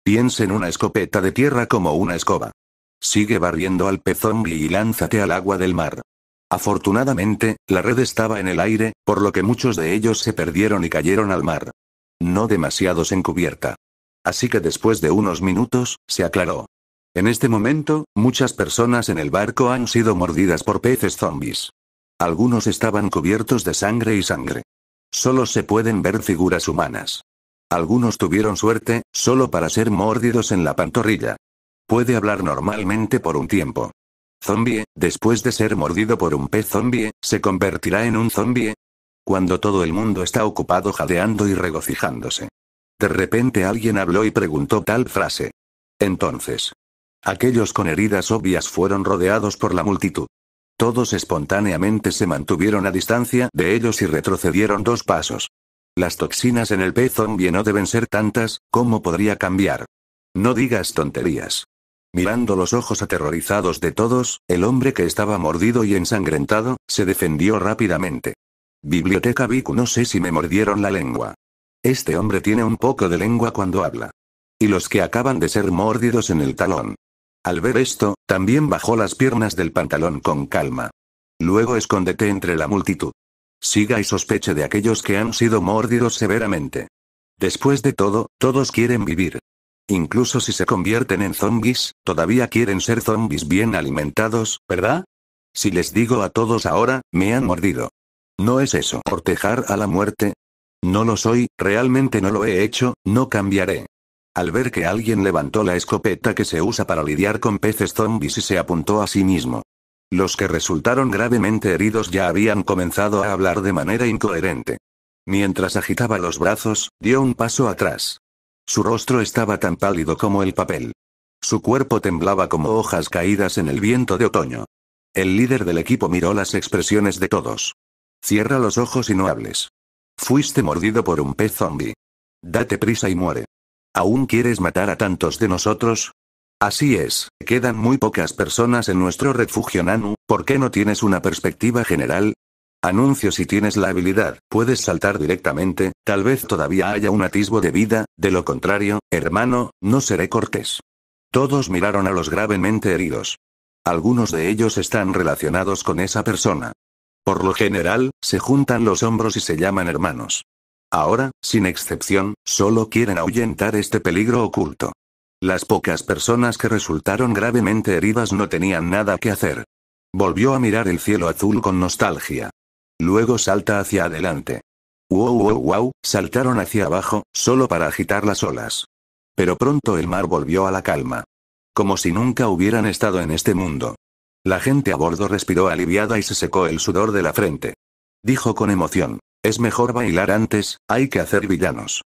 Piensen una escopeta de tierra como una escoba. Sigue barriendo al pez y lánzate al agua del mar. Afortunadamente, la red estaba en el aire, por lo que muchos de ellos se perdieron y cayeron al mar. No demasiados en cubierta. Así que después de unos minutos, se aclaró. En este momento, muchas personas en el barco han sido mordidas por peces zombies. Algunos estaban cubiertos de sangre y sangre. Solo se pueden ver figuras humanas. Algunos tuvieron suerte, solo para ser mordidos en la pantorrilla. Puede hablar normalmente por un tiempo. Zombie, después de ser mordido por un pez zombie, se convertirá en un zombie. Cuando todo el mundo está ocupado jadeando y regocijándose. De repente alguien habló y preguntó tal frase. Entonces, Aquellos con heridas obvias fueron rodeados por la multitud. Todos espontáneamente se mantuvieron a distancia de ellos y retrocedieron dos pasos. Las toxinas en el pez zombie no deben ser tantas, ¿cómo podría cambiar? No digas tonterías. Mirando los ojos aterrorizados de todos, el hombre que estaba mordido y ensangrentado, se defendió rápidamente. Biblioteca Vicu no sé si me mordieron la lengua. Este hombre tiene un poco de lengua cuando habla. Y los que acaban de ser mordidos en el talón. Al ver esto, también bajó las piernas del pantalón con calma. Luego escóndete entre la multitud. Siga y sospeche de aquellos que han sido mordidos severamente. Después de todo, todos quieren vivir. Incluso si se convierten en zombies, todavía quieren ser zombies bien alimentados, ¿verdad? Si les digo a todos ahora, me han mordido. ¿No es eso cortejar a la muerte? No lo soy, realmente no lo he hecho, no cambiaré. Al ver que alguien levantó la escopeta que se usa para lidiar con peces zombies y se apuntó a sí mismo. Los que resultaron gravemente heridos ya habían comenzado a hablar de manera incoherente. Mientras agitaba los brazos, dio un paso atrás. Su rostro estaba tan pálido como el papel. Su cuerpo temblaba como hojas caídas en el viento de otoño. El líder del equipo miró las expresiones de todos. Cierra los ojos y no hables. Fuiste mordido por un pez zombie. Date prisa y muere. ¿Aún quieres matar a tantos de nosotros? Así es, quedan muy pocas personas en nuestro refugio Nanu, ¿por qué no tienes una perspectiva general? Anuncio si tienes la habilidad, puedes saltar directamente, tal vez todavía haya un atisbo de vida, de lo contrario, hermano, no seré cortés. Todos miraron a los gravemente heridos. Algunos de ellos están relacionados con esa persona. Por lo general, se juntan los hombros y se llaman hermanos. Ahora, sin excepción, solo quieren ahuyentar este peligro oculto. Las pocas personas que resultaron gravemente heridas no tenían nada que hacer. Volvió a mirar el cielo azul con nostalgia. Luego salta hacia adelante. Wow, wow, wow, saltaron hacia abajo, solo para agitar las olas. Pero pronto el mar volvió a la calma. Como si nunca hubieran estado en este mundo. La gente a bordo respiró aliviada y se secó el sudor de la frente. Dijo con emoción. Es mejor bailar antes, hay que hacer villanos.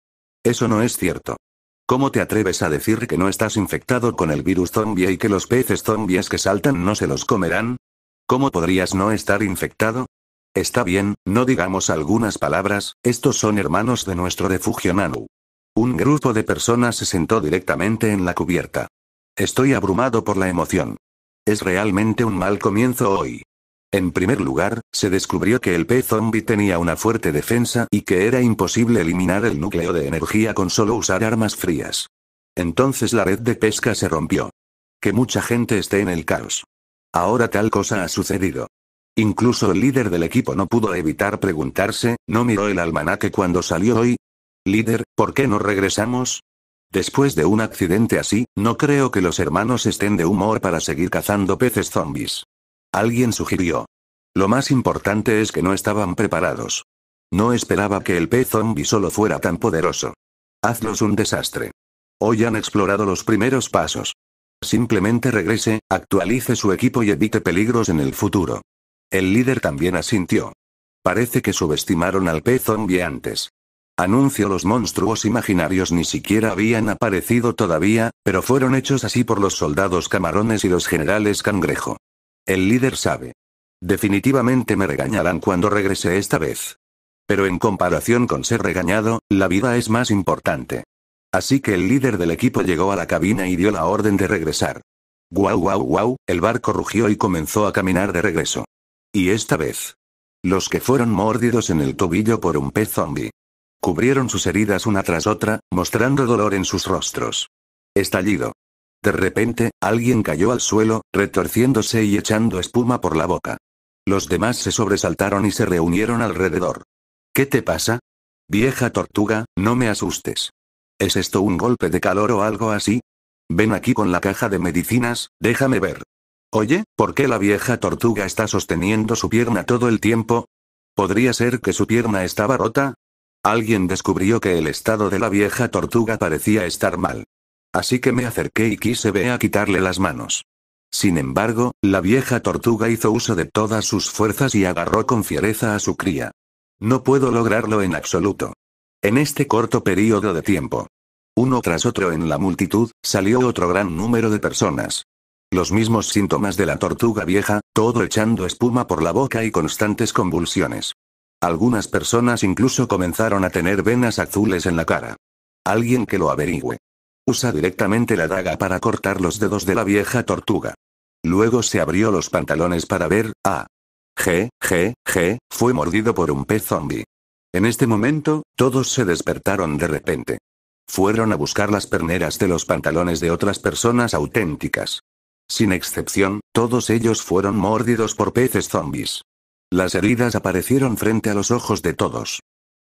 Eso no es cierto. ¿Cómo te atreves a decir que no estás infectado con el virus zombie y que los peces zombies que saltan no se los comerán? ¿Cómo podrías no estar infectado? Está bien, no digamos algunas palabras, estos son hermanos de nuestro refugio Nanu. Un grupo de personas se sentó directamente en la cubierta. Estoy abrumado por la emoción. Es realmente un mal comienzo hoy. En primer lugar, se descubrió que el pez zombie tenía una fuerte defensa y que era imposible eliminar el núcleo de energía con solo usar armas frías. Entonces la red de pesca se rompió. Que mucha gente esté en el caos. Ahora tal cosa ha sucedido. Incluso el líder del equipo no pudo evitar preguntarse, ¿no miró el almanaque cuando salió hoy? Líder, ¿por qué no regresamos? Después de un accidente así, no creo que los hermanos estén de humor para seguir cazando peces zombies alguien sugirió. Lo más importante es que no estaban preparados. No esperaba que el pez zombie solo fuera tan poderoso. Hazlos un desastre. Hoy han explorado los primeros pasos. Simplemente regrese, actualice su equipo y evite peligros en el futuro. El líder también asintió. Parece que subestimaron al pez zombie antes. Anuncio los monstruos imaginarios ni siquiera habían aparecido todavía, pero fueron hechos así por los soldados camarones y los generales cangrejo. El líder sabe. Definitivamente me regañarán cuando regrese esta vez. Pero en comparación con ser regañado, la vida es más importante. Así que el líder del equipo llegó a la cabina y dio la orden de regresar. Guau guau guau, el barco rugió y comenzó a caminar de regreso. Y esta vez. Los que fueron mordidos en el tobillo por un pez zombie. Cubrieron sus heridas una tras otra, mostrando dolor en sus rostros. Estallido. De repente, alguien cayó al suelo, retorciéndose y echando espuma por la boca. Los demás se sobresaltaron y se reunieron alrededor. ¿Qué te pasa? Vieja tortuga, no me asustes. ¿Es esto un golpe de calor o algo así? Ven aquí con la caja de medicinas, déjame ver. Oye, ¿por qué la vieja tortuga está sosteniendo su pierna todo el tiempo? ¿Podría ser que su pierna estaba rota? Alguien descubrió que el estado de la vieja tortuga parecía estar mal. Así que me acerqué y quise ver a quitarle las manos. Sin embargo, la vieja tortuga hizo uso de todas sus fuerzas y agarró con fiereza a su cría. No puedo lograrlo en absoluto. En este corto periodo de tiempo. Uno tras otro en la multitud, salió otro gran número de personas. Los mismos síntomas de la tortuga vieja, todo echando espuma por la boca y constantes convulsiones. Algunas personas incluso comenzaron a tener venas azules en la cara. Alguien que lo averigüe. Usa directamente la daga para cortar los dedos de la vieja tortuga. Luego se abrió los pantalones para ver, ah. G, G, G, fue mordido por un pez zombie. En este momento, todos se despertaron de repente. Fueron a buscar las perneras de los pantalones de otras personas auténticas. Sin excepción, todos ellos fueron mordidos por peces zombies. Las heridas aparecieron frente a los ojos de todos.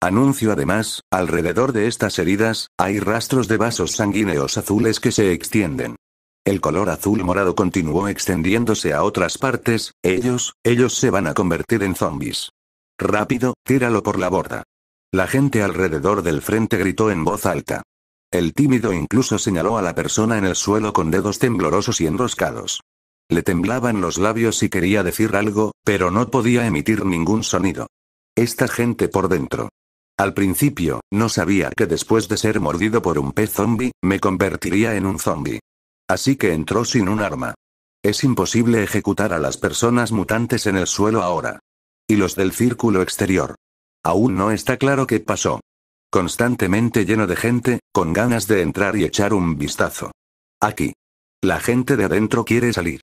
Anuncio además, alrededor de estas heridas, hay rastros de vasos sanguíneos azules que se extienden. El color azul morado continuó extendiéndose a otras partes, ellos, ellos se van a convertir en zombies. Rápido, tíralo por la borda. La gente alrededor del frente gritó en voz alta. El tímido incluso señaló a la persona en el suelo con dedos temblorosos y enroscados. Le temblaban los labios y quería decir algo, pero no podía emitir ningún sonido. Esta gente por dentro. Al principio, no sabía que después de ser mordido por un pez zombie, me convertiría en un zombie. Así que entró sin un arma. Es imposible ejecutar a las personas mutantes en el suelo ahora. Y los del círculo exterior. Aún no está claro qué pasó. Constantemente lleno de gente, con ganas de entrar y echar un vistazo. Aquí. La gente de adentro quiere salir.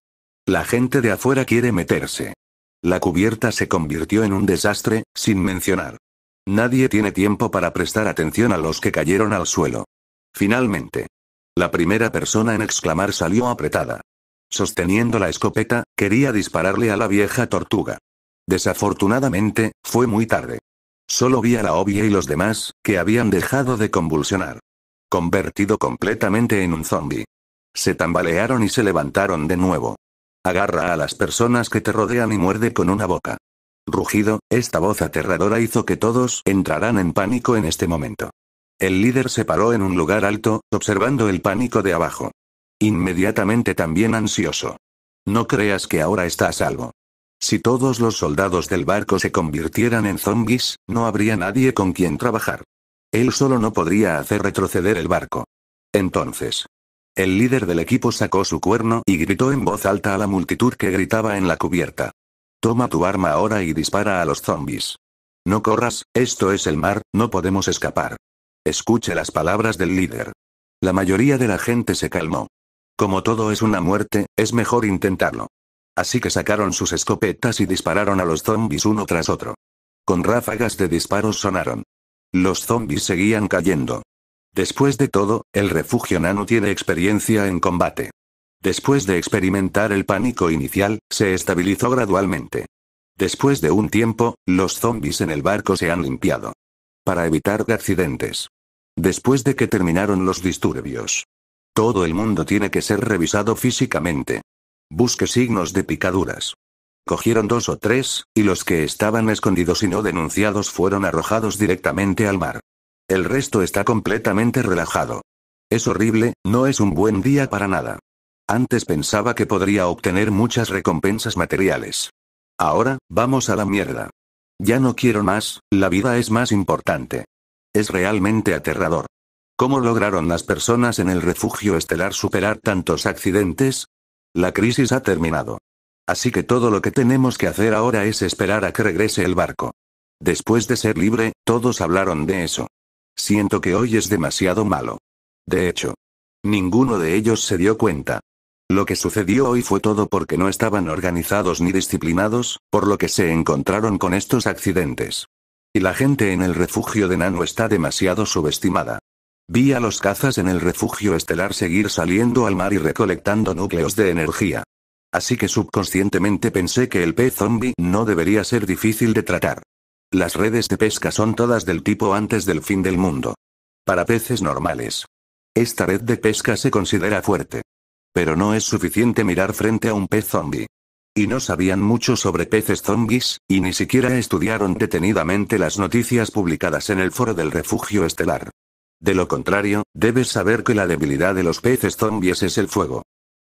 La gente de afuera quiere meterse. La cubierta se convirtió en un desastre, sin mencionar Nadie tiene tiempo para prestar atención a los que cayeron al suelo. Finalmente. La primera persona en exclamar salió apretada. Sosteniendo la escopeta, quería dispararle a la vieja tortuga. Desafortunadamente, fue muy tarde. Solo vi a la obvia y los demás, que habían dejado de convulsionar. Convertido completamente en un zombie. Se tambalearon y se levantaron de nuevo. Agarra a las personas que te rodean y muerde con una boca rugido, esta voz aterradora hizo que todos entraran en pánico en este momento. El líder se paró en un lugar alto, observando el pánico de abajo. Inmediatamente también ansioso. No creas que ahora está a salvo. Si todos los soldados del barco se convirtieran en zombies, no habría nadie con quien trabajar. Él solo no podría hacer retroceder el barco. Entonces. El líder del equipo sacó su cuerno y gritó en voz alta a la multitud que gritaba en la cubierta. Toma tu arma ahora y dispara a los zombies. No corras, esto es el mar, no podemos escapar. Escuche las palabras del líder. La mayoría de la gente se calmó. Como todo es una muerte, es mejor intentarlo. Así que sacaron sus escopetas y dispararon a los zombies uno tras otro. Con ráfagas de disparos sonaron. Los zombies seguían cayendo. Después de todo, el refugio nano tiene experiencia en combate. Después de experimentar el pánico inicial, se estabilizó gradualmente. Después de un tiempo, los zombies en el barco se han limpiado. Para evitar accidentes. Después de que terminaron los disturbios. Todo el mundo tiene que ser revisado físicamente. Busque signos de picaduras. Cogieron dos o tres, y los que estaban escondidos y no denunciados fueron arrojados directamente al mar. El resto está completamente relajado. Es horrible, no es un buen día para nada. Antes pensaba que podría obtener muchas recompensas materiales. Ahora, vamos a la mierda. Ya no quiero más, la vida es más importante. Es realmente aterrador. ¿Cómo lograron las personas en el refugio estelar superar tantos accidentes? La crisis ha terminado. Así que todo lo que tenemos que hacer ahora es esperar a que regrese el barco. Después de ser libre, todos hablaron de eso. Siento que hoy es demasiado malo. De hecho, ninguno de ellos se dio cuenta. Lo que sucedió hoy fue todo porque no estaban organizados ni disciplinados, por lo que se encontraron con estos accidentes. Y la gente en el refugio de Nano está demasiado subestimada. Vi a los cazas en el refugio estelar seguir saliendo al mar y recolectando núcleos de energía. Así que subconscientemente pensé que el pez zombie no debería ser difícil de tratar. Las redes de pesca son todas del tipo antes del fin del mundo. Para peces normales. Esta red de pesca se considera fuerte. Pero no es suficiente mirar frente a un pez zombie. Y no sabían mucho sobre peces zombies, y ni siquiera estudiaron detenidamente las noticias publicadas en el foro del refugio estelar. De lo contrario, debes saber que la debilidad de los peces zombies es el fuego.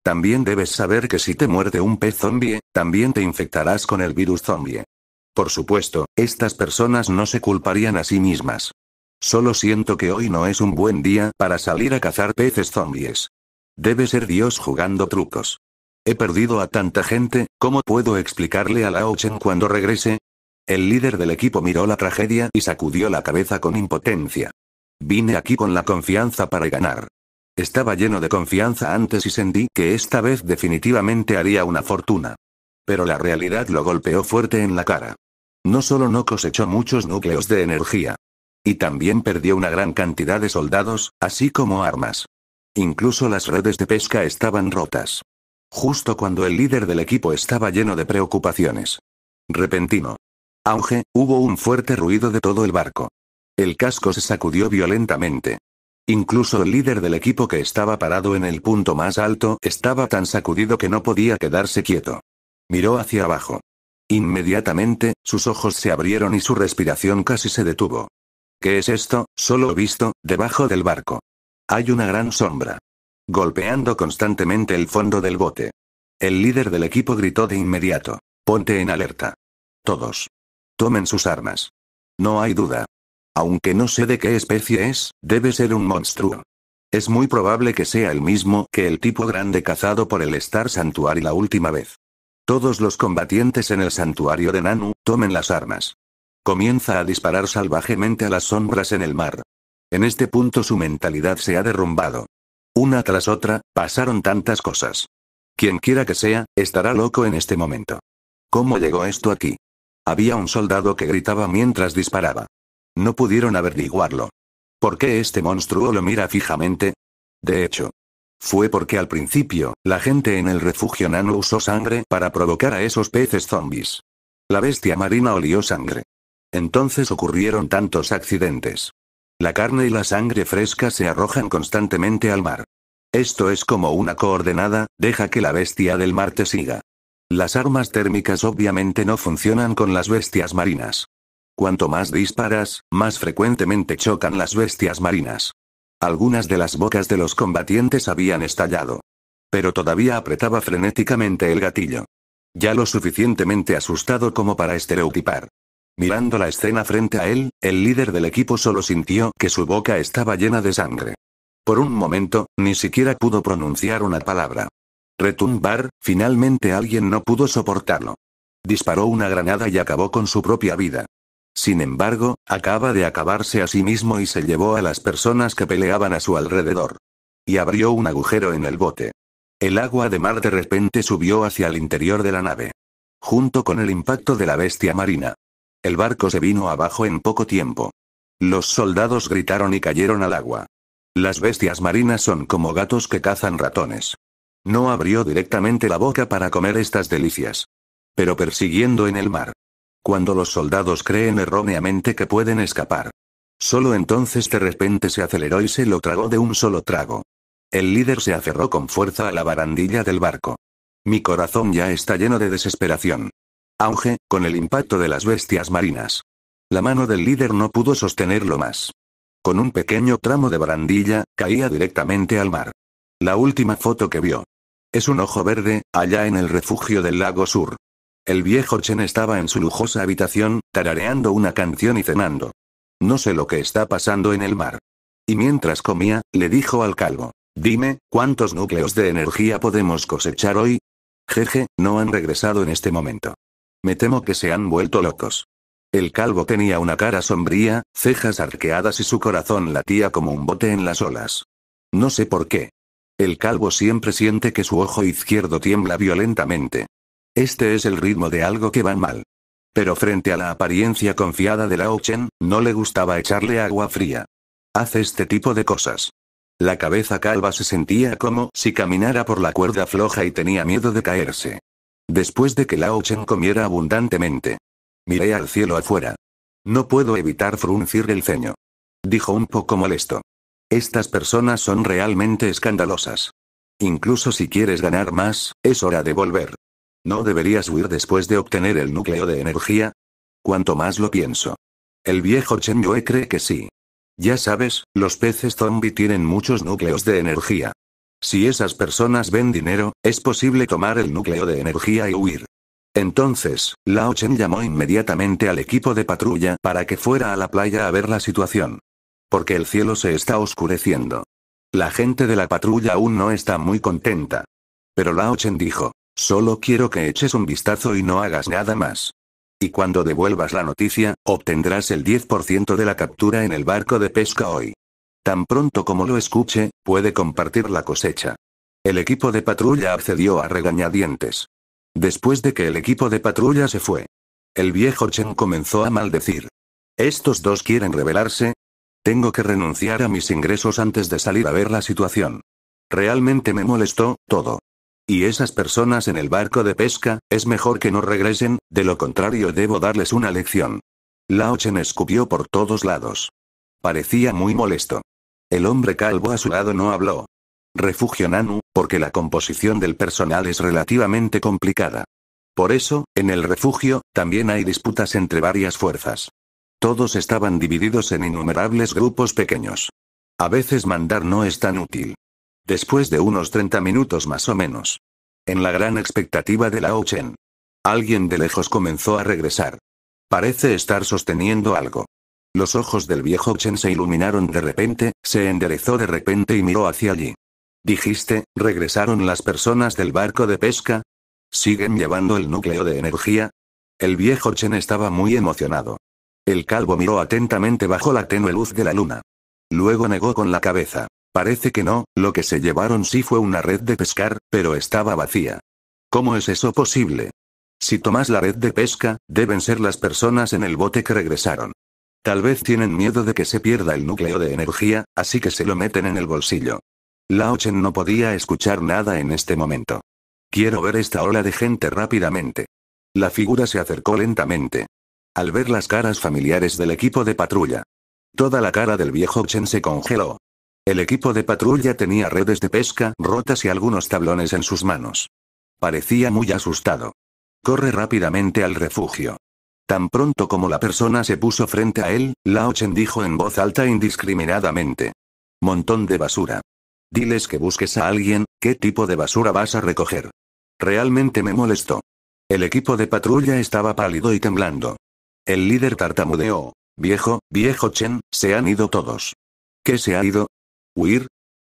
También debes saber que si te muerde un pez zombie, también te infectarás con el virus zombie. Por supuesto, estas personas no se culparían a sí mismas. Solo siento que hoy no es un buen día para salir a cazar peces zombies. Debe ser Dios jugando trucos. He perdido a tanta gente, ¿cómo puedo explicarle a Lao Chen cuando regrese? El líder del equipo miró la tragedia y sacudió la cabeza con impotencia. Vine aquí con la confianza para ganar. Estaba lleno de confianza antes y sentí que esta vez definitivamente haría una fortuna. Pero la realidad lo golpeó fuerte en la cara. No solo no cosechó muchos núcleos de energía. Y también perdió una gran cantidad de soldados, así como armas. Incluso las redes de pesca estaban rotas. Justo cuando el líder del equipo estaba lleno de preocupaciones. Repentino. Auge, hubo un fuerte ruido de todo el barco. El casco se sacudió violentamente. Incluso el líder del equipo que estaba parado en el punto más alto estaba tan sacudido que no podía quedarse quieto. Miró hacia abajo. Inmediatamente, sus ojos se abrieron y su respiración casi se detuvo. ¿Qué es esto? Solo visto, debajo del barco. Hay una gran sombra. Golpeando constantemente el fondo del bote. El líder del equipo gritó de inmediato. Ponte en alerta. Todos. Tomen sus armas. No hay duda. Aunque no sé de qué especie es, debe ser un monstruo. Es muy probable que sea el mismo que el tipo grande cazado por el Star Sanctuary la última vez. Todos los combatientes en el santuario de Nanu, tomen las armas. Comienza a disparar salvajemente a las sombras en el mar. En este punto su mentalidad se ha derrumbado. Una tras otra, pasaron tantas cosas. Quien quiera que sea, estará loco en este momento. ¿Cómo llegó esto aquí? Había un soldado que gritaba mientras disparaba. No pudieron averiguarlo. ¿Por qué este monstruo lo mira fijamente? De hecho, fue porque al principio, la gente en el refugio Nano usó sangre para provocar a esos peces zombies. La bestia marina olió sangre. Entonces ocurrieron tantos accidentes. La carne y la sangre fresca se arrojan constantemente al mar. Esto es como una coordenada, deja que la bestia del mar te siga. Las armas térmicas obviamente no funcionan con las bestias marinas. Cuanto más disparas, más frecuentemente chocan las bestias marinas. Algunas de las bocas de los combatientes habían estallado. Pero todavía apretaba frenéticamente el gatillo. Ya lo suficientemente asustado como para estereotipar. Mirando la escena frente a él, el líder del equipo solo sintió que su boca estaba llena de sangre. Por un momento, ni siquiera pudo pronunciar una palabra. Retumbar, finalmente alguien no pudo soportarlo. Disparó una granada y acabó con su propia vida. Sin embargo, acaba de acabarse a sí mismo y se llevó a las personas que peleaban a su alrededor. Y abrió un agujero en el bote. El agua de mar de repente subió hacia el interior de la nave. Junto con el impacto de la bestia marina. El barco se vino abajo en poco tiempo. Los soldados gritaron y cayeron al agua. Las bestias marinas son como gatos que cazan ratones. No abrió directamente la boca para comer estas delicias. Pero persiguiendo en el mar. Cuando los soldados creen erróneamente que pueden escapar. Solo entonces de repente se aceleró y se lo tragó de un solo trago. El líder se aferró con fuerza a la barandilla del barco. Mi corazón ya está lleno de desesperación. Auge, con el impacto de las bestias marinas. La mano del líder no pudo sostenerlo más. Con un pequeño tramo de barandilla, caía directamente al mar. La última foto que vio. Es un ojo verde, allá en el refugio del lago sur. El viejo Chen estaba en su lujosa habitación, tarareando una canción y cenando. No sé lo que está pasando en el mar. Y mientras comía, le dijo al calvo. Dime, ¿cuántos núcleos de energía podemos cosechar hoy? Jeje, no han regresado en este momento. Me temo que se han vuelto locos. El calvo tenía una cara sombría, cejas arqueadas y su corazón latía como un bote en las olas. No sé por qué. El calvo siempre siente que su ojo izquierdo tiembla violentamente. Este es el ritmo de algo que va mal. Pero frente a la apariencia confiada de Lao Chen, no le gustaba echarle agua fría. Hace este tipo de cosas. La cabeza calva se sentía como si caminara por la cuerda floja y tenía miedo de caerse. Después de que Lao Chen comiera abundantemente. Miré al cielo afuera. No puedo evitar fruncir el ceño. Dijo un poco molesto. Estas personas son realmente escandalosas. Incluso si quieres ganar más, es hora de volver. ¿No deberías huir después de obtener el núcleo de energía? Cuanto más lo pienso. El viejo Chen Yue cree que sí. Ya sabes, los peces zombie tienen muchos núcleos de energía. Si esas personas ven dinero, es posible tomar el núcleo de energía y huir. Entonces, Lao Chen llamó inmediatamente al equipo de patrulla para que fuera a la playa a ver la situación. Porque el cielo se está oscureciendo. La gente de la patrulla aún no está muy contenta. Pero Lao Chen dijo, solo quiero que eches un vistazo y no hagas nada más. Y cuando devuelvas la noticia, obtendrás el 10% de la captura en el barco de pesca hoy. Tan pronto como lo escuche, puede compartir la cosecha. El equipo de patrulla accedió a regañadientes. Después de que el equipo de patrulla se fue, el viejo Chen comenzó a maldecir. ¿Estos dos quieren rebelarse? Tengo que renunciar a mis ingresos antes de salir a ver la situación. Realmente me molestó, todo. Y esas personas en el barco de pesca, es mejor que no regresen, de lo contrario debo darles una lección. Lao Chen escupió por todos lados. Parecía muy molesto. El hombre calvo a su lado no habló. Refugio Nanu, porque la composición del personal es relativamente complicada. Por eso, en el refugio, también hay disputas entre varias fuerzas. Todos estaban divididos en innumerables grupos pequeños. A veces mandar no es tan útil. Después de unos 30 minutos más o menos. En la gran expectativa de Lao Chen. Alguien de lejos comenzó a regresar. Parece estar sosteniendo algo. Los ojos del viejo Chen se iluminaron de repente, se enderezó de repente y miró hacia allí. Dijiste, regresaron las personas del barco de pesca. ¿Siguen llevando el núcleo de energía? El viejo Chen estaba muy emocionado. El calvo miró atentamente bajo la tenue luz de la luna. Luego negó con la cabeza. Parece que no, lo que se llevaron sí fue una red de pescar, pero estaba vacía. ¿Cómo es eso posible? Si tomas la red de pesca, deben ser las personas en el bote que regresaron. Tal vez tienen miedo de que se pierda el núcleo de energía, así que se lo meten en el bolsillo. Lao Chen no podía escuchar nada en este momento. Quiero ver esta ola de gente rápidamente. La figura se acercó lentamente. Al ver las caras familiares del equipo de patrulla. Toda la cara del viejo Chen se congeló. El equipo de patrulla tenía redes de pesca rotas y algunos tablones en sus manos. Parecía muy asustado. Corre rápidamente al refugio. Tan pronto como la persona se puso frente a él, Lao Chen dijo en voz alta indiscriminadamente. Montón de basura. Diles que busques a alguien, ¿qué tipo de basura vas a recoger? Realmente me molestó. El equipo de patrulla estaba pálido y temblando. El líder tartamudeó. Viejo, viejo Chen, se han ido todos. ¿Qué se ha ido? ¿Huir?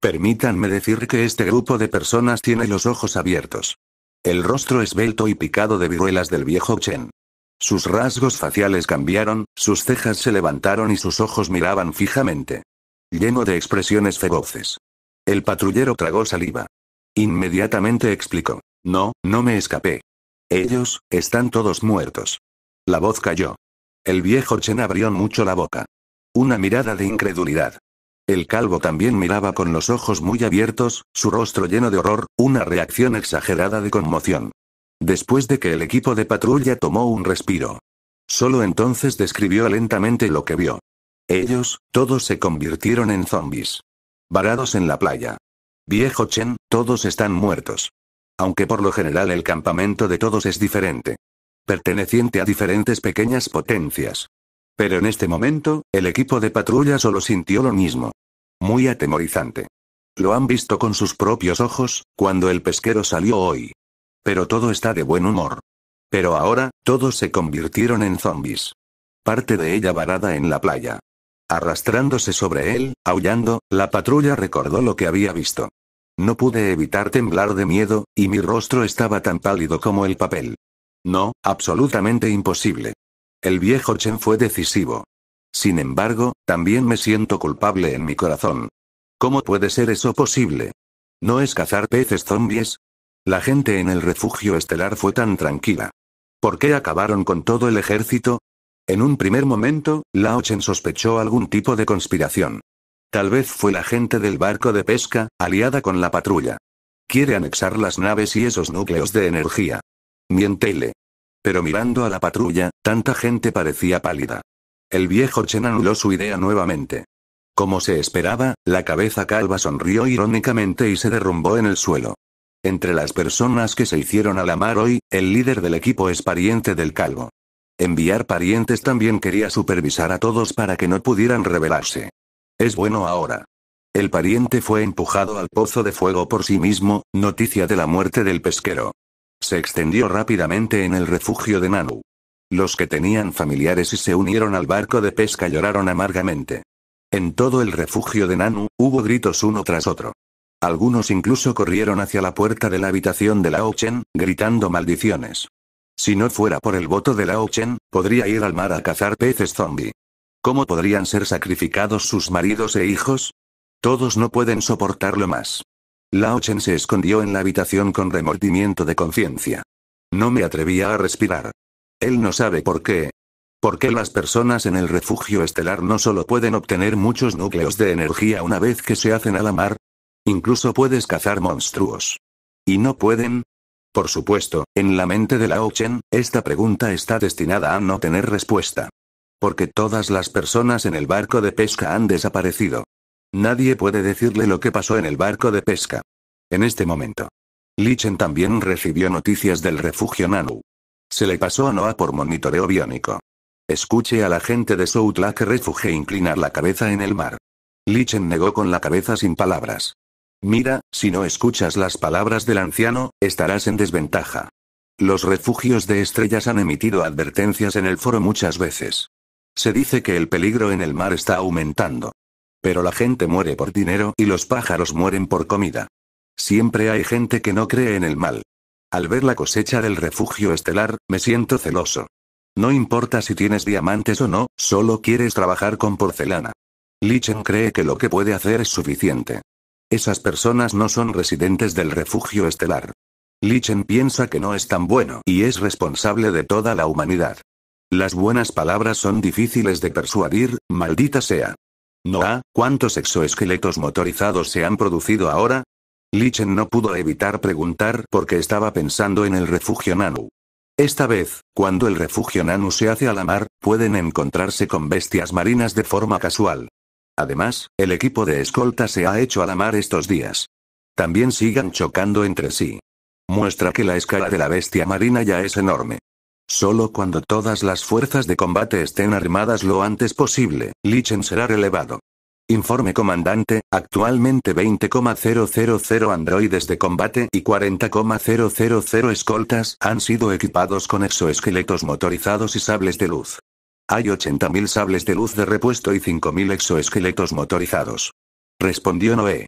Permítanme decir que este grupo de personas tiene los ojos abiertos. El rostro esbelto y picado de viruelas del viejo Chen. Sus rasgos faciales cambiaron, sus cejas se levantaron y sus ojos miraban fijamente. Lleno de expresiones feroces. El patrullero tragó saliva. Inmediatamente explicó. No, no me escapé. Ellos, están todos muertos. La voz cayó. El viejo Chen abrió mucho la boca. Una mirada de incredulidad. El calvo también miraba con los ojos muy abiertos, su rostro lleno de horror, una reacción exagerada de conmoción después de que el equipo de patrulla tomó un respiro. Solo entonces describió lentamente lo que vio. Ellos, todos se convirtieron en zombies. Varados en la playa. Viejo Chen, todos están muertos. Aunque por lo general el campamento de todos es diferente. Perteneciente a diferentes pequeñas potencias. Pero en este momento, el equipo de patrulla solo sintió lo mismo. Muy atemorizante. Lo han visto con sus propios ojos, cuando el pesquero salió hoy. Pero todo está de buen humor. Pero ahora, todos se convirtieron en zombies. Parte de ella varada en la playa. Arrastrándose sobre él, aullando, la patrulla recordó lo que había visto. No pude evitar temblar de miedo, y mi rostro estaba tan pálido como el papel. No, absolutamente imposible. El viejo Chen fue decisivo. Sin embargo, también me siento culpable en mi corazón. ¿Cómo puede ser eso posible? ¿No es cazar peces zombies? La gente en el refugio estelar fue tan tranquila. ¿Por qué acabaron con todo el ejército? En un primer momento, Lao Chen sospechó algún tipo de conspiración. Tal vez fue la gente del barco de pesca, aliada con la patrulla. Quiere anexar las naves y esos núcleos de energía. Mientele. Pero mirando a la patrulla, tanta gente parecía pálida. El viejo Chen anuló su idea nuevamente. Como se esperaba, la cabeza calva sonrió irónicamente y se derrumbó en el suelo. Entre las personas que se hicieron a la mar hoy, el líder del equipo es pariente del calvo. Enviar parientes también quería supervisar a todos para que no pudieran rebelarse. Es bueno ahora. El pariente fue empujado al pozo de fuego por sí mismo, noticia de la muerte del pesquero. Se extendió rápidamente en el refugio de Nanu. Los que tenían familiares y se unieron al barco de pesca lloraron amargamente. En todo el refugio de Nanu, hubo gritos uno tras otro. Algunos incluso corrieron hacia la puerta de la habitación de Lao Chen, gritando maldiciones. Si no fuera por el voto de Lao Chen, podría ir al mar a cazar peces zombie. ¿Cómo podrían ser sacrificados sus maridos e hijos? Todos no pueden soportarlo más. Lao Chen se escondió en la habitación con remordimiento de conciencia. No me atrevía a respirar. Él no sabe por qué. ¿Por qué las personas en el refugio estelar no solo pueden obtener muchos núcleos de energía una vez que se hacen a la mar, Incluso puedes cazar monstruos. ¿Y no pueden? Por supuesto, en la mente de Lao Chen, esta pregunta está destinada a no tener respuesta. Porque todas las personas en el barco de pesca han desaparecido. Nadie puede decirle lo que pasó en el barco de pesca. En este momento. Lichen también recibió noticias del refugio Nanu. Se le pasó a Noah por monitoreo biónico. Escuche a la gente de Soutla que Refuge inclinar la cabeza en el mar. Lichen negó con la cabeza sin palabras. Mira, si no escuchas las palabras del anciano, estarás en desventaja. Los refugios de estrellas han emitido advertencias en el foro muchas veces. Se dice que el peligro en el mar está aumentando. Pero la gente muere por dinero y los pájaros mueren por comida. Siempre hay gente que no cree en el mal. Al ver la cosecha del refugio estelar, me siento celoso. No importa si tienes diamantes o no, solo quieres trabajar con porcelana. Lichen cree que lo que puede hacer es suficiente. Esas personas no son residentes del refugio estelar. Lichen piensa que no es tan bueno y es responsable de toda la humanidad. Las buenas palabras son difíciles de persuadir, maldita sea. Noah, ¿cuántos exoesqueletos motorizados se han producido ahora? Lichen no pudo evitar preguntar porque estaba pensando en el refugio Nanu. Esta vez, cuando el refugio Nanu se hace a la mar, pueden encontrarse con bestias marinas de forma casual. Además, el equipo de escolta se ha hecho a la mar estos días. También sigan chocando entre sí. Muestra que la escala de la bestia marina ya es enorme. Solo cuando todas las fuerzas de combate estén armadas lo antes posible, Lichen será relevado. Informe comandante, actualmente 20,000 androides de combate y 40,000 escoltas han sido equipados con exoesqueletos motorizados y sables de luz. Hay 80.000 sables de luz de repuesto y 5.000 exoesqueletos motorizados. Respondió Noé.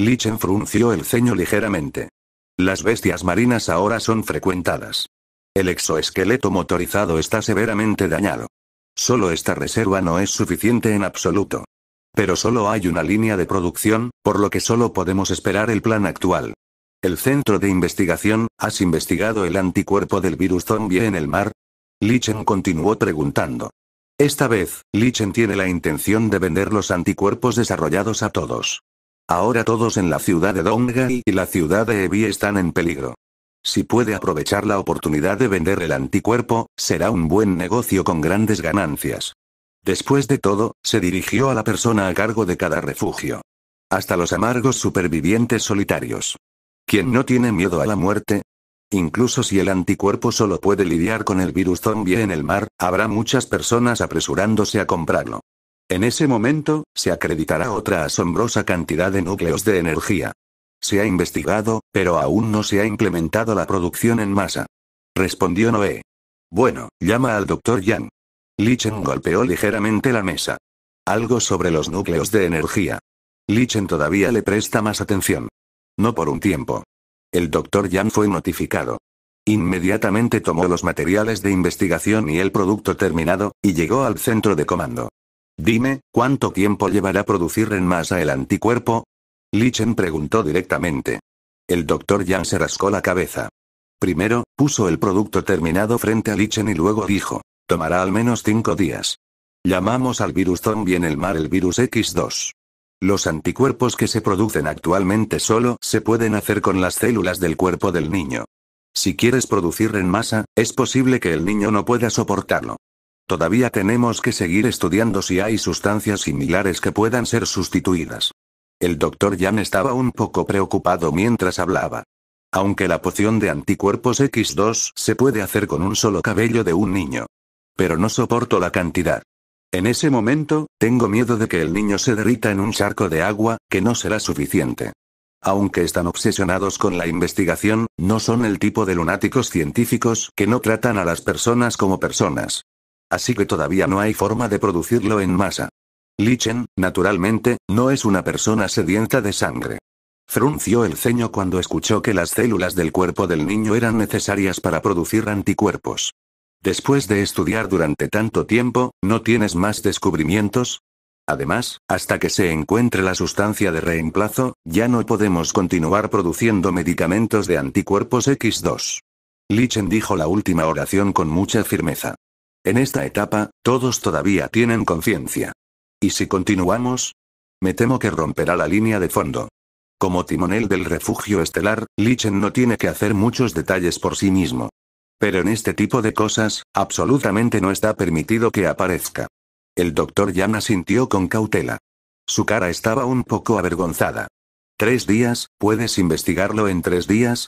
Lichen frunció el ceño ligeramente. Las bestias marinas ahora son frecuentadas. El exoesqueleto motorizado está severamente dañado. Solo esta reserva no es suficiente en absoluto. Pero solo hay una línea de producción, por lo que solo podemos esperar el plan actual. El centro de investigación, ¿has investigado el anticuerpo del virus zombie en el mar? Lichen continuó preguntando. Esta vez, Lichen tiene la intención de vender los anticuerpos desarrollados a todos. Ahora todos en la ciudad de Dongai y la ciudad de Evi están en peligro. Si puede aprovechar la oportunidad de vender el anticuerpo, será un buen negocio con grandes ganancias. Después de todo, se dirigió a la persona a cargo de cada refugio. Hasta los amargos supervivientes solitarios. Quien no tiene miedo a la muerte, Incluso si el anticuerpo solo puede lidiar con el virus zombie en el mar, habrá muchas personas apresurándose a comprarlo. En ese momento, se acreditará otra asombrosa cantidad de núcleos de energía. Se ha investigado, pero aún no se ha implementado la producción en masa. Respondió Noé. Bueno, llama al doctor Yang. Lichen golpeó ligeramente la mesa. Algo sobre los núcleos de energía. Lichen todavía le presta más atención. No por un tiempo. El doctor Yang fue notificado. Inmediatamente tomó los materiales de investigación y el producto terminado, y llegó al centro de comando. Dime, ¿cuánto tiempo llevará producir en masa el anticuerpo? Lichen preguntó directamente. El doctor Yang se rascó la cabeza. Primero, puso el producto terminado frente a Lichen y luego dijo, tomará al menos cinco días. Llamamos al virus zombie en el mar el virus X2. Los anticuerpos que se producen actualmente solo se pueden hacer con las células del cuerpo del niño. Si quieres producir en masa, es posible que el niño no pueda soportarlo. Todavía tenemos que seguir estudiando si hay sustancias similares que puedan ser sustituidas. El doctor Jan estaba un poco preocupado mientras hablaba. Aunque la poción de anticuerpos X2 se puede hacer con un solo cabello de un niño. Pero no soporto la cantidad. En ese momento, tengo miedo de que el niño se derrita en un charco de agua, que no será suficiente. Aunque están obsesionados con la investigación, no son el tipo de lunáticos científicos que no tratan a las personas como personas. Así que todavía no hay forma de producirlo en masa. Lichen, naturalmente, no es una persona sedienta de sangre. Frunció el ceño cuando escuchó que las células del cuerpo del niño eran necesarias para producir anticuerpos. Después de estudiar durante tanto tiempo, ¿no tienes más descubrimientos? Además, hasta que se encuentre la sustancia de reemplazo, ya no podemos continuar produciendo medicamentos de anticuerpos X2. Lichen dijo la última oración con mucha firmeza. En esta etapa, todos todavía tienen conciencia. ¿Y si continuamos? Me temo que romperá la línea de fondo. Como timonel del refugio estelar, Lichen no tiene que hacer muchos detalles por sí mismo. Pero en este tipo de cosas, absolutamente no está permitido que aparezca. El doctor Yan sintió con cautela. Su cara estaba un poco avergonzada. ¿Tres días? ¿Puedes investigarlo en tres días?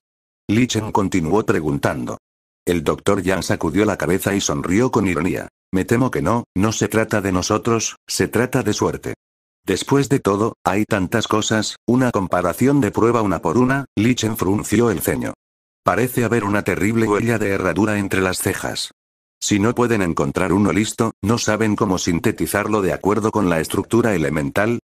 Lichen continuó preguntando. El doctor Yan sacudió la cabeza y sonrió con ironía. Me temo que no, no se trata de nosotros, se trata de suerte. Después de todo, hay tantas cosas, una comparación de prueba una por una, Lichen frunció el ceño. Parece haber una terrible huella de herradura entre las cejas. Si no pueden encontrar uno listo, no saben cómo sintetizarlo de acuerdo con la estructura elemental.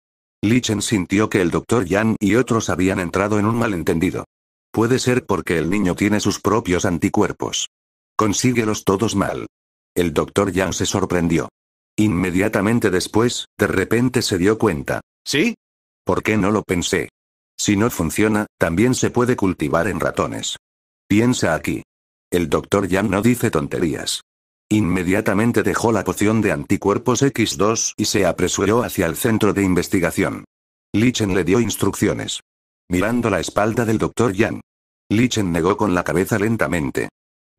Lichen sintió que el doctor Yang y otros habían entrado en un malentendido. Puede ser porque el niño tiene sus propios anticuerpos. Consíguelos todos mal. El doctor Yang se sorprendió. Inmediatamente después, de repente se dio cuenta. ¿Sí? ¿Por qué no lo pensé? Si no funciona, también se puede cultivar en ratones. Piensa aquí. El doctor Yan no dice tonterías. Inmediatamente dejó la poción de anticuerpos X2 y se apresuró hacia el centro de investigación. Lichen le dio instrucciones. Mirando la espalda del doctor Yang. Lichen negó con la cabeza lentamente.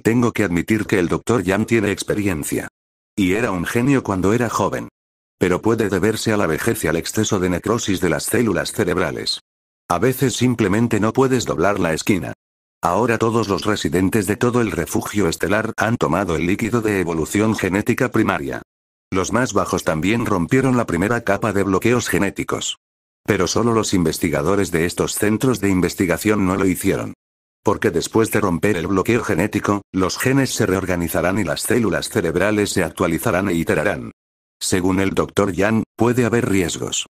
Tengo que admitir que el doctor Yan tiene experiencia. Y era un genio cuando era joven. Pero puede deberse a la vejez y al exceso de necrosis de las células cerebrales. A veces simplemente no puedes doblar la esquina. Ahora todos los residentes de todo el refugio estelar han tomado el líquido de evolución genética primaria. Los más bajos también rompieron la primera capa de bloqueos genéticos. Pero solo los investigadores de estos centros de investigación no lo hicieron. Porque después de romper el bloqueo genético, los genes se reorganizarán y las células cerebrales se actualizarán e iterarán. Según el doctor Yang, puede haber riesgos.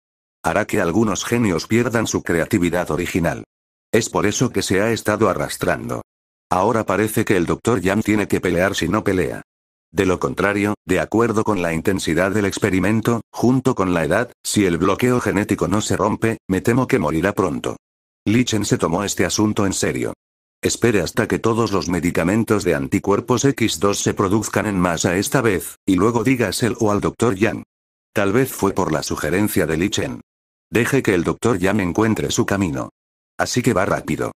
Hará que algunos genios pierdan su creatividad original. Es por eso que se ha estado arrastrando. Ahora parece que el Dr. Yang tiene que pelear si no pelea. De lo contrario, de acuerdo con la intensidad del experimento, junto con la edad, si el bloqueo genético no se rompe, me temo que morirá pronto. Lichen se tomó este asunto en serio. Espere hasta que todos los medicamentos de anticuerpos X2 se produzcan en masa esta vez, y luego dígaselo o al Dr. Yang. Tal vez fue por la sugerencia de Lichen. Deje que el Dr. Yang encuentre su camino. Así que va rápido.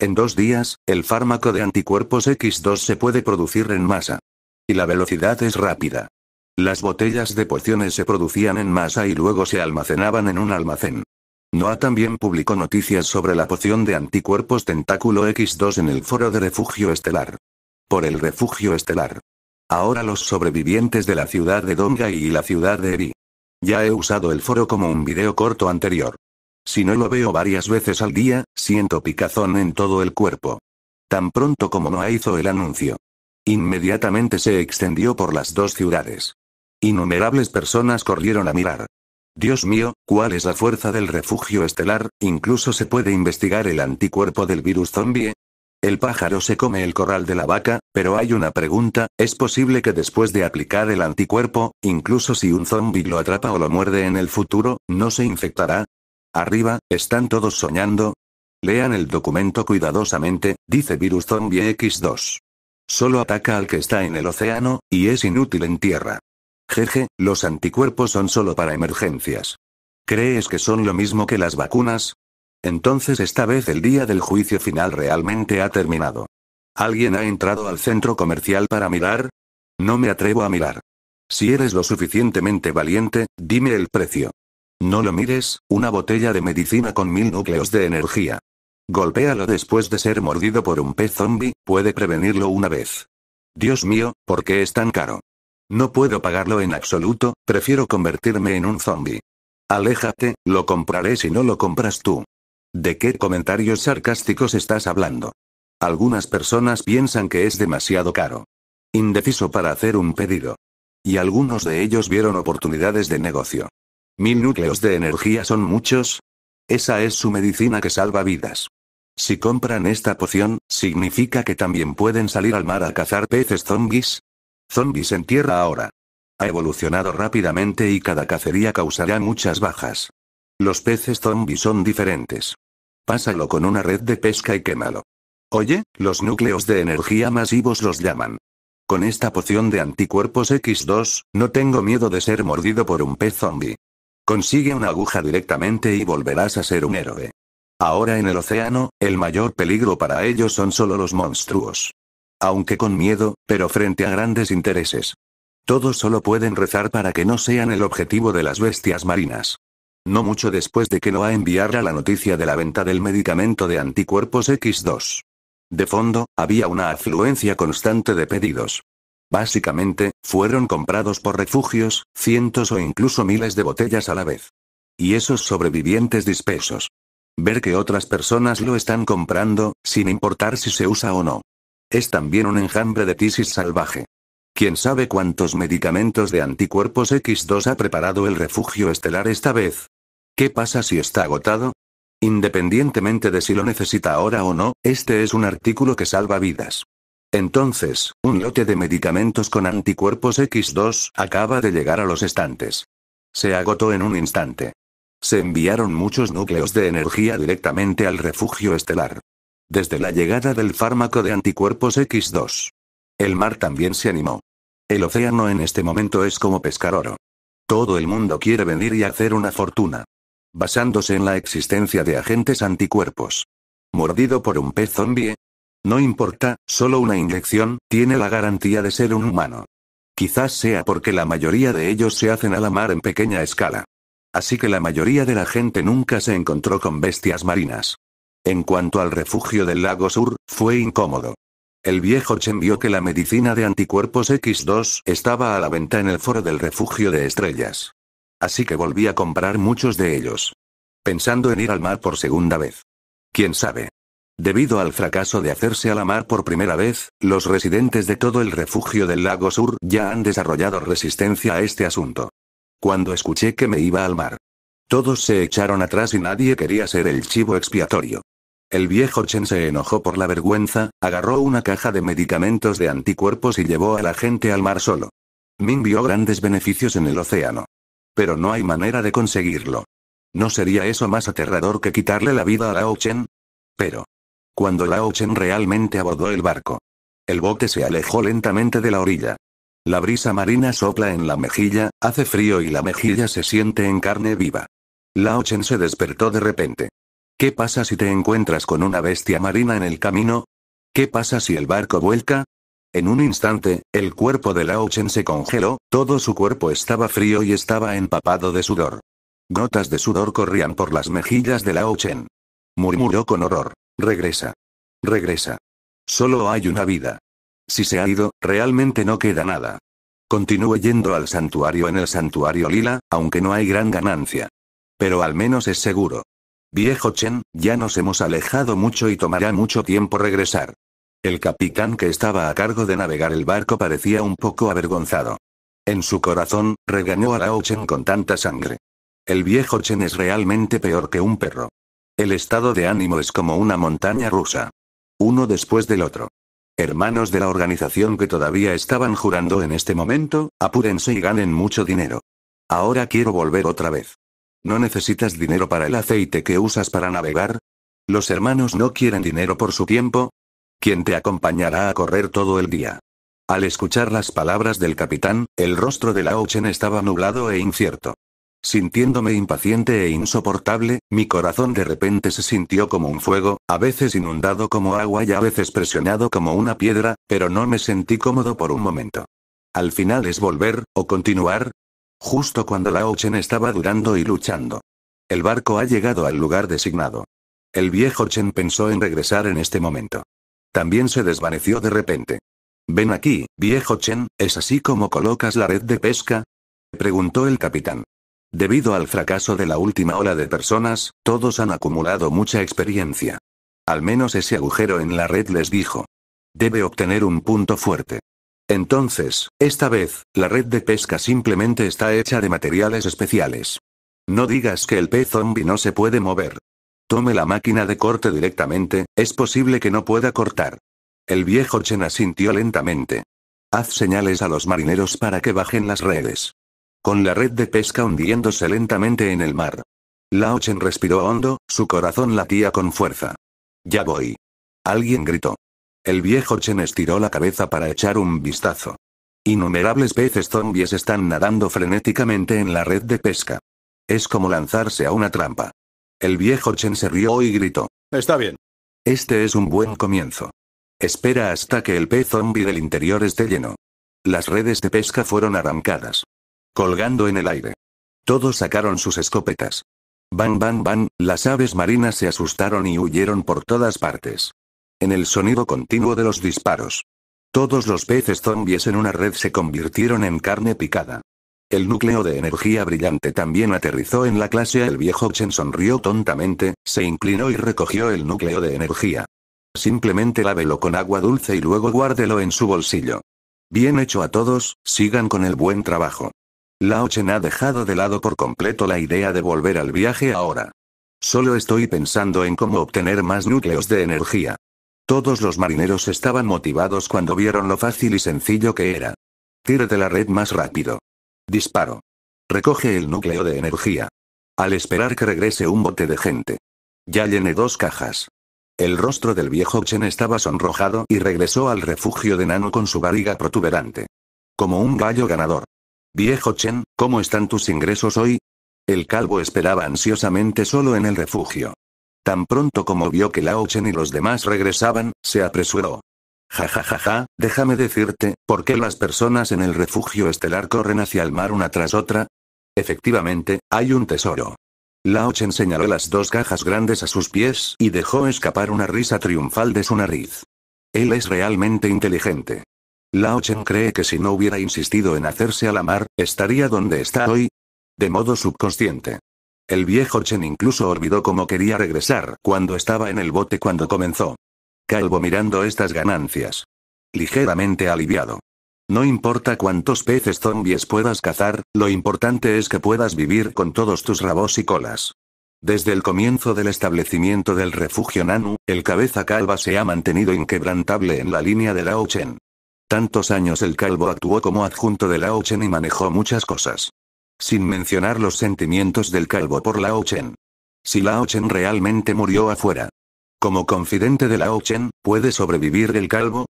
En dos días, el fármaco de anticuerpos X2 se puede producir en masa. Y la velocidad es rápida. Las botellas de pociones se producían en masa y luego se almacenaban en un almacén. Noah también publicó noticias sobre la poción de anticuerpos Tentáculo X2 en el foro de refugio estelar. Por el refugio estelar. Ahora los sobrevivientes de la ciudad de Donga y la ciudad de Eri. Ya he usado el foro como un video corto anterior. Si no lo veo varias veces al día, siento picazón en todo el cuerpo. Tan pronto como Noah hizo el anuncio. Inmediatamente se extendió por las dos ciudades. Innumerables personas corrieron a mirar. Dios mío, ¿cuál es la fuerza del refugio estelar? Incluso se puede investigar el anticuerpo del virus zombie. El pájaro se come el corral de la vaca, pero hay una pregunta, ¿es posible que después de aplicar el anticuerpo, incluso si un zombi lo atrapa o lo muerde en el futuro, no se infectará? Arriba, ¿están todos soñando? Lean el documento cuidadosamente, dice Virus Zombie X2. Solo ataca al que está en el océano, y es inútil en tierra. Jeje, los anticuerpos son solo para emergencias. ¿Crees que son lo mismo que las vacunas? Entonces esta vez el día del juicio final realmente ha terminado. ¿Alguien ha entrado al centro comercial para mirar? No me atrevo a mirar. Si eres lo suficientemente valiente, dime el precio. No lo mires, una botella de medicina con mil núcleos de energía. Golpéalo después de ser mordido por un pez zombie, puede prevenirlo una vez. Dios mío, ¿por qué es tan caro? No puedo pagarlo en absoluto, prefiero convertirme en un zombie. Aléjate, lo compraré si no lo compras tú. ¿De qué comentarios sarcásticos estás hablando? Algunas personas piensan que es demasiado caro. Indeciso para hacer un pedido. Y algunos de ellos vieron oportunidades de negocio. Mil núcleos de energía son muchos. Esa es su medicina que salva vidas. Si compran esta poción, ¿significa que también pueden salir al mar a cazar peces zombies? Zombies en tierra ahora. Ha evolucionado rápidamente y cada cacería causará muchas bajas. Los peces zombies son diferentes. Pásalo con una red de pesca y quémalo. Oye, los núcleos de energía masivos los llaman. Con esta poción de anticuerpos X2, no tengo miedo de ser mordido por un pez zombie. Consigue una aguja directamente y volverás a ser un héroe. Ahora en el océano, el mayor peligro para ellos son solo los monstruos. Aunque con miedo, pero frente a grandes intereses. Todos solo pueden rezar para que no sean el objetivo de las bestias marinas. No mucho después de que Noah enviara la noticia de la venta del medicamento de anticuerpos X2. De fondo, había una afluencia constante de pedidos. Básicamente, fueron comprados por refugios, cientos o incluso miles de botellas a la vez. Y esos sobrevivientes dispesos. Ver que otras personas lo están comprando, sin importar si se usa o no. Es también un enjambre de tisis salvaje. Quién sabe cuántos medicamentos de anticuerpos X2 ha preparado el refugio estelar esta vez. ¿Qué pasa si está agotado? Independientemente de si lo necesita ahora o no, este es un artículo que salva vidas. Entonces, un lote de medicamentos con anticuerpos X2 acaba de llegar a los estantes. Se agotó en un instante. Se enviaron muchos núcleos de energía directamente al refugio estelar. Desde la llegada del fármaco de anticuerpos X2. El mar también se animó. El océano en este momento es como pescar oro. Todo el mundo quiere venir y hacer una fortuna. Basándose en la existencia de agentes anticuerpos. Mordido por un pez zombie, no importa, solo una inyección, tiene la garantía de ser un humano. Quizás sea porque la mayoría de ellos se hacen a la mar en pequeña escala. Así que la mayoría de la gente nunca se encontró con bestias marinas. En cuanto al refugio del lago sur, fue incómodo. El viejo Chen vio que la medicina de anticuerpos X2 estaba a la venta en el foro del refugio de estrellas. Así que volví a comprar muchos de ellos. Pensando en ir al mar por segunda vez. ¿Quién sabe? Debido al fracaso de hacerse a la mar por primera vez, los residentes de todo el refugio del lago sur ya han desarrollado resistencia a este asunto. Cuando escuché que me iba al mar. Todos se echaron atrás y nadie quería ser el chivo expiatorio. El viejo Chen se enojó por la vergüenza, agarró una caja de medicamentos de anticuerpos y llevó a la gente al mar solo. Min vio grandes beneficios en el océano. Pero no hay manera de conseguirlo. ¿No sería eso más aterrador que quitarle la vida a Lao Chen? Pero, cuando Lao Chen realmente abordó el barco. El bote se alejó lentamente de la orilla. La brisa marina sopla en la mejilla, hace frío y la mejilla se siente en carne viva. Lao Chen se despertó de repente. ¿Qué pasa si te encuentras con una bestia marina en el camino? ¿Qué pasa si el barco vuelca? En un instante, el cuerpo de Lao Chen se congeló, todo su cuerpo estaba frío y estaba empapado de sudor. Gotas de sudor corrían por las mejillas de Lao Chen. Murmuró con horror. Regresa. Regresa. Solo hay una vida. Si se ha ido, realmente no queda nada. Continúe yendo al santuario en el santuario lila, aunque no hay gran ganancia. Pero al menos es seguro. Viejo Chen, ya nos hemos alejado mucho y tomará mucho tiempo regresar. El capitán que estaba a cargo de navegar el barco parecía un poco avergonzado. En su corazón, regañó a Lao Chen con tanta sangre. El viejo Chen es realmente peor que un perro. El estado de ánimo es como una montaña rusa. Uno después del otro. Hermanos de la organización que todavía estaban jurando en este momento, apúrense y ganen mucho dinero. Ahora quiero volver otra vez. ¿No necesitas dinero para el aceite que usas para navegar? Los hermanos no quieren dinero por su tiempo. ¿Quién te acompañará a correr todo el día? Al escuchar las palabras del capitán, el rostro de Lao Chen estaba nublado e incierto. Sintiéndome impaciente e insoportable, mi corazón de repente se sintió como un fuego, a veces inundado como agua y a veces presionado como una piedra, pero no me sentí cómodo por un momento. Al final es volver, o continuar. Justo cuando la Ochen estaba durando y luchando. El barco ha llegado al lugar designado. El viejo Chen pensó en regresar en este momento. También se desvaneció de repente. Ven aquí, viejo Chen, ¿es así como colocas la red de pesca? preguntó el capitán. Debido al fracaso de la última ola de personas, todos han acumulado mucha experiencia. Al menos ese agujero en la red les dijo. Debe obtener un punto fuerte. Entonces, esta vez, la red de pesca simplemente está hecha de materiales especiales. No digas que el pez zombie no se puede mover. Tome la máquina de corte directamente, es posible que no pueda cortar. El viejo Chen asintió lentamente. Haz señales a los marineros para que bajen las redes con la red de pesca hundiéndose lentamente en el mar. Lao Chen respiró hondo, su corazón latía con fuerza. Ya voy. Alguien gritó. El viejo Chen estiró la cabeza para echar un vistazo. Innumerables peces zombies están nadando frenéticamente en la red de pesca. Es como lanzarse a una trampa. El viejo Chen se rió y gritó. Está bien. Este es un buen comienzo. Espera hasta que el pez zombie del interior esté lleno. Las redes de pesca fueron arrancadas colgando en el aire. Todos sacaron sus escopetas. Van, van, van, las aves marinas se asustaron y huyeron por todas partes. En el sonido continuo de los disparos. Todos los peces zombies en una red se convirtieron en carne picada. El núcleo de energía brillante también aterrizó en la clase. El viejo Chen sonrió tontamente, se inclinó y recogió el núcleo de energía. Simplemente lávelo con agua dulce y luego guárdelo en su bolsillo. Bien hecho a todos, sigan con el buen trabajo. Chen ha dejado de lado por completo la idea de volver al viaje ahora. Solo estoy pensando en cómo obtener más núcleos de energía. Todos los marineros estaban motivados cuando vieron lo fácil y sencillo que era. de la red más rápido. Disparo. Recoge el núcleo de energía. Al esperar que regrese un bote de gente. Ya llené dos cajas. El rostro del viejo Chen estaba sonrojado y regresó al refugio de Nano con su barriga protuberante. Como un gallo ganador. Viejo Chen, ¿cómo están tus ingresos hoy? El calvo esperaba ansiosamente solo en el refugio. Tan pronto como vio que Lao Chen y los demás regresaban, se apresuró. Ja ja ja ja, déjame decirte, ¿por qué las personas en el refugio estelar corren hacia el mar una tras otra? Efectivamente, hay un tesoro. Lao Chen señaló las dos cajas grandes a sus pies y dejó escapar una risa triunfal de su nariz. Él es realmente inteligente. Lao Chen cree que si no hubiera insistido en hacerse a la mar, estaría donde está hoy. De modo subconsciente. El viejo Chen incluso olvidó cómo quería regresar cuando estaba en el bote cuando comenzó. Calvo mirando estas ganancias. Ligeramente aliviado. No importa cuántos peces zombies puedas cazar, lo importante es que puedas vivir con todos tus rabos y colas. Desde el comienzo del establecimiento del refugio Nanu, el cabeza calva se ha mantenido inquebrantable en la línea de Lao Chen. Tantos años el calvo actuó como adjunto de Lao Chen y manejó muchas cosas. Sin mencionar los sentimientos del calvo por Lao Chen. Si Lao Chen realmente murió afuera. Como confidente de Lao Chen, ¿puede sobrevivir el calvo?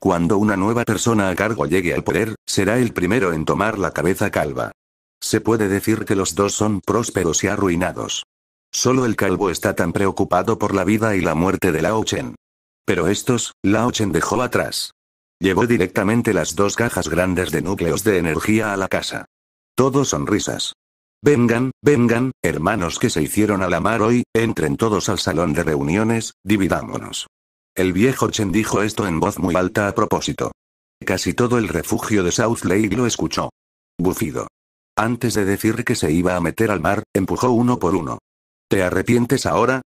Cuando una nueva persona a cargo llegue al poder, será el primero en tomar la cabeza calva. Se puede decir que los dos son prósperos y arruinados. Solo el calvo está tan preocupado por la vida y la muerte de Lao Chen. Pero estos, Lao Chen dejó atrás. Llevó directamente las dos cajas grandes de núcleos de energía a la casa. Todos sonrisas. Vengan, vengan, hermanos que se hicieron a la mar hoy, entren todos al salón de reuniones, dividámonos. El viejo Chen dijo esto en voz muy alta a propósito. Casi todo el refugio de South Lake lo escuchó. Bufido. Antes de decir que se iba a meter al mar, empujó uno por uno. ¿Te arrepientes ahora?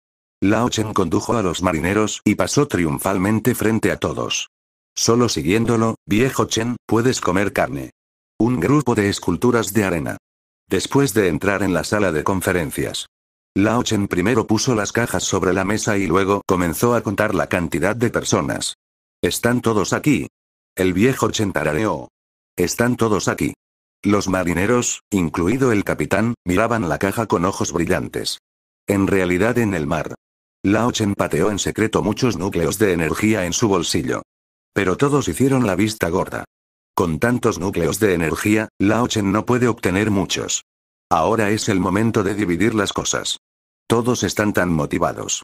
Lao Chen condujo a los marineros y pasó triunfalmente frente a todos. Solo siguiéndolo, viejo Chen, puedes comer carne. Un grupo de esculturas de arena. Después de entrar en la sala de conferencias. Lao Chen primero puso las cajas sobre la mesa y luego comenzó a contar la cantidad de personas. ¿Están todos aquí? El viejo Chen tarareó. Están todos aquí. Los marineros, incluido el capitán, miraban la caja con ojos brillantes. En realidad en el mar. Lao Chen pateó en secreto muchos núcleos de energía en su bolsillo. Pero todos hicieron la vista gorda. Con tantos núcleos de energía, Lao Chen no puede obtener muchos. Ahora es el momento de dividir las cosas. Todos están tan motivados.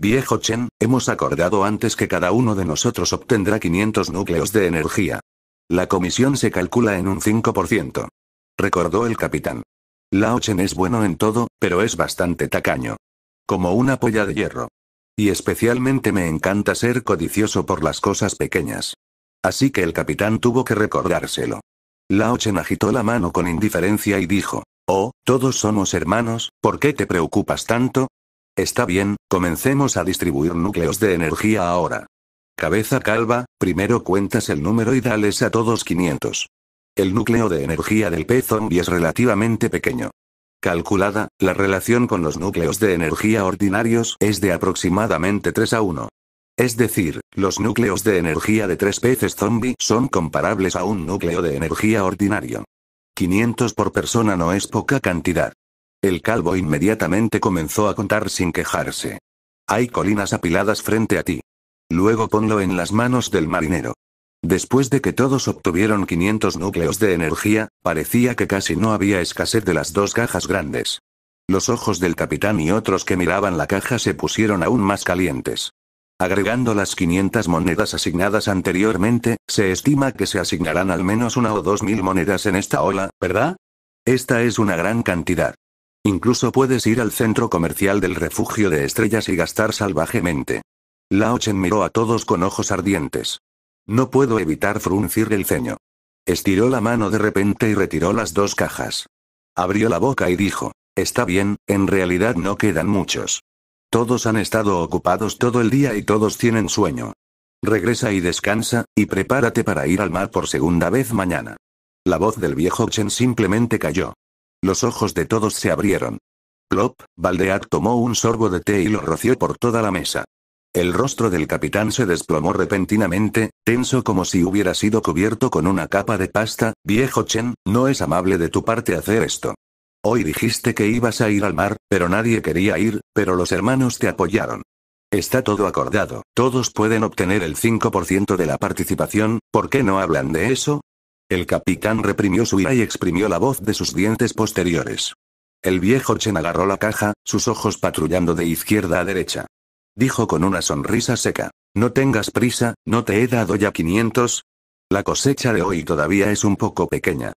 Viejo Chen, hemos acordado antes que cada uno de nosotros obtendrá 500 núcleos de energía. La comisión se calcula en un 5%. Recordó el capitán. Lao Chen es bueno en todo, pero es bastante tacaño. Como una polla de hierro. Y especialmente me encanta ser codicioso por las cosas pequeñas. Así que el capitán tuvo que recordárselo. Laochen agitó la mano con indiferencia y dijo, Oh, todos somos hermanos, ¿por qué te preocupas tanto? Está bien, comencemos a distribuir núcleos de energía ahora. Cabeza calva, primero cuentas el número y dales a todos 500. El núcleo de energía del pez zombie es relativamente pequeño calculada, la relación con los núcleos de energía ordinarios es de aproximadamente 3 a 1. Es decir, los núcleos de energía de tres peces zombie son comparables a un núcleo de energía ordinario. 500 por persona no es poca cantidad. El calvo inmediatamente comenzó a contar sin quejarse. Hay colinas apiladas frente a ti. Luego ponlo en las manos del marinero. Después de que todos obtuvieron 500 núcleos de energía, parecía que casi no había escasez de las dos cajas grandes. Los ojos del capitán y otros que miraban la caja se pusieron aún más calientes. Agregando las 500 monedas asignadas anteriormente, se estima que se asignarán al menos una o dos mil monedas en esta ola, ¿verdad? Esta es una gran cantidad. Incluso puedes ir al centro comercial del refugio de estrellas y gastar salvajemente. Lao Chen miró a todos con ojos ardientes. No puedo evitar fruncir el ceño. Estiró la mano de repente y retiró las dos cajas. Abrió la boca y dijo, Está bien, en realidad no quedan muchos. Todos han estado ocupados todo el día y todos tienen sueño. Regresa y descansa, y prepárate para ir al mar por segunda vez mañana. La voz del viejo Chen simplemente cayó. Los ojos de todos se abrieron. Plop, Baldeac tomó un sorbo de té y lo roció por toda la mesa. El rostro del capitán se desplomó repentinamente, tenso como si hubiera sido cubierto con una capa de pasta, viejo Chen, no es amable de tu parte hacer esto. Hoy dijiste que ibas a ir al mar, pero nadie quería ir, pero los hermanos te apoyaron. Está todo acordado, todos pueden obtener el 5% de la participación, ¿por qué no hablan de eso? El capitán reprimió su ira y exprimió la voz de sus dientes posteriores. El viejo Chen agarró la caja, sus ojos patrullando de izquierda a derecha. Dijo con una sonrisa seca. No tengas prisa, no te he dado ya 500. La cosecha de hoy todavía es un poco pequeña.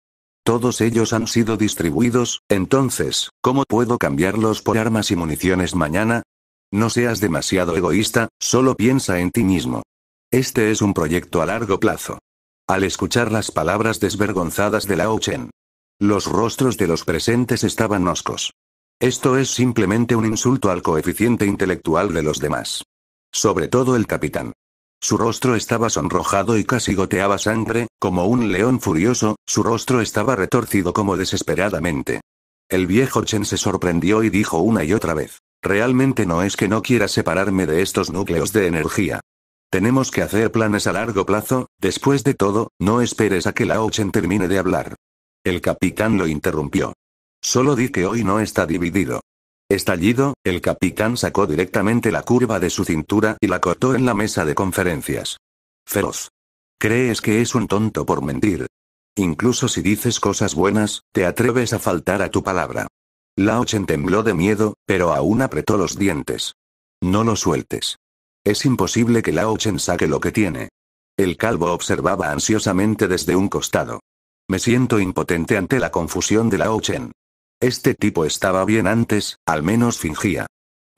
Todos ellos han sido distribuidos, entonces, ¿cómo puedo cambiarlos por armas y municiones mañana? No seas demasiado egoísta, solo piensa en ti mismo. Este es un proyecto a largo plazo. Al escuchar las palabras desvergonzadas de Lao Chen, los rostros de los presentes estaban oscos. Esto es simplemente un insulto al coeficiente intelectual de los demás. Sobre todo el capitán. Su rostro estaba sonrojado y casi goteaba sangre, como un león furioso, su rostro estaba retorcido como desesperadamente. El viejo Chen se sorprendió y dijo una y otra vez, realmente no es que no quiera separarme de estos núcleos de energía. Tenemos que hacer planes a largo plazo, después de todo, no esperes a que Lao Chen termine de hablar. El capitán lo interrumpió. Solo di que hoy no está dividido. Estallido, el capitán sacó directamente la curva de su cintura y la cortó en la mesa de conferencias. Feroz. ¿Crees que es un tonto por mentir? Incluso si dices cosas buenas, te atreves a faltar a tu palabra. Chen tembló de miedo, pero aún apretó los dientes. No lo sueltes. Es imposible que Chen saque lo que tiene. El calvo observaba ansiosamente desde un costado. Me siento impotente ante la confusión de Chen. Este tipo estaba bien antes, al menos fingía.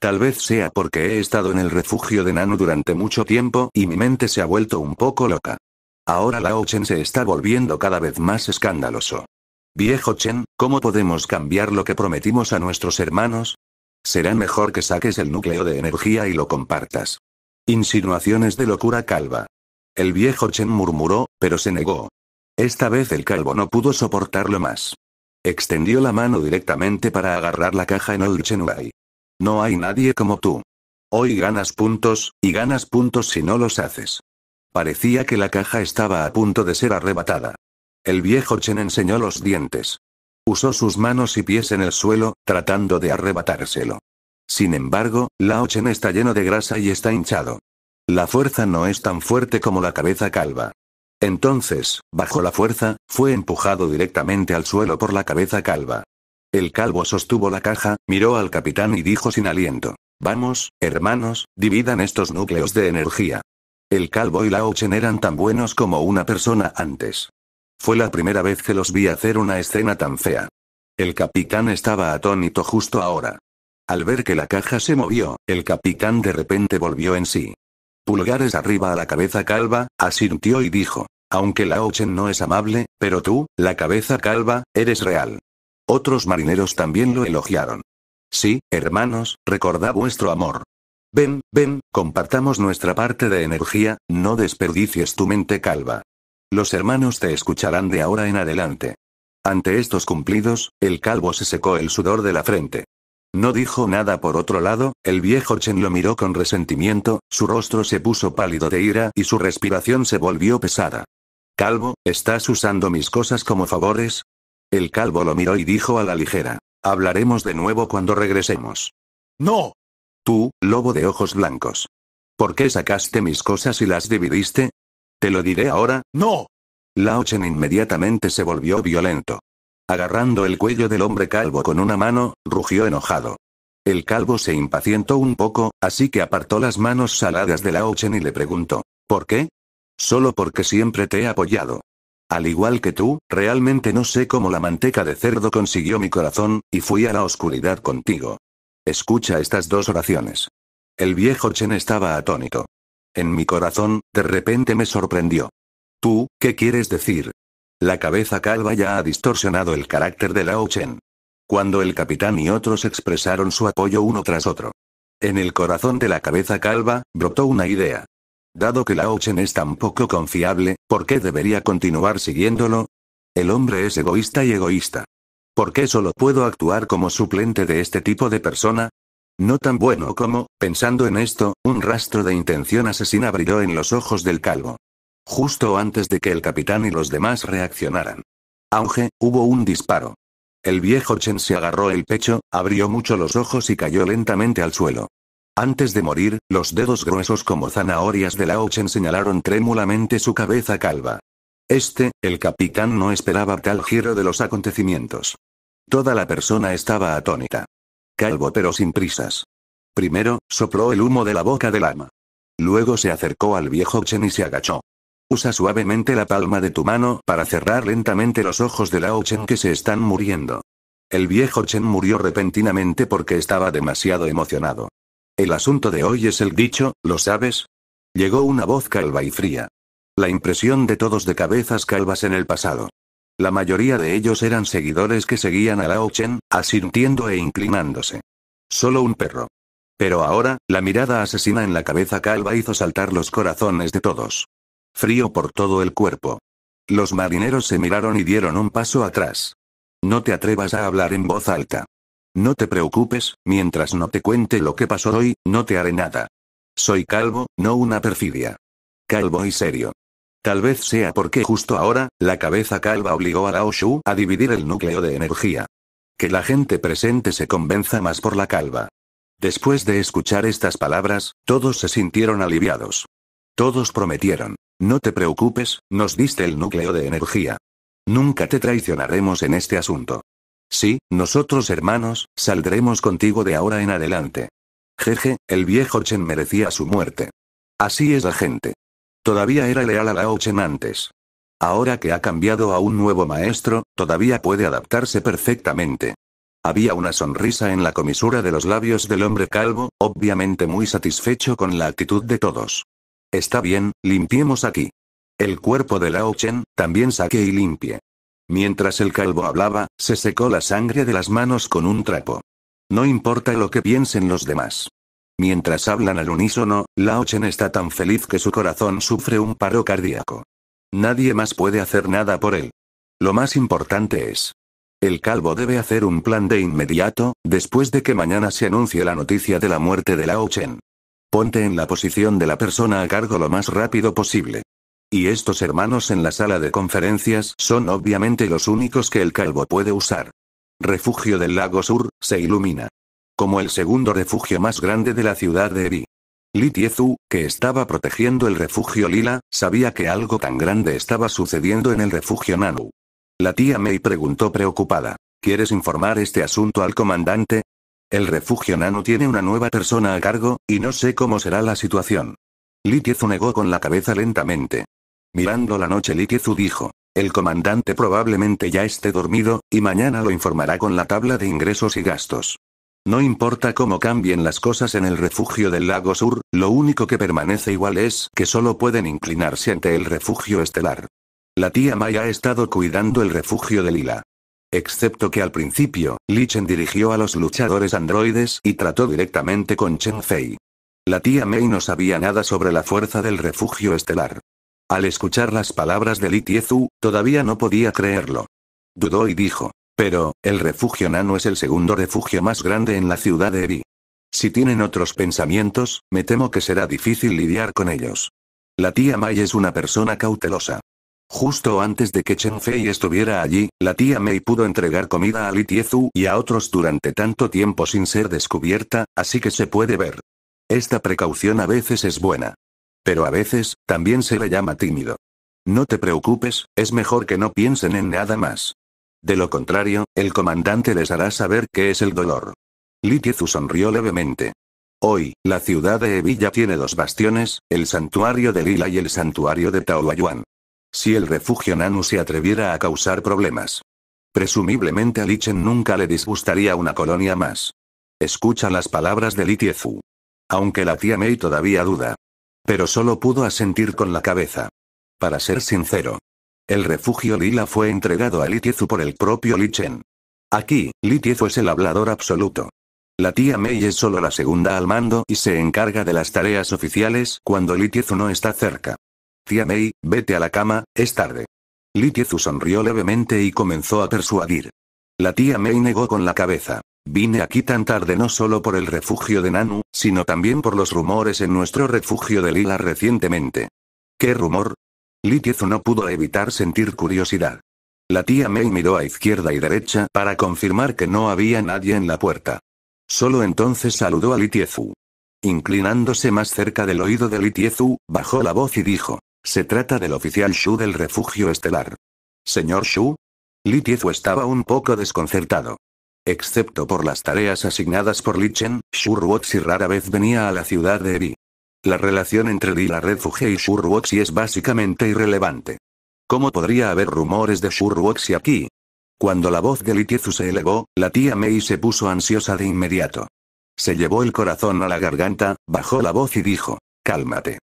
Tal vez sea porque he estado en el refugio de Nano durante mucho tiempo y mi mente se ha vuelto un poco loca. Ahora Lao Chen se está volviendo cada vez más escandaloso. Viejo Chen, ¿cómo podemos cambiar lo que prometimos a nuestros hermanos? Será mejor que saques el núcleo de energía y lo compartas. Insinuaciones de locura calva. El viejo Chen murmuró, pero se negó. Esta vez el calvo no pudo soportarlo más. Extendió la mano directamente para agarrar la caja en Old No hay nadie como tú. Hoy ganas puntos, y ganas puntos si no los haces. Parecía que la caja estaba a punto de ser arrebatada. El viejo Chen enseñó los dientes. Usó sus manos y pies en el suelo, tratando de arrebatárselo. Sin embargo, Lao Chen está lleno de grasa y está hinchado. La fuerza no es tan fuerte como la cabeza calva. Entonces, bajo la fuerza, fue empujado directamente al suelo por la cabeza calva. El calvo sostuvo la caja, miró al capitán y dijo sin aliento. Vamos, hermanos, dividan estos núcleos de energía. El calvo y la Ochen eran tan buenos como una persona antes. Fue la primera vez que los vi hacer una escena tan fea. El capitán estaba atónito justo ahora. Al ver que la caja se movió, el capitán de repente volvió en sí. Pulgares arriba a la cabeza calva, asintió y dijo. Aunque la Ochen no es amable, pero tú, la cabeza calva, eres real. Otros marineros también lo elogiaron. Sí, hermanos, recordad vuestro amor. Ven, ven, compartamos nuestra parte de energía, no desperdicies tu mente calva. Los hermanos te escucharán de ahora en adelante. Ante estos cumplidos, el calvo se secó el sudor de la frente. No dijo nada por otro lado, el viejo Chen lo miró con resentimiento, su rostro se puso pálido de ira y su respiración se volvió pesada. Calvo, ¿estás usando mis cosas como favores? El calvo lo miró y dijo a la ligera. Hablaremos de nuevo cuando regresemos. ¡No! Tú, lobo de ojos blancos. ¿Por qué sacaste mis cosas y las dividiste? Te lo diré ahora, ¡no! Lao Chen inmediatamente se volvió violento. Agarrando el cuello del hombre calvo con una mano, rugió enojado. El calvo se impacientó un poco, así que apartó las manos saladas de la Chen y le preguntó. ¿Por qué? Solo porque siempre te he apoyado. Al igual que tú, realmente no sé cómo la manteca de cerdo consiguió mi corazón, y fui a la oscuridad contigo. Escucha estas dos oraciones. El viejo Chen estaba atónito. En mi corazón, de repente me sorprendió. ¿Tú, qué quieres decir? La cabeza calva ya ha distorsionado el carácter de Lao Chen. Cuando el capitán y otros expresaron su apoyo uno tras otro. En el corazón de la cabeza calva, brotó una idea. Dado que Lao Chen es tan poco confiable, ¿por qué debería continuar siguiéndolo? El hombre es egoísta y egoísta. ¿Por qué solo puedo actuar como suplente de este tipo de persona? No tan bueno como, pensando en esto, un rastro de intención asesina brilló en los ojos del calvo. Justo antes de que el capitán y los demás reaccionaran. Auge, hubo un disparo. El viejo Chen se agarró el pecho, abrió mucho los ojos y cayó lentamente al suelo. Antes de morir, los dedos gruesos como zanahorias de la Chen señalaron trémulamente su cabeza calva. Este, el capitán no esperaba tal giro de los acontecimientos. Toda la persona estaba atónita. Calvo pero sin prisas. Primero, sopló el humo de la boca del ama. Luego se acercó al viejo Chen y se agachó. Usa suavemente la palma de tu mano para cerrar lentamente los ojos de Lao Chen que se están muriendo. El viejo Chen murió repentinamente porque estaba demasiado emocionado. El asunto de hoy es el dicho, ¿lo sabes? Llegó una voz calva y fría. La impresión de todos de cabezas calvas en el pasado. La mayoría de ellos eran seguidores que seguían a Lao Chen, asintiendo e inclinándose. Solo un perro. Pero ahora, la mirada asesina en la cabeza calva hizo saltar los corazones de todos. Frío por todo el cuerpo. Los marineros se miraron y dieron un paso atrás. No te atrevas a hablar en voz alta. No te preocupes, mientras no te cuente lo que pasó hoy, no te haré nada. Soy calvo, no una perfidia. Calvo y serio. Tal vez sea porque justo ahora, la cabeza calva obligó a Lao Shu a dividir el núcleo de energía. Que la gente presente se convenza más por la calva. Después de escuchar estas palabras, todos se sintieron aliviados. Todos prometieron. No te preocupes, nos diste el núcleo de energía. Nunca te traicionaremos en este asunto. Sí, nosotros hermanos, saldremos contigo de ahora en adelante. Jeje, el viejo Chen merecía su muerte. Así es la gente. Todavía era leal a Lao Chen antes. Ahora que ha cambiado a un nuevo maestro, todavía puede adaptarse perfectamente. Había una sonrisa en la comisura de los labios del hombre calvo, obviamente muy satisfecho con la actitud de todos. Está bien, limpiemos aquí. El cuerpo de Lao Chen, también saque y limpie. Mientras el calvo hablaba, se secó la sangre de las manos con un trapo. No importa lo que piensen los demás. Mientras hablan al unísono, Lao Chen está tan feliz que su corazón sufre un paro cardíaco. Nadie más puede hacer nada por él. Lo más importante es. El calvo debe hacer un plan de inmediato, después de que mañana se anuncie la noticia de la muerte de Lao Chen. Ponte en la posición de la persona a cargo lo más rápido posible. Y estos hermanos en la sala de conferencias son obviamente los únicos que el calvo puede usar. Refugio del Lago Sur, se ilumina. Como el segundo refugio más grande de la ciudad de Eri. Li Tiezu, que estaba protegiendo el refugio Lila, sabía que algo tan grande estaba sucediendo en el refugio Nanu. La tía Mei preguntó preocupada. ¿Quieres informar este asunto al comandante? El refugio nano tiene una nueva persona a cargo, y no sé cómo será la situación. Litiezu negó con la cabeza lentamente. Mirando la noche Litiezu dijo. El comandante probablemente ya esté dormido, y mañana lo informará con la tabla de ingresos y gastos. No importa cómo cambien las cosas en el refugio del lago sur, lo único que permanece igual es que solo pueden inclinarse ante el refugio estelar. La tía Maya ha estado cuidando el refugio de Lila. Excepto que al principio, Lichen dirigió a los luchadores androides y trató directamente con Chen Fei. La tía Mei no sabía nada sobre la fuerza del refugio estelar. Al escuchar las palabras de Li Tiezu, todavía no podía creerlo. Dudó y dijo, pero, el refugio Nano es el segundo refugio más grande en la ciudad de Eri. Si tienen otros pensamientos, me temo que será difícil lidiar con ellos. La tía Mai es una persona cautelosa. Justo antes de que Chen Fei estuviera allí, la tía Mei pudo entregar comida a Li Tiezu y a otros durante tanto tiempo sin ser descubierta, así que se puede ver. Esta precaución a veces es buena. Pero a veces, también se le llama tímido. No te preocupes, es mejor que no piensen en nada más. De lo contrario, el comandante les hará saber qué es el dolor. Li Tiezu sonrió levemente. Hoy, la ciudad de Evilla tiene dos bastiones, el santuario de Lila y el santuario de Taoyuan. Si el refugio Nanu se atreviera a causar problemas. Presumiblemente a Lichen nunca le disgustaría una colonia más. Escucha las palabras de Litiezu. Aunque la tía Mei todavía duda. Pero solo pudo asentir con la cabeza. Para ser sincero. El refugio Lila fue entregado a Litiezu por el propio Lichen. Aquí, Litiezu es el hablador absoluto. La tía Mei es solo la segunda al mando y se encarga de las tareas oficiales cuando Litiezu no está cerca. Tía May, vete a la cama, es tarde. Litiezu sonrió levemente y comenzó a persuadir. La tía May negó con la cabeza. Vine aquí tan tarde no solo por el refugio de Nanu, sino también por los rumores en nuestro refugio de Lila recientemente. ¿Qué rumor? Litiezu no pudo evitar sentir curiosidad. La tía May miró a izquierda y derecha para confirmar que no había nadie en la puerta. Solo entonces saludó a Litiezu. Inclinándose más cerca del oído de Litiezu, bajó la voz y dijo, se trata del oficial Shu del refugio estelar. Señor Shu. Li estaba un poco desconcertado. Excepto por las tareas asignadas por Li Chen, Shu Ruoxi rara vez venía a la ciudad de Eri. La relación entre Li la y Shu Ruoxi es básicamente irrelevante. ¿Cómo podría haber rumores de Shu Ruoxi aquí? Cuando la voz de Li se elevó, la tía Mei se puso ansiosa de inmediato. Se llevó el corazón a la garganta, bajó la voz y dijo, cálmate.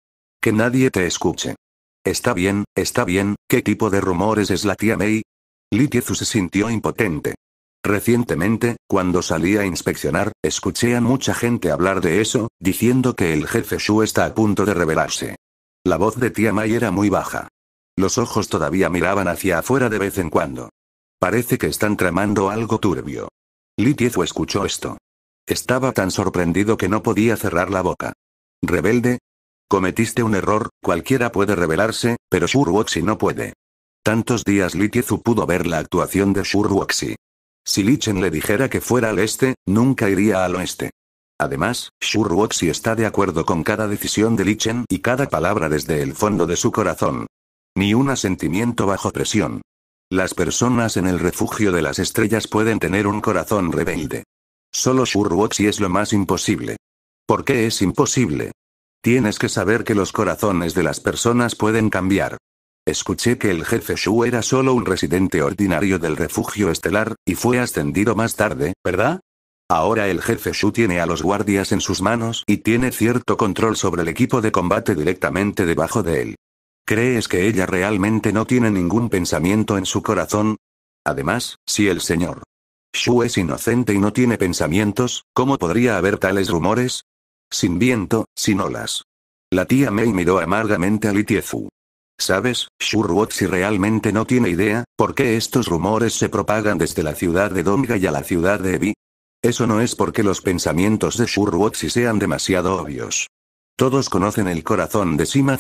Que nadie te escuche. Está bien, está bien, ¿qué tipo de rumores es la tía May? Litiezu se sintió impotente. Recientemente, cuando salí a inspeccionar, escuché a mucha gente hablar de eso, diciendo que el jefe Shu está a punto de rebelarse. La voz de tía May era muy baja. Los ojos todavía miraban hacia afuera de vez en cuando. Parece que están tramando algo turbio. Litiezu escuchó esto. Estaba tan sorprendido que no podía cerrar la boca. Rebelde, Cometiste un error, cualquiera puede revelarse, pero Shuruoxi no puede. Tantos días Tiezu pudo ver la actuación de Shuruoxi. Si Lichen le dijera que fuera al este, nunca iría al oeste. Además, Shuruoxi está de acuerdo con cada decisión de Lichen y cada palabra desde el fondo de su corazón. Ni un asentimiento bajo presión. Las personas en el refugio de las estrellas pueden tener un corazón rebelde. Solo Shuruoxi es lo más imposible. ¿Por qué es imposible? Tienes que saber que los corazones de las personas pueden cambiar. Escuché que el jefe Shu era solo un residente ordinario del refugio estelar, y fue ascendido más tarde, ¿verdad? Ahora el jefe Shu tiene a los guardias en sus manos y tiene cierto control sobre el equipo de combate directamente debajo de él. ¿Crees que ella realmente no tiene ningún pensamiento en su corazón? Además, si el señor Shu es inocente y no tiene pensamientos, ¿cómo podría haber tales rumores? Sin viento, sin olas. La tía May miró amargamente a Litiezu. ¿Sabes, Shurwotsi realmente no tiene idea, por qué estos rumores se propagan desde la ciudad de Donga y a la ciudad de Ebi? Eso no es porque los pensamientos de Shurwotsi sean demasiado obvios. Todos conocen el corazón de Sima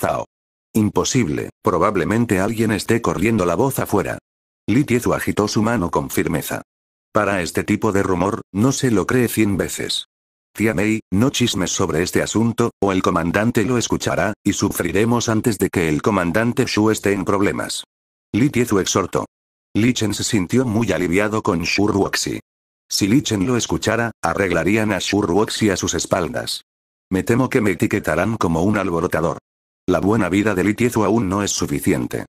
Imposible, probablemente alguien esté corriendo la voz afuera. Litiezu agitó su mano con firmeza. Para este tipo de rumor, no se lo cree cien veces. Tía May, no chismes sobre este asunto, o el comandante lo escuchará, y sufriremos antes de que el comandante Shu esté en problemas. Li exhortó. Lichen se sintió muy aliviado con Shu Si Lichen lo escuchara, arreglarían a Shu a sus espaldas. Me temo que me etiquetarán como un alborotador. La buena vida de Li aún no es suficiente.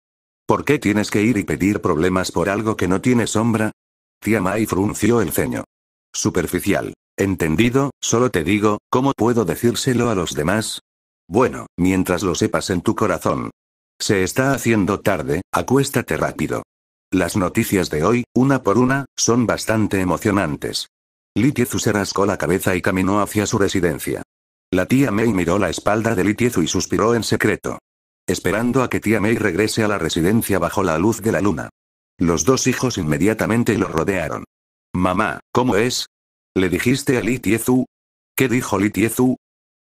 ¿Por qué tienes que ir y pedir problemas por algo que no tiene sombra? Tia May frunció el ceño. Superficial. Entendido, solo te digo, ¿cómo puedo decírselo a los demás? Bueno, mientras lo sepas en tu corazón. Se está haciendo tarde, acuéstate rápido. Las noticias de hoy, una por una, son bastante emocionantes. Litiezu se rascó la cabeza y caminó hacia su residencia. La tía May miró la espalda de Litiezu y suspiró en secreto. Esperando a que tía May regrese a la residencia bajo la luz de la luna. Los dos hijos inmediatamente lo rodearon. Mamá, ¿cómo es? ¿Le dijiste a Li Tiezu? ¿Qué dijo Li Tiezu?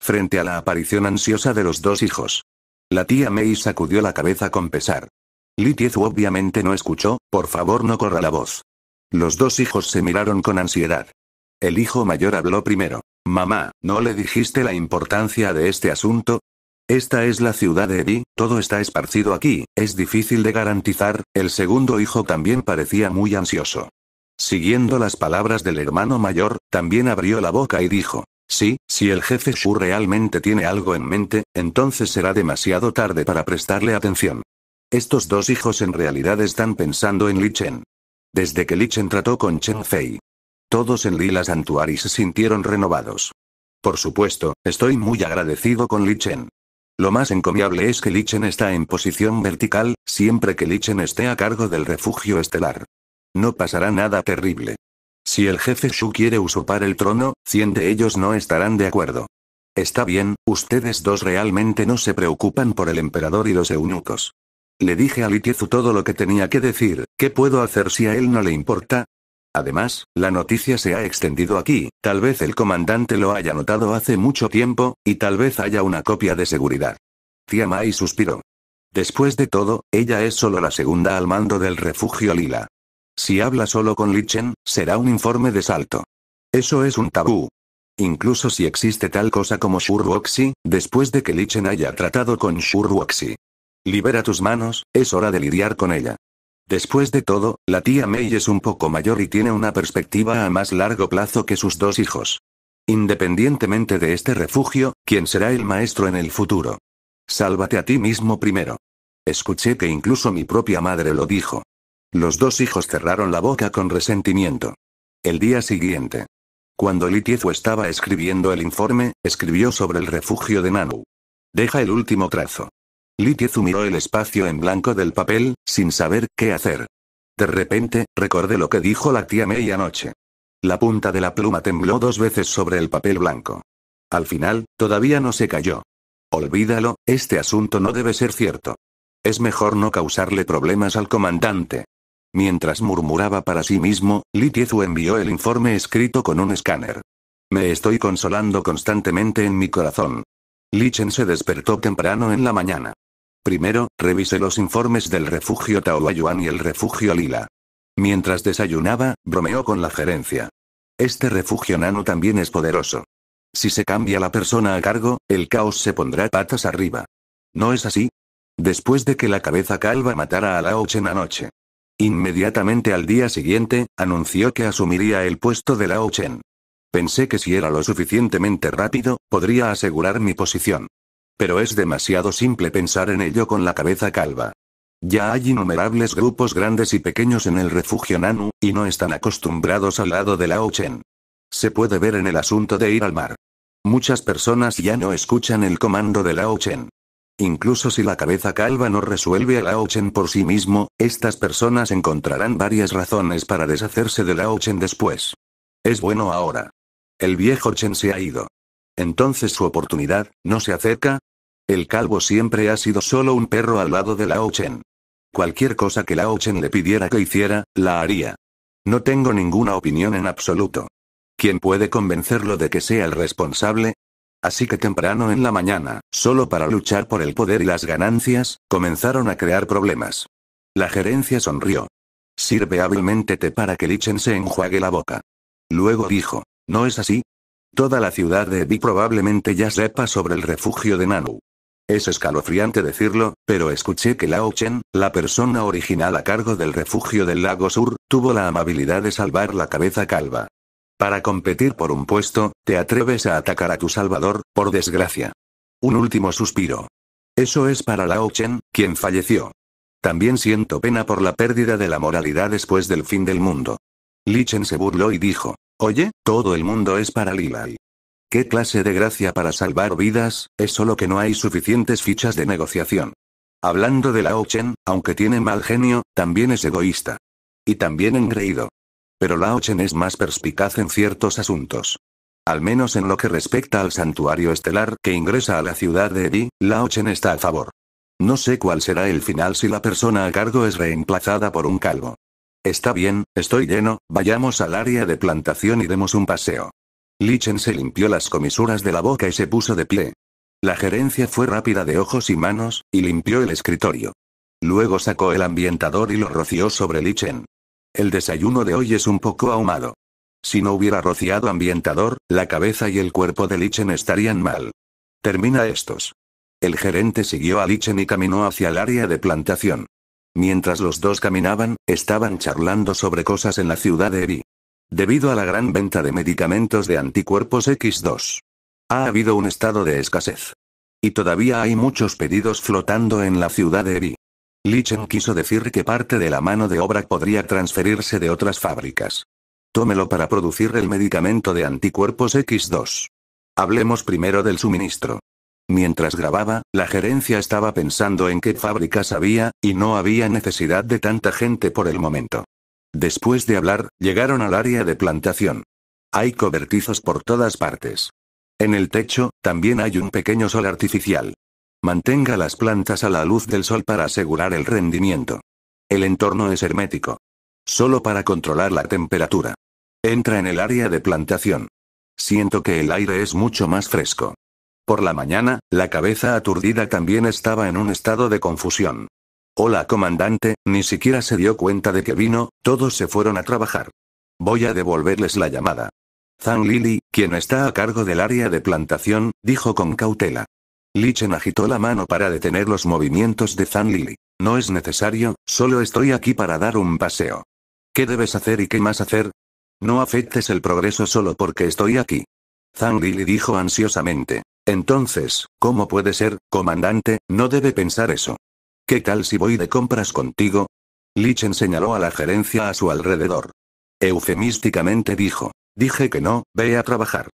Frente a la aparición ansiosa de los dos hijos. La tía Mei sacudió la cabeza con pesar. Li Tiezu obviamente no escuchó, por favor no corra la voz. Los dos hijos se miraron con ansiedad. El hijo mayor habló primero. Mamá, ¿no le dijiste la importancia de este asunto? Esta es la ciudad de Evi, todo está esparcido aquí, es difícil de garantizar, el segundo hijo también parecía muy ansioso. Siguiendo las palabras del hermano mayor, también abrió la boca y dijo, Sí, si el jefe Shu realmente tiene algo en mente, entonces será demasiado tarde para prestarle atención. Estos dos hijos en realidad están pensando en Li Chen. Desde que Li Chen trató con Chen Fei. Todos en Lila Santuari se sintieron renovados. Por supuesto, estoy muy agradecido con Li Chen. Lo más encomiable es que Li Chen está en posición vertical, siempre que Li Chen esté a cargo del refugio estelar. No pasará nada terrible. Si el jefe Shu quiere usurpar el trono, cien de ellos no estarán de acuerdo. Está bien, ustedes dos realmente no se preocupan por el emperador y los eunucos. Le dije a Litiezu todo lo que tenía que decir, ¿qué puedo hacer si a él no le importa? Además, la noticia se ha extendido aquí, tal vez el comandante lo haya notado hace mucho tiempo, y tal vez haya una copia de seguridad. Tía Mai suspiró. Después de todo, ella es solo la segunda al mando del refugio Lila. Si habla solo con Lichen, será un informe de salto. Eso es un tabú. Incluso si existe tal cosa como Shurwoxi, después de que Lichen haya tratado con Shurwoxi. Libera tus manos, es hora de lidiar con ella. Después de todo, la tía Mei es un poco mayor y tiene una perspectiva a más largo plazo que sus dos hijos. Independientemente de este refugio, ¿quién será el maestro en el futuro? Sálvate a ti mismo primero. Escuché que incluso mi propia madre lo dijo. Los dos hijos cerraron la boca con resentimiento. El día siguiente. Cuando Litiezu estaba escribiendo el informe, escribió sobre el refugio de Nanu. Deja el último trazo. Litiezu miró el espacio en blanco del papel, sin saber qué hacer. De repente, recordé lo que dijo la tía Mei anoche. La punta de la pluma tembló dos veces sobre el papel blanco. Al final, todavía no se cayó. Olvídalo, este asunto no debe ser cierto. Es mejor no causarle problemas al comandante. Mientras murmuraba para sí mismo, Li Tiezu envió el informe escrito con un escáner. Me estoy consolando constantemente en mi corazón. Li Chen se despertó temprano en la mañana. Primero, revisé los informes del refugio Taoyuan y el refugio Lila. Mientras desayunaba, bromeó con la gerencia. Este refugio nano también es poderoso. Si se cambia la persona a cargo, el caos se pondrá patas arriba. ¿No es así? Después de que la cabeza calva matara a Lao Chen anoche. Inmediatamente al día siguiente, anunció que asumiría el puesto de Lao Chen. Pensé que si era lo suficientemente rápido, podría asegurar mi posición. Pero es demasiado simple pensar en ello con la cabeza calva. Ya hay innumerables grupos grandes y pequeños en el refugio Nanu, y no están acostumbrados al lado de Lao Chen. Se puede ver en el asunto de ir al mar. Muchas personas ya no escuchan el comando de Lao Chen. Incluso si la cabeza calva no resuelve a Lao Chen por sí mismo, estas personas encontrarán varias razones para deshacerse de Lao Chen después. Es bueno ahora. El viejo Chen se ha ido. Entonces su oportunidad, ¿no se acerca? El calvo siempre ha sido solo un perro al lado de Lao Chen. Cualquier cosa que Lao Chen le pidiera que hiciera, la haría. No tengo ninguna opinión en absoluto. ¿Quién puede convencerlo de que sea el responsable? Así que temprano en la mañana, solo para luchar por el poder y las ganancias, comenzaron a crear problemas. La gerencia sonrió. Sirve hábilmente para que Lichen se enjuague la boca. Luego dijo, ¿no es así? Toda la ciudad de Ebi probablemente ya sepa sobre el refugio de Nanu. Es escalofriante decirlo, pero escuché que Lao Chen, la persona original a cargo del refugio del lago sur, tuvo la amabilidad de salvar la cabeza calva. Para competir por un puesto, te atreves a atacar a tu salvador, por desgracia. Un último suspiro. Eso es para Lao Chen, quien falleció. También siento pena por la pérdida de la moralidad después del fin del mundo. Li Chen se burló y dijo, oye, todo el mundo es para Lilai. ¿Qué clase de gracia para salvar vidas, es solo que no hay suficientes fichas de negociación? Hablando de Lao Chen, aunque tiene mal genio, también es egoísta. Y también engreído. Pero Lao es más perspicaz en ciertos asuntos. Al menos en lo que respecta al santuario estelar que ingresa a la ciudad de Edi, Laochen está a favor. No sé cuál será el final si la persona a cargo es reemplazada por un calvo. Está bien, estoy lleno, vayamos al área de plantación y demos un paseo. Lichen se limpió las comisuras de la boca y se puso de pie. La gerencia fue rápida de ojos y manos, y limpió el escritorio. Luego sacó el ambientador y lo roció sobre Lichen. El desayuno de hoy es un poco ahumado. Si no hubiera rociado ambientador, la cabeza y el cuerpo de Lichen estarían mal. Termina estos. El gerente siguió a Lichen y caminó hacia el área de plantación. Mientras los dos caminaban, estaban charlando sobre cosas en la ciudad de Evi. Debido a la gran venta de medicamentos de anticuerpos X2. Ha habido un estado de escasez. Y todavía hay muchos pedidos flotando en la ciudad de Evi. Lichen quiso decir que parte de la mano de obra podría transferirse de otras fábricas. Tómelo para producir el medicamento de anticuerpos X2. Hablemos primero del suministro. Mientras grababa, la gerencia estaba pensando en qué fábricas había, y no había necesidad de tanta gente por el momento. Después de hablar, llegaron al área de plantación. Hay cobertizos por todas partes. En el techo, también hay un pequeño sol artificial. Mantenga las plantas a la luz del sol para asegurar el rendimiento. El entorno es hermético. Solo para controlar la temperatura. Entra en el área de plantación. Siento que el aire es mucho más fresco. Por la mañana, la cabeza aturdida también estaba en un estado de confusión. Hola, comandante, ni siquiera se dio cuenta de que vino, todos se fueron a trabajar. Voy a devolverles la llamada. Zhang Lili, quien está a cargo del área de plantación, dijo con cautela. Lichen agitó la mano para detener los movimientos de Zan Lili. No es necesario, solo estoy aquí para dar un paseo. ¿Qué debes hacer y qué más hacer? No afectes el progreso solo porque estoy aquí. Zhang Lili dijo ansiosamente. Entonces, ¿cómo puede ser, comandante? No debe pensar eso. ¿Qué tal si voy de compras contigo? Lichen señaló a la gerencia a su alrededor. Eufemísticamente dijo. Dije que no, ve a trabajar.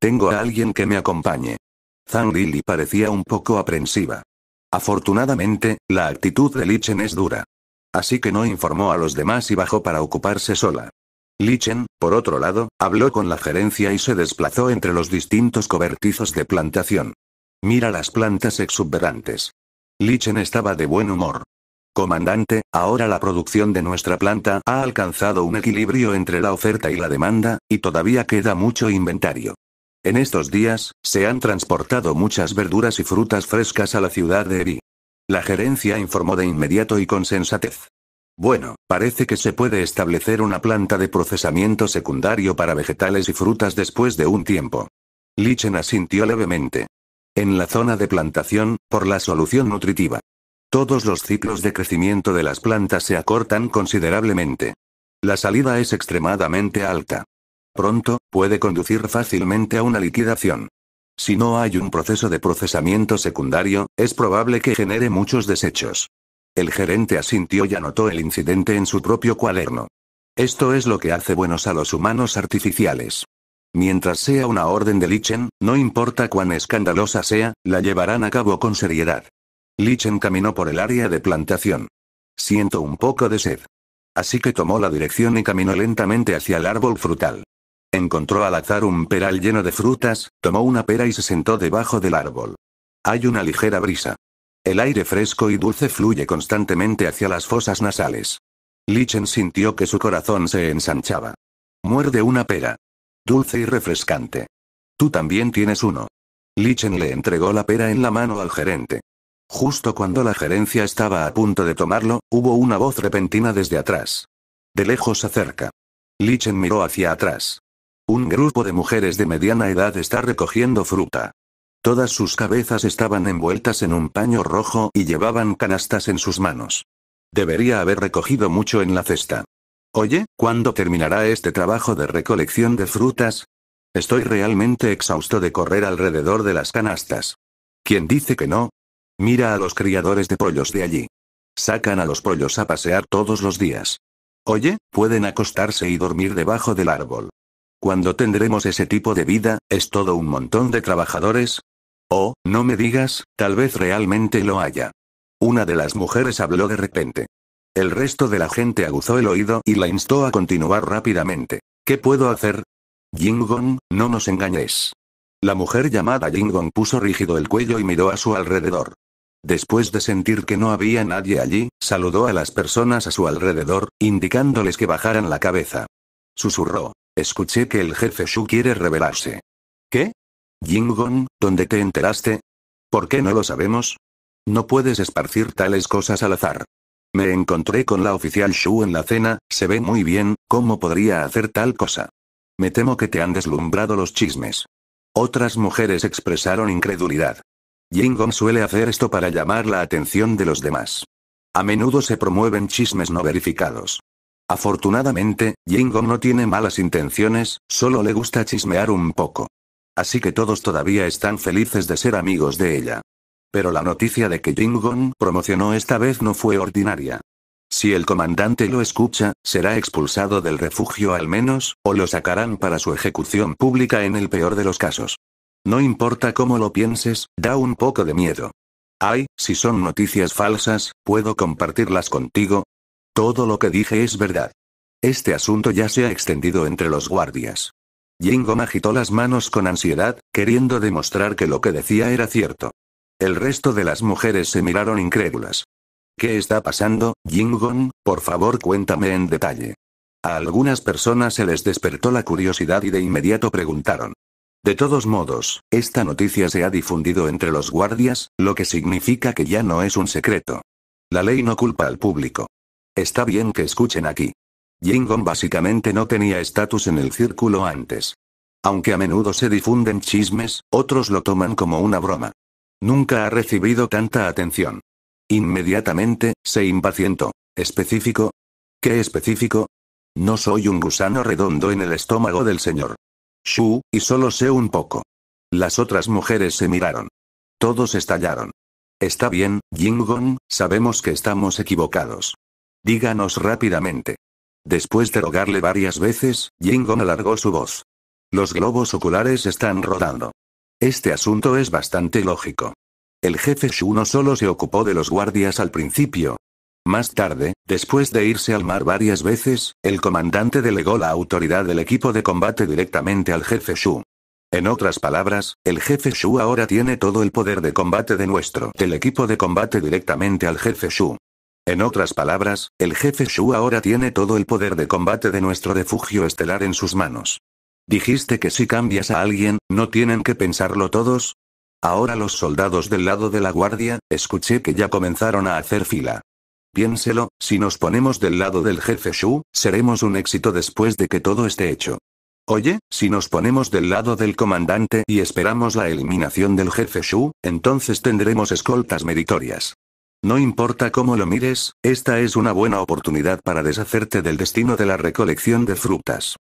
Tengo a alguien que me acompañe. Zhang Lili parecía un poco aprensiva. Afortunadamente, la actitud de Lichen es dura. Así que no informó a los demás y bajó para ocuparse sola. Lichen, por otro lado, habló con la gerencia y se desplazó entre los distintos cobertizos de plantación. Mira las plantas exuberantes. Lichen estaba de buen humor. Comandante, ahora la producción de nuestra planta ha alcanzado un equilibrio entre la oferta y la demanda, y todavía queda mucho inventario. En estos días, se han transportado muchas verduras y frutas frescas a la ciudad de Eri. La gerencia informó de inmediato y con sensatez. Bueno, parece que se puede establecer una planta de procesamiento secundario para vegetales y frutas después de un tiempo. Lichen asintió levemente. En la zona de plantación, por la solución nutritiva. Todos los ciclos de crecimiento de las plantas se acortan considerablemente. La salida es extremadamente alta pronto, puede conducir fácilmente a una liquidación. Si no hay un proceso de procesamiento secundario, es probable que genere muchos desechos. El gerente asintió y anotó el incidente en su propio cuaderno. Esto es lo que hace buenos a los humanos artificiales. Mientras sea una orden de Lichen, no importa cuán escandalosa sea, la llevarán a cabo con seriedad. Lichen caminó por el área de plantación. Siento un poco de sed. Así que tomó la dirección y caminó lentamente hacia el árbol frutal. Encontró al azar un peral lleno de frutas, tomó una pera y se sentó debajo del árbol. Hay una ligera brisa. El aire fresco y dulce fluye constantemente hacia las fosas nasales. Lichen sintió que su corazón se ensanchaba. Muerde una pera. Dulce y refrescante. Tú también tienes uno. Lichen le entregó la pera en la mano al gerente. Justo cuando la gerencia estaba a punto de tomarlo, hubo una voz repentina desde atrás. De lejos acerca. Lichen miró hacia atrás. Un grupo de mujeres de mediana edad está recogiendo fruta. Todas sus cabezas estaban envueltas en un paño rojo y llevaban canastas en sus manos. Debería haber recogido mucho en la cesta. Oye, ¿cuándo terminará este trabajo de recolección de frutas? Estoy realmente exhausto de correr alrededor de las canastas. ¿Quién dice que no? Mira a los criadores de pollos de allí. Sacan a los pollos a pasear todos los días. Oye, pueden acostarse y dormir debajo del árbol. Cuando tendremos ese tipo de vida, es todo un montón de trabajadores. Oh, no me digas, tal vez realmente lo haya. Una de las mujeres habló de repente. El resto de la gente aguzó el oído y la instó a continuar rápidamente. ¿Qué puedo hacer? Jingong, no nos engañes. La mujer llamada Jingong puso rígido el cuello y miró a su alrededor. Después de sentir que no había nadie allí, saludó a las personas a su alrededor, indicándoles que bajaran la cabeza. Susurró. Escuché que el jefe Shu quiere revelarse. ¿Qué? Jingon, ¿dónde te enteraste? ¿Por qué no lo sabemos? No puedes esparcir tales cosas al azar. Me encontré con la oficial Shu en la cena, se ve muy bien, ¿cómo podría hacer tal cosa? Me temo que te han deslumbrado los chismes. Otras mujeres expresaron incredulidad. Jingon suele hacer esto para llamar la atención de los demás. A menudo se promueven chismes no verificados. Afortunadamente, Jingo no tiene malas intenciones, solo le gusta chismear un poco. Así que todos todavía están felices de ser amigos de ella. Pero la noticia de que Jingon promocionó esta vez no fue ordinaria. Si el comandante lo escucha, será expulsado del refugio al menos, o lo sacarán para su ejecución pública en el peor de los casos. No importa cómo lo pienses, da un poco de miedo. Ay, si son noticias falsas, puedo compartirlas contigo, todo lo que dije es verdad. Este asunto ya se ha extendido entre los guardias. Jingo agitó las manos con ansiedad, queriendo demostrar que lo que decía era cierto. El resto de las mujeres se miraron incrédulas. ¿Qué está pasando, Jingon? Por favor cuéntame en detalle. A algunas personas se les despertó la curiosidad y de inmediato preguntaron. De todos modos, esta noticia se ha difundido entre los guardias, lo que significa que ya no es un secreto. La ley no culpa al público. Está bien que escuchen aquí. Jingon básicamente no tenía estatus en el círculo antes. Aunque a menudo se difunden chismes, otros lo toman como una broma. Nunca ha recibido tanta atención. Inmediatamente, se impacientó. ¿Específico? ¿Qué específico? No soy un gusano redondo en el estómago del señor. Shu, y solo sé un poco. Las otras mujeres se miraron. Todos estallaron. Está bien, Jingon, sabemos que estamos equivocados. Díganos rápidamente. Después de rogarle varias veces, Jingon alargó su voz. Los globos oculares están rodando. Este asunto es bastante lógico. El jefe Shu no solo se ocupó de los guardias al principio. Más tarde, después de irse al mar varias veces, el comandante delegó la autoridad del equipo de combate directamente al jefe Shu. En otras palabras, el jefe Shu ahora tiene todo el poder de combate de nuestro del equipo de combate directamente al jefe Shu. En otras palabras, el jefe Shu ahora tiene todo el poder de combate de nuestro refugio estelar en sus manos. Dijiste que si cambias a alguien, ¿no tienen que pensarlo todos? Ahora los soldados del lado de la guardia, escuché que ya comenzaron a hacer fila. Piénselo, si nos ponemos del lado del jefe Shu, seremos un éxito después de que todo esté hecho. Oye, si nos ponemos del lado del comandante y esperamos la eliminación del jefe Shu, entonces tendremos escoltas meritorias. No importa cómo lo mires, esta es una buena oportunidad para deshacerte del destino de la recolección de frutas.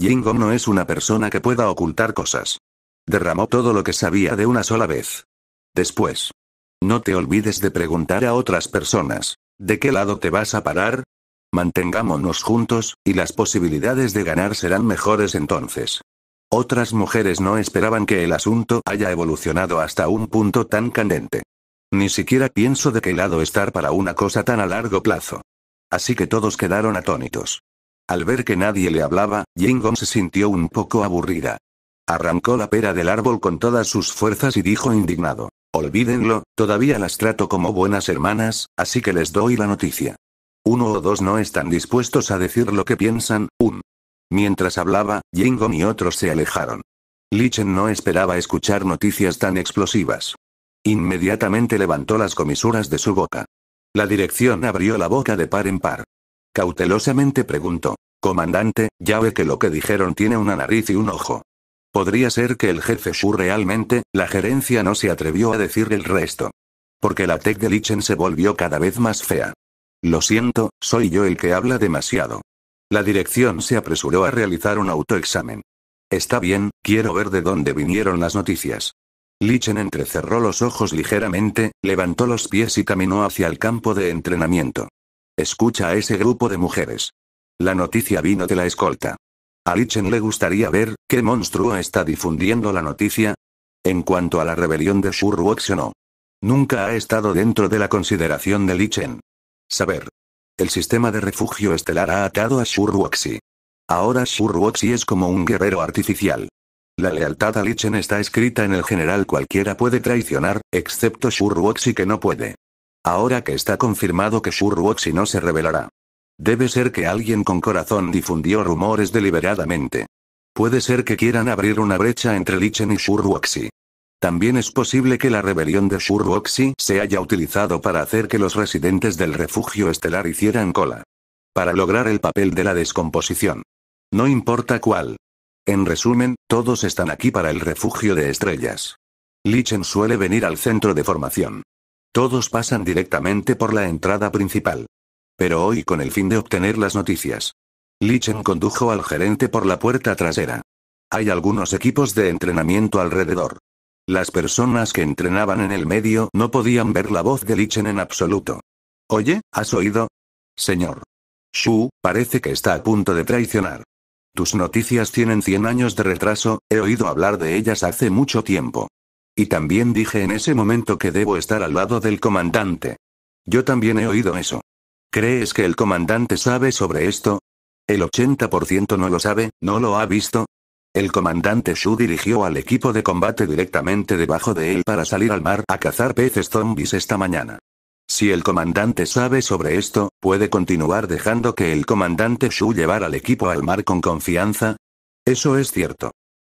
Jingo no es una persona que pueda ocultar cosas. Derramó todo lo que sabía de una sola vez. Después. No te olvides de preguntar a otras personas. ¿De qué lado te vas a parar? Mantengámonos juntos, y las posibilidades de ganar serán mejores entonces. Otras mujeres no esperaban que el asunto haya evolucionado hasta un punto tan candente. Ni siquiera pienso de qué lado estar para una cosa tan a largo plazo. Así que todos quedaron atónitos. Al ver que nadie le hablaba, Jingong se sintió un poco aburrida. Arrancó la pera del árbol con todas sus fuerzas y dijo indignado. Olvídenlo, todavía las trato como buenas hermanas, así que les doy la noticia. Uno o dos no están dispuestos a decir lo que piensan, un. Mientras hablaba, Jingong y otros se alejaron. Lichen no esperaba escuchar noticias tan explosivas. Inmediatamente levantó las comisuras de su boca. La dirección abrió la boca de par en par. Cautelosamente preguntó. Comandante, ya ve que lo que dijeron tiene una nariz y un ojo. Podría ser que el jefe Shu realmente, la gerencia no se atrevió a decir el resto. Porque la tech de Lichen se volvió cada vez más fea. Lo siento, soy yo el que habla demasiado. La dirección se apresuró a realizar un autoexamen. Está bien, quiero ver de dónde vinieron las noticias. Lichen entrecerró los ojos ligeramente, levantó los pies y caminó hacia el campo de entrenamiento. Escucha a ese grupo de mujeres. La noticia vino de la escolta. A Lichen le gustaría ver, ¿qué monstruo está difundiendo la noticia? En cuanto a la rebelión de o no. Nunca ha estado dentro de la consideración de Lichen. Saber. El sistema de refugio estelar ha atado a Shurwoxi. Ahora Shurwoxi es como un guerrero artificial. La lealtad a Lichen está escrita en el general cualquiera puede traicionar, excepto Shurwoxy que no puede. Ahora que está confirmado que Shurwoxy no se revelará. Debe ser que alguien con corazón difundió rumores deliberadamente. Puede ser que quieran abrir una brecha entre Lichen y Shurwoxi. También es posible que la rebelión de Shurwoxi se haya utilizado para hacer que los residentes del refugio estelar hicieran cola. Para lograr el papel de la descomposición. No importa cuál, en resumen, todos están aquí para el refugio de estrellas. Lichen suele venir al centro de formación. Todos pasan directamente por la entrada principal. Pero hoy con el fin de obtener las noticias. Lichen condujo al gerente por la puerta trasera. Hay algunos equipos de entrenamiento alrededor. Las personas que entrenaban en el medio no podían ver la voz de Lichen en absoluto. Oye, ¿has oído? Señor. Shu, parece que está a punto de traicionar. Tus noticias tienen 100 años de retraso, he oído hablar de ellas hace mucho tiempo. Y también dije en ese momento que debo estar al lado del comandante. Yo también he oído eso. ¿Crees que el comandante sabe sobre esto? El 80% no lo sabe, no lo ha visto. El comandante Shu dirigió al equipo de combate directamente debajo de él para salir al mar a cazar peces zombies esta mañana. Si el comandante sabe sobre esto, puede continuar dejando que el comandante Shu llevar al equipo al mar con confianza. Eso es cierto.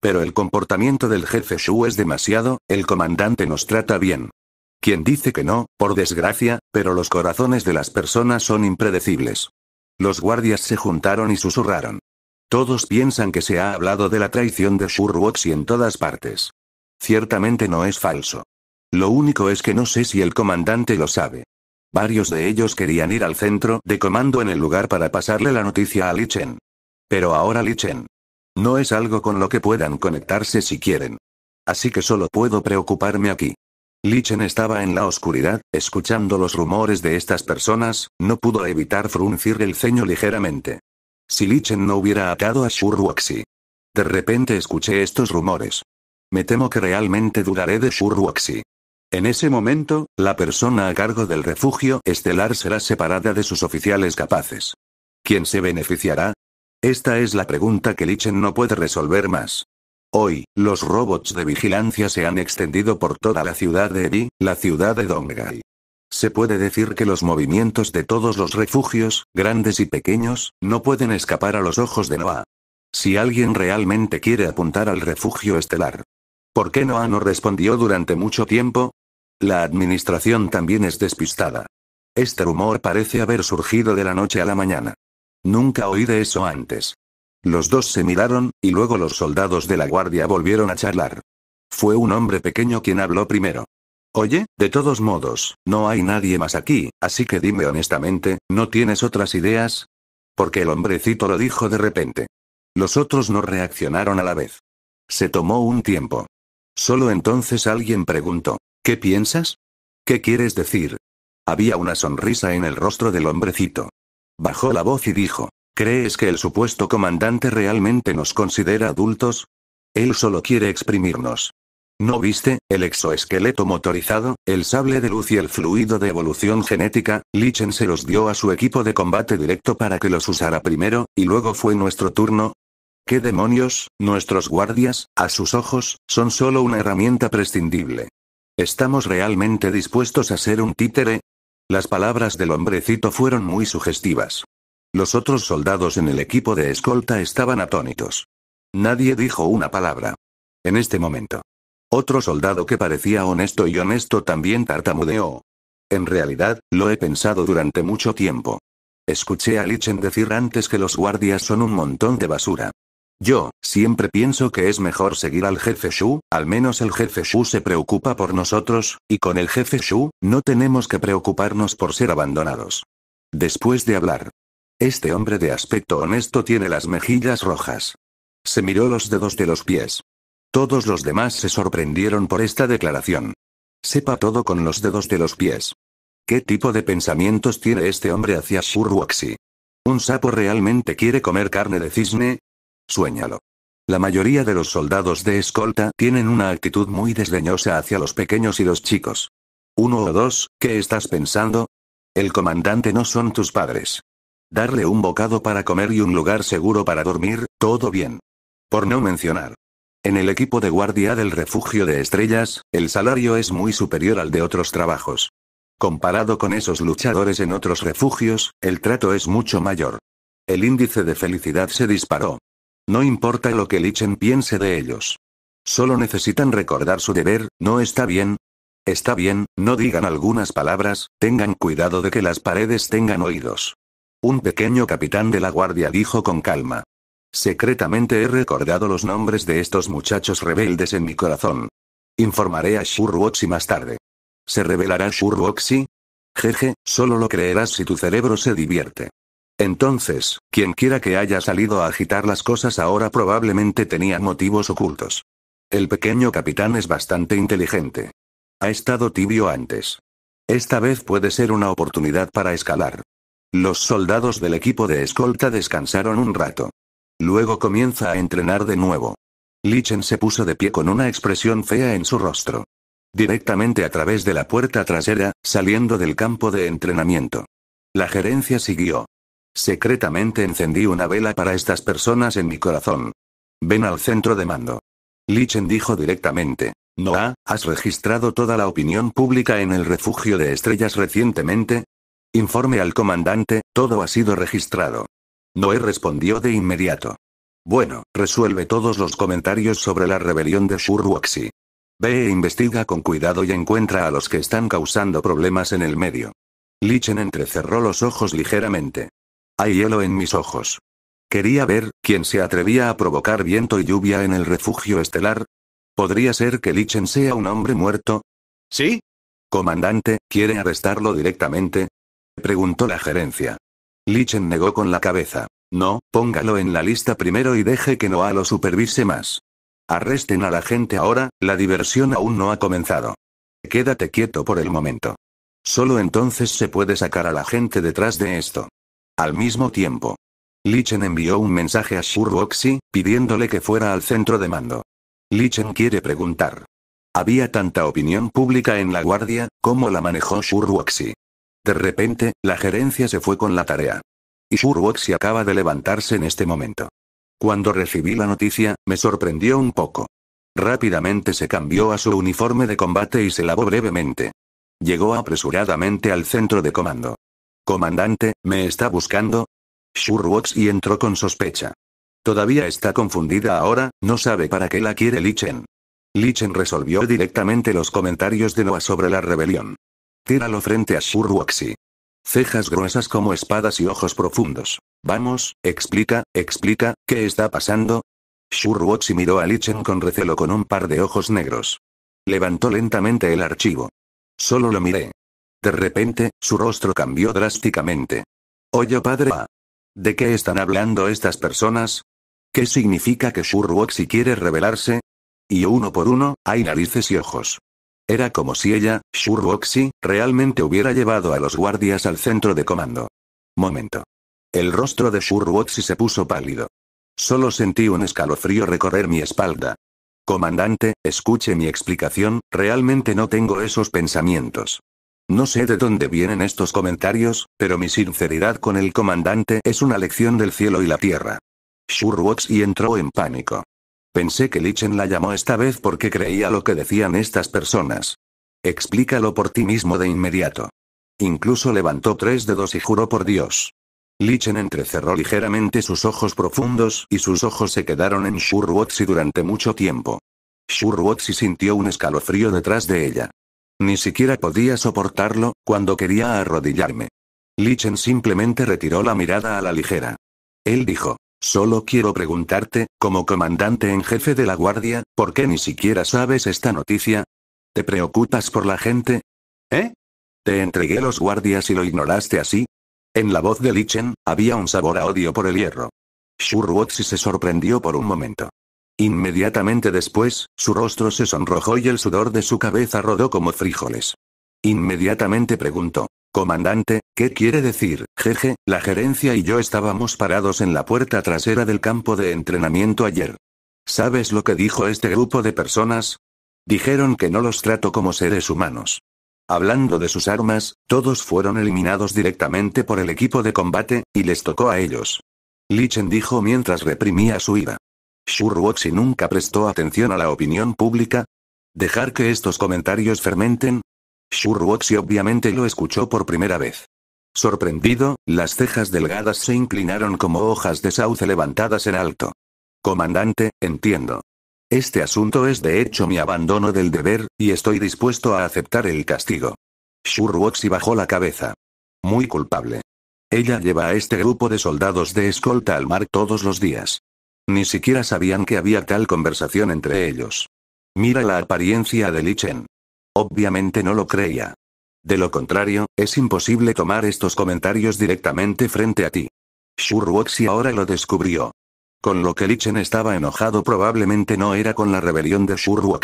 Pero el comportamiento del jefe Shu es demasiado, el comandante nos trata bien. Quien dice que no, por desgracia, pero los corazones de las personas son impredecibles. Los guardias se juntaron y susurraron. Todos piensan que se ha hablado de la traición de Shu Ruoxi en todas partes. Ciertamente no es falso. Lo único es que no sé si el comandante lo sabe. Varios de ellos querían ir al centro de comando en el lugar para pasarle la noticia a Lichen. Pero ahora Lichen. No es algo con lo que puedan conectarse si quieren. Así que solo puedo preocuparme aquí. Lichen estaba en la oscuridad, escuchando los rumores de estas personas, no pudo evitar fruncir el ceño ligeramente. Si Lichen no hubiera atado a Shurwaxi. De repente escuché estos rumores. Me temo que realmente duraré de Shurwaxi. En ese momento, la persona a cargo del refugio estelar será separada de sus oficiales capaces. ¿Quién se beneficiará? Esta es la pregunta que Lichen no puede resolver más. Hoy, los robots de vigilancia se han extendido por toda la ciudad de Eri, la ciudad de Dongai. Se puede decir que los movimientos de todos los refugios, grandes y pequeños, no pueden escapar a los ojos de Noah. Si alguien realmente quiere apuntar al refugio estelar, ¿Por qué Noah no respondió durante mucho tiempo? La administración también es despistada. Este rumor parece haber surgido de la noche a la mañana. Nunca oí de eso antes. Los dos se miraron, y luego los soldados de la guardia volvieron a charlar. Fue un hombre pequeño quien habló primero. Oye, de todos modos, no hay nadie más aquí, así que dime honestamente, ¿no tienes otras ideas? Porque el hombrecito lo dijo de repente. Los otros no reaccionaron a la vez. Se tomó un tiempo. Solo entonces alguien preguntó. ¿Qué piensas? ¿Qué quieres decir? Había una sonrisa en el rostro del hombrecito. Bajó la voz y dijo, ¿crees que el supuesto comandante realmente nos considera adultos? Él solo quiere exprimirnos. ¿No viste, el exoesqueleto motorizado, el sable de luz y el fluido de evolución genética? Lichen se los dio a su equipo de combate directo para que los usara primero, y luego fue nuestro turno. ¿Qué demonios? Nuestros guardias, a sus ojos, son solo una herramienta prescindible. ¿Estamos realmente dispuestos a ser un títere? Las palabras del hombrecito fueron muy sugestivas. Los otros soldados en el equipo de escolta estaban atónitos. Nadie dijo una palabra. En este momento. Otro soldado que parecía honesto y honesto también tartamudeó. En realidad, lo he pensado durante mucho tiempo. Escuché a Lichen decir antes que los guardias son un montón de basura. Yo, siempre pienso que es mejor seguir al jefe Shu, al menos el jefe Shu se preocupa por nosotros, y con el jefe Shu, no tenemos que preocuparnos por ser abandonados. Después de hablar. Este hombre de aspecto honesto tiene las mejillas rojas. Se miró los dedos de los pies. Todos los demás se sorprendieron por esta declaración. Sepa todo con los dedos de los pies. ¿Qué tipo de pensamientos tiene este hombre hacia Shurwaxi? ¿Un sapo realmente quiere comer carne de cisne? Suéñalo. La mayoría de los soldados de escolta tienen una actitud muy desdeñosa hacia los pequeños y los chicos. Uno o dos, ¿qué estás pensando? El comandante no son tus padres. Darle un bocado para comer y un lugar seguro para dormir, todo bien. Por no mencionar. En el equipo de guardia del refugio de estrellas, el salario es muy superior al de otros trabajos. Comparado con esos luchadores en otros refugios, el trato es mucho mayor. El índice de felicidad se disparó. No importa lo que Lichen piense de ellos. Solo necesitan recordar su deber, ¿no está bien? Está bien, no digan algunas palabras, tengan cuidado de que las paredes tengan oídos. Un pequeño capitán de la guardia dijo con calma. Secretamente he recordado los nombres de estos muchachos rebeldes en mi corazón. Informaré a Shurwoxi más tarde. ¿Se revelará Shurwoxi? Jeje, solo lo creerás si tu cerebro se divierte. Entonces, quien quiera que haya salido a agitar las cosas ahora probablemente tenía motivos ocultos. El pequeño capitán es bastante inteligente. Ha estado tibio antes. Esta vez puede ser una oportunidad para escalar. Los soldados del equipo de escolta descansaron un rato. Luego comienza a entrenar de nuevo. Lichen se puso de pie con una expresión fea en su rostro. Directamente a través de la puerta trasera, saliendo del campo de entrenamiento. La gerencia siguió. Secretamente encendí una vela para estas personas en mi corazón. Ven al centro de mando. Lichen dijo directamente. Noah, ¿has registrado toda la opinión pública en el refugio de estrellas recientemente? Informe al comandante, todo ha sido registrado. Noé respondió de inmediato. Bueno, resuelve todos los comentarios sobre la rebelión de Shurwaxi. Ve e investiga con cuidado y encuentra a los que están causando problemas en el medio. Lichen entrecerró los ojos ligeramente. Hay hielo en mis ojos. Quería ver, quién se atrevía a provocar viento y lluvia en el refugio estelar. ¿Podría ser que Lichen sea un hombre muerto? ¿Sí? Comandante, ¿quiere arrestarlo directamente? Preguntó la gerencia. Lichen negó con la cabeza. No, póngalo en la lista primero y deje que Noah lo supervise más. Arresten a la gente ahora, la diversión aún no ha comenzado. Quédate quieto por el momento. Solo entonces se puede sacar a la gente detrás de esto al mismo tiempo. Lichen envió un mensaje a Shurwuxi, pidiéndole que fuera al centro de mando. Lichen quiere preguntar. Había tanta opinión pública en la guardia, ¿cómo la manejó Shurwuxi? De repente, la gerencia se fue con la tarea. Y Shurwuxi acaba de levantarse en este momento. Cuando recibí la noticia, me sorprendió un poco. Rápidamente se cambió a su uniforme de combate y se lavó brevemente. Llegó apresuradamente al centro de comando. Comandante, ¿me está buscando? Shurwox y entró con sospecha. Todavía está confundida ahora, no sabe para qué la quiere Lichen. Lichen resolvió directamente los comentarios de Noah sobre la rebelión. Tíralo frente a Shurwoxy. Cejas gruesas como espadas y ojos profundos. Vamos, explica, explica, ¿qué está pasando? Shurwoxy miró a Lichen con recelo con un par de ojos negros. Levantó lentamente el archivo. Solo lo miré. De repente, su rostro cambió drásticamente. Oye padre A. ¿De qué están hablando estas personas? ¿Qué significa que Shurwoxi quiere rebelarse? Y uno por uno, hay narices y ojos. Era como si ella, Shurwoxi, realmente hubiera llevado a los guardias al centro de comando. Momento. El rostro de Shurwoxi se puso pálido. Solo sentí un escalofrío recorrer mi espalda. Comandante, escuche mi explicación, realmente no tengo esos pensamientos. No sé de dónde vienen estos comentarios, pero mi sinceridad con el comandante es una lección del cielo y la tierra. Shurwox y entró en pánico. Pensé que Lichen la llamó esta vez porque creía lo que decían estas personas. Explícalo por ti mismo de inmediato. Incluso levantó tres dedos y juró por Dios. Lichen entrecerró ligeramente sus ojos profundos y sus ojos se quedaron en Shurwotsi durante mucho tiempo. Shurwotsi sintió un escalofrío detrás de ella. Ni siquiera podía soportarlo, cuando quería arrodillarme. Lichen simplemente retiró la mirada a la ligera. Él dijo, solo quiero preguntarte, como comandante en jefe de la guardia, ¿por qué ni siquiera sabes esta noticia? ¿Te preocupas por la gente? ¿Eh? ¿Te entregué los guardias y lo ignoraste así? En la voz de Lichen, había un sabor a odio por el hierro. Shurwotzi se sorprendió por un momento. Inmediatamente después, su rostro se sonrojó y el sudor de su cabeza rodó como frijoles. Inmediatamente preguntó. Comandante, ¿qué quiere decir? Jeje, la gerencia y yo estábamos parados en la puerta trasera del campo de entrenamiento ayer. ¿Sabes lo que dijo este grupo de personas? Dijeron que no los trato como seres humanos. Hablando de sus armas, todos fueron eliminados directamente por el equipo de combate, y les tocó a ellos. Lichen dijo mientras reprimía su ira. Shurwoxi nunca prestó atención a la opinión pública. Dejar que estos comentarios fermenten. Shurwoxi obviamente lo escuchó por primera vez. Sorprendido, las cejas delgadas se inclinaron como hojas de sauce levantadas en alto. Comandante, entiendo. Este asunto es de hecho mi abandono del deber, y estoy dispuesto a aceptar el castigo. Shurwoxy bajó la cabeza. Muy culpable. Ella lleva a este grupo de soldados de escolta al mar todos los días. Ni siquiera sabían que había tal conversación entre ellos. Mira la apariencia de Lichen. Obviamente no lo creía. De lo contrario, es imposible tomar estos comentarios directamente frente a ti. Shu ahora lo descubrió. Con lo que Lichen estaba enojado probablemente no era con la rebelión de Shu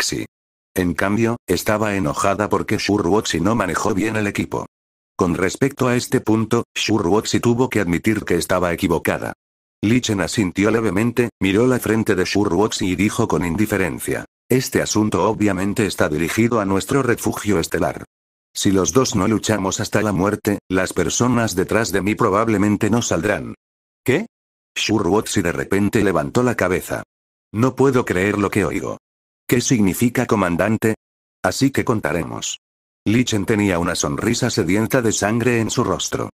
En cambio, estaba enojada porque Shu no manejó bien el equipo. Con respecto a este punto, Shu tuvo que admitir que estaba equivocada. Lichen asintió levemente, miró la frente de Shurwoxi y dijo con indiferencia. Este asunto obviamente está dirigido a nuestro refugio estelar. Si los dos no luchamos hasta la muerte, las personas detrás de mí probablemente no saldrán. ¿Qué? Shurwoxy de repente levantó la cabeza. No puedo creer lo que oigo. ¿Qué significa comandante? Así que contaremos. Lichen tenía una sonrisa sedienta de sangre en su rostro.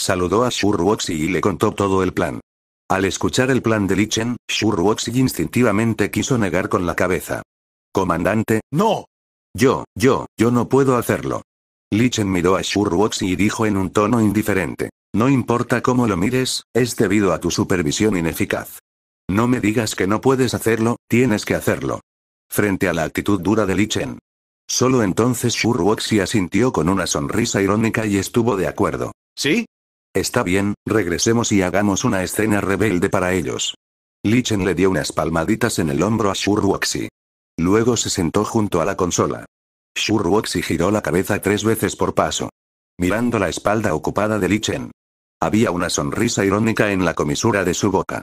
Saludó a Shurwoxy y le contó todo el plan. Al escuchar el plan de Lichen, Shurwoxi instintivamente quiso negar con la cabeza. Comandante, no. Yo, yo, yo no puedo hacerlo. Lichen miró a Shurwoxi y dijo en un tono indiferente. No importa cómo lo mires, es debido a tu supervisión ineficaz. No me digas que no puedes hacerlo, tienes que hacerlo. Frente a la actitud dura de Lichen. Solo entonces y asintió con una sonrisa irónica y estuvo de acuerdo. ¿Sí? Está bien, regresemos y hagamos una escena rebelde para ellos. Lichen le dio unas palmaditas en el hombro a Shurwoxy. Luego se sentó junto a la consola. xi giró la cabeza tres veces por paso. Mirando la espalda ocupada de Lichen. Había una sonrisa irónica en la comisura de su boca.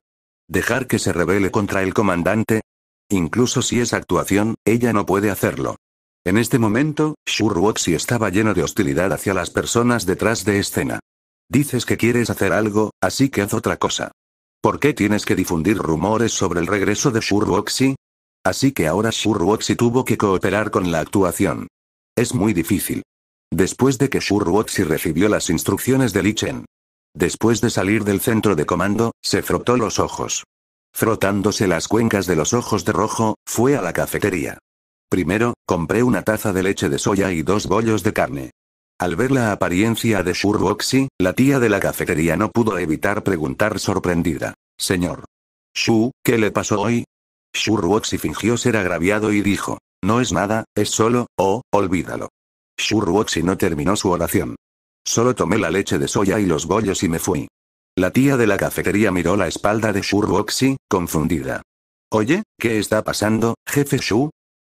¿Dejar que se rebele contra el comandante? Incluso si es actuación, ella no puede hacerlo. En este momento, Shurwoxy estaba lleno de hostilidad hacia las personas detrás de escena. Dices que quieres hacer algo, así que haz otra cosa. ¿Por qué tienes que difundir rumores sobre el regreso de Shurwoxy? Así que ahora Shurwoxi tuvo que cooperar con la actuación. Es muy difícil. Después de que Shurwoxi recibió las instrucciones de Lichen. Después de salir del centro de comando, se frotó los ojos. Frotándose las cuencas de los ojos de rojo, fue a la cafetería. Primero, compré una taza de leche de soya y dos bollos de carne. Al ver la apariencia de Roxy, la tía de la cafetería no pudo evitar preguntar sorprendida. Señor. Shu, ¿qué le pasó hoy? Roxy fingió ser agraviado y dijo. No es nada, es solo, oh, olvídalo. Roxy no terminó su oración. Solo tomé la leche de soya y los bollos y me fui. La tía de la cafetería miró la espalda de Roxy, confundida. Oye, ¿qué está pasando, jefe Shu?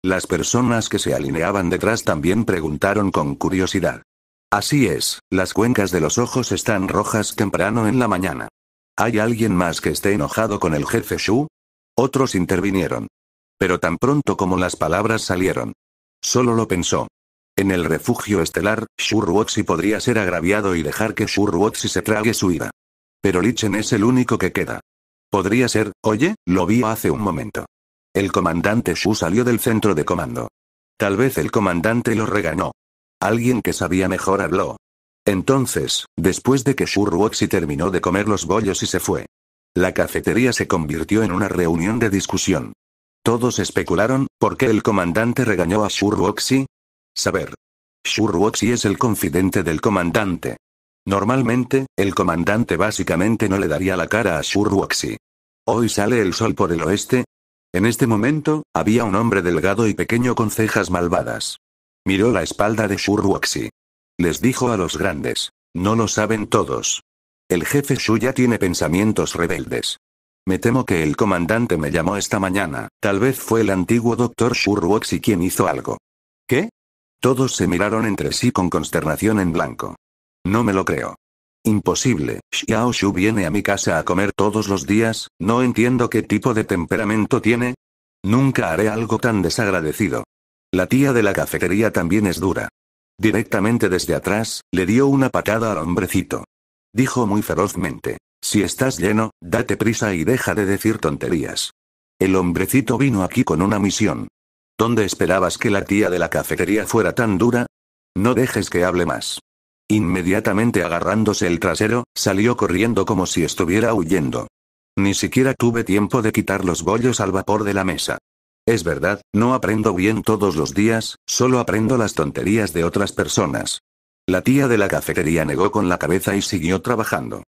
Las personas que se alineaban detrás también preguntaron con curiosidad. Así es, las cuencas de los ojos están rojas temprano en la mañana. ¿Hay alguien más que esté enojado con el jefe Shu? Otros intervinieron. Pero tan pronto como las palabras salieron. Solo lo pensó. En el refugio estelar, Shu Ruoxi podría ser agraviado y dejar que Shu Ruoxi se trague su ira. Pero Lichen es el único que queda. Podría ser, oye, lo vi hace un momento. El comandante Shu salió del centro de comando. Tal vez el comandante lo regañó. Alguien que sabía mejor habló. Entonces, después de que Shurwoxy terminó de comer los bollos y se fue. La cafetería se convirtió en una reunión de discusión. Todos especularon, ¿por qué el comandante regañó a Shurwoxi? Saber. Shurwoxy es el confidente del comandante. Normalmente, el comandante básicamente no le daría la cara a Shurwoxi. Hoy sale el sol por el oeste. En este momento, había un hombre delgado y pequeño con cejas malvadas. Miró la espalda de Shurwaxi. Les dijo a los grandes. No lo saben todos. El jefe ya tiene pensamientos rebeldes. Me temo que el comandante me llamó esta mañana. Tal vez fue el antiguo doctor Shurwaxi quien hizo algo. ¿Qué? Todos se miraron entre sí con consternación en blanco. No me lo creo. Imposible, Xiao Shu viene a mi casa a comer todos los días, no entiendo qué tipo de temperamento tiene. Nunca haré algo tan desagradecido. La tía de la cafetería también es dura. Directamente desde atrás, le dio una patada al hombrecito. Dijo muy ferozmente, si estás lleno, date prisa y deja de decir tonterías. El hombrecito vino aquí con una misión. ¿Dónde esperabas que la tía de la cafetería fuera tan dura? No dejes que hable más. Inmediatamente agarrándose el trasero, salió corriendo como si estuviera huyendo. Ni siquiera tuve tiempo de quitar los bollos al vapor de la mesa. Es verdad, no aprendo bien todos los días, solo aprendo las tonterías de otras personas. La tía de la cafetería negó con la cabeza y siguió trabajando.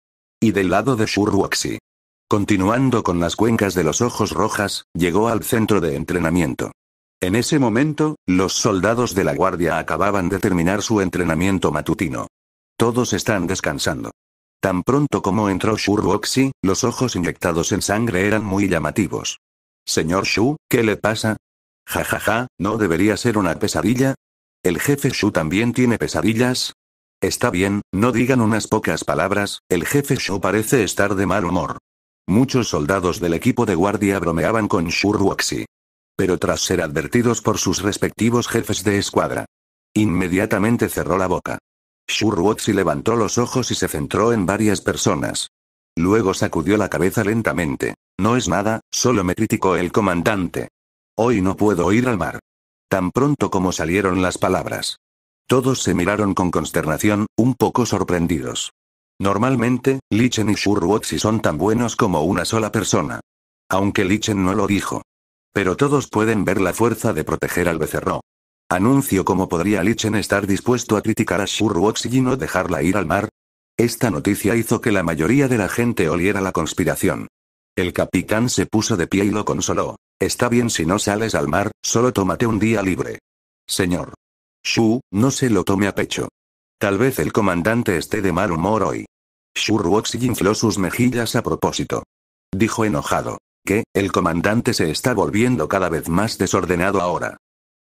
Y del lado de Shurwaxi. Continuando con las cuencas de los ojos rojas, llegó al centro de entrenamiento. En ese momento, los soldados de la guardia acababan de terminar su entrenamiento matutino. Todos están descansando. Tan pronto como entró Shurwoxy, los ojos inyectados en sangre eran muy llamativos. Señor Shu, ¿qué le pasa? Ja ja ja, ¿no debería ser una pesadilla? ¿El jefe Shu también tiene pesadillas? Está bien, no digan unas pocas palabras, el jefe Shu parece estar de mal humor. Muchos soldados del equipo de guardia bromeaban con Shu Ruoxi. Pero tras ser advertidos por sus respectivos jefes de escuadra, inmediatamente cerró la boca. Shu Ruoxi levantó los ojos y se centró en varias personas. Luego sacudió la cabeza lentamente. No es nada, solo me criticó el comandante. Hoy no puedo ir al mar. Tan pronto como salieron las palabras. Todos se miraron con consternación, un poco sorprendidos. Normalmente, Lichen y Shurwotsi son tan buenos como una sola persona. Aunque Lichen no lo dijo. Pero todos pueden ver la fuerza de proteger al becerro. Anuncio cómo podría Lichen estar dispuesto a criticar a Shurwotsi y no dejarla ir al mar. Esta noticia hizo que la mayoría de la gente oliera la conspiración. El capitán se puso de pie y lo consoló. Está bien si no sales al mar, solo tómate un día libre. Señor. Shu, no se lo tome a pecho. Tal vez el comandante esté de mal humor hoy. Shu Ruoxi infló sus mejillas a propósito. Dijo enojado. Que, el comandante se está volviendo cada vez más desordenado ahora.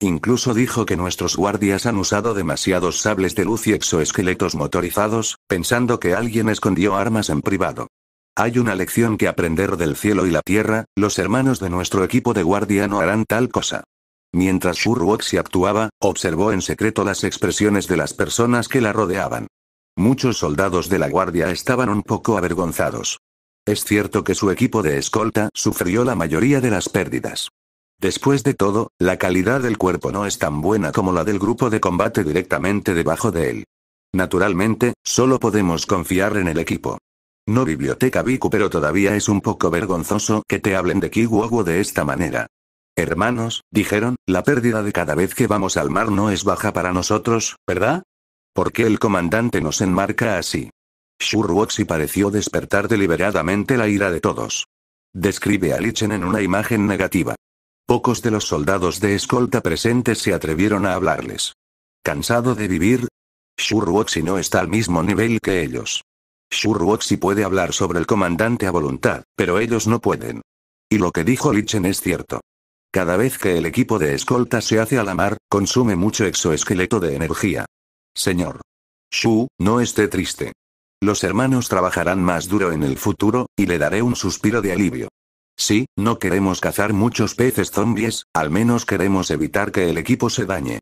Incluso dijo que nuestros guardias han usado demasiados sables de luz y exoesqueletos motorizados, pensando que alguien escondió armas en privado. Hay una lección que aprender del cielo y la tierra, los hermanos de nuestro equipo de guardia no harán tal cosa. Mientras se actuaba, observó en secreto las expresiones de las personas que la rodeaban. Muchos soldados de la guardia estaban un poco avergonzados. Es cierto que su equipo de escolta sufrió la mayoría de las pérdidas. Después de todo, la calidad del cuerpo no es tan buena como la del grupo de combate directamente debajo de él. Naturalmente, solo podemos confiar en el equipo. No biblioteca Biku pero todavía es un poco vergonzoso que te hablen de Kiwogo de esta manera. Hermanos, dijeron, la pérdida de cada vez que vamos al mar no es baja para nosotros, ¿verdad? ¿Por qué el comandante nos enmarca así? Shurwoxi pareció despertar deliberadamente la ira de todos. Describe a Lichen en una imagen negativa. Pocos de los soldados de escolta presentes se atrevieron a hablarles. ¿Cansado de vivir? Shurwoxi no está al mismo nivel que ellos. Ruoxi puede hablar sobre el comandante a voluntad, pero ellos no pueden. Y lo que dijo Lichen es cierto. Cada vez que el equipo de escolta se hace a la mar, consume mucho exoesqueleto de energía. Señor. Shu, no esté triste. Los hermanos trabajarán más duro en el futuro, y le daré un suspiro de alivio. Sí, no queremos cazar muchos peces zombies, al menos queremos evitar que el equipo se dañe.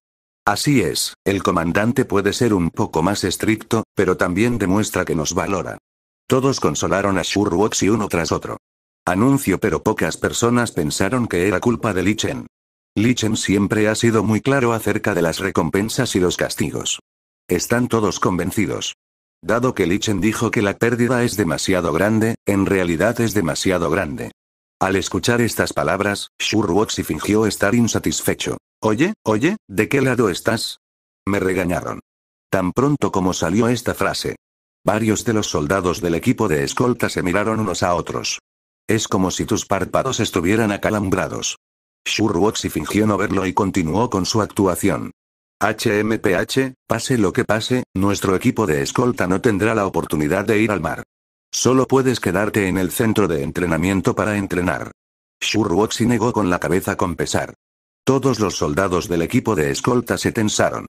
Así es, el comandante puede ser un poco más estricto, pero también demuestra que nos valora. Todos consolaron a y uno tras otro. Anuncio pero pocas personas pensaron que era culpa de Lichen. Lichen siempre ha sido muy claro acerca de las recompensas y los castigos. Están todos convencidos. Dado que Lichen dijo que la pérdida es demasiado grande, en realidad es demasiado grande. Al escuchar estas palabras, y fingió estar insatisfecho. Oye, oye, ¿de qué lado estás? Me regañaron. Tan pronto como salió esta frase. Varios de los soldados del equipo de escolta se miraron unos a otros. Es como si tus párpados estuvieran acalambrados. Shurwoxy fingió no verlo y continuó con su actuación. HMPH, pase lo que pase, nuestro equipo de escolta no tendrá la oportunidad de ir al mar. Solo puedes quedarte en el centro de entrenamiento para entrenar. Shurwoxy negó con la cabeza con pesar. Todos los soldados del equipo de escolta se tensaron.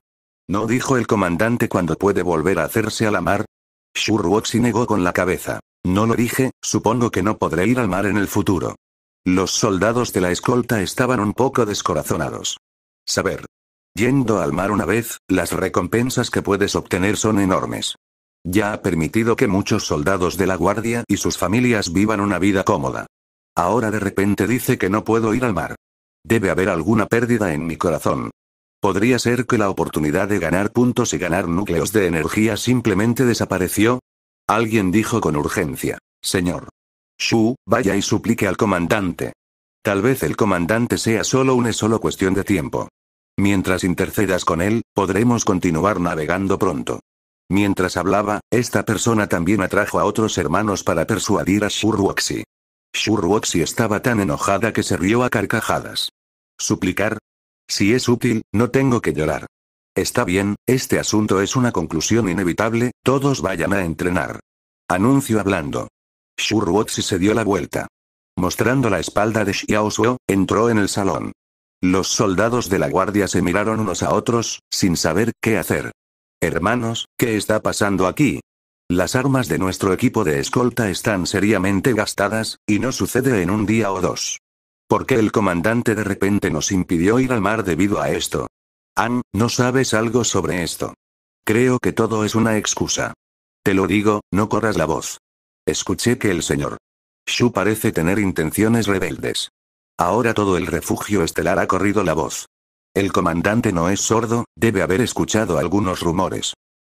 ¿No dijo el comandante cuando puede volver a hacerse a la mar? Shurwoxi negó con la cabeza. No lo dije, supongo que no podré ir al mar en el futuro. Los soldados de la escolta estaban un poco descorazonados. Saber. Yendo al mar una vez, las recompensas que puedes obtener son enormes. Ya ha permitido que muchos soldados de la guardia y sus familias vivan una vida cómoda. Ahora de repente dice que no puedo ir al mar. Debe haber alguna pérdida en mi corazón. Podría ser que la oportunidad de ganar puntos y ganar núcleos de energía simplemente desapareció. Alguien dijo con urgencia, Señor. Shu, vaya y suplique al comandante. Tal vez el comandante sea solo una solo cuestión de tiempo. Mientras intercedas con él, podremos continuar navegando pronto. Mientras hablaba, esta persona también atrajo a otros hermanos para persuadir a Ruoxi xi estaba tan enojada que se rió a carcajadas. ¿Suplicar? Si es útil, no tengo que llorar. Está bien, este asunto es una conclusión inevitable, todos vayan a entrenar. Anuncio hablando. Shuruoxi se dio la vuelta. Mostrando la espalda de Xiao Suo, entró en el salón. Los soldados de la guardia se miraron unos a otros, sin saber qué hacer. Hermanos, ¿qué está pasando aquí? Las armas de nuestro equipo de escolta están seriamente gastadas, y no sucede en un día o dos. ¿Por qué el comandante de repente nos impidió ir al mar debido a esto? Ann, ¿no sabes algo sobre esto? Creo que todo es una excusa. Te lo digo, no corras la voz. Escuché que el señor Shu parece tener intenciones rebeldes. Ahora todo el refugio estelar ha corrido la voz. El comandante no es sordo, debe haber escuchado algunos rumores.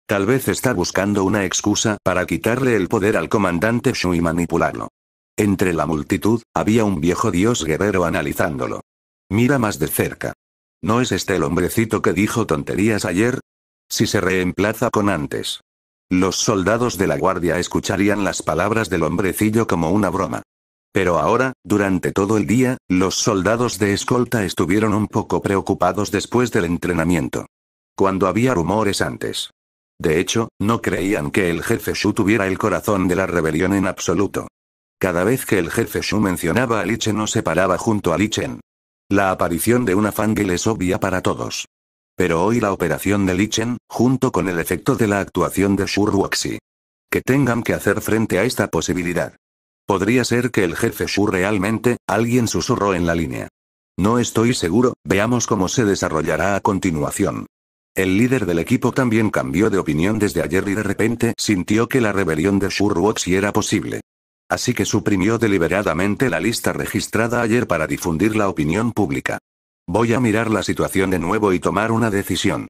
Tal vez está buscando una excusa para quitarle el poder al comandante Shu y manipularlo. Entre la multitud, había un viejo dios guerrero analizándolo. Mira más de cerca. ¿No es este el hombrecito que dijo tonterías ayer? Si se reemplaza con antes. Los soldados de la guardia escucharían las palabras del hombrecillo como una broma. Pero ahora, durante todo el día, los soldados de escolta estuvieron un poco preocupados después del entrenamiento. Cuando había rumores antes. De hecho, no creían que el jefe Shu tuviera el corazón de la rebelión en absoluto. Cada vez que el jefe Shu mencionaba a Lichen no se paraba junto a Lichen. La aparición de una fangirl es obvia para todos. Pero hoy la operación de Lichen, junto con el efecto de la actuación de Ruoxi. Que tengan que hacer frente a esta posibilidad. Podría ser que el jefe Shu realmente, alguien susurró en la línea. No estoy seguro, veamos cómo se desarrollará a continuación. El líder del equipo también cambió de opinión desde ayer y de repente sintió que la rebelión de Shurwoxy era posible. Así que suprimió deliberadamente la lista registrada ayer para difundir la opinión pública. Voy a mirar la situación de nuevo y tomar una decisión.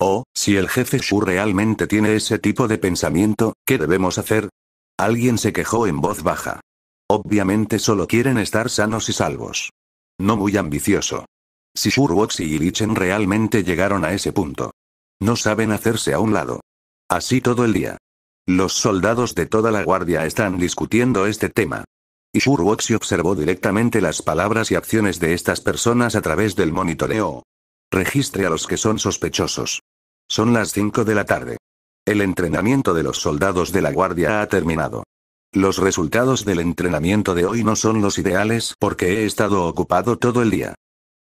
O, oh, si el jefe Shu realmente tiene ese tipo de pensamiento, ¿qué debemos hacer? Alguien se quejó en voz baja. Obviamente solo quieren estar sanos y salvos. No muy ambicioso. Si Shuroxy y Lichen realmente llegaron a ese punto. No saben hacerse a un lado. Así todo el día. Los soldados de toda la guardia están discutiendo este tema. Y y observó directamente las palabras y acciones de estas personas a través del monitoreo. Registre a los que son sospechosos. Son las 5 de la tarde. El entrenamiento de los soldados de la guardia ha terminado. Los resultados del entrenamiento de hoy no son los ideales porque he estado ocupado todo el día.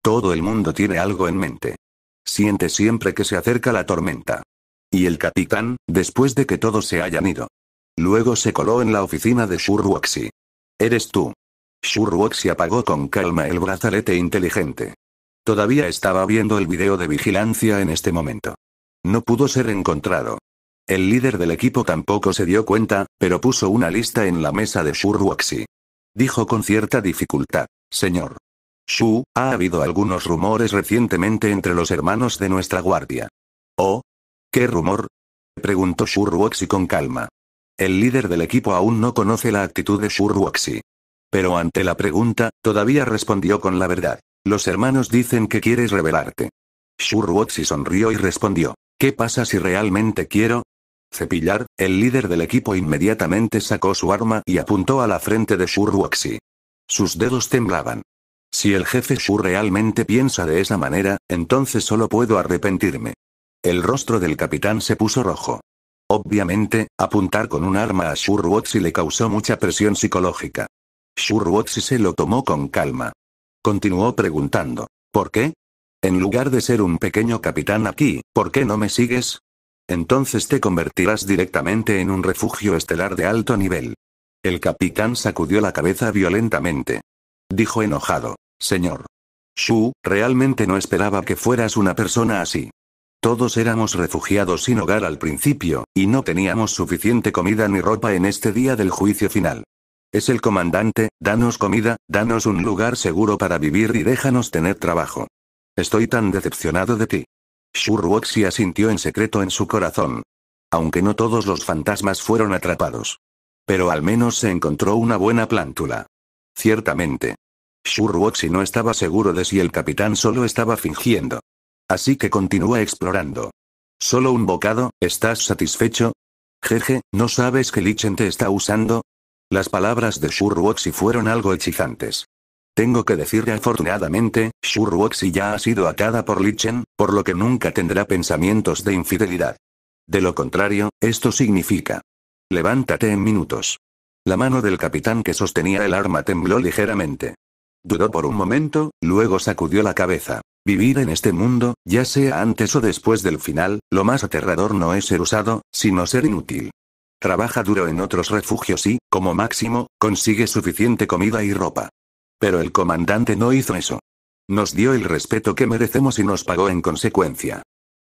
Todo el mundo tiene algo en mente. Siente siempre que se acerca la tormenta. Y el capitán, después de que todos se hayan ido. Luego se coló en la oficina de Shurwaxi. Eres tú. Shurwaxi apagó con calma el brazalete inteligente. Todavía estaba viendo el video de vigilancia en este momento. No pudo ser encontrado. El líder del equipo tampoco se dio cuenta, pero puso una lista en la mesa de Shurwaxi. Dijo con cierta dificultad, Señor, Shu, ha habido algunos rumores recientemente entre los hermanos de nuestra guardia. ¿Oh? ¿Qué rumor? Preguntó Shu Ruoxi con calma. El líder del equipo aún no conoce la actitud de Shu Ruoxi. Pero ante la pregunta, todavía respondió con la verdad. Los hermanos dicen que quieres revelarte. Shu Ruoxi sonrió y respondió. ¿Qué pasa si realmente quiero? Cepillar, el líder del equipo inmediatamente sacó su arma y apuntó a la frente de Shu Ruoxi. Sus dedos temblaban. Si el jefe Shu realmente piensa de esa manera, entonces solo puedo arrepentirme. El rostro del capitán se puso rojo. Obviamente, apuntar con un arma a y le causó mucha presión psicológica. Shurwotsi se lo tomó con calma. Continuó preguntando, ¿por qué? En lugar de ser un pequeño capitán aquí, ¿por qué no me sigues? Entonces te convertirás directamente en un refugio estelar de alto nivel. El capitán sacudió la cabeza violentamente. Dijo enojado. Señor. Shu, realmente no esperaba que fueras una persona así. Todos éramos refugiados sin hogar al principio, y no teníamos suficiente comida ni ropa en este día del juicio final. Es el comandante, danos comida, danos un lugar seguro para vivir y déjanos tener trabajo. Estoy tan decepcionado de ti. Shu Ruoxi sintió en secreto en su corazón. Aunque no todos los fantasmas fueron atrapados. Pero al menos se encontró una buena plántula. Ciertamente, Shurwaxi no estaba seguro de si el capitán solo estaba fingiendo. Así que continúa explorando. Solo un bocado, ¿estás satisfecho? Jeje, ¿no sabes que Lichen te está usando? Las palabras de si fueron algo hechizantes. Tengo que decir que afortunadamente, Shurwaxi ya ha sido atada por Lichen, por lo que nunca tendrá pensamientos de infidelidad. De lo contrario, esto significa. Levántate en minutos. La mano del capitán que sostenía el arma tembló ligeramente. Duró por un momento, luego sacudió la cabeza. Vivir en este mundo, ya sea antes o después del final, lo más aterrador no es ser usado, sino ser inútil. Trabaja duro en otros refugios y, como máximo, consigue suficiente comida y ropa. Pero el comandante no hizo eso. Nos dio el respeto que merecemos y nos pagó en consecuencia.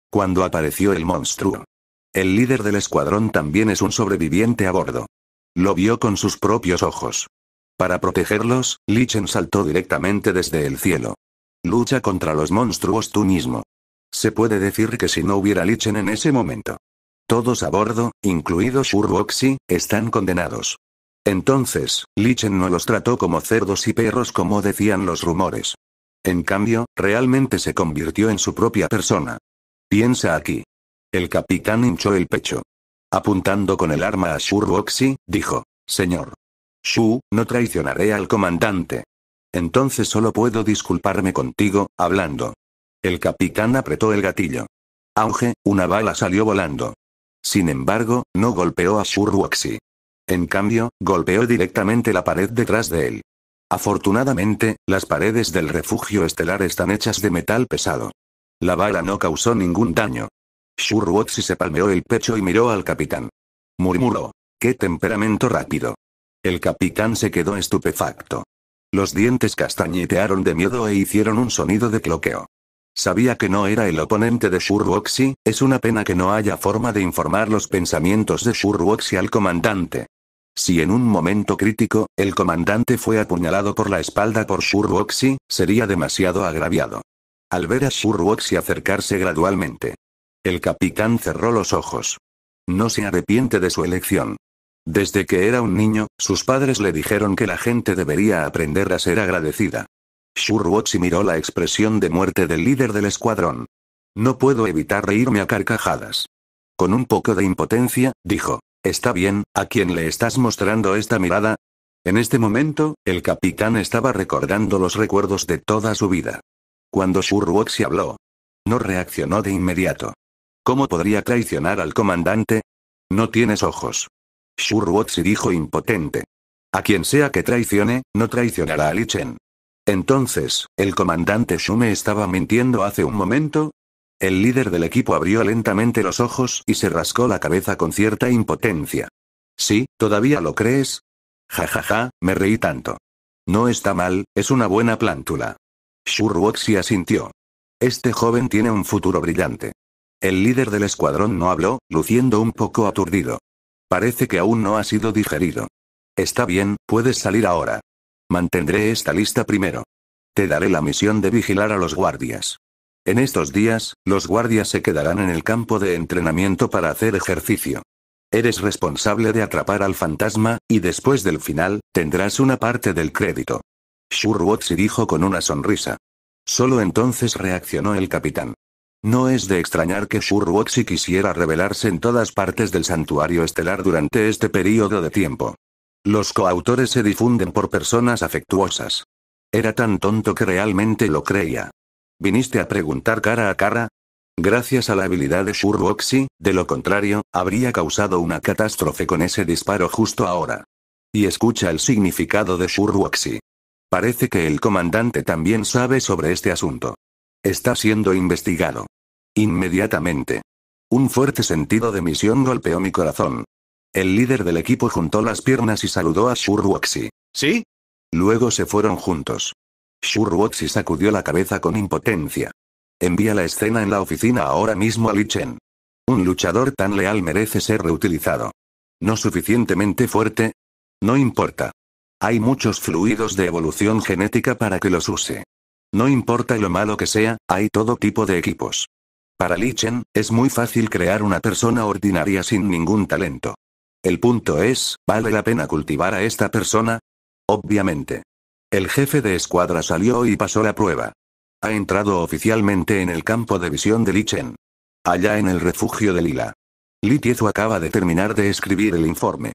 Cuando apareció el monstruo. El líder del escuadrón también es un sobreviviente a bordo. Lo vio con sus propios ojos. Para protegerlos, Lichen saltó directamente desde el cielo. Lucha contra los monstruos tú mismo. Se puede decir que si no hubiera Lichen en ese momento. Todos a bordo, incluido Shurboxy, están condenados. Entonces, Lichen no los trató como cerdos y perros como decían los rumores. En cambio, realmente se convirtió en su propia persona. Piensa aquí. El capitán hinchó el pecho. Apuntando con el arma a Shurboxy, dijo. Señor. Shu, no traicionaré al comandante. Entonces solo puedo disculparme contigo, hablando. El capitán apretó el gatillo. Auge, una bala salió volando. Sin embargo, no golpeó a Shu Ruoxi. En cambio, golpeó directamente la pared detrás de él. Afortunadamente, las paredes del refugio estelar están hechas de metal pesado. La bala no causó ningún daño. Shu Ruoxi se palmeó el pecho y miró al capitán. Murmuró. ¡Qué temperamento rápido! El capitán se quedó estupefacto. Los dientes castañetearon de miedo e hicieron un sonido de cloqueo. Sabía que no era el oponente de Shurwoxy, es una pena que no haya forma de informar los pensamientos de Shurwoxy al comandante. Si en un momento crítico, el comandante fue apuñalado por la espalda por Shurwoxy, sería demasiado agraviado. Al ver a Shurwoxy acercarse gradualmente. El capitán cerró los ojos. No se arrepiente de su elección. Desde que era un niño, sus padres le dijeron que la gente debería aprender a ser agradecida. Shuruochi miró la expresión de muerte del líder del escuadrón. No puedo evitar reírme a carcajadas. Con un poco de impotencia, dijo. Está bien, ¿a quién le estás mostrando esta mirada? En este momento, el capitán estaba recordando los recuerdos de toda su vida. Cuando si habló, no reaccionó de inmediato. ¿Cómo podría traicionar al comandante? No tienes ojos. Shurwotsi dijo impotente. A quien sea que traicione, no traicionará a Li Entonces, ¿el comandante Shume estaba mintiendo hace un momento? El líder del equipo abrió lentamente los ojos y se rascó la cabeza con cierta impotencia. ¿Sí, todavía lo crees? Ja ja ja, me reí tanto. No está mal, es una buena plántula. Shurwoxi asintió. Este joven tiene un futuro brillante. El líder del escuadrón no habló, luciendo un poco aturdido. Parece que aún no ha sido digerido. Está bien, puedes salir ahora. Mantendré esta lista primero. Te daré la misión de vigilar a los guardias. En estos días, los guardias se quedarán en el campo de entrenamiento para hacer ejercicio. Eres responsable de atrapar al fantasma, y después del final, tendrás una parte del crédito. Shurwotsi dijo con una sonrisa. Solo entonces reaccionó el capitán. No es de extrañar que Shurwoxy quisiera revelarse en todas partes del santuario estelar durante este periodo de tiempo. Los coautores se difunden por personas afectuosas. Era tan tonto que realmente lo creía. ¿Viniste a preguntar cara a cara? Gracias a la habilidad de Shurwoxy, de lo contrario, habría causado una catástrofe con ese disparo justo ahora. Y escucha el significado de Shurwoxi. Parece que el comandante también sabe sobre este asunto. Está siendo investigado. Inmediatamente. Un fuerte sentido de misión golpeó mi corazón. El líder del equipo juntó las piernas y saludó a Shurwaxi. ¿Sí? Luego se fueron juntos. Shurwaxi sacudió la cabeza con impotencia. Envía la escena en la oficina ahora mismo a Li Chen. Un luchador tan leal merece ser reutilizado. ¿No suficientemente fuerte? No importa. Hay muchos fluidos de evolución genética para que los use. No importa lo malo que sea, hay todo tipo de equipos. Para Lichen, es muy fácil crear una persona ordinaria sin ningún talento. El punto es, ¿vale la pena cultivar a esta persona? Obviamente. El jefe de escuadra salió y pasó la prueba. Ha entrado oficialmente en el campo de visión de Lichen. Allá en el refugio de Lila. Li acaba de terminar de escribir el informe.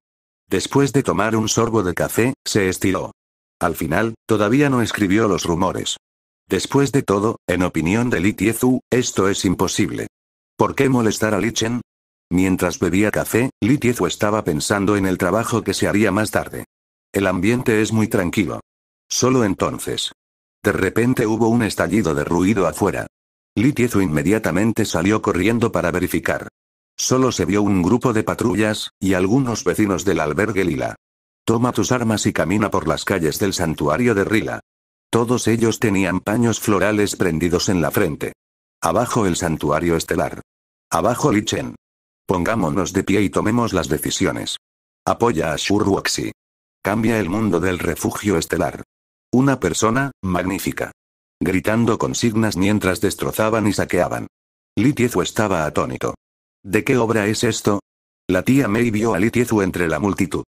Después de tomar un sorbo de café, se estiró. Al final, todavía no escribió los rumores. Después de todo, en opinión de Li esto es imposible. ¿Por qué molestar a Li Mientras bebía café, Li estaba pensando en el trabajo que se haría más tarde. El ambiente es muy tranquilo. Solo entonces. De repente hubo un estallido de ruido afuera. Li inmediatamente salió corriendo para verificar. Solo se vio un grupo de patrullas, y algunos vecinos del albergue Lila. Toma tus armas y camina por las calles del santuario de Rila. Todos ellos tenían paños florales prendidos en la frente. Abajo el santuario estelar. Abajo Lichen. Pongámonos de pie y tomemos las decisiones. Apoya a Shurwaxi. Cambia el mundo del refugio estelar. Una persona, magnífica. Gritando consignas mientras destrozaban y saqueaban. Litiezu estaba atónito. ¿De qué obra es esto? La tía May vio a Litiezu entre la multitud.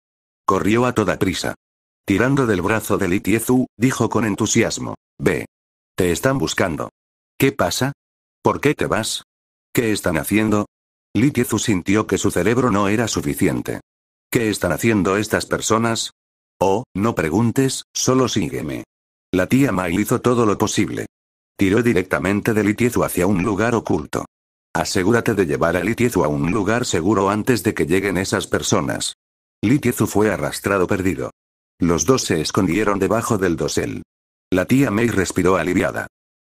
Corrió a toda prisa. Tirando del brazo de Litiezu, dijo con entusiasmo. Ve. Te están buscando. ¿Qué pasa? ¿Por qué te vas? ¿Qué están haciendo? Litiezu sintió que su cerebro no era suficiente. ¿Qué están haciendo estas personas? Oh, no preguntes, solo sígueme. La tía Mai hizo todo lo posible. Tiró directamente de Litiezu hacia un lugar oculto. Asegúrate de llevar a Litiezu a un lugar seguro antes de que lleguen esas personas. Litiezu fue arrastrado perdido. Los dos se escondieron debajo del dosel. La tía May respiró aliviada.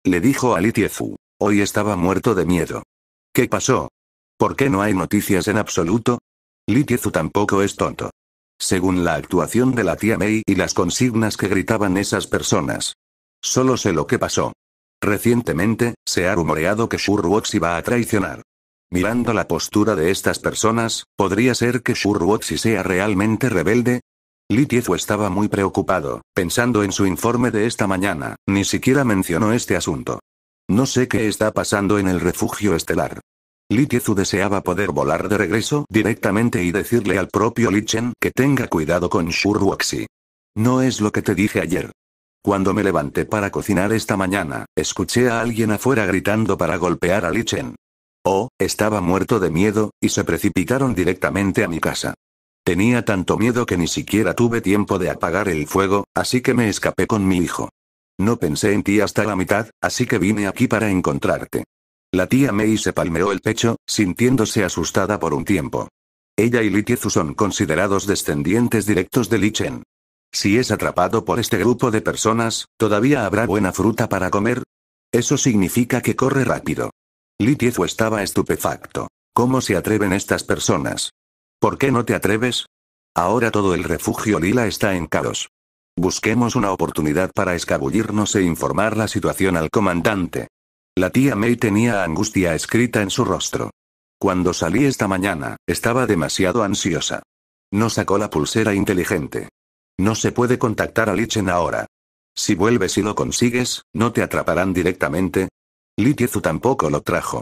Le dijo a Litiefu. Hoy estaba muerto de miedo. ¿Qué pasó? ¿Por qué no hay noticias en absoluto? Litiezu tampoco es tonto. Según la actuación de la tía May y las consignas que gritaban esas personas. Solo sé lo que pasó. Recientemente, se ha rumoreado que Shurwox va a traicionar. Mirando la postura de estas personas, ¿podría ser que Shurwoxy sea realmente rebelde? Litiezo estaba muy preocupado, pensando en su informe de esta mañana, ni siquiera mencionó este asunto. No sé qué está pasando en el refugio estelar. Litiezu deseaba poder volar de regreso directamente y decirle al propio Lichen que tenga cuidado con Shurwaxi. No es lo que te dije ayer. Cuando me levanté para cocinar esta mañana, escuché a alguien afuera gritando para golpear a Lichen. Oh, estaba muerto de miedo, y se precipitaron directamente a mi casa. Tenía tanto miedo que ni siquiera tuve tiempo de apagar el fuego, así que me escapé con mi hijo. No pensé en ti hasta la mitad, así que vine aquí para encontrarte. La tía Mei se palmeó el pecho, sintiéndose asustada por un tiempo. Ella y Litiezu son considerados descendientes directos de Lichen. Si es atrapado por este grupo de personas, ¿todavía habrá buena fruta para comer? Eso significa que corre rápido. Litiezu estaba estupefacto. ¿Cómo se atreven estas personas? ¿Por qué no te atreves? Ahora todo el refugio lila está en caos. Busquemos una oportunidad para escabullirnos e informar la situación al comandante. La tía May tenía angustia escrita en su rostro. Cuando salí esta mañana, estaba demasiado ansiosa. No sacó la pulsera inteligente. No se puede contactar a Lichen ahora. Si vuelves y lo consigues, ¿no te atraparán directamente? Litiezu tampoco lo trajo.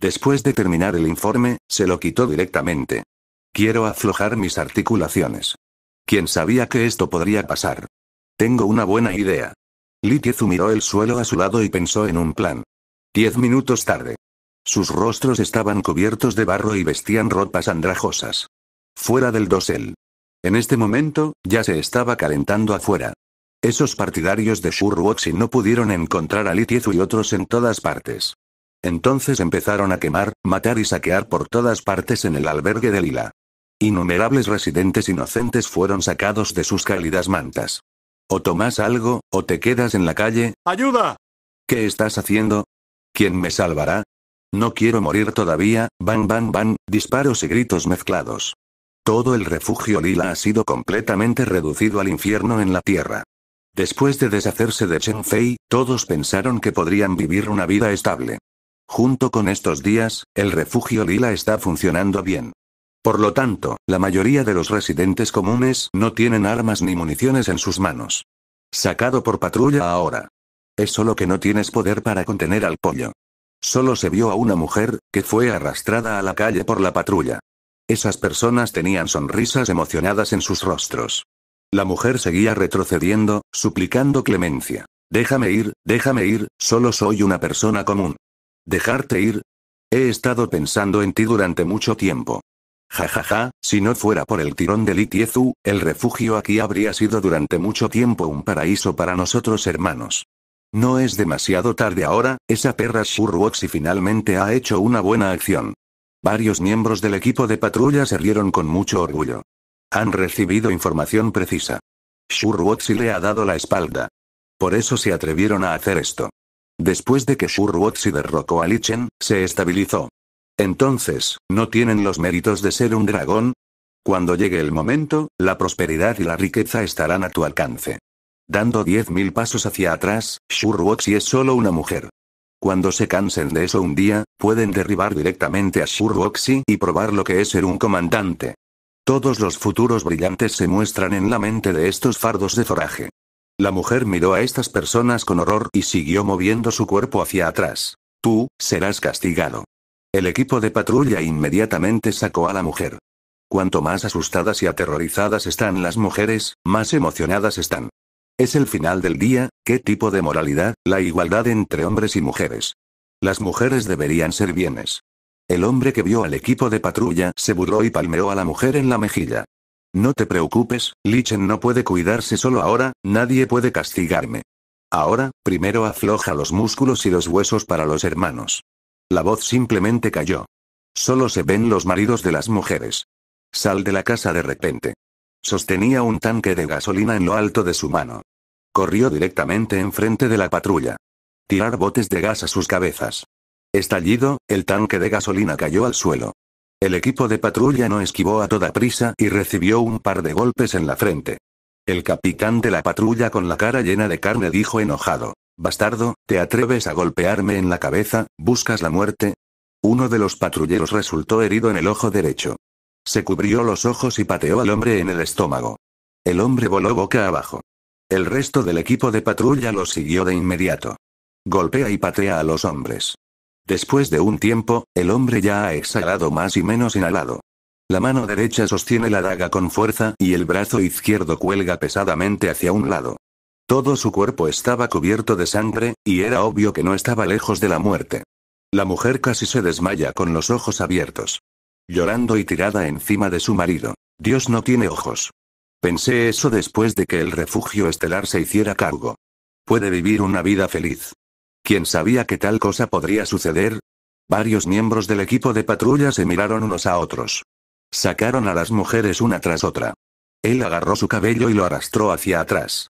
Después de terminar el informe, se lo quitó directamente. Quiero aflojar mis articulaciones. ¿Quién sabía que esto podría pasar? Tengo una buena idea. Litiezu miró el suelo a su lado y pensó en un plan. Diez minutos tarde. Sus rostros estaban cubiertos de barro y vestían ropas andrajosas. Fuera del dosel. En este momento, ya se estaba calentando afuera. Esos partidarios de Shurwoxi no pudieron encontrar a Litiezu y otros en todas partes. Entonces empezaron a quemar, matar y saquear por todas partes en el albergue de Lila. Innumerables residentes inocentes fueron sacados de sus cálidas mantas. O tomas algo, o te quedas en la calle. ¡Ayuda! ¿Qué estás haciendo? ¿Quién me salvará? No quiero morir todavía, van, van, van, disparos y gritos mezclados. Todo el refugio lila ha sido completamente reducido al infierno en la tierra. Después de deshacerse de Chen Fei, todos pensaron que podrían vivir una vida estable. Junto con estos días, el refugio lila está funcionando bien. Por lo tanto, la mayoría de los residentes comunes no tienen armas ni municiones en sus manos. Sacado por patrulla ahora. Es solo que no tienes poder para contener al pollo. Solo se vio a una mujer, que fue arrastrada a la calle por la patrulla. Esas personas tenían sonrisas emocionadas en sus rostros. La mujer seguía retrocediendo, suplicando clemencia. Déjame ir, déjame ir, solo soy una persona común. ¿Dejarte ir? He estado pensando en ti durante mucho tiempo. Jajaja, ja, ja, si no fuera por el tirón de Litiezu, el refugio aquí habría sido durante mucho tiempo un paraíso para nosotros hermanos. No es demasiado tarde ahora, esa perra y finalmente ha hecho una buena acción. Varios miembros del equipo de patrulla se rieron con mucho orgullo. Han recibido información precisa. Shurwoxi le ha dado la espalda. Por eso se atrevieron a hacer esto. Después de que y derrocó a Lichen, se estabilizó. Entonces, ¿no tienen los méritos de ser un dragón? Cuando llegue el momento, la prosperidad y la riqueza estarán a tu alcance. Dando 10.000 pasos hacia atrás, Shurwoxi es solo una mujer. Cuando se cansen de eso un día, pueden derribar directamente a Shurwoxi y probar lo que es ser un comandante. Todos los futuros brillantes se muestran en la mente de estos fardos de foraje. La mujer miró a estas personas con horror y siguió moviendo su cuerpo hacia atrás. Tú, serás castigado. El equipo de patrulla inmediatamente sacó a la mujer. Cuanto más asustadas y aterrorizadas están las mujeres, más emocionadas están. Es el final del día, ¿qué tipo de moralidad? La igualdad entre hombres y mujeres. Las mujeres deberían ser bienes. El hombre que vio al equipo de patrulla se burló y palmeó a la mujer en la mejilla. No te preocupes, Lichen no puede cuidarse solo ahora, nadie puede castigarme. Ahora, primero afloja los músculos y los huesos para los hermanos. La voz simplemente cayó. Solo se ven los maridos de las mujeres. Sal de la casa de repente. Sostenía un tanque de gasolina en lo alto de su mano. Corrió directamente enfrente de la patrulla. Tirar botes de gas a sus cabezas. Estallido, el tanque de gasolina cayó al suelo. El equipo de patrulla no esquivó a toda prisa y recibió un par de golpes en la frente. El capitán de la patrulla con la cara llena de carne dijo enojado. Bastardo, ¿te atreves a golpearme en la cabeza? ¿Buscas la muerte? Uno de los patrulleros resultó herido en el ojo derecho. Se cubrió los ojos y pateó al hombre en el estómago. El hombre voló boca abajo. El resto del equipo de patrulla lo siguió de inmediato. Golpea y patea a los hombres. Después de un tiempo, el hombre ya ha exhalado más y menos inhalado. La mano derecha sostiene la daga con fuerza y el brazo izquierdo cuelga pesadamente hacia un lado. Todo su cuerpo estaba cubierto de sangre, y era obvio que no estaba lejos de la muerte. La mujer casi se desmaya con los ojos abiertos. Llorando y tirada encima de su marido. Dios no tiene ojos. Pensé eso después de que el refugio estelar se hiciera cargo. Puede vivir una vida feliz. ¿Quién sabía que tal cosa podría suceder? Varios miembros del equipo de patrulla se miraron unos a otros. Sacaron a las mujeres una tras otra. Él agarró su cabello y lo arrastró hacia atrás.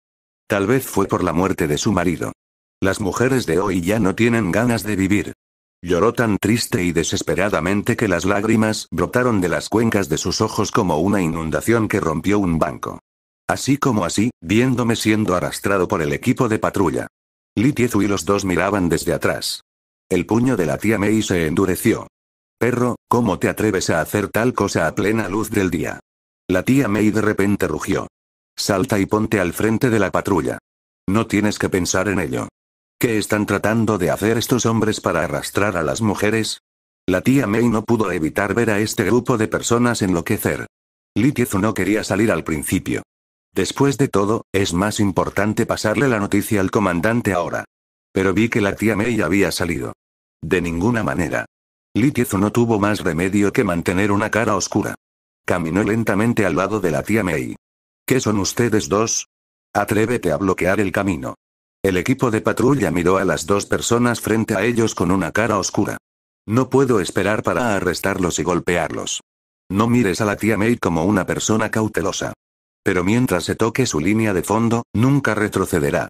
Tal vez fue por la muerte de su marido. Las mujeres de hoy ya no tienen ganas de vivir. Lloró tan triste y desesperadamente que las lágrimas brotaron de las cuencas de sus ojos como una inundación que rompió un banco. Así como así, viéndome siendo arrastrado por el equipo de patrulla. Litiezu y los dos miraban desde atrás. El puño de la tía May se endureció. Perro, ¿cómo te atreves a hacer tal cosa a plena luz del día? La tía May de repente rugió. Salta y ponte al frente de la patrulla. No tienes que pensar en ello. ¿Qué están tratando de hacer estos hombres para arrastrar a las mujeres? La tía May no pudo evitar ver a este grupo de personas enloquecer. Litiezu no quería salir al principio. Después de todo, es más importante pasarle la noticia al comandante ahora. Pero vi que la tía May había salido. De ninguna manera. Litiezu no tuvo más remedio que mantener una cara oscura. Caminó lentamente al lado de la tía May. ¿Qué son ustedes dos? Atrévete a bloquear el camino. El equipo de patrulla miró a las dos personas frente a ellos con una cara oscura. No puedo esperar para arrestarlos y golpearlos. No mires a la tía May como una persona cautelosa. Pero mientras se toque su línea de fondo, nunca retrocederá.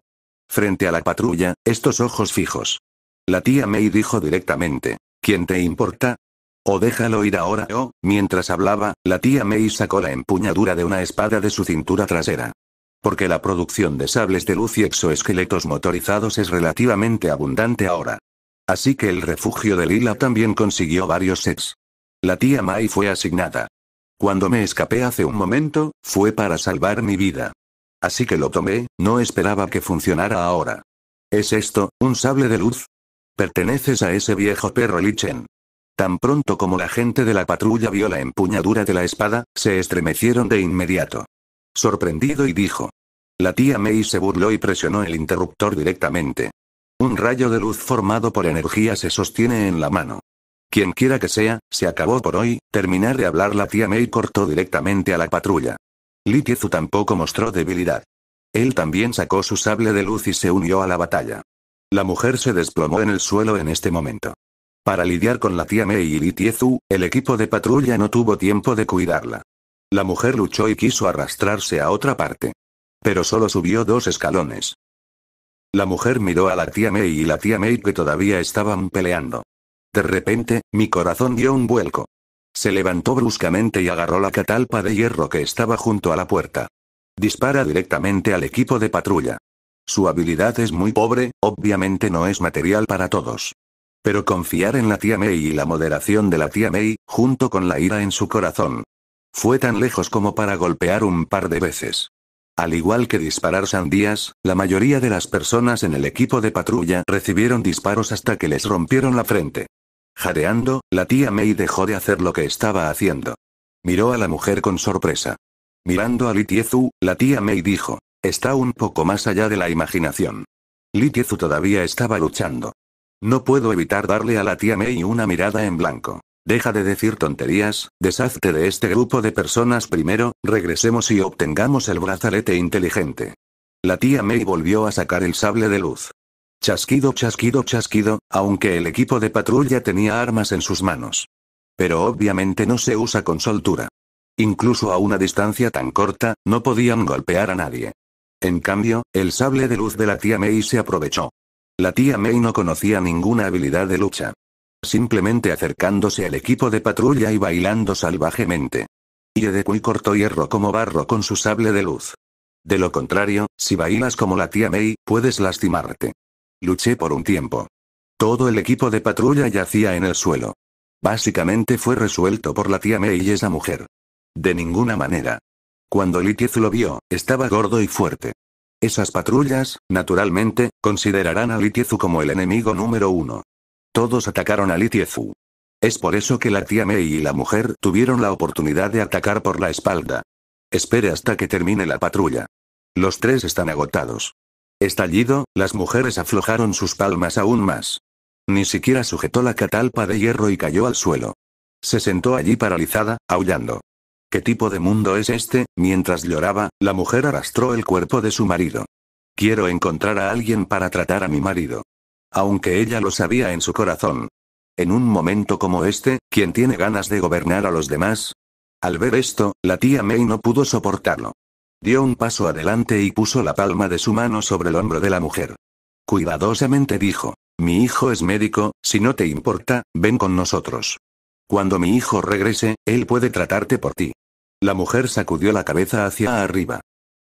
Frente a la patrulla, estos ojos fijos. La tía May dijo directamente, ¿quién te importa? O déjalo ir ahora, o, mientras hablaba, la tía May sacó la empuñadura de una espada de su cintura trasera. Porque la producción de sables de luz y exoesqueletos motorizados es relativamente abundante ahora. Así que el refugio de Lila también consiguió varios sets. La tía May fue asignada. Cuando me escapé hace un momento, fue para salvar mi vida. Así que lo tomé, no esperaba que funcionara ahora. ¿Es esto, un sable de luz? Perteneces a ese viejo perro Lichen. Tan pronto como la gente de la patrulla vio la empuñadura de la espada, se estremecieron de inmediato. Sorprendido y dijo. La tía May se burló y presionó el interruptor directamente. Un rayo de luz formado por energía se sostiene en la mano. Quien quiera que sea, se acabó por hoy, terminar de hablar la tía May cortó directamente a la patrulla. Litiezu tampoco mostró debilidad. Él también sacó su sable de luz y se unió a la batalla. La mujer se desplomó en el suelo en este momento. Para lidiar con la tía Mei y Li el equipo de patrulla no tuvo tiempo de cuidarla. La mujer luchó y quiso arrastrarse a otra parte. Pero solo subió dos escalones. La mujer miró a la tía Mei y la tía Mei que todavía estaban peleando. De repente, mi corazón dio un vuelco. Se levantó bruscamente y agarró la catalpa de hierro que estaba junto a la puerta. Dispara directamente al equipo de patrulla. Su habilidad es muy pobre, obviamente no es material para todos. Pero confiar en la tía May y la moderación de la tía May, junto con la ira en su corazón. Fue tan lejos como para golpear un par de veces. Al igual que disparar sandías, la mayoría de las personas en el equipo de patrulla recibieron disparos hasta que les rompieron la frente. Jadeando, la tía May dejó de hacer lo que estaba haciendo. Miró a la mujer con sorpresa. Mirando a Litiezu, la tía May dijo, está un poco más allá de la imaginación. Litiezu todavía estaba luchando. No puedo evitar darle a la tía May una mirada en blanco. Deja de decir tonterías, deshazte de este grupo de personas primero, regresemos y obtengamos el brazalete inteligente. La tía May volvió a sacar el sable de luz. Chasquido, chasquido, chasquido, aunque el equipo de patrulla tenía armas en sus manos. Pero obviamente no se usa con soltura. Incluso a una distancia tan corta, no podían golpear a nadie. En cambio, el sable de luz de la tía May se aprovechó. La tía May no conocía ninguna habilidad de lucha. Simplemente acercándose al equipo de patrulla y bailando salvajemente. Y Yedekui cortó hierro como barro con su sable de luz. De lo contrario, si bailas como la tía May, puedes lastimarte. Luché por un tiempo. Todo el equipo de patrulla yacía en el suelo. Básicamente fue resuelto por la tía May y esa mujer. De ninguna manera. Cuando Litiez lo vio, estaba gordo y fuerte. Esas patrullas, naturalmente, considerarán a Litiezu como el enemigo número uno. Todos atacaron a Litiezu. Es por eso que la tía Mei y la mujer tuvieron la oportunidad de atacar por la espalda. Espere hasta que termine la patrulla. Los tres están agotados. Estallido, las mujeres aflojaron sus palmas aún más. Ni siquiera sujetó la catalpa de hierro y cayó al suelo. Se sentó allí paralizada, aullando. ¿Qué tipo de mundo es este? Mientras lloraba, la mujer arrastró el cuerpo de su marido. Quiero encontrar a alguien para tratar a mi marido. Aunque ella lo sabía en su corazón. En un momento como este, ¿quién tiene ganas de gobernar a los demás? Al ver esto, la tía May no pudo soportarlo. Dio un paso adelante y puso la palma de su mano sobre el hombro de la mujer. Cuidadosamente dijo, mi hijo es médico, si no te importa, ven con nosotros. Cuando mi hijo regrese, él puede tratarte por ti. La mujer sacudió la cabeza hacia arriba.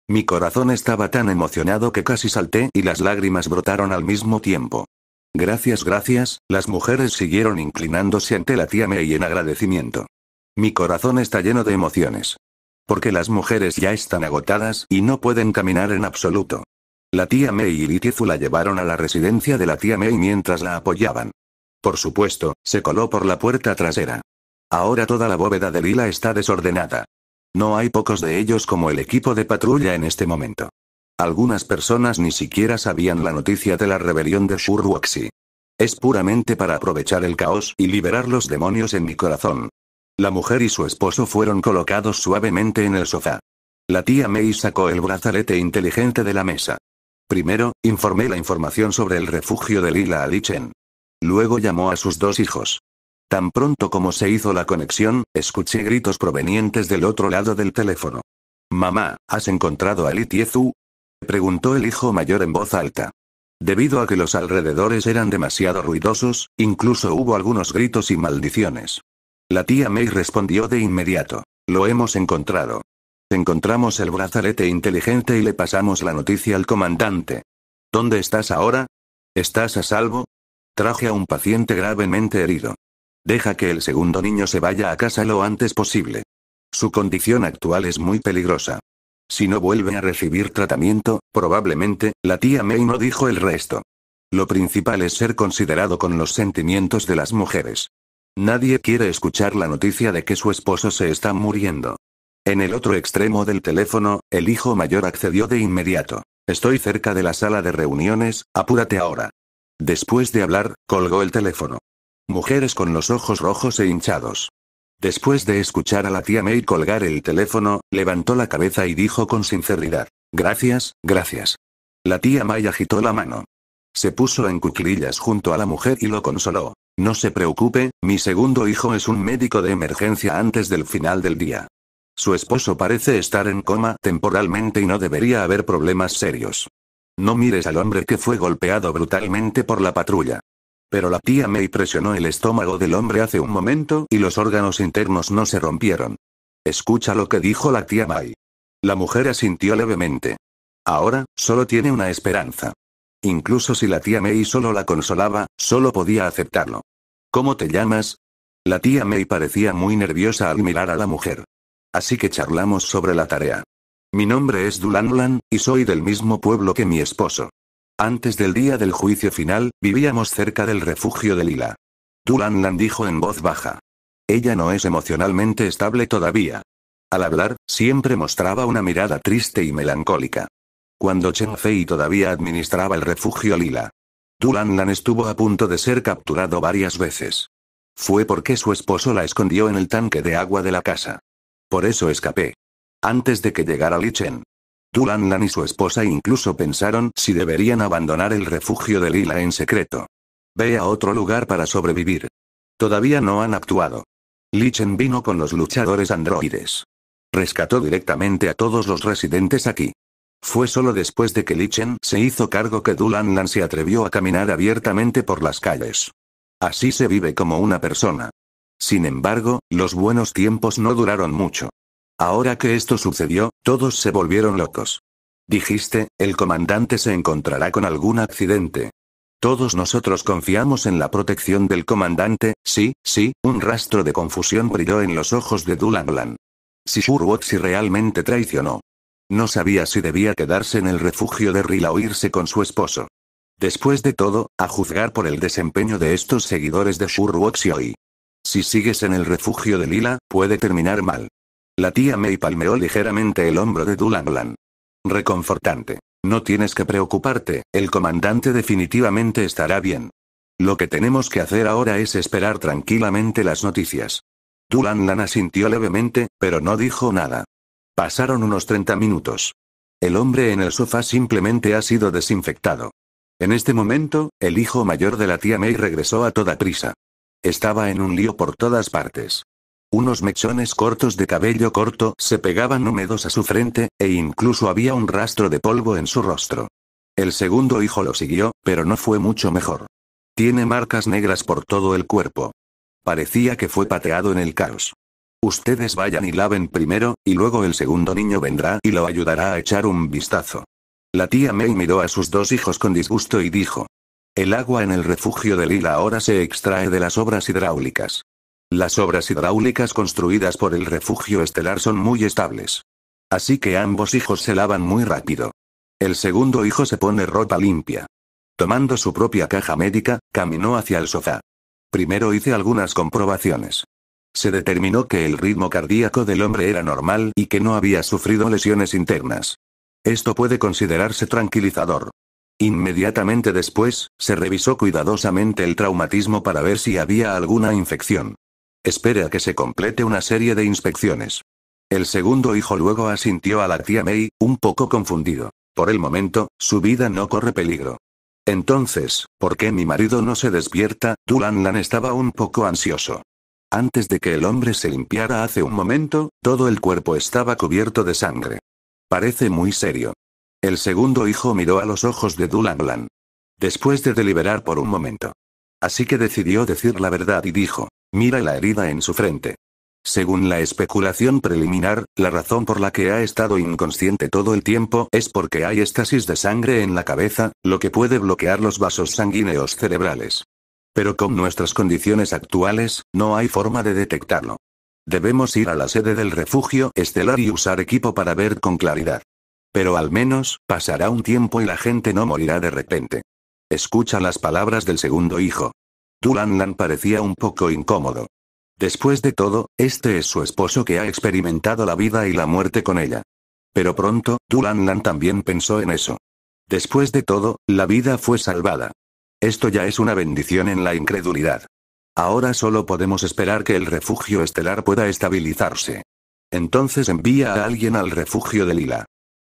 Mi corazón estaba tan emocionado que casi salté y las lágrimas brotaron al mismo tiempo. Gracias, gracias, las mujeres siguieron inclinándose ante la tía May en agradecimiento. Mi corazón está lleno de emociones. Porque las mujeres ya están agotadas y no pueden caminar en absoluto. La tía May y Litizu la llevaron a la residencia de la tía May mientras la apoyaban. Por supuesto, se coló por la puerta trasera. Ahora toda la bóveda de Lila está desordenada. No hay pocos de ellos como el equipo de patrulla en este momento. Algunas personas ni siquiera sabían la noticia de la rebelión de Shurwaxi. Es puramente para aprovechar el caos y liberar los demonios en mi corazón. La mujer y su esposo fueron colocados suavemente en el sofá. La tía Mei sacó el brazalete inteligente de la mesa. Primero, informé la información sobre el refugio de Lila Ali Luego llamó a sus dos hijos. Tan pronto como se hizo la conexión, escuché gritos provenientes del otro lado del teléfono. Mamá, ¿has encontrado a Li preguntó el hijo mayor en voz alta. Debido a que los alrededores eran demasiado ruidosos, incluso hubo algunos gritos y maldiciones. La tía May respondió de inmediato. Lo hemos encontrado. Encontramos el brazalete inteligente y le pasamos la noticia al comandante. ¿Dónde estás ahora? ¿Estás a salvo? Traje a un paciente gravemente herido. Deja que el segundo niño se vaya a casa lo antes posible. Su condición actual es muy peligrosa. Si no vuelve a recibir tratamiento, probablemente, la tía May no dijo el resto. Lo principal es ser considerado con los sentimientos de las mujeres. Nadie quiere escuchar la noticia de que su esposo se está muriendo. En el otro extremo del teléfono, el hijo mayor accedió de inmediato. Estoy cerca de la sala de reuniones, apúrate ahora. Después de hablar, colgó el teléfono. Mujeres con los ojos rojos e hinchados. Después de escuchar a la tía May colgar el teléfono, levantó la cabeza y dijo con sinceridad. Gracias, gracias. La tía May agitó la mano. Se puso en cuclillas junto a la mujer y lo consoló. No se preocupe, mi segundo hijo es un médico de emergencia antes del final del día. Su esposo parece estar en coma temporalmente y no debería haber problemas serios. No mires al hombre que fue golpeado brutalmente por la patrulla. Pero la tía May presionó el estómago del hombre hace un momento y los órganos internos no se rompieron. Escucha lo que dijo la tía May. La mujer asintió levemente. Ahora, solo tiene una esperanza. Incluso si la tía May solo la consolaba, solo podía aceptarlo. ¿Cómo te llamas? La tía May parecía muy nerviosa al mirar a la mujer. Así que charlamos sobre la tarea. Mi nombre es Dulanlan, y soy del mismo pueblo que mi esposo. Antes del día del juicio final, vivíamos cerca del refugio de Lila. Tulanlan dijo en voz baja. Ella no es emocionalmente estable todavía. Al hablar, siempre mostraba una mirada triste y melancólica. Cuando Chen Fei todavía administraba el refugio Lila. Tulanlan estuvo a punto de ser capturado varias veces. Fue porque su esposo la escondió en el tanque de agua de la casa. Por eso escapé. Antes de que llegara Li Chen. Dulanlan y su esposa incluso pensaron si deberían abandonar el refugio de Lila en secreto. Ve a otro lugar para sobrevivir. Todavía no han actuado. Lichen vino con los luchadores androides. Rescató directamente a todos los residentes aquí. Fue solo después de que Lichen se hizo cargo que Dulanlan se atrevió a caminar abiertamente por las calles. Así se vive como una persona. Sin embargo, los buenos tiempos no duraron mucho. Ahora que esto sucedió, todos se volvieron locos. Dijiste, el comandante se encontrará con algún accidente. Todos nosotros confiamos en la protección del comandante, sí, sí, un rastro de confusión brilló en los ojos de Dulanlan. Si Shurwoxi realmente traicionó. No sabía si debía quedarse en el refugio de Rila o irse con su esposo. Después de todo, a juzgar por el desempeño de estos seguidores de Shurwoxi hoy. Si sigues en el refugio de Lila, puede terminar mal. La tía May palmeó ligeramente el hombro de Lan. Reconfortante. No tienes que preocuparte, el comandante definitivamente estará bien. Lo que tenemos que hacer ahora es esperar tranquilamente las noticias. Lan asintió levemente, pero no dijo nada. Pasaron unos 30 minutos. El hombre en el sofá simplemente ha sido desinfectado. En este momento, el hijo mayor de la tía May regresó a toda prisa. Estaba en un lío por todas partes. Unos mechones cortos de cabello corto se pegaban húmedos a su frente, e incluso había un rastro de polvo en su rostro. El segundo hijo lo siguió, pero no fue mucho mejor. Tiene marcas negras por todo el cuerpo. Parecía que fue pateado en el caos. Ustedes vayan y laven primero, y luego el segundo niño vendrá y lo ayudará a echar un vistazo. La tía May miró a sus dos hijos con disgusto y dijo. El agua en el refugio de Lila ahora se extrae de las obras hidráulicas. Las obras hidráulicas construidas por el refugio estelar son muy estables. Así que ambos hijos se lavan muy rápido. El segundo hijo se pone ropa limpia. Tomando su propia caja médica, caminó hacia el sofá. Primero hice algunas comprobaciones. Se determinó que el ritmo cardíaco del hombre era normal y que no había sufrido lesiones internas. Esto puede considerarse tranquilizador. Inmediatamente después, se revisó cuidadosamente el traumatismo para ver si había alguna infección. Espere a que se complete una serie de inspecciones. El segundo hijo luego asintió a la tía May, un poco confundido. Por el momento, su vida no corre peligro. Entonces, ¿por qué mi marido no se despierta? Dulanlan estaba un poco ansioso. Antes de que el hombre se limpiara hace un momento, todo el cuerpo estaba cubierto de sangre. Parece muy serio. El segundo hijo miró a los ojos de Dulanlan. Después de deliberar por un momento. Así que decidió decir la verdad y dijo, Mira la herida en su frente. Según la especulación preliminar, la razón por la que ha estado inconsciente todo el tiempo es porque hay estasis de sangre en la cabeza, lo que puede bloquear los vasos sanguíneos cerebrales. Pero con nuestras condiciones actuales, no hay forma de detectarlo. Debemos ir a la sede del refugio estelar y usar equipo para ver con claridad. Pero al menos, pasará un tiempo y la gente no morirá de repente. Escucha las palabras del segundo hijo. Dulanlan parecía un poco incómodo. Después de todo, este es su esposo que ha experimentado la vida y la muerte con ella. Pero pronto, Dulanlan también pensó en eso. Después de todo, la vida fue salvada. Esto ya es una bendición en la incredulidad. Ahora solo podemos esperar que el refugio estelar pueda estabilizarse. Entonces envía a alguien al refugio de Lila.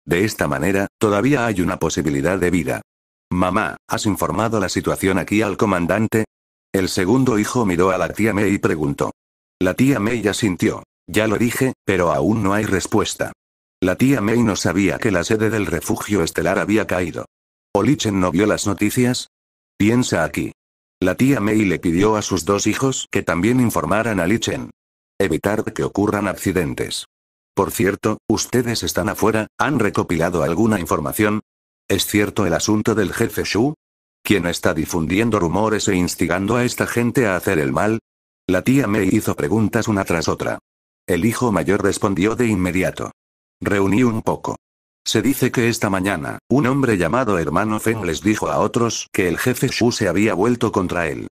De esta manera, todavía hay una posibilidad de vida. Mamá, ¿has informado la situación aquí al comandante? El segundo hijo miró a la tía Mei y preguntó. La tía ya sintió. Ya lo dije, pero aún no hay respuesta. La tía Mei no sabía que la sede del refugio estelar había caído. Olichen no vio las noticias. Piensa aquí. La tía Mei le pidió a sus dos hijos que también informaran a Lichen. Evitar que ocurran accidentes. Por cierto, ustedes están afuera, ¿han recopilado alguna información? ¿Es cierto el asunto del jefe Shu? ¿Quién está difundiendo rumores e instigando a esta gente a hacer el mal? La tía Mei hizo preguntas una tras otra. El hijo mayor respondió de inmediato. Reuní un poco. Se dice que esta mañana, un hombre llamado hermano Feng les dijo a otros que el jefe Shu se había vuelto contra él.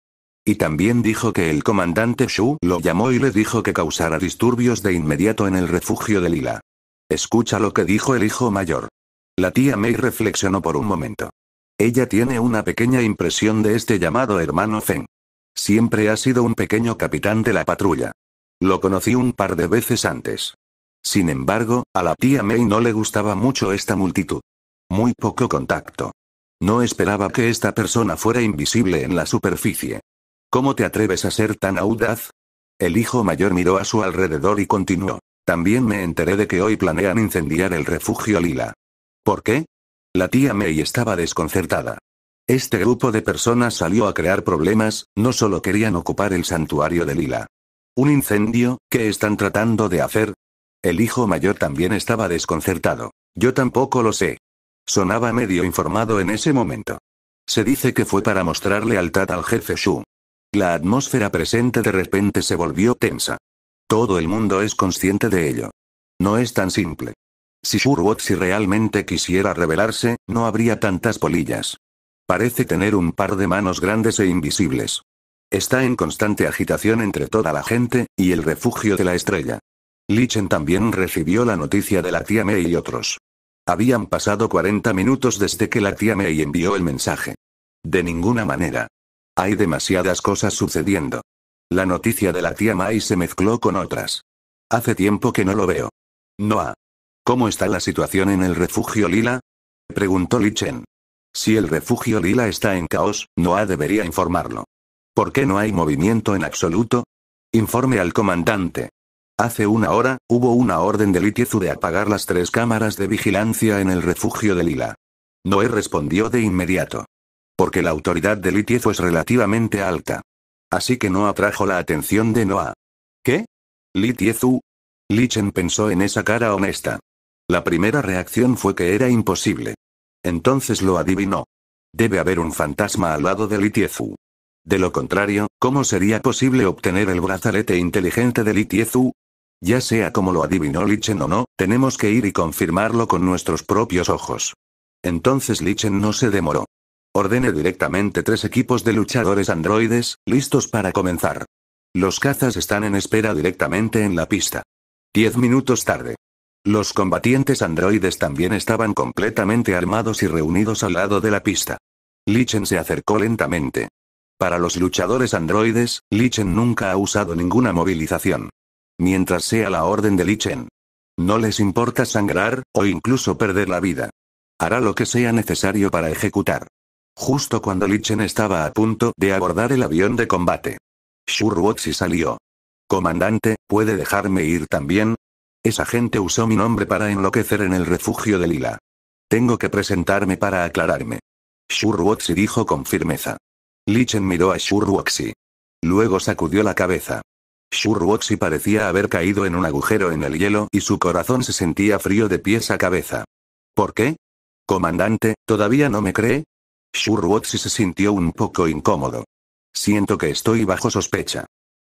Y también dijo que el comandante Shu lo llamó y le dijo que causara disturbios de inmediato en el refugio de Lila. Escucha lo que dijo el hijo mayor. La tía Mei reflexionó por un momento. Ella tiene una pequeña impresión de este llamado hermano Feng. Siempre ha sido un pequeño capitán de la patrulla. Lo conocí un par de veces antes. Sin embargo, a la tía May no le gustaba mucho esta multitud. Muy poco contacto. No esperaba que esta persona fuera invisible en la superficie. ¿Cómo te atreves a ser tan audaz? El hijo mayor miró a su alrededor y continuó. También me enteré de que hoy planean incendiar el refugio Lila. ¿Por qué? La tía May estaba desconcertada. Este grupo de personas salió a crear problemas, no solo querían ocupar el santuario de Lila. ¿Un incendio? ¿Qué están tratando de hacer? El hijo mayor también estaba desconcertado. Yo tampoco lo sé. Sonaba medio informado en ese momento. Se dice que fue para mostrar lealtad al jefe Shu. La atmósfera presente de repente se volvió tensa. Todo el mundo es consciente de ello. No es tan simple. Si si realmente quisiera revelarse, no habría tantas polillas. Parece tener un par de manos grandes e invisibles. Está en constante agitación entre toda la gente, y el refugio de la estrella. Lichen también recibió la noticia de la tía Mei y otros. Habían pasado 40 minutos desde que la tía Mei envió el mensaje. De ninguna manera. Hay demasiadas cosas sucediendo. La noticia de la tía May se mezcló con otras. Hace tiempo que no lo veo. ha. ¿Cómo está la situación en el refugio Lila? Preguntó Li Chen. Si el refugio Lila está en caos, Noah debería informarlo. ¿Por qué no hay movimiento en absoluto? Informe al comandante. Hace una hora, hubo una orden de Litiezu de apagar las tres cámaras de vigilancia en el refugio de Lila. Noé respondió de inmediato. Porque la autoridad de Litiezu es relativamente alta. Así que no atrajo la atención de Noah. ¿Qué? Litiezu. Lichen pensó en esa cara honesta. La primera reacción fue que era imposible. Entonces lo adivinó. Debe haber un fantasma al lado de Litiezu. De lo contrario, ¿cómo sería posible obtener el brazalete inteligente de Litiezu? Ya sea como lo adivinó Lichen o no, tenemos que ir y confirmarlo con nuestros propios ojos. Entonces Lichen no se demoró. Ordene directamente tres equipos de luchadores androides, listos para comenzar. Los cazas están en espera directamente en la pista. Diez minutos tarde. Los combatientes androides también estaban completamente armados y reunidos al lado de la pista. Lichen se acercó lentamente. Para los luchadores androides, Lichen nunca ha usado ninguna movilización. Mientras sea la orden de Lichen. No les importa sangrar, o incluso perder la vida. Hará lo que sea necesario para ejecutar. Justo cuando Lichen estaba a punto de abordar el avión de combate. se salió. Comandante, ¿puede dejarme ir también? Esa gente usó mi nombre para enloquecer en el refugio de Lila. Tengo que presentarme para aclararme. Shurwoxi dijo con firmeza. Lichen miró a Shurwoxi. Luego sacudió la cabeza. Shurwoxi parecía haber caído en un agujero en el hielo y su corazón se sentía frío de pies a cabeza. ¿Por qué? Comandante, ¿todavía no me cree? Shurwoxi se sintió un poco incómodo. Siento que estoy bajo sospecha.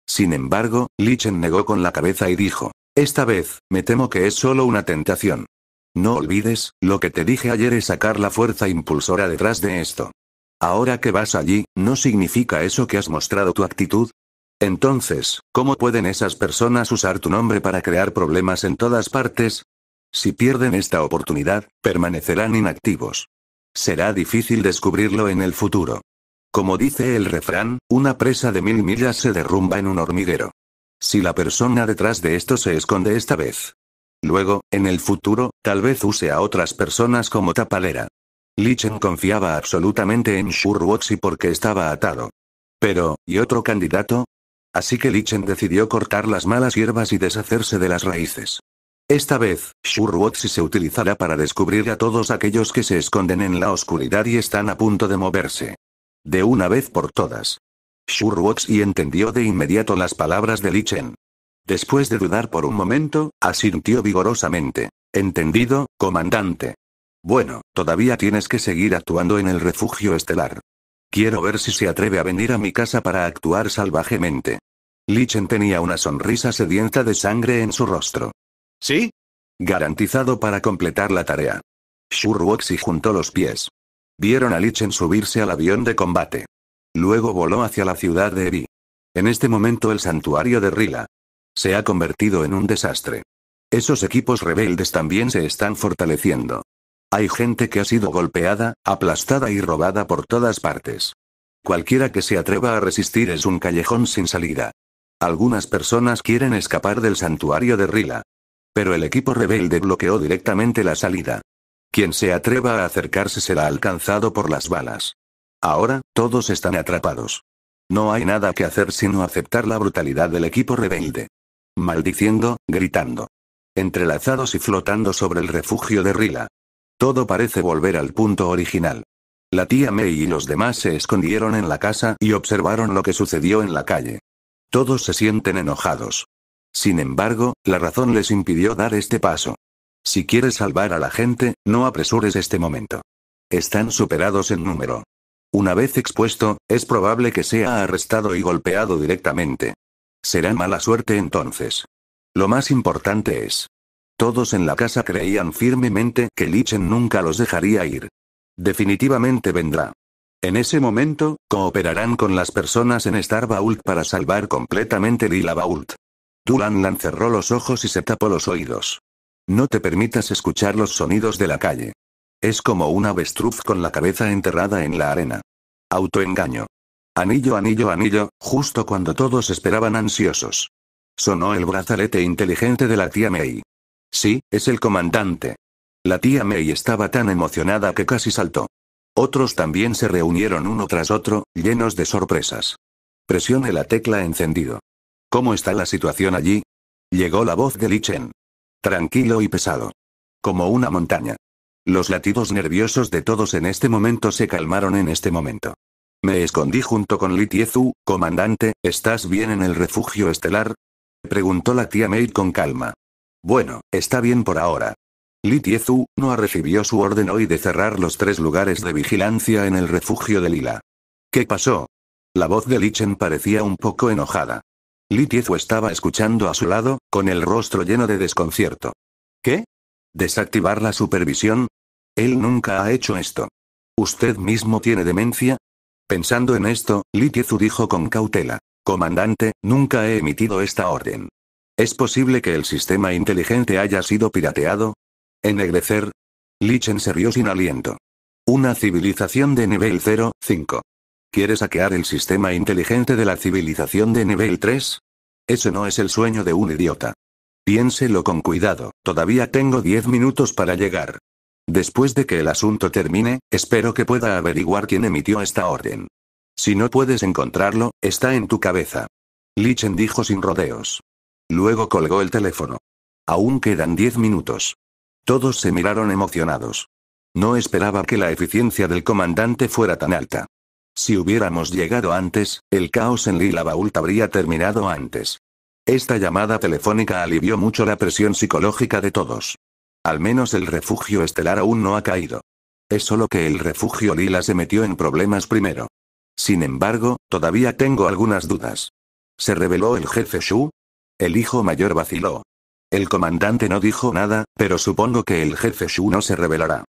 Sin embargo, Lichen negó con la cabeza y dijo, esta vez, me temo que es solo una tentación. No olvides, lo que te dije ayer es sacar la fuerza impulsora detrás de esto. Ahora que vas allí, ¿no significa eso que has mostrado tu actitud? Entonces, ¿cómo pueden esas personas usar tu nombre para crear problemas en todas partes? Si pierden esta oportunidad, permanecerán inactivos. Será difícil descubrirlo en el futuro. Como dice el refrán, una presa de mil millas se derrumba en un hormiguero si la persona detrás de esto se esconde esta vez. Luego, en el futuro, tal vez use a otras personas como tapadera. Lichen confiaba absolutamente en Shurwoxy porque estaba atado. Pero, ¿y otro candidato? Así que Lichen decidió cortar las malas hierbas y deshacerse de las raíces. Esta vez, Shurwoxy se utilizará para descubrir a todos aquellos que se esconden en la oscuridad y están a punto de moverse. De una vez por todas. Shurwoods y entendió de inmediato las palabras de Li Después de dudar por un momento, asintió vigorosamente. Entendido, comandante. Bueno, todavía tienes que seguir actuando en el refugio estelar. Quiero ver si se atreve a venir a mi casa para actuar salvajemente. Lichen tenía una sonrisa sedienta de sangre en su rostro. ¿Sí? Garantizado para completar la tarea. y juntó los pies. Vieron a Lichen subirse al avión de combate. Luego voló hacia la ciudad de Eri. En este momento el santuario de Rila se ha convertido en un desastre. Esos equipos rebeldes también se están fortaleciendo. Hay gente que ha sido golpeada, aplastada y robada por todas partes. Cualquiera que se atreva a resistir es un callejón sin salida. Algunas personas quieren escapar del santuario de Rila. Pero el equipo rebelde bloqueó directamente la salida. Quien se atreva a acercarse será alcanzado por las balas. Ahora, todos están atrapados. No hay nada que hacer sino aceptar la brutalidad del equipo rebelde. Maldiciendo, gritando. Entrelazados y flotando sobre el refugio de Rila. Todo parece volver al punto original. La tía May y los demás se escondieron en la casa y observaron lo que sucedió en la calle. Todos se sienten enojados. Sin embargo, la razón les impidió dar este paso. Si quieres salvar a la gente, no apresures este momento. Están superados en número. Una vez expuesto, es probable que sea arrestado y golpeado directamente. Será mala suerte entonces. Lo más importante es. Todos en la casa creían firmemente que Lichen nunca los dejaría ir. Definitivamente vendrá. En ese momento, cooperarán con las personas en Star para salvar completamente Lila Vault. Lan cerró los ojos y se tapó los oídos. No te permitas escuchar los sonidos de la calle. Es como un avestruz con la cabeza enterrada en la arena. Autoengaño. Anillo, anillo, anillo, justo cuando todos esperaban ansiosos. Sonó el brazalete inteligente de la tía May. Sí, es el comandante. La tía May estaba tan emocionada que casi saltó. Otros también se reunieron uno tras otro, llenos de sorpresas. Presione la tecla encendido. ¿Cómo está la situación allí? Llegó la voz de Lichen. Tranquilo y pesado. Como una montaña. Los latidos nerviosos de todos en este momento se calmaron en este momento. Me escondí junto con Li Tiezu, comandante, ¿estás bien en el refugio estelar? Preguntó la tía Maid con calma. Bueno, está bien por ahora. Li Tiezu, no recibió su orden hoy de cerrar los tres lugares de vigilancia en el refugio de Lila. ¿Qué pasó? La voz de Lichen parecía un poco enojada. Li Tiezu estaba escuchando a su lado, con el rostro lleno de desconcierto. ¿Qué? Desactivar la supervisión. Él nunca ha hecho esto. ¿Usted mismo tiene demencia? Pensando en esto, Tiezu dijo con cautela. Comandante, nunca he emitido esta orden. ¿Es posible que el sistema inteligente haya sido pirateado? ¿Ennegrecer? Lichen se rió sin aliento. Una civilización de nivel 0, 5. ¿Quiere saquear el sistema inteligente de la civilización de nivel 3? Eso no es el sueño de un idiota. Piénselo con cuidado, todavía tengo diez minutos para llegar. Después de que el asunto termine, espero que pueda averiguar quién emitió esta orden. Si no puedes encontrarlo, está en tu cabeza. Lichen dijo sin rodeos. Luego colgó el teléfono. Aún quedan diez minutos. Todos se miraron emocionados. No esperaba que la eficiencia del comandante fuera tan alta. Si hubiéramos llegado antes, el caos en Lila Bault habría terminado antes. Esta llamada telefónica alivió mucho la presión psicológica de todos. Al menos el refugio estelar aún no ha caído. Es solo que el refugio lila se metió en problemas primero. Sin embargo, todavía tengo algunas dudas. ¿Se reveló el jefe Shu? El hijo mayor vaciló. El comandante no dijo nada, pero supongo que el jefe Shu no se revelará.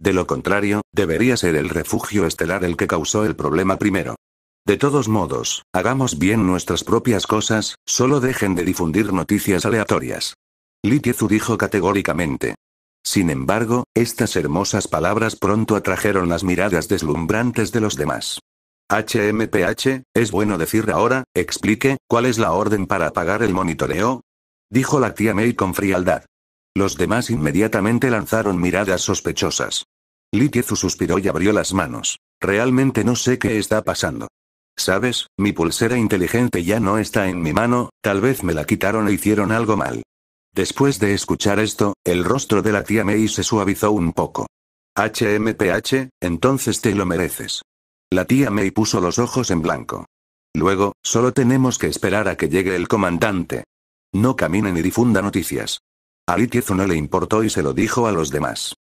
De lo contrario, debería ser el refugio estelar el que causó el problema primero. De todos modos, hagamos bien nuestras propias cosas, solo dejen de difundir noticias aleatorias. Litiezu dijo categóricamente. Sin embargo, estas hermosas palabras pronto atrajeron las miradas deslumbrantes de los demás. HMPH, es bueno decir ahora, explique, ¿cuál es la orden para apagar el monitoreo? Dijo la tía May con frialdad. Los demás inmediatamente lanzaron miradas sospechosas. Litiezu suspiró y abrió las manos. Realmente no sé qué está pasando. Sabes, mi pulsera inteligente ya no está en mi mano, tal vez me la quitaron e hicieron algo mal. Después de escuchar esto, el rostro de la tía May se suavizó un poco. HMPH, entonces te lo mereces. La tía May puso los ojos en blanco. Luego, solo tenemos que esperar a que llegue el comandante. No caminen ni difunda noticias. A no le importó y se lo dijo a los demás.